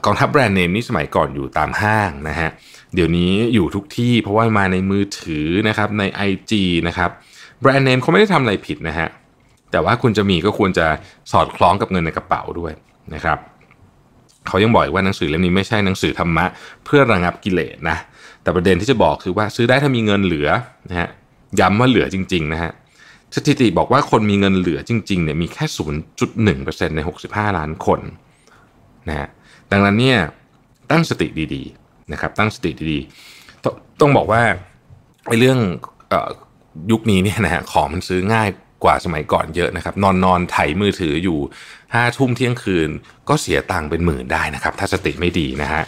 กองทัพแบรนด์เนมนี่สมัยก่อนอยู่ตามห้างนะฮะเดี๋ยวนี้อยู่ทุกที่เพราะว่ามาในมือถือนะครับใน IG นะครับแบรนด์เนมเขาไม่ได้ทำอะไรผิดนะฮะแต่ว่าคุณจะมีก็ควรจะสอดคล้องกับเงินในกระเป๋าด้วยนะครับเขายังบอกอีกว่าหนังสือเล่มนี้ไม่ใช่หนังสือธรรมะเพื่อระงับกิเลสนะแต่ประเด็นที่จะบอกคือว่าซื้อได้ถ้ามีเงินเหลือนะฮะย้ำว่าเหลือจริงๆนะฮะสถิติบอกว่าคนมีเงินเหลือจริงๆเนี่ยมีแค่ 0.1%ใน 65 ล้านคนนะฮะดังนั้นเนี่ยตั้งสติดีๆนะครับตั้งสติดีๆตต้องบอกว่าไอ้เรื่องยุคนี้เนี่ยนะฮะของมันซื้อง่ายกว่าสมัยก่อนเยอะนะครับนอนนอนไถมือถืออยู่ห้าทุ่มเที่ยงคืน ก็เสียตังค์เป็นหมื่นได้นะครับ ถ้าสติไม่ดีนะฮะ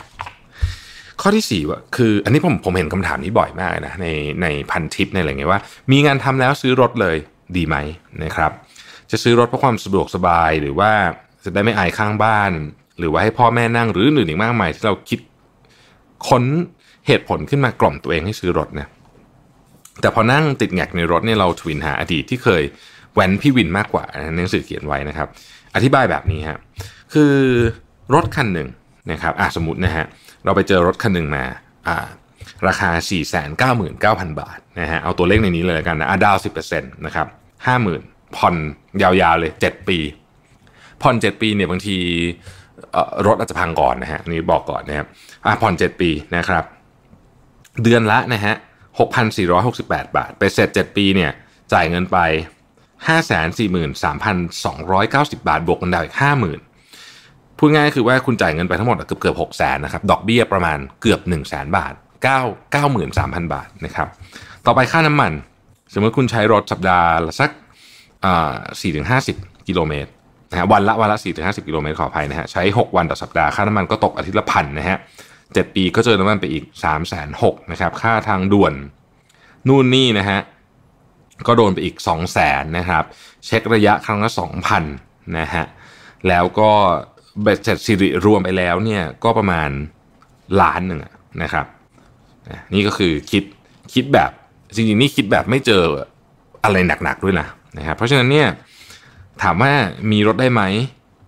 ข้อที่4ี่ว่าคืออันนี้ผมผมเห็นคำถามนี้บ่อยมากนะในในพันทิปในอะไรเงี้ยว่า มีงานทำแล้วซื้อรถเลยดีไหมนะครับจะซื้อรถเพราะความสะดวกสบายหรือว่า จะได้ไม่อายข้างบ้าน หรือว่าให้พ่อแม่นั่งหรือหนึ่งอีกมากมายที่เราคิดค้นเหตุผลขึ้นมากล่อมตัวเองให้ซื้อรถเนี่ยแต่พอนั่งติดแงกในรถเนี่ยเราทวินหา อดีตที่เคยแหวนพี่วินมากกว่าในหนังสือเขียนไว้นะครับ อธิบายแบบนี้ฮะคือรถคันหนึ่งนะครับอ่ะสมมตินะฮะเราไปเจอรถคันหนึ่งมาอ่าราคา 499,000 บาทนะฮะเอาตัวเลขในนี้เลยกันนะ ดาวสินะครับห้าหมื่นผ่อนยาวๆเลย7ปีผ่อน7ปีเนี่ยบางทีรถอาจจะพังก่อนนะฮะนี่บอกก่อนนะครับอ่ผ่อน 7 ปีนะครับ เดือนละนะฮะ6,468 บาท ไปเสร็จ 7 ปีเนี่ยจ่ายเงินไป 543,290 บาท บวกกันดาวอีก 50,000 พูดง่ายคือว่าคุณจ่ายเงินไปทั้งหมดเกือบเกือบ6 0 0 0 0นะครับ ดอกเบี้ยประมาณเกือบ 1 0 0 0 0 0บาท 9 93,000 บาทนะครับ ต่อไปค่าน้ำมัน สมมติคุณใช้รถสัปดาห์ละสัก 4-50 กิโลเมตรนะฮะ วันละวันละ 4-50 กิโลเมตรขออภัยนะฮะ ใช้ 6 วันต่อสัปดาห์ค่าน้ำมันก็ตกอาทิตย์ละพันนะฮะ7ปีก็เจอน้ำมันไปอีก 3 6 0 0 0นะครับค่าทางด่วนนู่นนี่นะฮะก็โดนไปอีก 2 0 0แสนนะครับ เช็คระยะครั้งละ 2,000นะฮะแล้วก็เบ็ดเสร็จสิริรวมไปแล้วเนี่ยก็ประมาณล้านหนึ่งนะครับนี่ก็คือคิด คิดแบบ จริงๆ นี่คิดแบบไม่เจออะไรหนักๆด้วยนะนะครับเพราะฉะนั้นเนี่ยถามว่ามีรถได้ไหม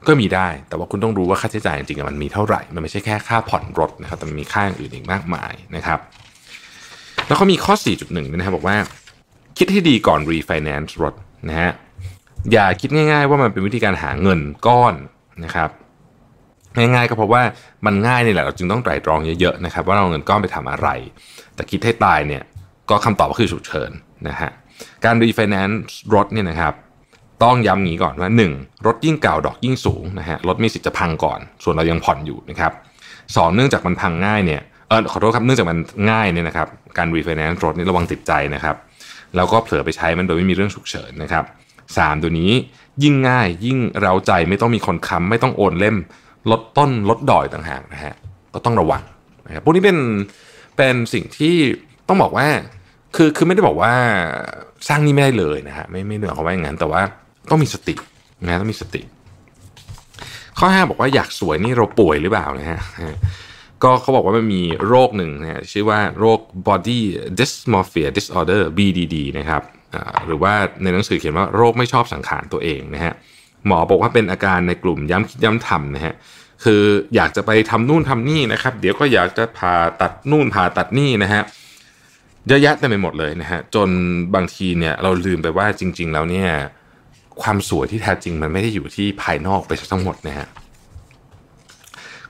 ก็มีได้ แต่ว่าคุณต้องรู้ว่าค่าใช้จ่ายจริงๆมันมีเท่าไหร่ มันไม่ใช่แค่ค่าผ่อนรถนะครับแต่มีค่าอื่นอีกมากมายนะครับ แล้วเขามีข้อ 4.1นะครับบอกว่าคิดให้ดีก่อนรีไฟแนนซ์รถนะฮะอย่าคิดง่ายๆว่ามันเป็นวิธีการหาเงินก้อนนะครับ ง่ายๆก็เพราะว่ามันง่ายนี่แหละ เราจึงต้องไตร่ตรองเยอะๆนะครับ ว่าเราเงินก้อนไปทำอะไร แต่คิดให้ตายเนี่ยก็คำตอบก็คือฉุกเฉินนะฮะการรีไฟแนนซ์รถเนี่ยนะครับต้องย้ำงี้ก่อนว่า 1. รถยิ่งเก่าดอกยิ่งสูงนะฮะรถมีสิทธิ์จะพังก่อน ส่วนเรายังผ่อนอยู่นะครับสเนื่องจากมันพังง่ายเนี่ยเออขอโทษครับเนื่องจากมันง่ายเนี่ยนะครับ การรีไฟแนนซ์รถนี่ระวังติดใจนะครับแล้วก็เผลอไปใช้มันโดยไม่มีเรื่องฉุกเฉินนะครับสามตัวนี้ยิ่งง่ายยิ่งเราใจไม่ต้องมีคนค้ำไม่ต้องโอนเล่มลดต้นลดดอยต่างหากนะฮะก็ต้องระวังนะครับพวกนี้เป็นเป็นสิ่งที่ต้องบอกว่าคือคือไม่ได้บอกว่าสร้างนี้ไม่ได้เลยนะฮะไม่ไม่เหนือเขาไว้อย่างนั้น แต่ว่าต้องมีสตินะต้องมีสติ ข้อ5บอกว่าอยากสวยนี่เราป่วยหรือเปล่านะฮะก็เขาบอกว่ามันมีโรคหนึ่งนะชื่อว่า โรค body dysmorphia disorder BDD นะครับหรือว่าในหนังสือเขียนว่าโรคไม่ชอบสังขารตัวเองนะฮะหมอบอกว่าเป็นอาการในกลุ่มย้ำคิดย้ำทำนะฮะคืออยากจะไปทำนู่นทำนี่นะครับ เดี๋ยวก็อยากจะผ่าตัดนู่นผ่าตัดนี่นะฮะเยอะแยะเต็มไปหมดเลยนะฮะจนบางทีเนี่ยเราลืมไปว่าจริงๆแล้วเนี่ยความสวยที่แท้จริงมันไม่ได้อยู่ที่ภายนอกไปทั้งหมดนะฮะ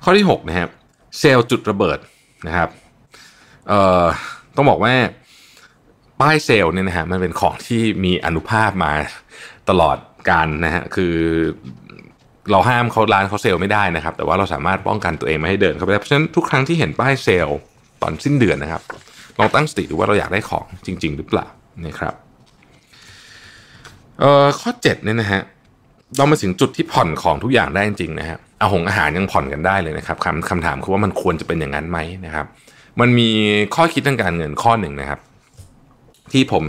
ข้อที่ 6 นะครับเซลล์จุดระเบิดนะครับเอ่อต้องบอกว่าป้ายเซลล์เนี่ยนะฮะมันเป็นของที่มีอนุภาพมาตลอดการนะฮะคือเราห้ามเขาร้านเขาเซลล์ไม่ได้นะครับ แต่ว่าเราสามารถป้องกันตัวเองไม่ให้เดินเข้าไปได้เพราะฉะนั้นทุกครั้งที่เห็นป้ายเซลล์ตอนสิ้นเดือนนะครับลองตั้งสติดูว่าเราอยากได้ของจริง ๆหรือเปล่านะครับเอ่อข้อ7เนี่ยนะฮะเรามาถึงจุดที่ผ่อนของทุกอย่างได้จริงนะฮะเอาหงอาหารยังผ่อนกันได้เลยนะครับคำคำถามคือว่ามันควรจะเป็นอย่างนั้นไหมนะครับ มันมีข้อคิดทางการเงินข้อหนึ่งนะครับ ที่ผม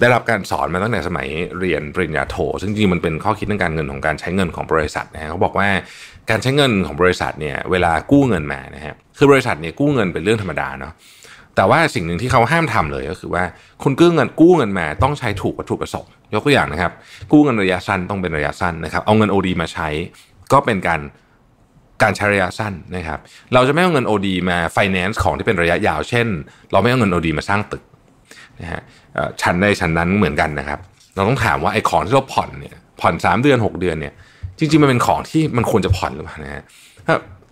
ได้รับการสอนมาตั้งแต่สมัยเรียนปริญญาโท ซึ่งจริงมันเป็นข้อคิดทางการเงินของการใช้เงินของบริษัทนะฮะเขาบอกว่าการใช้เงินของบริษัทเนี่ยเวลากู้เงินมานะฮะคือบริษัทเนี่ยกู้เงินเป็นเรื่องธรรมดาเนาะแต่ว่าสิ่งหนึ่งที่เขาห้ามทำเลยก็คือว่าคุณกู้เงินกู้เงินมาต้องใช้ถูกวัตถุประสงค์ยกตัวอย่างนะครับกู้เงินระยะสั้นต้องเป็นระยะสั้นนะครับ เอาเงินโอดีมาใช้ ก็เป็นการการใช้ระยะสั้นนะครับ เราจะไม่เอาเงินโอดีมาไฟแนนซ์ของที่เป็นระยะยาวเช่น เราไม่เอาเงินโอดีมาสร้างตึกนะฮะชั้นในชั้นนั้นเหมือนกันนะครับ เราต้องถามว่าไอ้ของที่เราผ่อนเนี่ยผ่อน3 เดือน 6 เดือนเนี่ยจริงๆมันเป็นของที่มันควรจะผ่อนหรือเปล่านะฮะ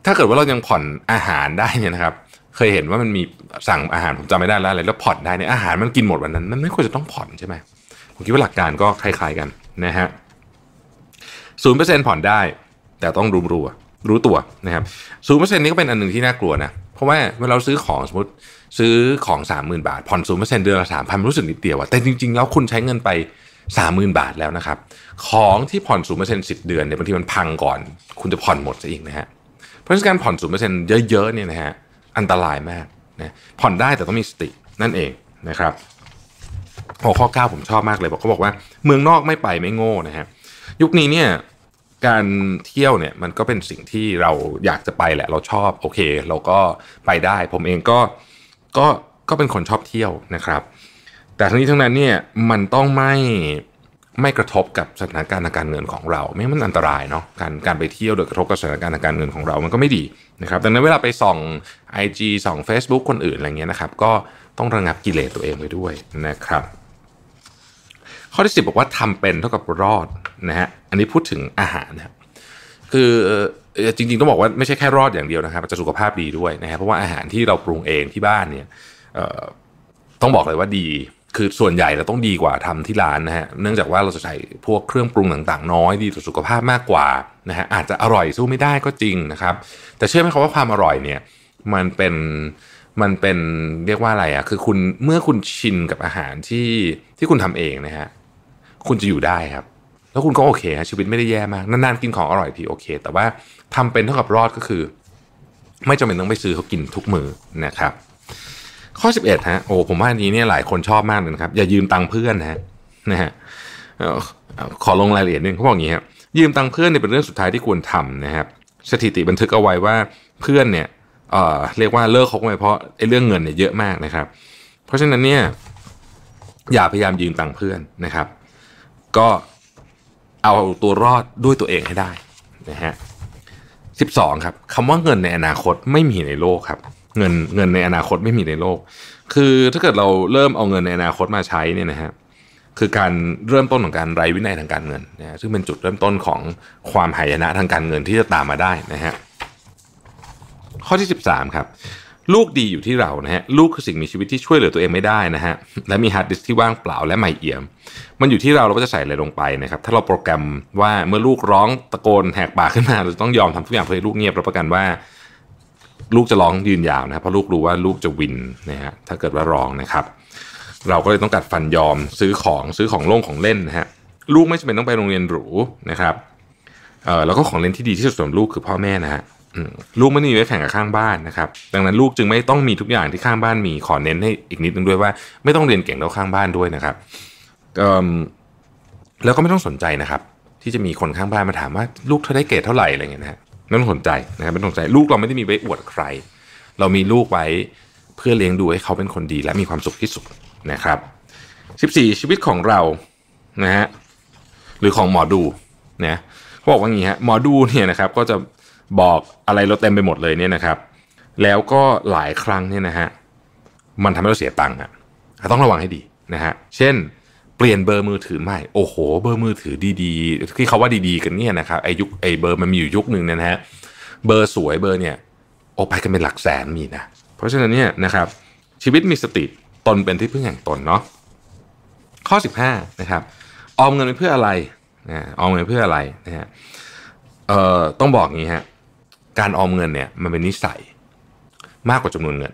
ถ้าเกิดว่าเรายังผ่อนอาหารได้เนี่ยนะครับเคยเห็นว่ามันมีสั่งอาหารผมจำไม่ได้แล้วอะไรแล้วผ่อนได้เนี่ยอาหารมันกินหมดวันนั้นมันไม่ควรจะต้องผ่อนใช่ไหมผมคิดว่าหลักการก็คล้ายๆกันนะฮะศูนย์เปอร์เซ็นต์ผ่อนได้ แต่ต้องรู้รู้รู้ตัวนะครับศูนย์เปอร์เซ็นต์นี้ก็เป็นอันหนึ่งที่น่ากลัวนะเพราะว่าเมื่อเราซื้อของสมมติซื้อของสามหมื่นบาทผ่อนศูนย์เปอร์เซ็นต์เดือนละสามพันรู้สึกนิดเดียวอะแต่จริงๆแล้วคุณใช้เงินไปสามหมื่นบาทแล้วนะครับของที่ผ่อนศูนย์เปอร์เซ็นต์สิบเดือนเนี่ยบางทีมันพังก่อน คุณจะผ่อนหมดซะอีกนะฮะเพราะฉะนั้นการผ่อนศูนย์เปอร์เซ็นต์เยอะๆเนี่ยนะฮะอันตรายมากนะผ่อนได้แต่ต้องมีสตินั่นเองนะครับหัวข้อ9ผมชอบมากเลยบอกเขาบอกว่าเมืองนอกไม่ไปไม่โง่นะฮะยุคนี้เนี่ยการเที่ยวเนี่ยมันก็เป็นสิ่งที่เราอยากจะไปแหละเราชอบโอเค เราก็ไปได้ ผมเองก็ก็ก็เป็นคนชอบเที่ยวนะครับ แต่ทั้งนี้ทั้งนั้นเนี่ยมันต้องไม่ไม่กระทบกับสถานการณ์ทางการเงินของเรา ไม่มันอันตรายเนาะการการไปเที่ยวโดยกระทบกับสถานการณ์ทางการเงินของเรามันก็ไม่ดีนะครับดังนั้นเวลาไปส่อง IG ส่อง Facebook คนอื่นอะไรเงี้ยนะครับก็ต้องระงับกิเลสตัวเองไปด้วยนะครับ ข้อที่ 10บอกว่าทำเป็นเท่ากับรอดนะฮะอันนี้พูดถึงอาหารนะครับคือจริงๆต้องบอกว่าไม่ใช่แค่รอดอย่างเดียวนะครับ จะสุขภาพดีด้วยนะฮะเพราะว่าอาหารที่เราปรุงเองที่บ้านเนี่ยต้องบอกเลยว่าดีคือส่วนใหญ่เราต้องดีกว่าทำที่ร้านนะฮะเนื่องจากว่าเราจะใช้พวกเครื่องปรุงต่างๆน้อยดีต่อสุขภาพมากกว่านะฮะอาจจะอร่อยสู้ไม่ได้ก็จริงนะครับ แต่เชื่อไหมครับว่าความอร่อยเนี่ยมันเป็นมันเป็นเรียกว่าอะไรอะ่ะคือคุณเมื่อคุณชินกับอาหารที่ที่คุณทำเองนะฮะคุณจะอยู่ได้ครับ แล้วคุณก็โอเคฮะชีวิตไม่ได้แย่มากนาน ๆ กินของอร่อยทีโอเค แต่ว่าทำเป็นเท่ากับรอดก็คือ ไม่จำเป็นต้องไปซื้อเขากินทุกมือนะครับข้อ 11ฮะโอ้ผมว่าอันนี้เนี่ยหลายคนชอบมากเลยนะครับ อย่ายืมตังค์เพื่อนนะฮะนะฮะขอลงรายละเอียดนึงเขาบอกอย่างนี้ครับยืมตังค์เพื่อนเนี่ยเป็นเรื่องสุดท้ายที่ควรทำนะครับ สถิติบันทึกเอาไว้ว่าเพื่อนเนี่ยเอ่อเรียกว่าเลิกคบกันไปเพราะไอ้เรื่องเงินเนี่ยเยอะมากนะครับ เพราะฉะนั้นเนี่ยอย่าพยายามยืมตังค์เพื่อนนะครับ ก็เอาตัวรอดด้วยตัวเองให้ได้นะฮะสิบองครับคำว่าเงินในอนาคตไม่มีในโลกครับเงินเงินในอนาคตไม่มีในโลก คือถ้าเกิดเราเริ่มเอาเงินในอนาคตมาใช้เนี่ยนะฮะ คือการเริ่มต้นของการไร้วินัยทางการเงินนะซึ่งเป็นจุดเริ่มต้นของความหายนะทางการเงินที่จะตามมาได้นะฮะ ข้อที่ 13ครับ ลูกดีอยู่ที่เรานะฮะ ลูกคือสิ่งมีชีวิตที่ช่วยเหลือตัวเองไม่ได้นะฮะ และมีฮาร์ดดิสที่ว่างเปล่าและไม่เอี่ยม มันอยู่ที่เราเราก็จะใส่อะไรลงไปนะครับ ถ้าเราโปรแกรมว่าเมื่อลูกร้องตะโกนแหกปากขึ้นมา เราต้องยอมทำทุกอย่างเพื่อให้ลูกเงียบรับประกันว่าลูกจะร้องยืนยาวนะครับเพราะลูกรู้ว่าลูกจะวินนะฮะถ้าเกิดว่าร้องนะครับ เราก็เลยต้องกัดฟันยอมซื้อของซื้อของโล่งของเล่นนะฮะลูกไม่จำเป็นต้องไปโรงเรียนหรูนะครับเออแล้วก็ของเล่นที่ดีที่สุดสำหรับลูกคือพ่อแม่นะฮะลูกไม่ได้มีไว้แข่งกับข้างบ้านนะครับ ดังนั้นลูกจึงไม่ต้องมีทุกอย่างที่ข้างบ้านมีขอเน้นให้อีกนิดนึงด้วยว่า ไม่ต้องเรียนเก่งเท่าข้างบ้านด้วยนะครับแล้วก็ไม่ต้องสนใจนะครับ ที่จะมีคนข้างบ้านมาถามว่าลูกเธอได้เกรดเท่าไหร่อะไรเงี้ยนะไม่ต้องสนใจนะครับไม่ต้องสนใจ ลูกเราไม่ได้มีไว้อวดใคร เรามีลูกไว้เพื่อเลี้ยงดูให้เขาเป็นคนดีและมีความสุขที่สุดนะครับ 14 ชีวิตของเรา นะฮะ หรือของหมอดูนะเขาบอกว่างี้ฮะ หมอดูเนี่ยนะครับ ก็จะบอกอะไรเราเต็มไปหมดเลยเนี่ยนะครับ แล้วก็หลายครั้งเนี่ยนะฮะ มันทำให้เราเสียตังค์อะต้องระวังให้ดีนะฮะ เช่นเปลี่ยนเบอร์มือถือใหม่ โอ้โห เบอร์มือถือดีๆ ที่เขาว่าดีๆกันเนี่ยนะครับ ไอยุคไอเบอร์มันมีอยู่ยุคหนึ่งนะฮะ เบอร์สวยเบอร์เนี่ยโอไปกันเป็นหลักแสนมีนะ เพราะฉะนั้นเนี่ยนะครับ ชีวิตมีสติตนเป็นที่พึ่งแห่งตนเนาะ ข้อ15นะครับ ออมเงินเพื่ออะไร นะ ออมเงินเพื่ออะไรนะฮะ เอ่อต้องบอกงี้ฮะ การออมเงินเนี่ยมันเป็นนิสัยมากกว่าจำนวนเงิน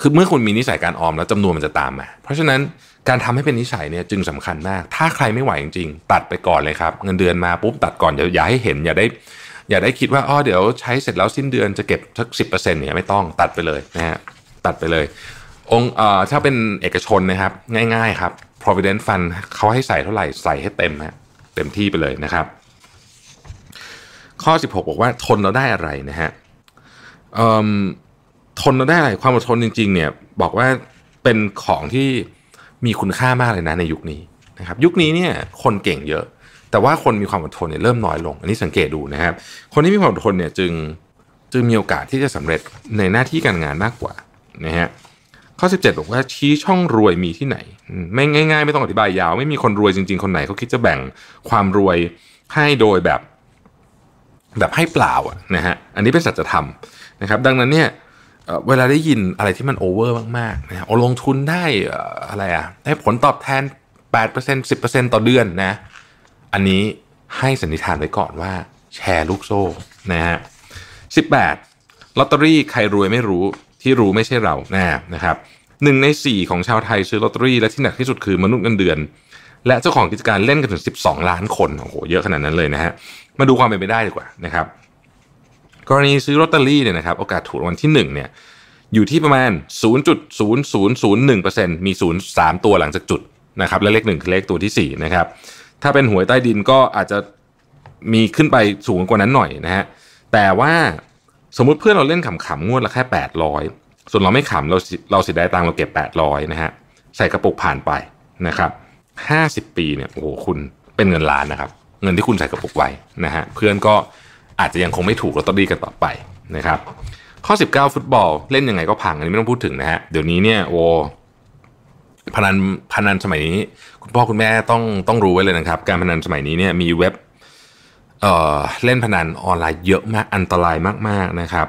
คือเมื่อคุณมีนิสัยการออมแล้วจำนวนมันจะตามมา เพราะฉะนั้นการทำให้เป็นนิสัยเนี่ยจึงสำคัญมาก ถ้าใครไม่ไหวจริง ๆ ตัดไปก่อนเลยครับ เงินเดือนมาปุ๊บตัดก่อน อย่าอย่าให้เห็นอย่าได้ อย่าได้คิดว่าอ๋อเดี๋ยวใช้เสร็จแล้วสิ้นเดือนจะเก็บสักสิบเปอร์เซ็นต์เนี่ยไม่ต้องตัดไปเลยนะฮะตัดไปเลยองเอ่อถ้าเป็นเอกชนนะครับง่ายๆครับ provident fund เขาให้ใส่เท่าไหร่ ใส่ให้เต็มฮะเต็มที่ไปเลยนะครับ ข้อ 16 บอกว่าทนเราได้อะไรนะฮะทนเราได้อะไรความอดทนจริงๆเนี่ยบอกว่าเป็นของที่มีคุณค่ามากเลยนะในยุคนี้นะครับยุคนี้เนี่ยคนเก่งเยอะ แต่ว่าคนมีความอดทนเนี่ยเริ่มน้อยลงอันนี้สังเกตดูนะครับ คนที่มีความอดทนเนี่ยจึงจึงมีโอกาสที่จะสำเร็จในหน้าที่การงานมากกว่านะฮะข้อ 17บอกว่าชี้ช่องรวยมีที่ไหนไม่ง่าย ๆ ไม่ต้องอธิบายยาว ไม่มีคนรวยจริงๆคนไหนเขาคิดจะแบ่งความรวยให้โดยแบบแบบให้เปล่าอะนะฮะอันนี้เป็นสัจธรรมนะครับ ดังนั้นเนี่ยเวลาได้ยินอะไรที่มันโอเวอร์มากๆนะอลงทุนได้อะไรอะได้ผลตอบแทน 8% 10%ต่อเดือนนะ อันนี้ให้สันนิษฐานไว้ก่อนว่าแชร์ลูกโซ่นะฮะสิบแปดลอตเตอรี่ใครรวยไม่รู้ที่รู้ไม่ใช่เรานะนะครับหนึ่งในสี่ของชาวไทยซื้อลอตเตอรี่และที่หนักที่สุดคือมนุษย์เงินเดือน และเจ้าของกิจการเล่นกันถึง 12 ล้านคน โอ้โห เยอะขนาดนั้นเลยนะฮะ มาดูความเป็นไปได้ดีกว่านะครับกรณีซื้อลอตเตอรี่เนี่ยนะครับ โอกาสถูกรางวัลที่1เนี่ยอยู่ที่ประมาณ 0.0001%มี03ตัวหลังจากจุดนะครับและเลขหนึ่งคือเลขตัวที่4นะครับถ้าเป็นหวยใต้ดินก็อาจจะมีขึ้นไปสูงกว่านั้นหน่อยนะฮะแต่ว่าสมมุติเพื่อนเราเล่นขำๆงวดละแค่ 800 ส่วนเราไม่ขำเราเราเสียดายตังเราเก็บ 800นะฮะใส่กระปุกผ่านไปนะครับ 50 ปีเนี่ยโอ้โหคุณเป็นเงินล้านนะครับ เงินที่คุณใส่กระปุกไว้นะฮะเพื่อนก็อาจจะยังคงไม่ถูกลอตเตอรี่กันต่อไปนะครับข้อ 19 ฟุตบอลเล่นยังไงก็พังอันนี้ไม่ต้องพูดถึงนะฮะเดี๋ยวนี้เนี่ยโอพนันพนันสมัยนี้คุณพ่อคุณแม่ต้องต้องรู้ไว้เลยนะครับการพนันสมัยนี้เนี่ยมีเว็บเอ่อเล่นพนันออนไลน์เยอะมากอันตรายมากๆนะครับ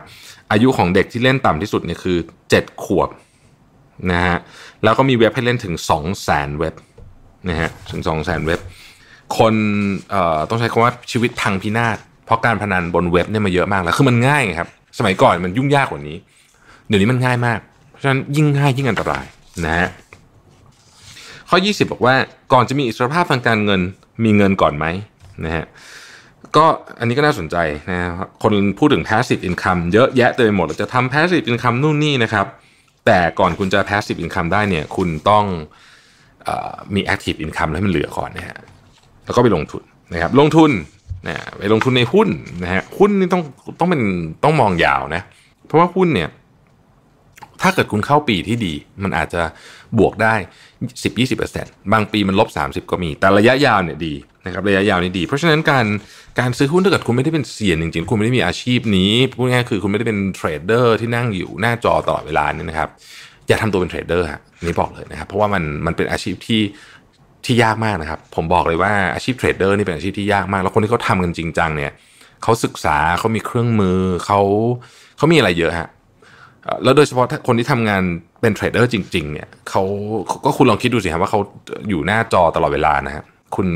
อายุของเด็กที่เล่นต่ำที่สุดเนี่ยคือ 7 ขวบนะฮะแล้วก็มีเว็บให้เล่นถึง 2 0 0แสนเว็บนะฮะถึง2 0 0แสนเว็บคนเอ่อต้องใช้คำว่าชีวิตพังพินาศเพราะการพนันบนเว็บเนี่ยมาเยอะมากแล้ว คือมันง่ายครับสมัยก่อนมันยุ่งยากกว่านี้ เดี๋ยวนี้มันง่ายมาก เพราะฉะนั้นยิ่งง่ายยิ่งอันตรายนะฮะข้อ 20 บอกว่าก่อนจะมีอิสรภาพทางการเงินมีเงินก่อนไหมนะฮะก็อันนี้ก็น่าสนใจนะคนพูดถึง passive income เยอะแยะเต็มไปหมดเราจะทำ passive income นู่นนี่นะครับแต่ก่อนคุณจะ passive income ได้เนี่ยคุณต้องอมี active income ให้มันเหลือก่อนนะฮะแล้วก็ไปลงทุนนะครับลงทุนนะไปลงทุนในหุ้นนะฮะหุ้นนี่ต้องต้องเป็นต้องมองยาวนะ เพราะว่าหุ้นเนี่ย ถ้าเกิดคุณเข้าปีที่ดี มันอาจจะบวกได้ 10-20%บางปีมันลบ 30 ก็มี แต่ระยะยาวเนี่ยดีนะครับระยะยาวนี่ดี เพราะฉะนั้นการการซื้อหุ้นถ้าเกิดคุณไม่ได้เป็นเสี่ยงจริงๆ คุณไม่ได้มีอาชีพนี้พูดง่ายคือคุณไม่ได้เป็นเทรดเดอร์ที่นั่งอยู่หน้าจอตลอดเวลานี่นะครับ อย่าทำตัวเป็นเทรดเดอร์ฮะนี่บอกเลยนะครับเพราะว่ามันมันเป็นอาชีพที่ที่ยากมากนะครับ ผมบอกเลยว่าอาชีพเทรดเดอร์นี่เป็นอาชีพที่ยากมาก แล้วคนที่เขาทากันจริงจังเนี่ย เขาศึกษา เขามีเครื่องมือ เขา เขามีอะไรเยอะฮะ แล้วโดยเฉพาะคนที่ทำงานเป็นเทรดเดอร์จริงๆเนี่ยเขาก็คุณลองคิดดูสิครับว่าเขาอยู่หน้าจอตลอดเวลานะฮะคุณ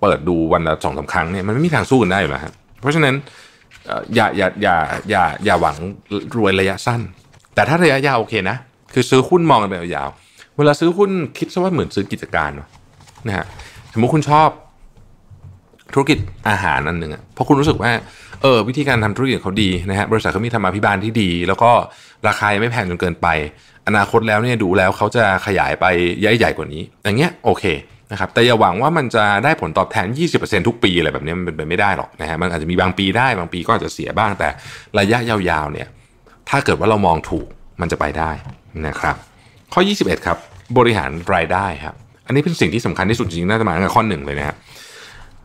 เปิดดูวันละสองสาครั้งเนี่ยมันไม่มีทางสู้กันได้อยู่แล้วฮะเพราะฉะนั้นอย่าอย่าอย่าอย่าอย่าหวังรวยระยะสั้น แต่ถ้าระยะยาวโอเคนะ คือซื้อหุ้นมองกันไปยาว เวลาซื้อหุ้นคิดซะว่าเหมือนซื้อกิจการเนาะนะฮะสมมติคุณชอบ ธุรกิจอาหารอันหนึ่งอะเพราะคุณรู้สึกว่าเออวิธีการทำธุรกิจเขาดีนะฮะบริษัทเขามีธรรมาภิบาลที่ดี แล้วก็ราคาไม่แพงจนเกินไป อนาคตแล้วเนี่ยดูแล้วเขาจะขยายไปใหญ่ใหญ่กว่านี้อย่างเงี้ยโอเคนะครับแต่อย่าหวังว่ามันจะได้ผลตอบแทน 20%ทุกปีอะไรแบบนี้มันเป็นไปไม่ได้หรอกนะฮะมันอาจจะมีบางปีได้บางปีก็อาจจะเสียบ้างแต่ระยะยาวๆเนี่ยถ้าเกิดว่าเรามองถูกมันจะไปได้นะครับ ข้อ 21ครับบริหารรายได้ครับนนี้เป็นสิ่งที่สำคัญที่สุดจริงน่าจะมาตั้งแต่ข้อหนึ่งเลยนะครับ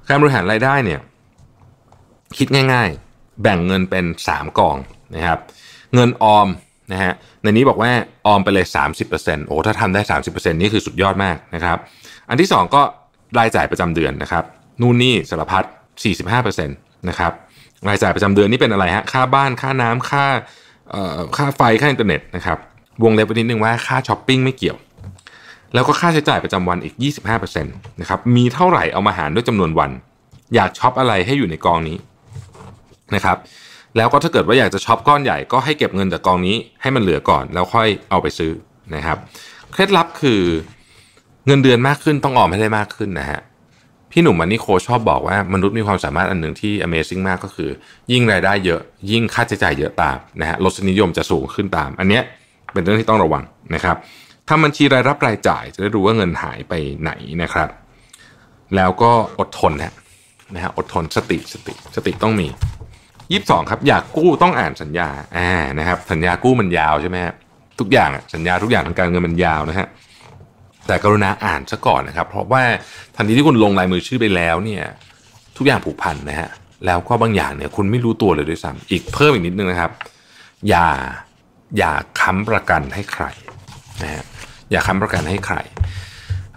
การบริหารรายได้เนี่ยคิดง่าย ๆแบ่งเงินเป็น 3กองนะครับเงินออมนะฮะในนี้บอกว่าออมไปเลย 30%โอ้ถ้าทำได้ 30%นี่คือสุดยอดมากนะครับอันที่ 2 ก็รายจ่ายประจำเดือนนะครับนู่นนี่สารพัด45%นะครับรายจ่ายประจำเดือนนี่เป็นอะไรฮะค่าบ้านค่าน้ำค่าเออ่ค่าไฟค่าอินเทอร์เน็ตนะครับวงเล็บไว้นิดนึงว่าค่าช้อปปิ้งไม่เกี่ยวแล้วก็ค่าใช้จ่ายประจำวันอีก 25%นะครับ มีเท่าไหร่เอามาหารด้วยจำนวนวัน อยากช็อปอะไรให้อยู่ในกองนี้นะครับ แล้วก็ถ้าเกิดว่าอยากจะช็อป ก้อนใหญ่ก็ให้เก็บเงินจากกองนี้ให้มันเหลือก่อน แล้วค่อยเอาไปซื้อนะครับ เคล็ดลับคือเงินเดือนมากขึ้นต้องออมให้ได้มากขึ้นนะฮะ พี่หนุ่มมันนี่โคชอบบอกว่า มนุษย์มีความสามารถอันหนึ่งที่ Amazing มากก็คือ ยิ่งรายได้เยอะ ยิ่งค่าใช้จ่ายเยอะตามนะฮะรสนิยมจะสูงขึ้นตาม อันเนี้ยเป็นเรื่องที่ต้องระวังนะครับทำบัญชีรายรับรายจ่ายจะได้รู้ว่าเงินหายไปไหนนะครับ แล้วก็อดทนนะนะฮะอดทนสติสติสติต้องมียี่สิบสองครับอยากกู้ต้องอ่านสัญญาอ่านะครับสัญญากู้มันยาวใช่ไหมทุกอย่างสัญญาทุกอย่างทางการเงินมันยาวนะฮะแต่กรุณาอ่านซะก่อนนะครับ เพราะว่าทันทีที่คุณลงลายมือชื่อไปแล้วเนี่ยทุกอย่างผูกพันนะฮะแล้วก็บางอย่างเนี่ยคุณไม่รู้ตัวเลยด้วยซ้ำอีกเพิ่มอีกนิดนึงนะครับ อย่าอย่าค้ำประกันให้ใครนะฮะอย่าค้ำประกันให้ใคร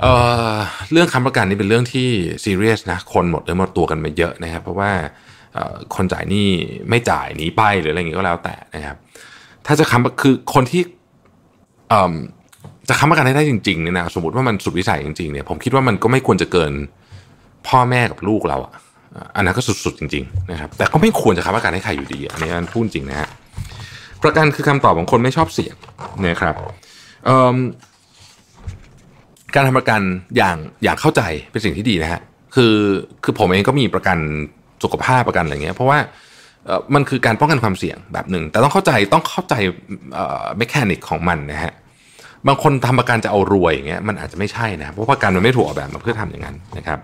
เเรื่องค้ำประกันนี่เป็นเรื่องที่ซีเรียสนะ คนหมดเลยหมดตัวกันมาเยอะนะครับ เพราะว่าคนจ่ายนี่ไม่จ่ายหนีไปหรืออะไรเงี้ก็แล้วแต่นะครับ ถ้าจะค้ำคือคนที่จะค้ำประกันให้ได้จริงๆเนี่ยนะสมมติว่ามันสุดวิสัยจริงๆเนี่ยผมคิดว่ามันก็ไม่ควรจะเกินพ่อแม่กับลูกเราอะอันนั้นก็สุดๆจริงๆนะครับ แต่ก็ไม่ควรจะค้ำประกันให้ใครอยู่ดี อันนี้อันพูดจริงนะฮะ ประกันคือคำตอบของคนไม่ชอบเสี่ยงนะครับการทำประกันอย่างอยากเข้าใจเป็นสิ่งที่ดีนะฮะ คือคือผมเองก็มีประกันสุขภาพประกันอะไรเงี้ย เพราะว่ามันคือการป้องกันความเสี่ยงแบบหนึ่ง แต่ต้องเข้าใจต้องเข้าใจเมคานิกของมันนะฮะบางคนทำประกันจะเอารวยอย่างเงี้ยมันอาจจะไม่ใช่นะเพราะประกันมันไม่ถูกออกแบบมาเพื่อทำอย่างนั้นนะครับ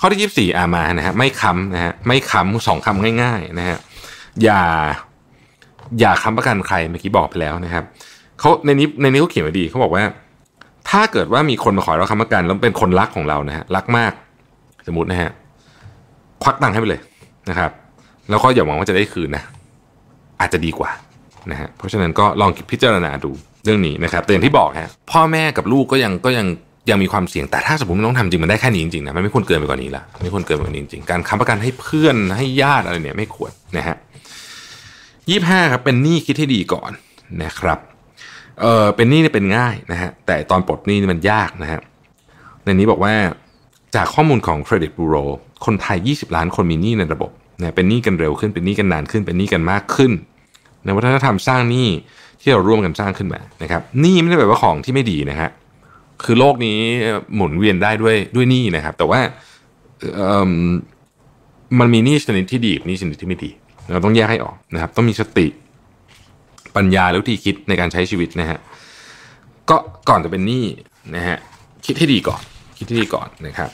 ข้อที่ยี่สี่อามานะฮะไม่ค้ำนะฮะไม่ค้ำสองคำง่ายๆนะฮะอย่าอย่าค้ำประกันใครเมื่อกี้บอกไปแล้วนะครับเขาในนี้ในนี้เขาเขียนไว้ดีเขาบอกว่าถ้าเกิดว่ามีคนมาขอเราคำประกันแล้วเป็นคนรักของเรานะฮะรักมาก สมมตินะฮะควักตังค์ให้ไปเลยนะครับ แล้วก็อย่าหวังว่าจะได้คืนนะ อาจจะดีกว่านะฮะเพราะฉะนั้นก็ลองพิจารณาดูเรื่องนี้นะครับแต่อย่างที่บอกฮะพ่อแม่กับลูกก็ยังก็ยังยังมีความเสี่ยง แต่ถ้าสมมติมัต้องทำจริงมันได้แค่นี้จริงๆนะมไม่ควรเกินไปกว่านี้ละไม่ควรเกินไปกว่านี้จริงการค้ำประกันให้เพื่อนให้ญาติอะไรเนี่ย ไม่ควรนะฮะยี่ห้าครับเป็นหนี้คิดให้ดีก่อนนะครับเออเป็นหนี้เป็นง่ายนะฮะแต่ตอนปลดหนี้มันยากนะฮะในนี้บอกว่าจากข้อมูลของเครดิตบูโรคนไทย 20 ล้านคนมีหนี้ในระบบเนะเป็นหนี้กันเร็วขึ้น เป็นหนี้กันนานขึ้น เป็นหนี้กันมากขึ้นในวัฒนธรรมสร้างหนี้ที่เราร่วมกันสร้างขึ้นมานะครับหนี้ไม่ได้แบบว่าของที่ไม่ดีนะฮะคือโลกนี้หมุนเวียนได้ด้วยด้วยหนี้นะครับ แต่ว่ามันมีหนี้ชนิดที่ดีกับหนี้ชนิดที่ไม่ดีเราต้องแยกให้ออกนะครับต้องมีสติปัญญาแลอวิธีคิดในการใช้ชีวิตนะฮะก็ก่อนจะเป็นหนี้นะฮะคิดให้ดีก่อนคิดให้ดีก่อนนะครับ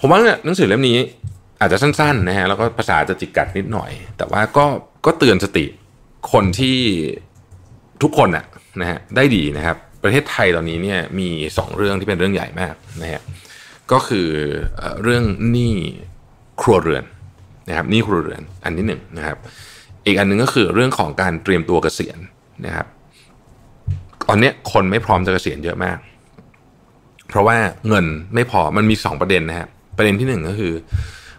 ผมว่าเนี่ยหนังสือเล่มนี้อาจจะสั้นๆนะฮะแล้วก็ภาษาจะจิกกัดนิดหน่อย แต่ว่าก็ก็เตือนสติคนที่ทุกคนอะนะฮะได้ดีนะครับ ประเทศไทยตอนนี้เนี่ยมีสองเรื่องที่เป็นเรื่องใหญ่มากนะฮะก็คือเรื่องหนี้ครัวเรือนนะครับหนี้ครัวเรือนอันที่หนึ่งนะครับอีกอันนึงก็คือเรื่องของการเตรียมตัวเกษียณนะครับ ตอนนี้คนไม่พร้อมจะเกษียณเยอะมาก เพราะว่าเงินไม่พอมันมี2ประเด็นนะครับประเด็นที่1ก็คือ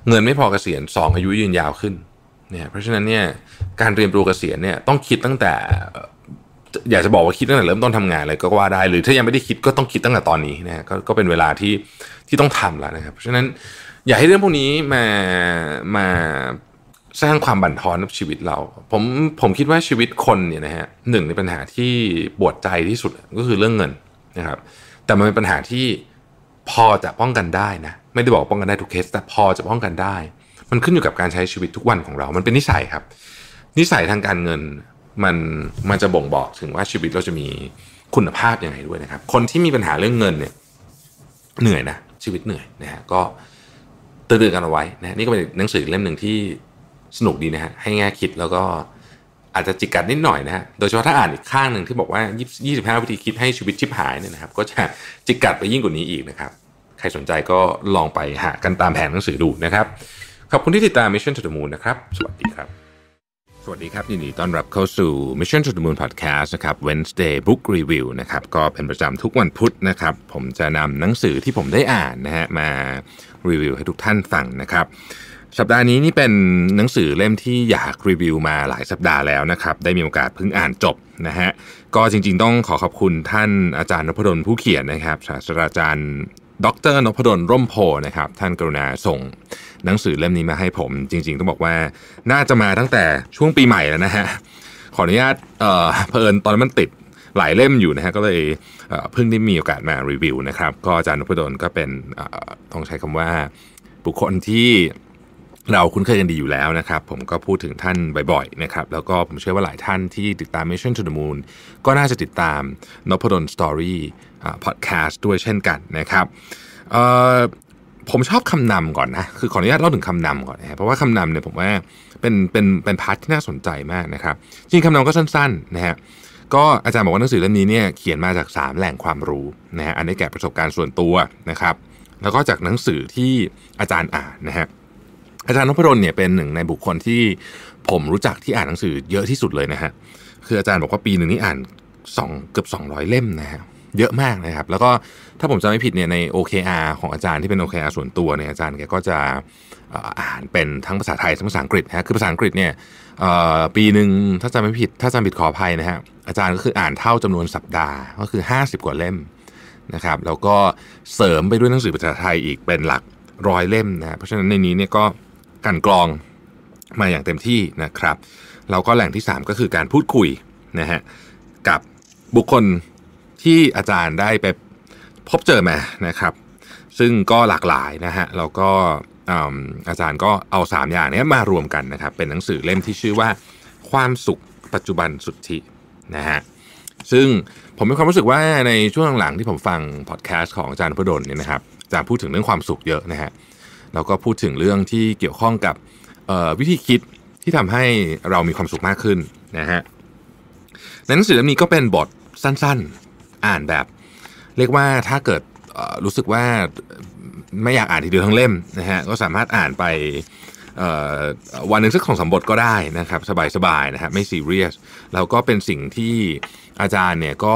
เงินไม่พอเกษียณ2อายุยืนยาวขึ้นเนี่ย เพราะฉะนั้นเนี่ย การเตรียมตัวเกษียณเนี่ยต้องคิดตั้งแต่ อยากจะบอกว่าคิดตั้งแต่เริ่มต้นทำงานเลย ก็ว่าได้ หรือ ถ้ายังไม่ได้คิดก็ต้องคิดตั้งแต่ตอนนี้นะกก็เป็นเวลาที่ที่ต้องทำแล้วนะครับเพราะฉะนั้นอย่าให้เรื่องพวกนี้มามาสร้างความบั่นทอนกับชีวิตเรา ผมผมคิดว่าชีวิตคนเนี่ยนะฮะหนึ่งในปัญหาที่ปวดใจที่สุดก็คือเรื่องเงินนะครับ แต่มันเป็นปัญหาที่พอจะป้องกันได้นะ ไม่ได้บอกป้องกันได้ทุกเคส แต่พอจะป้องกันได้ มันขึ้นอยู่กับการใช้ชีวิตทุกวันของเรา มันเป็นนิสัยครับ นิสัยทางการเงินมันมันจะบ่งบอกถึงว่าชีวิตเราจะมีคุณภาพยังไงด้วยนะครับ คนที่มีปัญหาเรื่องเงินเนี่ยเหนื่อยนะชีวิตเหนื่อยนะฮะก็เตือนกันเอาไว้นะนี่ก็เป็นหนังสือเล่มหนึ่งที่สนุกดีนะฮะ ให้แง่คิดแล้วก็อาจจะจิกกัดนิดหน่อยนะฮะ โดยเฉพาะถ้าอ่านอีกข้างหนึ่ง ที่บอกว่า 25 วิธีคิดให้ชีวิตชิบหายเนี่ยนะครับก็จะจิกกัดไปยิ่งกว่านี้อีกนะครับ ใครสนใจก็ลองไปหากันตามแผนหนังสือดูนะครับขอบคุณที่ติดตาม Mission to the Moon นะครับ สวัสดีครับ สวัสดีครับยินดีต้อนรับเข้าสู่ Mission to the Moon Podcast นะครับ Wednesday Book Review นะครับก็เป็นประจำทุกวันพุธนะครับผมจะนำหนังสือที่ผมได้อ่านนะฮะมารีวิวให้ทุกท่านฟังนะครับสัปดาห์นี้นี่เป็นหนังสือเล่มที่อยากรีวิวมาหลายสัปดาห์แล้วนะครับ ได้มีโอกาสเพิ่งอ่านจบนะฮะ ก็จริง ๆ ต้องขอขอบคุณท่านอาจารย์นพดลผู้เขียนนะครับ ศาสตราจารย์ดรนพดลร่มโพนะครับ ท่านกรุณาส่งหนังสือเล่มนี้มาให้ผม จริงๆต้องบอกว่า น่าจะมาตั้งแต่ช่วงปีใหม่แล้วนะฮะ ขออนุญาตเอ่อเพลินตอนมันติดหลายเล่มอยู่นะฮะ ก็เลยเพิ่งได้มีโอกาสมารีวิว นะครับ ก็อาจารย์นพดลก็เป็นต้องใช้คำว่า บุคคลที่เราคุ้นเคยกันดีอยู่แล้วนะครับ ผมก็พูดถึงท่านบ่อยๆนะครับ แล้วก็ผมเชื่อว่าหลายท่านที่ติดตาม Mission to the Moon ก็น่าจะติดตามนพดลสตอรี่พอดแคสต์ด้วยเช่นกันนะครับ ผมชอบคำนำก่อนนะ คือขออนุญาตเล่าถึงคำนำก่อนนะเพราะว่าคำนำเนี่ยผมว่าเป็นเป็นเป็นพาร์ทที่น่าสนใจมากนะครับ จริงคำนำก็สั้นๆนะฮะ ก็อาจารย์บอกว่าหนังสือเล่มนี้เนี่ยเขียนมาจาก 3 แหล่งความรู้นะฮะ อันนี้แก่ประสบการณ์ส่วนตัวนะครับ แล้วก็จากหนังสือที่อาจารย์อ่านนะฮะอาจารย์นพดลเนี่ยเป็นหนึ่งในบุคคลที่ผมรู้จักที่อ่านหนังสือเยอะที่สุดเลยนะฮะคืออาจารย์บอกว่าปีหนึ่งนี่อ่านสองเกือบ200 เล่มนะฮะเยอะมากนะครับ แล้วก็ถ้าผมจำไม่ผิดเนี่ยใน OKR ของอาจารย์ที่เป็น OKR ส่วนตัวเนี่ยอาจารย์แกก็จะอ่านเป็นทั้งภาษาไทยทั้งภาษาอังกฤษฮะคือภาษาอังกฤษเนี่ยปีหนึ่งถ้าจำไม่ผิด ถ้าจำผิดขออภัยนะฮะ อาจารย์ก็คืออ่านเท่าจำนวนสัปดาห์ก็คือ 50 กว่าเล่มนะครับแล้วก็เสริมไปด้วยหนังสือภาษาไทยอีกเป็นหลักร้อยเล่มนะเพราะฉะนั้นในนี้เนี่ยก็กันกรองมาอย่างเต็มที่นะครับแล้วก็แหล่งที่ 3 ก็คือการพูดคุยนะฮะกับบุคคลที่อาจารย์ได้ไปพบเจอมานะครับซึ่งก็หลากหลายนะฮะแล้วก็อาจารย์ก็เอา 3 อย่างนี้มารวมกันนะครับเป็นหนังสือเล่มที่ชื่อว่าความสุขปัจจุบันสุทธินะฮะซึ่งผมมีความรู้สึกว่าในช่วงหลังๆ ที่ผมฟังพอดแคสต์ของอาจารย์พดลเนี่ยนะครับอาจารย์พูดถึงเรื่องความสุขเยอะนะฮะเราก็พูดถึงเรื่องที่เกี่ยวข้องกับวิธีคิดที่ทำให้เรามีความสุขมากขึ้นนะฮะในหนังสือเล่มนี้ก็เป็นบทสั้นๆอ่านแบบ เรียกว่าถ้าเกิดรู้สึกว่าไม่อยากอ่านทีเดียวทั้งเล่มนะฮะก็สามารถอ่านไปวันหนึ่งสักสองสมบทก็ได้นะครับ สบายๆนะฮะไม่ซีเรียสแล้วก็เป็นสิ่งที่อาจารย์เนี่ยก็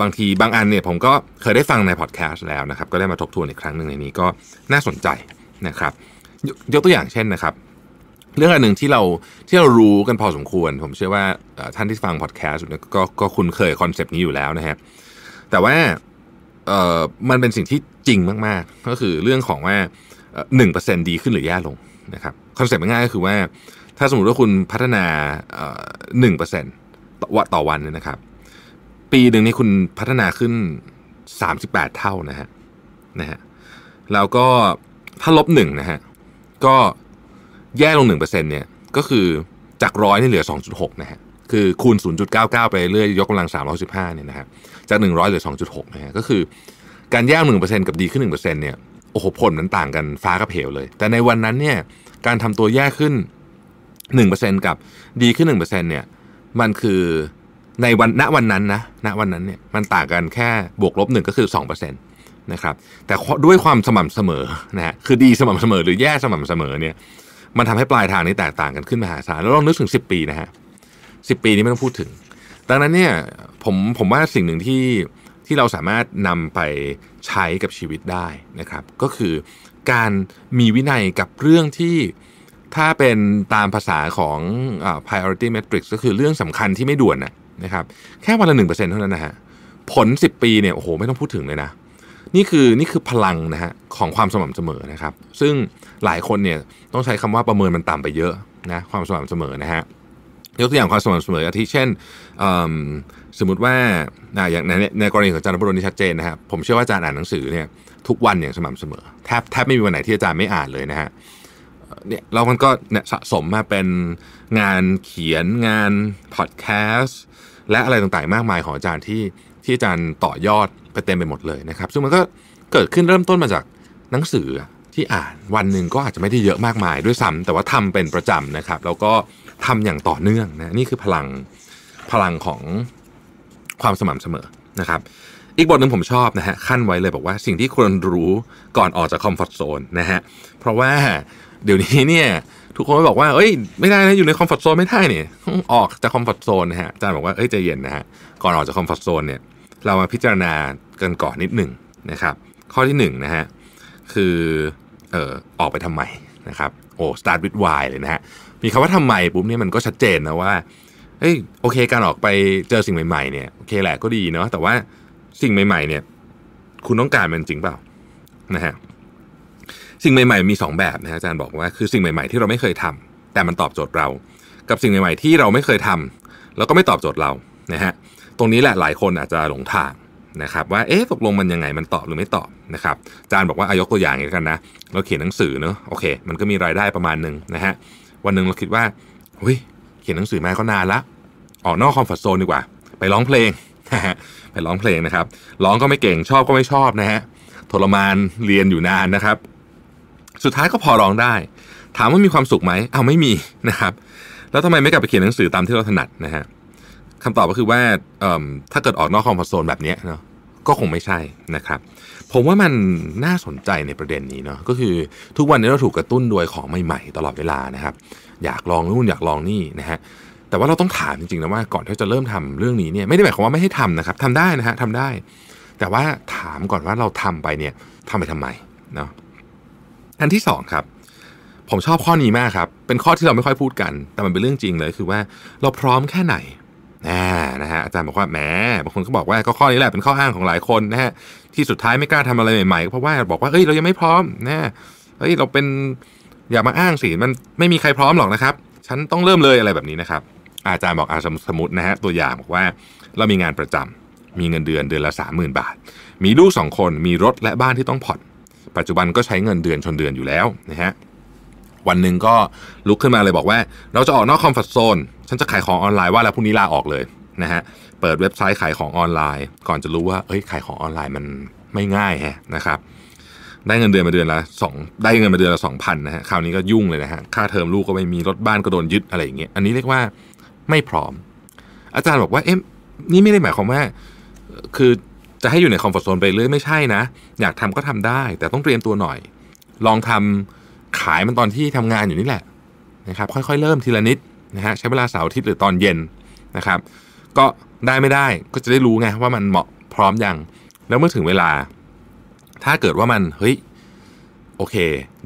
บางทีบางอันเนี่ย ผมก็เคยได้ฟังในพอดแคสต์แล้วนะครับ ก็ได้มาทบทวนอีกครั้งหนึ่งในนี้ก็น่าสนใจนะครับ ยกตัวอย่างเช่นนะครับ เรื่องอันหนึ่งที่เราที่เรารู้กันพอสมควร ผมเชื่อว่าท่านที่ฟังพอดแคสต์ก็ก็คุณเคยคอนเซปต์นี้อยู่แล้วนะฮะแต่ว่ามันเป็นสิ่งที่จริงมากๆ ก็คือเรื่องของว่าหนึ่งเปอร์เซ็นดีขึ้นหรือแย่ลงนะครับคอนเซ็ปต์ง่ายก็คือว่า ถ้าสมมติว่าคุณพัฒนาหนึ่งเปอร์เซ็นต์วันต่อวันเนี่ยนะครับปีหนึ่งนี้คุณพัฒนาขึ้นสามิบแปดเท่านะฮะนะฮะแล้วก็ถ้าลบหนึ่งนะฮะก็แย่ลงหนึ่งเปอร์เซ็นเนี่ยก็คือจากร้อยนี่เหลือสองจุดหกนะฮะคือคูณ 0.99 ไปเรื่อยยกกำลัง 315เนี่ยนะฮะจาก 100 เหลือ 2.6 นะฮะก็คือการแย่หนึ่งเปอร์เซ็นต์กับดีขึ้นหนึ่งเปอร์เซ็นต์เนี่ยโอ้โหผลมันต่างกันฟ้ากับเหวเลย แต่ในวันนั้นเนี่ยการทำตัวแย่ขึ้น1%กับดีขึ้น1%เนี่ยมันคือในวันณวันนั้นนะณวันนั้นเนี่ยมันต่างกันแค่บวกลบหนึ่งก็คือ2%นะครับ แต่ด้วยความสม่ำเสมอนะฮะคือดีสม่ำเสมอหรือแย่สม่ำเสมอเนี่ย มันทำให้ปลายทางนี้แตกต่างกันขึ้นมหาศาลแล้วลองนึกถึง 10 ปีนะฮะสิปีนี้ไม่ต้องพูดถึงดังนั้นเนี่ยผมผมว่าสิ่งหนึ่งที่ที่เราสามารถนำไปใช้กับชีวิตได้นะครับ ก็คือการมีวินัยกับเรื่องที่ถ้าเป็นตามภาษาของอ priority matrix ก็คือเรื่องสำคัญที่ไม่ด่วนนะครับ แค่วันละหนึ่งเปอร์เซ็นต์เท่านั้นนะฮะผล 10 ปีเนี่ยโอ้โห ไม่ต้องพูดถึงเลยนะ นี่คือนี่คือพลังนะฮะของความสม่ำเสมอนะครับ ซึ่งหลายคนเนี่ยต้องใช้คำว่าประเมินมันต่ำไปเยอะนะความสม่ำเสมอนะฮะยกตัวอย่างความสม่ำเสมออาทิเช่นสมมติว่าอย่างในในกรณีของอาจารย์พุทธนี่ชัดเจนนะครับผมเชื่อว่าอาจารย์อ่านหนังสือเนี่ยทุกวันอย่างสม่ำเสมอแทบแทบไม่มีวันไหนที่อาจารย์ไม่อ่านเลยนะฮะเนี่ยเรา มันก็เนี่ยสะสมมาเป็นงานเขียน งานพอดแคสต์และอะไรต่างๆมากมายของอาจารย์ที่ที่อาจารย์ต่อยอดไปเต็มไปหมดเลยนะครับ ซึ่งมันก็เกิดขึ้นเริ่มต้นมาจากหนังสือที่อ่านวันหนึ่งก็อาจจะไม่ได้เยอะมากมายด้วยซ้ำ แต่ว่าทำเป็นประจำนะครับ แล้วก็ทำอย่างต่อเนื่องนะนี่คือพลังพลังของความสม่ำเสมอนะครับอีกบทหนึ่งผมชอบนะฮะขั้นไว้เลยบอกว่าสิ่งที่ควรรู้ก่อนออกจากคอมฟอร์ทโซนนะฮะเพราะว่าเดี๋ยวนี้เนี่ยทุกคนบอกว่าเอ้ยไม่ได้นะอยู่ในคอมฟอร์ทโซนไม่ได้เนี่ยออกจากคอมฟอร์ทโซนนะฮะอาจารย์บอกว่าเอ้ยใจเย็นนะฮะก่อนออกจากคอมฟอร์ทโซนเนี่ยเรามาพิจารณากันก่อนนิดหนึ่งนะครับ ข้อที่1นนะฮะคือเอ่อออกไปทำไมนะครับโอ้ start with why เลยนะฮะมีคำว่าทำไมปุ๊บเนี่ยมันก็ชัดเจนนะว่าเฮ้ยโอเค การออกไปเจอสิ่งใหม่ๆ เนี่ยโอเคแหละก็ดีเนาะแต่ว่าสิ่งใหม่ๆ เนี่ย คุณต้องการมันจริงเปล่านะฮะสิ่งใหม่ ๆมี2แบบนะะอาจารย์บอกว่าคือสิ่งใหม่ ๆที่เราไม่เคยทำ แต่มันตอบโจทย์เรา กับสิ่งใหม่ๆ ที่เราไม่เคยทำ แล้วก็ไม่ตอบโจทย์เรานะฮะ ตรงนี้แหละหลายคนอาจจะหลงทางนะครับว่าเอ๊ะตกลงมันยังไงมันตอบหรือไม่ตอบนะครับอาจารย์บอกว่าอายกตัวอย่างกันนะเราเขียนหนังสือเนอะโอเค มันก็มีรายได้ประมาณหนึ่งนะฮะวันหนึ่งเราคิดว่าเฮ้ยเขียนหนังสือมาก็นานละออกนอกคอมฟอร์ทโซนดีกว่า ไปร้องเพลง ไปร้องเพลงนะครับ ร้องก็ไม่เก่ง ชอบก็ไม่ชอบนะฮะ ทรมานเรียนอยู่นานนะครับ สุดท้ายก็พอร้องได้ ถามว่ามีความสุขไหมเอาไม่มีนะครับ แล้วทำไมไม่กลับไปเขียนหนังสือตามที่เราถนัดนะฮะคำตอบก็คือว่าถ้าเกิดออกนอกคอมฟอร์ทโซนแบบนี้เนาะ ก็คงไม่ใช่นะครับ ผมว่ามันน่าสนใจในประเด็นนี้เนาะ ก็คือทุกวันนี้เราถูกกระตุ้นด้วยของใหม่ ๆ ตลอดเวลานะครับอยากลองนู่นอยากลองนี่นะฮะแต่ว่าเราต้องถามจริงๆนะว่าก่อนที่จะเริ่มทำเรื่องนี้เนี่ยไม่ได้หมายความว่าไม่ให้ทำนะครับทำได้นะฮะทำได้ แต่ว่าถามก่อนว่าเราทำไปเนี่ยทำไปทำไมเนาะอันที่ 2 ครับ ผมชอบข้อนี้มากครับ เป็นข้อที่เราไม่ค่อยพูดกัน แต่มันเป็นเรื่องจริงเลยคือว่าเราพร้อมแค่ไหนนะฮะอาจารย์บอกว่าแหมบางคนก็บอกว่าก็ข้อนี้แหละเป็นข้ออ้างของหลายคนนะฮะที่สุดท้ายไม่กล้าทำอะไรใหม่ๆเพราะว่า บอกว่าเอ้ยเรายังไม่พร้อมนะเฮ้ยเราเป็นอย่ามาอ้างสิมันไม่มีใครพร้อมหรอกนะครับ ฉันต้องเริ่มเลยอะไรแบบนี้นะครับ อาจารย์บอกอาสมมตินะฮะ ตัวอย่างบอกว่า เรามีงานประจำมีเงินเดือนเดือนละ 30,000 บาท มีลูกสองคน มีรถและบ้านที่ต้องผ่อน ปัจจุบันก็ใช้เงินเดือนชนเดือนอยู่แล้วนะฮะ วันหนึ่งก็ลุกขึ้นมาเลยบอกว่า เราจะออกนอกคอมฟอร์ทโซน ฉันจะขายของออนไลน์ว่าแล้วพรุ่งนี้ลาออกเลยนะฮะ เปิดเว็บไซต์ขายของออนไลน์ ก่อนจะรู้ว่าเอ้ยขายของออนไลน์มันไม่ง่ายฮะนะครับได้เงินเดือนมาเดือนละสองได้เงินมาเดือนละสองพันนะฮะคราวนี้ก็ยุ่งเลยนะฮะค่าเทอมลูกก็ไม่มีรถบ้านก็โดนยึดอะไรอย่างเงี้ยอันนี้เรียกว่าไม่พร้อม อาจารย์บอกว่าเอ๊ะนี่ไม่ได้หมายความว่า คือจะให้อยู่ในคอมฟอร์ทโซนไปเรื่อยไม่ใช่นะ อยากทำก็ทำได้ แต่ต้องเตรียมตัวหน่อย ลองทำขายมันตอนที่ทำงานอยู่นี่แหละนะครับค่อยๆเริ่มทีละนิดนะฮะใช้เวลาเสาร์อาทิตย์หรือตอนเย็นนะครับก็ได้ไม่ได้ก็จะได้รู้ไงว่ามันเหมาะพร้อมอยังแล้วเมื่อถึงเวลาถ้าเกิดว่ามันเฮ้ยโอเค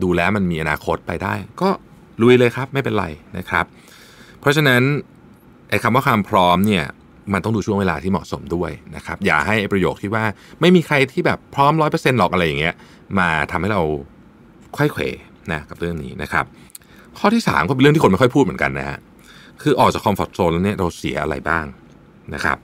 ดูแล้วมันมีอนาคตไปได้ ก็ลุยเลยครับไม่เป็นไรนะครับ เพราะฉะนั้นไอ้คำว่าความพร้อมเนี่ย มันต้องดูช่วงเวลาที่เหมาะสมด้วยนะครับ อย่าให้ประโยคที่ว่าไม่มีใครที่แบบพร้อมร้อยเปอร์เซ็นต์หรอกอะไรอย่างเงี้ยมาทำให้เราไข้เขวนะกับเรื่องนี้นะครับ ข้อที่3ก็เป็นเรื่องที่คนไม่ค่อยพูดเหมือนกันนะฮะคือออกจากคอมฟอร์ทโซนแล้วเนี่ยเราเสียอะไรบ้างนะครับ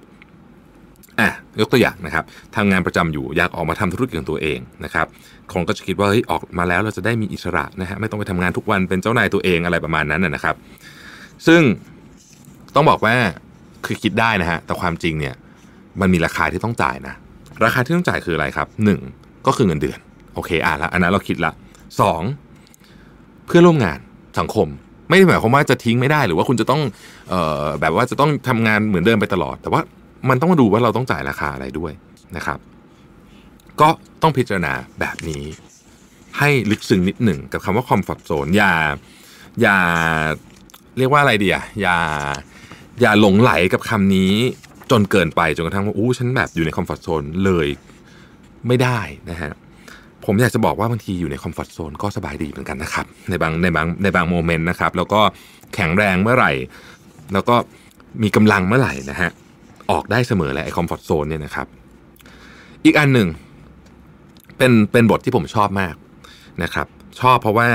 อ่ะยกตัวอย่างนะครับทำงานประจำอยู่อยากออกมาทำธุรกิจของตัวเองนะครับคนก็จะคิดว่าเฮ้ยออกมาแล้วเราจะได้มีอิสระนะฮะไม่ต้องไปทำงานทุกวันเป็นเจ้านายตัวเองอะไรประมาณนั้นนะครับ ซึ่งต้องบอกว่าคือคิดได้นะฮะแต่ความจริงเนี่ยมันมีราคาที่ต้องจ่ายนะราคาที่ต้องจ่ายคืออะไรครับ 1 ก็คือเงินเดือนโอเคอ่ะละอันนั้นเราคิดละ2เพื่อร่วมงานสังคม ไม่ได้หมายความว่าจะทิ้งไม่ได้ หรือว่าคุณจะต้องออแบบว่าจะต้องทำงานเหมือนเดิมไปตลอดแต่ว่ามันต้องมาดูว่าเราต้องจ่ายราคาอะไรด้วยนะครับ ก็ต้องพิจารณาแบบนี้ให้ลึกซึ้งนิดหนึ่งกับคำว่าคอมฟอร์ทโซนอย่าอย่าเรียกว่าอะไรดีอะอย่าอย่าหลงไหลกับคำนี้จนเกินไปจนกระทั่งว่าอู้ฉันแบบอยู่ในคอมฟอร์ทโซนเลยไม่ได้นะฮะผมอยากจะบอกว่าบางทีอยู่ในคอมฟอร์ทโซนก็สบายดีเหมือนกันนะครับ ในบางในบางในบางโมเมนต์นะครับแล้วก็แข็งแรงเมื่อไหร่ แล้วก็มีกำลังเมื่อไหร่นะฮะออกได้เสมอแหละไอคอมฟอร์ทโซนเนี่ยนะครับอีกอันหนึ่งเป็นเป็นบทที่ผมชอบมากนะครับ ชอบเพราะว่า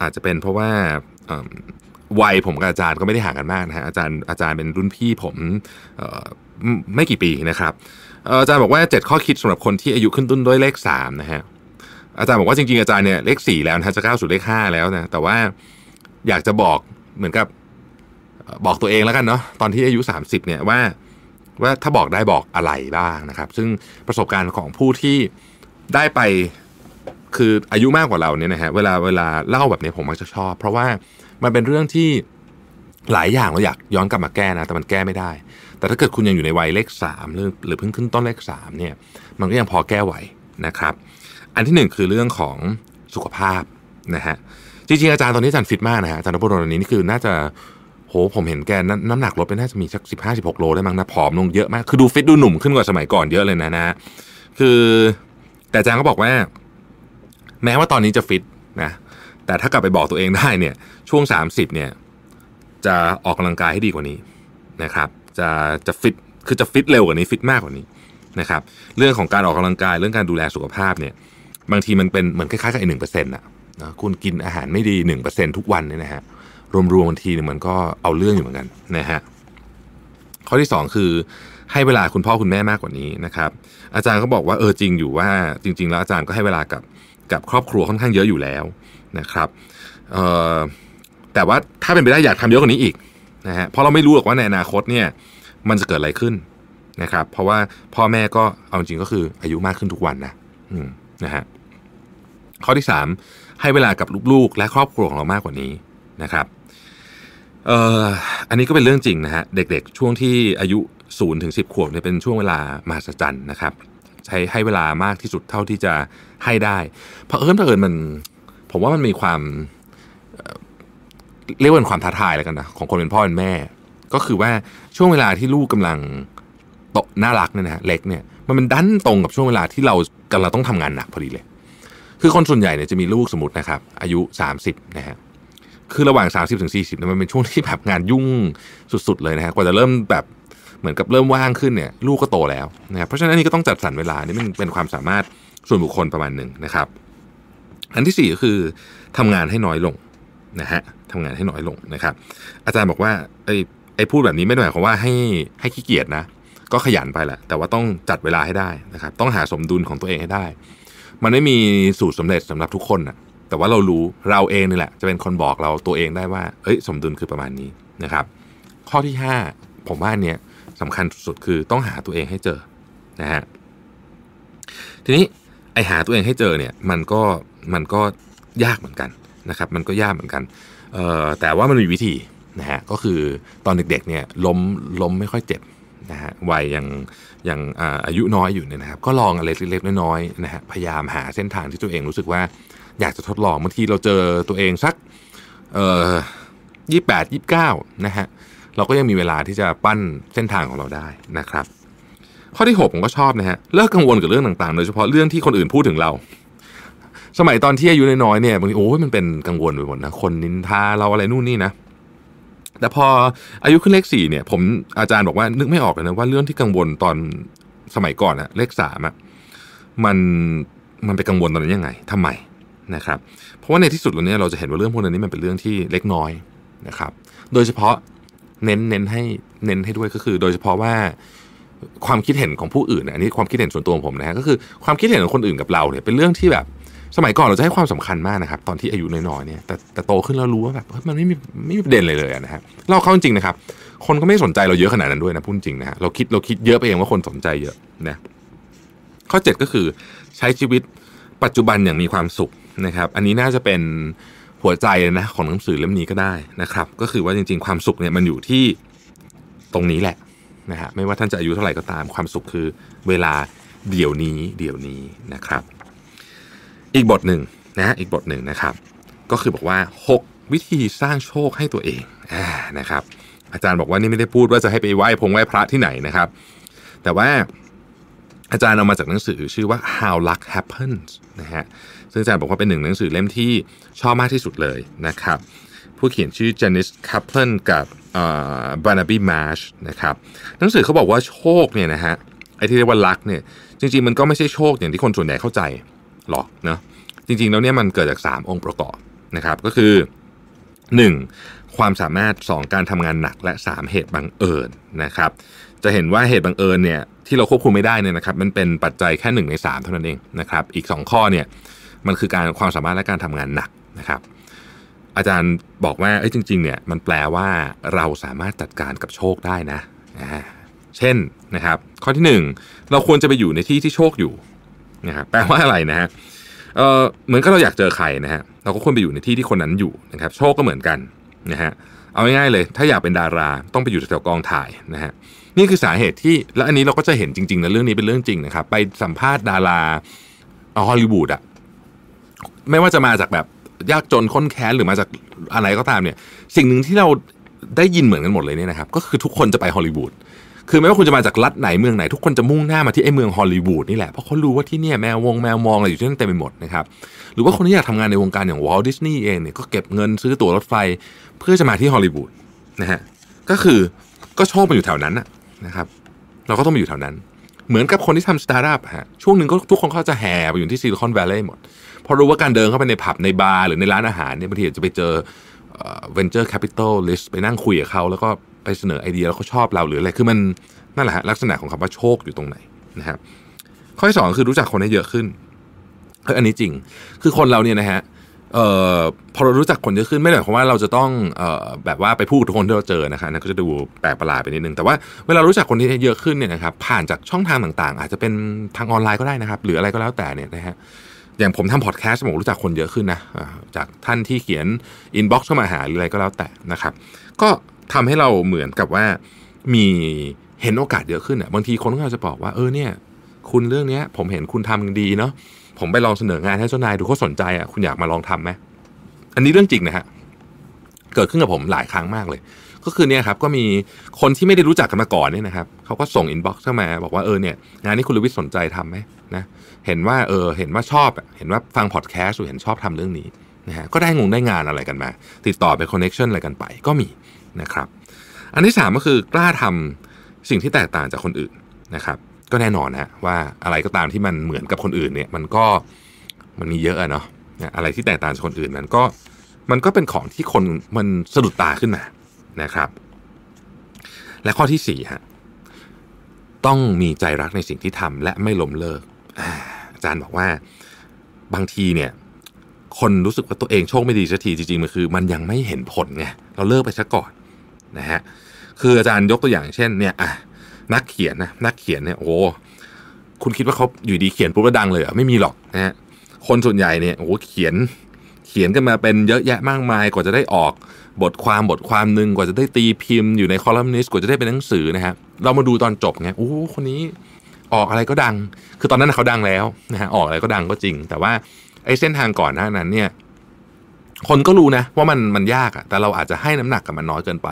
อาจจะเป็นเพราะว่าวัยผมกับอาจารย์ก็ไม่ได้ห่างกันมากนะฮะอาจารย์อาจารย์เป็นรุ่นพี่ผมไม่กี่ปีนะครับอาจารย์บอกว่า 7 ข้อคิดสำหรับคนที่อายุขึ้นต้นด้วยเลข 3 นะฮะอาจารย์บอกว่าจริงๆ อาจารย์เนี่ยเลข4แล้วนะจะก้าวสู่เลข5 แล้วนะแต่ว่าอยากจะบอกเหมือนกับบอกตัวเองแล้วกันเนาะตอนที่อายุ 30เนี่ยว่าว่าถ้าบอกได้บอกอะไรบ้างนะครับ ซึ่งประสบการณ์ของผู้ที่ได้ไปคืออายุมากกว่าเราเนี่ยนะฮะเวลาเวลาเล่าแบบนี้ผมมักจะชอบ เพราะว่ามันเป็นเรื่องที่หลายอย่างเราอยากย้อนกลับมาแก้นะแต่มันแก้ไม่ได้ แต่ถ้าเกิดคุณยังอยู่ในวัยเลข3หรือหรือเพิ่งขึ้นต้นเลข3เนี่ย มันก็ยังพอแก้ไหวนะครับ อันที่1คือเรื่องของสุขภาพนะฮะจริงๆอาจารย์ตอนนี้อาจารย์ฟิตมากนะฮะอาจารย์นพดลตอนนี้นี่คือน่าจะโหผมเห็นแกนน้ำหนักลดไปน่าจะมีสักสิบห้าสิบหกโล ได้มั้งนะผอมลงเยอะมาก คือดูฟิตดูหนุ่มขึ้นกว่าสมัยก่อนเยอะเลยนะนะ คือแต่จางก็บอกว่าแม้ว่าตอนนี้จะฟิตนะแต่ถ้ากลับไปบอกตัวเองได้เนี่ย ช่วง 30เนี่ย จะออกกำลังกายให้ดีกว่านี้นะครับจะจะฟิตคือจะฟิตเร็วกว่านี้ฟิตมากกว่านี้นะครับเรื่องของการออกกำลังกายเรื่องการดูแลสุขภาพเนี่ย บางทีมันเป็นเหมือนคล้ายๆกับไอ้หนึ่งเปอร์เซ็นต์อะนะคุณกินอาหารไม่ดีหนึ่งเปอร์เซ็นทุกวันเนี่ยนะฮะรวมๆบางทีเนี่ยมันก็เอาเรื่องอยู่เหมือนกัน นะฮะข้อที่2คือให้เวลาคุณพ่อคุณแม่มากกว่านี้นะครับ อาจารย์ก็บอกว่าเออจริงอยู่ว่า จริง ๆ แล้วอาจารย์ก็ให้เวลากับกับครอบครัวค่อนข้างเยอะอยู่แล้วนะครับแต่ว่าถ้าเป็นไปได้อยากทำเยอะกว่านี้อีก นะฮะเพราะเราไม่รู้หรอกว่าในอนาคต เนี่ย มันจะเกิดอะไรขึ้นนะครับ เพราะว่าพ่อแม่ก็เอาจริงก็คืออายุมากขึ้นทุกวันนะนะฮะข้อที่ 3 ให้เวลากับลูกๆและครอบครัวของเรามากกว่านี้นะครับเอ่ออันนี้ก็เป็นเรื่องจริงนะฮะเด็กๆช่วงที่อายุ0ูนย์ถึงสิขวบเนี่ยเป็นช่วงเวลามหัศจรรย์นะครับ ใช้ให้เวลามากที่สุดเท่าที่จะให้ได้เพราะเอิญเพราะเอิญมันผมว่ามันมีความเรียกว่าความท้าทายแล้วกันนะของคนเป็นพ่อเป็นแม่ ก็คือว่าช่วงเวลาที่ลูกกำลังโตน่ารักเนี่ยนะเล็กเนี่ย มันเป็นดันตรงกับช่วงเวลาที่เรากำลังต้องทำงานหนักพอดีเลยคือคนส่วนใหญ่เนี่ยจะมีลูกสมมตินะครับ อายุ30นะฮะคือระหว่าง 30-40ถึง40เนี่มันเป็นช่วงที่แบบงานยุ่งสุดๆเลยนะฮะกว่าจะเริ่มแบบเหมือนกับเริ่มว่างขึ้นเนี่ย ลูกก็โตแล้วนะครับเพราะฉะนั้นนี่ก็ต้องจัดสรรเวลานี่มันเป็นความสามารถส่วนบุคคลประมาณหนึ่งนะครับ อันที่4ก็คือ ทำงานให้น้อยลงนะฮะทำงานให้น้อยลงนะครับ อาจารย์บอกว่าไอ้ไอ้พูดแบบนี้ไม่ได้หมายความว่าให้ให้ขี้เกียจนะก็ขยันไปแหละแต่ว่าต้องจัดเวลาให้ได้นะครับต้องหาสมดุลของตัวเองให้ได้ มันไม่มีสูตรสำเร็จสำหรับทุกคนนะแต่ว่าเรารู้เราเองนี่แหละจะเป็นคนบอกเราตัวเองได้ว่าเอ้ยสมดุลคือประมาณนี้นะครับ ข้อที่5ผมว่าเนี่ยสำคัญสุดคือต้องหาตัวเองให้เจอนะฮะทีนี้ไอหาตัวเองให้เจอเนี่ยมันก็มันก็ยากเหมือนกันนะครับมันก็ยากเหมือนกันเอ่อแต่ว่ามันมีวิธีนะฮะก็คือตอนเด็กๆเนี่ยล้มล้มไม่ค่อยเจ็บนะฮะวัยยังยังอายุน้อยอยู่เนี่ยนะครับ ก็ลองอะไรเล็กๆ น้อยๆนะฮะพยายามหาเส้นทางที่ตัวเองรู้สึกว่าอยากจะทดลองบางทีเราเจอตัวเองสักเอ่อยี่แปดยี่เก้านะฮะเราก็ยังมีเวลาที่จะปั้นเส้นทางของเราได้นะครับ ข้อที่6ผมก็ชอบนะฮะเลิกกังวลกับเรื่องต่างๆโดยเฉพาะเรื่องที่คนอื่นพูดถึงเรา สมัยตอนที่อายุน้อยๆเนี่ยบางทีโอ้ยมันเป็นกังวลไปหมดนะคนนินทาเราอะไรนู่นนี่นะ แต่พออายุขึ้นเลขสี่เนี่ย ผมอาจารย์บอกว่านึกไม่ออกเลยนะว่าเรื่องที่กังวลตอนสมัยก่อนอะเลขสามอะมันมันไปกังวลตอนนั้นยังไง ทำไมนะครับเพราะว่าในที่สุดแล้วเนี่ยเราจะเห็นว่าเรื่องพวกนี้มันเป็นเรื่องที่เล็กน้อยนะครับ โดยเฉพาะเน้นเน้นให้เน้นให้ด้วยก็คือโดยเฉพาะว่าความคิดเห็นของผู้อื่นอันนี้ความคิดเห็นส่วนตัวของผมนะฮะก็คือความคิดเห็นของคนอื่นกับเราเนี่ยเป็นเรื่องที่แบบ สมัยก่อนเราจะให้ความสำคัญมากนะครับตอนที่อายุน้อยๆเนี่ยแต่แต่โตขึ้นแล้วรู้ว่าแบบมันไม่มีไม่มีประเด็นเลยเลยนะฮะเราเข้าจริงนะครับ คนก็ไม่สนใจเราเยอะขนาดนั้นด้วยนะพูดจริงนะฮะเราคิดเราคิดเยอะไปเองว่าคนสนใจเยอะนะข้อ 7 ก็คือใช้ชีวิตปัจจุบันอย่างมีความสุขนะครับอันนี้น่าจะเป็นหัวใจนะของหนังสือเล่มนี้ก็ได้นะครับ ก็คือว่าจริง ๆความสุขเนี่ยมันอยู่ที่ตรงนี้แหละนะฮะไม่ว่าท่านจะอายุเท่าไหร่ก็ตามความสุขคือเวลาเดี๋ยวนี้เดี๋ยวนี้นะครับ อีกบทหนึ่งนะอีกบทหนึ่งนะครับ ก็คือบอกว่า 6 วิธีสร้างโชคให้ตัวเองอนะครับ อาจารย์บอกว่านี่ไม่ได้พูดว่าจะให้ไปไหว้พงไหว้พระที่ไหนนะครับ แต่ว่าอาจารย์เอามาจากหนังสือชื่อว่า How Luck Happens นะฮะซึ่งอาจารย์บอกว่าเป็นหนึ่งหนังสือเล่มที่ชอบมากที่สุดเลยนะครับ ผู้เขียนชื่อเจนิสคัพเพิลกับบานาบีมาร์ช นะครับ หนังสือเขาบอกว่าโชคเนี่ยนะฮะ ไอ้ที่เรียกว่าลักเนี่ย จริงๆมันก็ไม่ใช่โชคอย่างที่คนส่วนใหญ่เข้าใจหรอกนะจริงๆแล้วเนี่ยมันเกิดจาก 3 องค์ประกอบนะครับ ก็คือ 1. ความสามารถ 2. การทำงานหนักและ 3 เหตุบังเอิญนะครับ จะเห็นว่าเหตุบังเอิญเนี่ยที่เราควบคุมไม่ได้เนี่ยนะครับมันเป็นปัจจัยแค่1ใน 3 เท่านั้นเองนะครับ อีก 2 ข้อเนี่ยมันคือการความสามารถและการทำงานหนักนะครับอาจารย์บอกว่าเอ้ยจริงๆเนี่ยมันแปลว่าเราสามารถจัดการกับโชคได้นะ เช่นนะครับข้อที่1เราควรจะไปอยู่ในที่ที่โชคอยู่นะครับแปลว่าอะไรนะฮะเออเหมือนกับเราอยากเจอใครนะฮะเราก็ควรไปอยู่ในที่ที่คนนั้นอยู่นะครับโชคก็เหมือนกันนะฮะเอาง่ายๆเลยถ้าอยากเป็นดารา ต้องไปอยู่แถวกองถ่ายนะฮะนี่คือสาเหตุที่ และอันนี้เราก็จะเห็นจริงๆนะเรื่องนี้เป็นเรื่องจริงนะครับไปสัมภาษณ์ดาราฮอลลีวูดอะไม่ว่าจะมาจากแบบยากจนข้นแค้น หรือมาจากอะไรก็ตามเนี่ยสิ่งหนึ่งที่เราได้ยินเหมือนกันหมดเลยเนี่ยนะครับก็คือทุกคนจะไปฮอลลีวูดคือไม่ว่าคุณจะมาจากรัฐไหน เมืองไหนทุกคนจะมุ่งหน้ามาที่ไอ้เมืองฮอลลีวูดนี่แหละเพราะเขารู้ว่าที่เนี่ยแมววงแมวมองอะไรอยู่ที่นั่นเต็มไปหมดนะครับหรือว่าคนที่อยากทำงานในวงการอย่างวอลดิสนีย์เองเนี่ยก็เก็บเงินซื้อตั๋วรถไฟเพื่อจะมาที่ฮอลลีวูดนะฮะก็คือก็ชอบมาอยู่แถวนั้นนะครับเราก็ต้องมาอยู่แถวนั้น เหมือนกับคนที่ทำสตาร์ทอัพฮะช่วงหนึ่งก็ทุกคนเขาจะแห่ไปอยู่ที่ซิลิคอนแวลลย์หมดพราะรู้ว่าการเดินเข้าไปในผับในบาร์ หรือในร้านอาหารเนี่ยบางทีจะไปเจอ venture capitalist ไปนั่งคุยกับเขา แล้วก็ไปเสนอไอเดียแล้วเขาชอบเราหรืออะไรคือมันนั่นแหละฮะลักษณะของคำว่าโชคอยู่ตรงไหนนะครับข้อที่สองคือรู้จักคนให้เยอะขึ้นเอออันนี้จริงคือคนเราเนี่ยนะฮะเอ่อพอเรารู้จักคนเยอะขึ้น ไม่ได้หมายความว่าเราจะต้องเอ่อแบบว่าไปพูดกับทุกคนที่เราเจอนะคบนั่นก็จะดูแปลกประหลาดไปนิดนึงแต่ว่าเวลารู้จักคนที่เยอะขึ้นเนี่ยนะครับผ่านจากช่องทางต่างๆ อาจจะเป็นทางออนไลน์ก็ได้นะครับ หรืออะไรก็แล้วแต่เนี่ยนะฮะอย่างผมทำพอดแคสต์ผมรู้จักคนเยอะขึ้นนะจากท่านที่เขียนอินบ็อกซ์เข้ามาหาหรืออะไรก็แล้วแต่นะครับ ก็ทำให้เราเหมือนกับว่า มีเห็นโอกาสเยอะขึ้นอ่ะบางทีคนก็อาจจะบอกว่าเออเนี่ย คุณเรื่องเนี้ย ผมเห็นคุณทำดีเนาะผมไปลองเสนองานให้เจ้านายดูเขาสนใจอ่ะคุณอยากมาลองทำไหมอันนี้เรื่องจริงนะฮะเกิดขึ้นกับผมหลายครั้งมากเลย ก็คือเนี่ยครับ ก็มีคนที่ไม่ได้รู้จักกันมาก่อนเนี่ยนะครับเขาก็ส่งอินบ็อกซ์เข้ามาบอกว่าเออเนี่ยงานนี้คุณลวิทสนใจทํำไหมนะเห็นว่าเออเห็นว่าชอบเห็นว่าฟังพอดแคสต์หรือเห็นชอบทำเรื่องนี้นะฮะก็ได้งงได้งานอะไรกันมา ติดต่อไปคอนเน็กชันอะไรกันไป ก็มีนะครับ อันที่3ก็คือกล้าทำสิ่งที่แตกต่างจากคนอื่นนะครับ ก็แน่นอนนะว่าอะไรก็ตามที่มันเหมือนกับคนอื่นเนี่ย มันก็มันมีเยอะเนาะอะไรที่แตกต่างจากคนอื่น มันก็มันก็เป็นของที่คนมันสะดุดตาขึ้นมานะครับ และข้อที่4ฮะต้องมีใจรักในสิ่งที่ทำและไม่ล้มเลิกอาจารย์บอกว่าบางทีเนี่ยคนรู้สึกว่าตัวเองโชคไม่ดีสักทีจริงๆมันคือมันยังไม่เห็นผลไงเราเลิกไปซะก่อนนะฮะคืออาจารย์ยกตัวอย่างเช่นเนี่ยอ่ะนักเขียนนะนักเขียนเนี่ยโอ้คุณคิดว่าเขาอยู่ดีเขียนปุ๊บแล้วดังเลยเหรอไม่มีหรอกนะฮะคนส่วนใหญ่เนี่ยโอ้เขียนเขียนกันมาเป็นเยอะแยะมากมายกว่าจะได้ออกบทความบทความหนึ่งกว่าจะได้ตีพิมพ์อยู่ในคอลัมนิสต์กว่าจะได้เป็นหนังสือนะฮะเรามาดูตอนจบไงโอ้คนนี้ออกอะไรก็ดัง คือตอนนั้นเขาดังแล้วนะฮะออกอะไรก็ดังก็จริง แต่ว่าไอ้เส้นทางก่อนหน้านั้นเนี่ยคนก็รู้นะ ว่ามันมันยากอะแต่เราอาจจะให้น้ำหนักกับมันน้อยเกินไป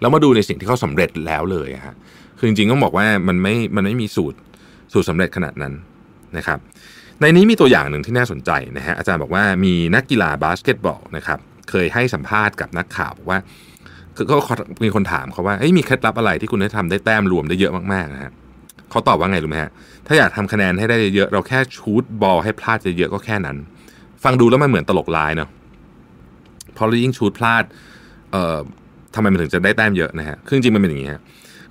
แล้วมาดูในสิ่งที่เขาสำเร็จแล้วเลยฮะ คือจริงๆต้องบอกว่ามันไม่ มันไม่มีสูตรสูตรสำเร็จขนาดนั้นนะครับ ในนี้มีตัวอย่างหนึ่งที่น่าสนใจนะฮะอาจารย์บอกว่ามีนักกีฬาบาสเกตบอลนะครับเคยให้สัมภาษณ์กับนักข่าวบอกว่าก็มีคนถามเขาว่า้มีเคล็ดลับอะไรที่คุณได้ทำได้แต้มรวมได้เยอะมากๆนะฮะเขาตอบว่าไงรู้ไหมฮะ ถ้าอยากทำคะแนนให้ได้เยอะเราแค่ชูดบอลให้พลาดเยอะก็แค่นั้น ฟังดูแล้วมันเหมือนตลกลายเนาะพอเรายิ่งชูดพลาด เอ่อทำไมมันถึงจะได้แต้มเยอะนะฮะคือจริงมันเป็นอย่างนี้ฮะ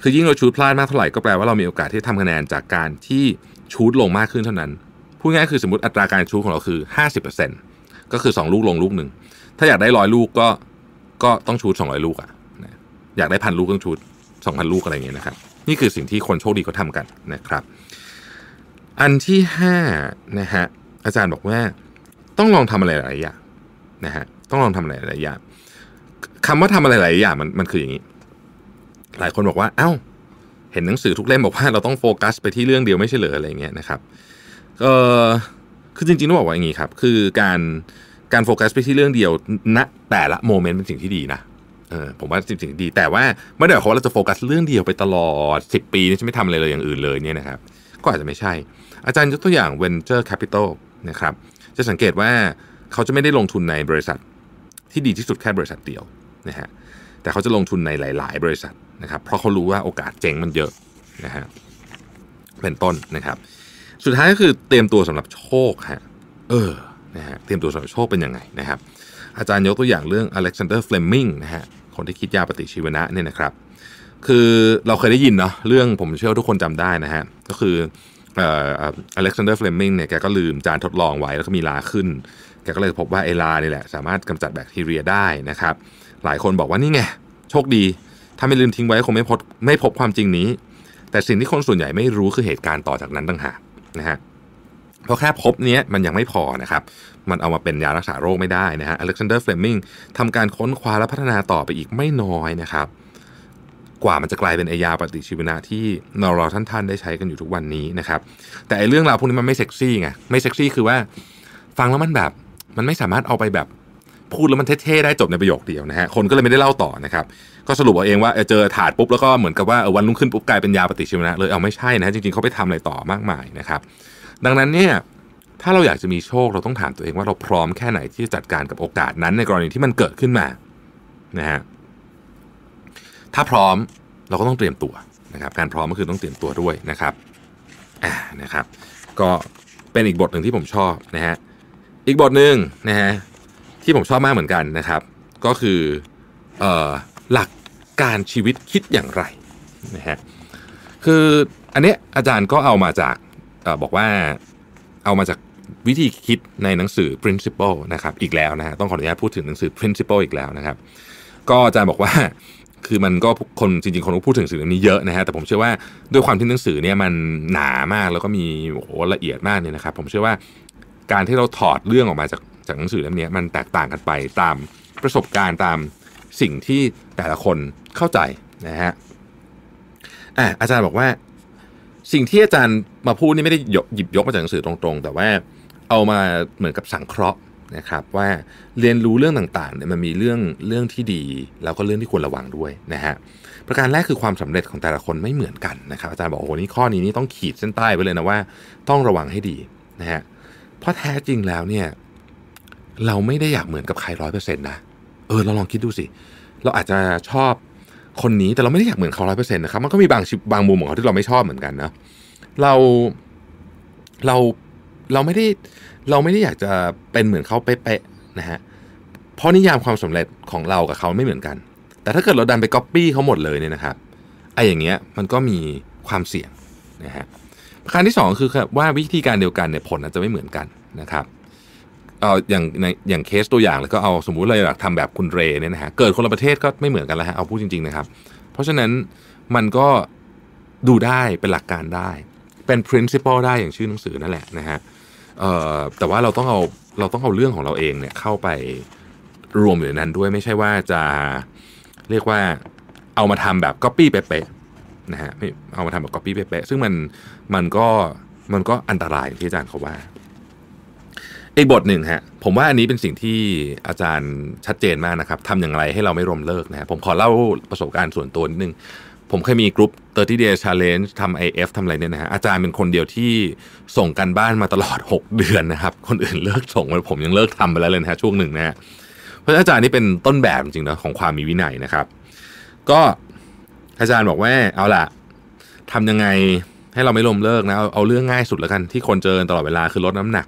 คือยิ่งเราชูดพลาดมากเท่าไหร่ก็แปลว่าเรา มีโอกาสที่ทำคะแนนจากการที่ชูดลงมากขึ้นเท่านั้น พูดง่ายคือสมมติอัตราการชูดของเราคือ 50%ก็คือ 2ลูกลงลูกหนึ่งถ้าอยากได้ร้อยลูกก็ ก็ต้องชูด200ลูกอะ่ะอยากได้พันลูกต้องชูด2,000ลูกอะไรอย่างเงี้ยนะครับนี่คือสิ่งที่คนโชคดีเขาทากันนะครับ อันที่5นะฮะอาจารย์บอกว่าต้องลองทำอะไรหลายอย่างนะฮะต้องลองทำอะไรหลายอย่างคำว่าทำอะไรหลายอย่างมันมันคืออย่างนี้ หลายคนบอกว่าเอา้า เห็นหนังสือทุกเล่มบอกว่าเราต้องโฟกัสไปที่เรื่องเดียวไม่ใช่เหรออะไรเงี้ยนะครับเออคือจริงๆต้องบอกว่าอย่างนี้ครับคือการการโฟกัสไปที่เรื่องเดียวณนะแต่ละโมเมนต์เป็นสิ่งที่ดีนะเออผมว่าสิ่งสิ่งดี แต่ว่าไม่ได้หมายความว่าเราจะโฟกัสเรื่องเดียวไปตลอด 10 ปีนี่จะไม่ทำอะไรเลยอย่างอื่นเลยเนี่ยนะครับก็อาจจะไม่ใช่ อาจารย์ยกตัวอย่าง Venture Capital นะครับจะสังเกตว่าเขาจะไม่ได้ลงทุนในบริษัทที่ดีที่สุดแค่บริษัทเดียวนะฮะแต่เขาจะลงทุนในหลาย ๆ บริษัทนะครับเพราะเขารู้ว่าโอกาสเจ๊งมันเยอะนะฮะเป็นต้นนะครับสุดท้ายก็คือเตรียมตัวสำหรับโชคฮะเออนะฮะเตรียมตัวสำหรับโชคเป็นยังไงนะครับอาจารย์ยกตัวอย่างเรื่องอเล็กซานเดอร์เฟลมิงนะฮะนที่คิดยาปฏิชีวนะเนี่ยนะครับ คือเราเคยได้ยินเนาะเรื่องผมเชื่อทุกคนจำได้นะฮะก็คืออเล็กซานเดอร์เฟลมิงเนี่ยแกก็ลืมจานทดลองไว้แล้วก็มีลาขึ้น แกก็เลยพบว่าไอลานี่แหละสามารถกำจัดแบคทีเรียได้นะครับ หลายคนบอกว่านี่ไง โชคดีถ้าไม่ลืมทิ้งไว้คงไม่พบไม่พบความจริงนี้ แต่สิ่งที่คนส่วนใหญ่ไม่รู้คือเหตุการณ์ต่อจากนั้นต่างหากนะฮะเพราะแค่พบเนี้ยมันยังไม่พอนะครับมันเอามาเป็นยารักษาโรคไม่ได้นะฮะ อเล็กซานเดอร์เฟลมิงทำการค้นคว้าและพัฒนาต่อไปอีกไม่น้อยนะครับ กว่ามันจะกลายเป็นไอยาปฏิชีวนะที่นรอท่านๆ ได้ใช้กันอยู่ทุกวันนี้นะครับ แต่ไอเรื่องราวพวกนี้มันไม่เซ็กซี่ไง ไม่เซ็กซี่คือว่า ฟังแล้วมันแบบ มันไม่สามารถเอาไปแบบพูดแล้วมันเท่ๆได้จบในประโยคเดียวนะฮะ คนก็เลยไม่ได้เล่าต่อนะครับ ก็สรุปเอาเองว่าเจอถาดปุ๊บแล้วก็เหมือนกับว่าวันรุ่งขึ้นปุ๊บกลายเป็นยาปฏิชีวนะเลยเอาไม่ใช่นะจริงๆเขาไปทำอะไรต่อมากมายนะครับดังนั้นเนี่ยถ้าเราอยากจะมีโชคเราต้องถามตัวเองว่าเราพร้อมแค่ไหนที่จะจัดการกับโอกาสนั้น ในกรณีที่มันเกิดขึ้นมานะฮะถ้าพร้อมเราก็ต้องเตรียมตัวนะครับ การพร้อมก็คือต้องเตรียมตัวด้วยนะครับอ่านะครับ ก็เป็นอีกบทหนึ่งที่ผมชอบนะฮะอีกบทหนึ่งนะฮะที่ผมชอบมากเหมือนกันนะครับ ก็คือเอ่อหลักการชีวิตคิดอย่างไรนะฮะคืออันเนี้ยอาจารย์ก็เอามาจากอบอกว่าเอามาจากวิธีคิดในหนังสือ principle นะครับ อีกแล้วนะฮะต้องขออนุญาตพูดถึงหนังสือ principle อีกแล้วนะครับ ก็อาจารย์บอกว่าคือมันก็คนจริง ๆ คนก็พูดถึงสื่อเล่มนี้เยอะนะฮะแต่ผมเชื่อว่าด้วยความที่หนังสือเนี่ยมันหนามากแล้วก็มีโอ้ละเอียดมากเนี่ยนะครับ ผมเชื่อว่าการที่เราถอดเรื่องออกมาจากจากหนังสือเล่มนี้มันแตกต่างกันไปตามประสบการณ์ตามสิ่งที่แต่ละคนเข้าใจนะฮะอ่ะอาจารย์บอกว่าสิ่งที่อาจารย์มาพูดนี่ไม่ได้หยิบยกมาจากหนังสือตรงๆ แต่ว่าเอามาเหมือนกับสังเคราะห์นะครับ ว่าเรียนรู้เรื่องต่าง ๆเนี่ยมันมีเรื่องเรื่องที่ดี แล้วก็เรื่องที่ควรระวังด้วยนะฮะประการแรกคือความสำเร็จของแต่ละคนไม่เหมือนกันนะครับอาจารย์บอกโอ้โหนี่ข้อนี้นี่ต้องขีดเส้นใต้ไปเลยนะว่า ต้องระวังให้ดีนะฮะเพราะแท้จริงแล้วเนี่ยเราไม่ได้อยากเหมือนกับใครร้อยเปอร์เซ็นต์นะเออเราลองคิดดูสิ เราอาจจะชอบคนนี้แต่เราไม่ได้อยากเหมือนเขาร้อยเปอร์เซ็นต์นะครับมันก็มีบางบางมุมของเขาที่เราไม่ชอบเหมือนกันนะเราเราเราไม่ได้เราไม่ได้อยากจะเป็นเหมือนเขาเป๊ะๆนะฮะเพราะนิยามความสำเร็จของเรากับเขาไม่เหมือนกัน แต่ถ้าเกิดเราดันไปก๊อปปี้เขาหมดเลยเนี่ยนะครับไอ้อย่างเงี้ยมันก็มีความเสี่ยงนะฮะประการที่ 2 คือว่าวิธีการเดียวกันเนี่ยผลอาจจะไม่เหมือนกันนะครับเอาอย่างในอย่างเคสตัวอย่างแล้วก็เอาสมมุติเราอยากทำแบบคุณเรเนี่ยนะฮะเกิดคนละประเทศก็ไม่เหมือนกันแล้วฮะเอาพูดจริง ๆนะครับ เพราะฉะนั้นมันก็ดูได้เป็นหลักการได้ เป็น principle ได้อย่างชื่อหนังสือนั่นแหละนะฮะเอ่อแต่ว่าเราต้องเอาเราต้องเอาเรื่องของเราเองเนี่ยเข้าไปรวมอยู่ในนั้นด้วยไม่ใช่ว่าจะเรียกว่าเอามาทำแบบก๊อปปี้เป๊ะๆนะฮะไม่เอามาทำแบบก๊อปปี้เป๊ะๆซึ่งมันมันก็มันก็อันตรายที่อาจารย์เขาว่าอีกบทหนึ่งฮะผมว่าอันนี้เป็นสิ่งที่อาจารย์ชัดเจนมากนะครับทำอย่างไรให้เราไม่รมเลิกนะฮะผมขอเล่าประสบการณ์ส่วนตัวนิดนึงผมเคยมีกลุ่ม30 day challenge ทำ IF ทำอะไรเนี่ยนะฮะอาจารย์เป็นคนเดียวที่ส่งกันบ้านมาตลอด 6 เดือนนะครับ คนอื่นเลิกส่งไปผมยังเลิกทำไปแล้วเลยนะฮะช่วงหนึ่งนะฮะเพราะอาจารย์นี่เป็นต้นแบบจริงๆนะของความมีวินัยนะครับ ก็อาจารย์บอกว่าเอาล่ะ ทำยังไงให้เราไม่ล้มเลิกนะ เอาเรื่องง่ายสุดแล้วกันที่คนเจอตลอดเวลาคือลดน้ำหนัก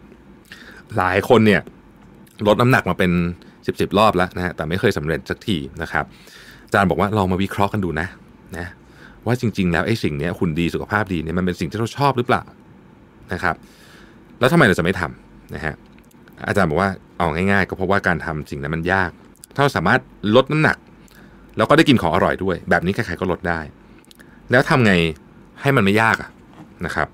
หลายคนเนี่ยลดน้ำหนักมาเป็น10บสรอบแล้วนะฮะแต่ไม่เคยสำเร็จสักทีนะครับ อาจารย์บอกว่าลองมาวิเคราะห์กันดูนะนะว่าจริง ๆแล้วไอ้สิ่งนี้คุณ ดีสุขภาพดีเนี่ยมันเป็นสิ่งที่เราชอบหรือเปล่านะครับ แล้วทำไมเราจะไม่ทำนะฮะอาจารย์บอกว่า เอาง่าย ๆ ก็เพราะว่าการทำสิ่งนั้นมันยาก ถ้าเราสามารถลดน้ำหนัก แล้วก็ได้กินของอร่อยด้วย แบบนี้ใครๆก็ลดได้ แล้วทำไงให้มันไม่ยากอะนะครับ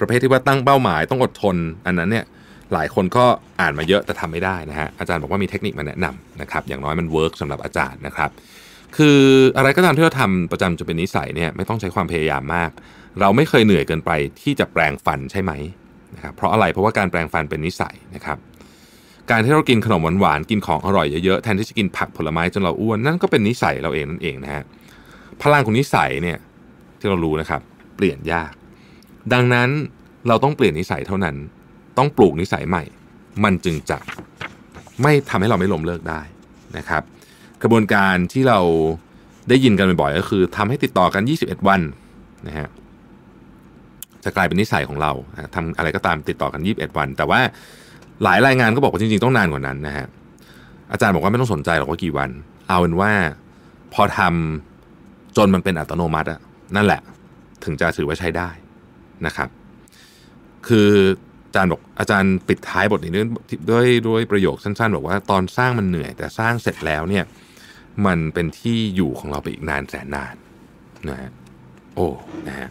ประเภทที่ว่าตั้งเป้าหมายต้องอดทน อันนั้นเนี่ยหลายคนก็อ่านมาเยอะแต่ทำไม่ได้นะฮะอาจารย์บอกว่ามีเทคนิคมาแนะนำนะครับ อย่างน้อยมันเวิร์กสำหรับอาจารย์นะครับคืออะไรก็ตามที่เราทำประจำจนเป็นนิสัยเนี่ยไม่ต้องใช้ความพยายามมาก เราไม่เคยเหนื่อยเกินไปที่จะแปลงฟันใช่ไหมนะครับเพราะอะไรเพราะว่าการแปลงฟันเป็นนิสัยนะครับ การที่เรากินขนมหวานๆกินของอร่อยเยอะๆแทนที่จะกินผักผลไม้จนเราอ้วนนั่นก็เป็นนิสัยเราเองนั่นเองนะฮะพลังของนิสัยเนี่ยที่เรารู้นะครับ เปลี่ยนยาก ดังนั้นเราต้องเปลี่ยนนิสัยเท่านั้น ต้องปลูกนิสัยใหม่ มันจึงจะไม่ทำให้เราไม่ล้มเลิกได้นะครับกระบวนการที่เราได้ยินกันบ่อยๆก็คือทำให้ติดต่อกัน 21 วันนะฮะจะกลายเป็นนิสัยของเราทำอะไรก็ตามติดต่อกัน 21 วัน แต่ว่าหลายรายงานก็บอกว่าจริงๆต้องนานกว่านั้นนะฮะอาจารย์บอกว่าไม่ต้องสนใจ หรอกว่ากี่วัน เอาเป็นว่าพอทำจนมันเป็นอัตโนมัติอะนั่นแหละ ถึงจะถือว่าใช้ได้นะครับ คืออาจารย์บอกอาจารย์ปิดท้ายบทนี้ด้วยด้วยด้วยประโยคสั้นๆบอกว่าตอนสร้างมันเหนื่อยแต่สร้างเสร็จแล้วเนี่ยมันเป็นที่อยู่ของเราไปอีกนานแสนนานนะฮะโอ้นะฮะ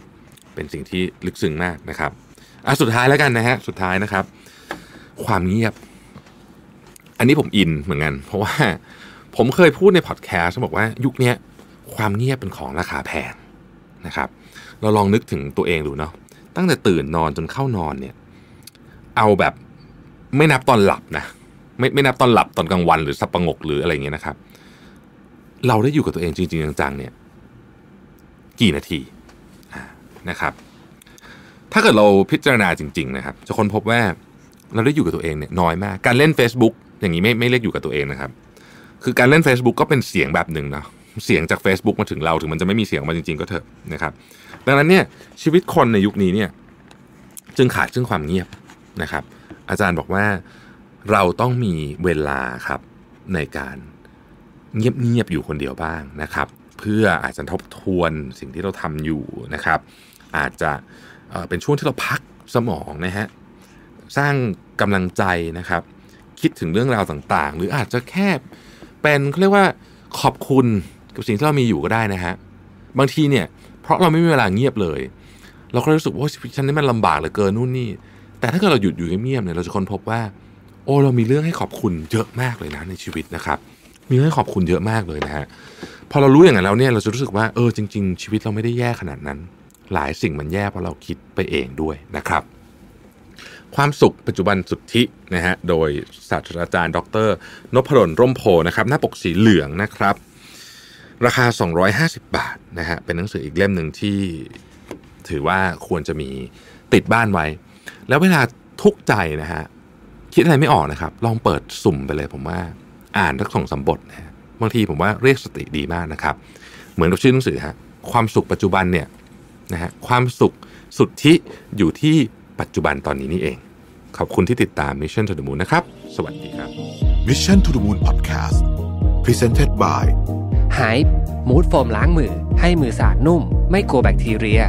เป็นสิ่งที่ลึกซึ้งมากนะครับอ่ะสุดท้ายแล้วกันนะฮะสุดท้ายนะครับ ความเงียบอันนี้ผมอินเหมือนกัน เพราะว่าผมเคยพูดในพอดแคสต์บอกว่ายุคนี้ความเงียบเป็นของราคาแพงนะครับ เราลองนึกถึงตัวเองดูเนาะตั้งแต่ตื่นนอนจนเข้านอนเนี่ย เอาแบบไม่นับตอนหลับนะไม่ไม่นับตอนหลับตอนกลางวันหรือสับประงกหรืออะไรเงี้ยนะครับเราได้อยู่กับตัวเองจริงๆ จังๆ เนี่ย กี่นาทีนะครับ ถ้าเกิดเราพิจารณาจริง ๆ นะครับ จะค้นพบว่าเราได้อยู่กับตัวเองเนี่ยน้อยมาก การเล่น Facebook อย่างนี้ไม่ไม่เรียกอยู่กับตัวเองนะครับ คือการเล่น Facebook ก็เป็นเสียงแบบหนึ่งเนาะ เสียงจาก Facebook มาถึงเราถึงมันจะไม่มีเสียงมาจริงๆ ก็เถอะนะครับ ดังนั้นเนี่ยชีวิตคนในยุคนี้เนี่ย จึงขาดซึ่งความเงียบนะครับ อาจารย์บอกว่าเราต้องมีเวลาครับในการเงียบ ๆ อยู่คนเดียวบ้างนะครับ เพื่ออาจจะทบทวนสิ่งที่เราทำอยู่นะครับ อาจจะเป็นช่วงที่เราพักสมองนะฮะสร้างกำลังใจนะครับ คิดถึงเรื่องราวต่างๆ หรืออาจจะแค่เป็นเขาเรียกว่าขอบคุณกับสิ่งที่เรามีอยู่ก็ได้นะฮะบางทีเนี่ยเพราะเราไม่มีเวลาเงียบเลย เราก็รู้สึกว่า ชีวิตฉันนี่มันลำบากเหลือเกินนู่นนี่แต่ถ้าเกิดเราหยุดอยู่เงียบๆเนี่ยเราจะค้นพบว่า โอ้เรามีเรื่องให้ขอบคุณเยอะมากเลยนะในชีวิตนะครับมีให้ขอบคุณเยอะมากเลยนะฮะพอเรารู้อย่างนั้นแล้วเนี่ยเราจะรู้สึกว่าเออจริงๆ ชีวิตเราไม่ได้แย่ขนาดนั้น หลายสิ่งมันแย่เพราะเราคิดไปเองด้วยนะครับ ความสุขปัจจุบันสุทธินะฮะโดยศาสตราจารย์ ดร นพดลร่มโพนะครับหน้าปกสีเหลืองนะครับ ราคา 250 บาทนะฮะเป็นหนังสืออีกเล่มหนึ่งที่ถือว่าควรจะมีติดบ้านไว้ แล้วเวลาทุกใจนะฮะคิดอะไรไม่ออกนะครับ ลองเปิดสุ่มไปเลยผมว่าอ่านทักสองสมบทนะบางทีผมว่าเรียกสติดีมากนะครับ เหมือนกับชื่อหนังสือฮะความสุขปัจจุบันเนี่ยนะฮะความสุขสุดที่อยู่ที่ปัจจุบันตอนนี้นี่เอง ขอบคุณที่ติดตาม Mission to the Moon นะครับ สวัสดีครับ Mission to the Moon Podcast Presented by หายมูดโฟมล้างมือให้มือสะอาดนุ่ม ไม่กลัวแบคทีเรีย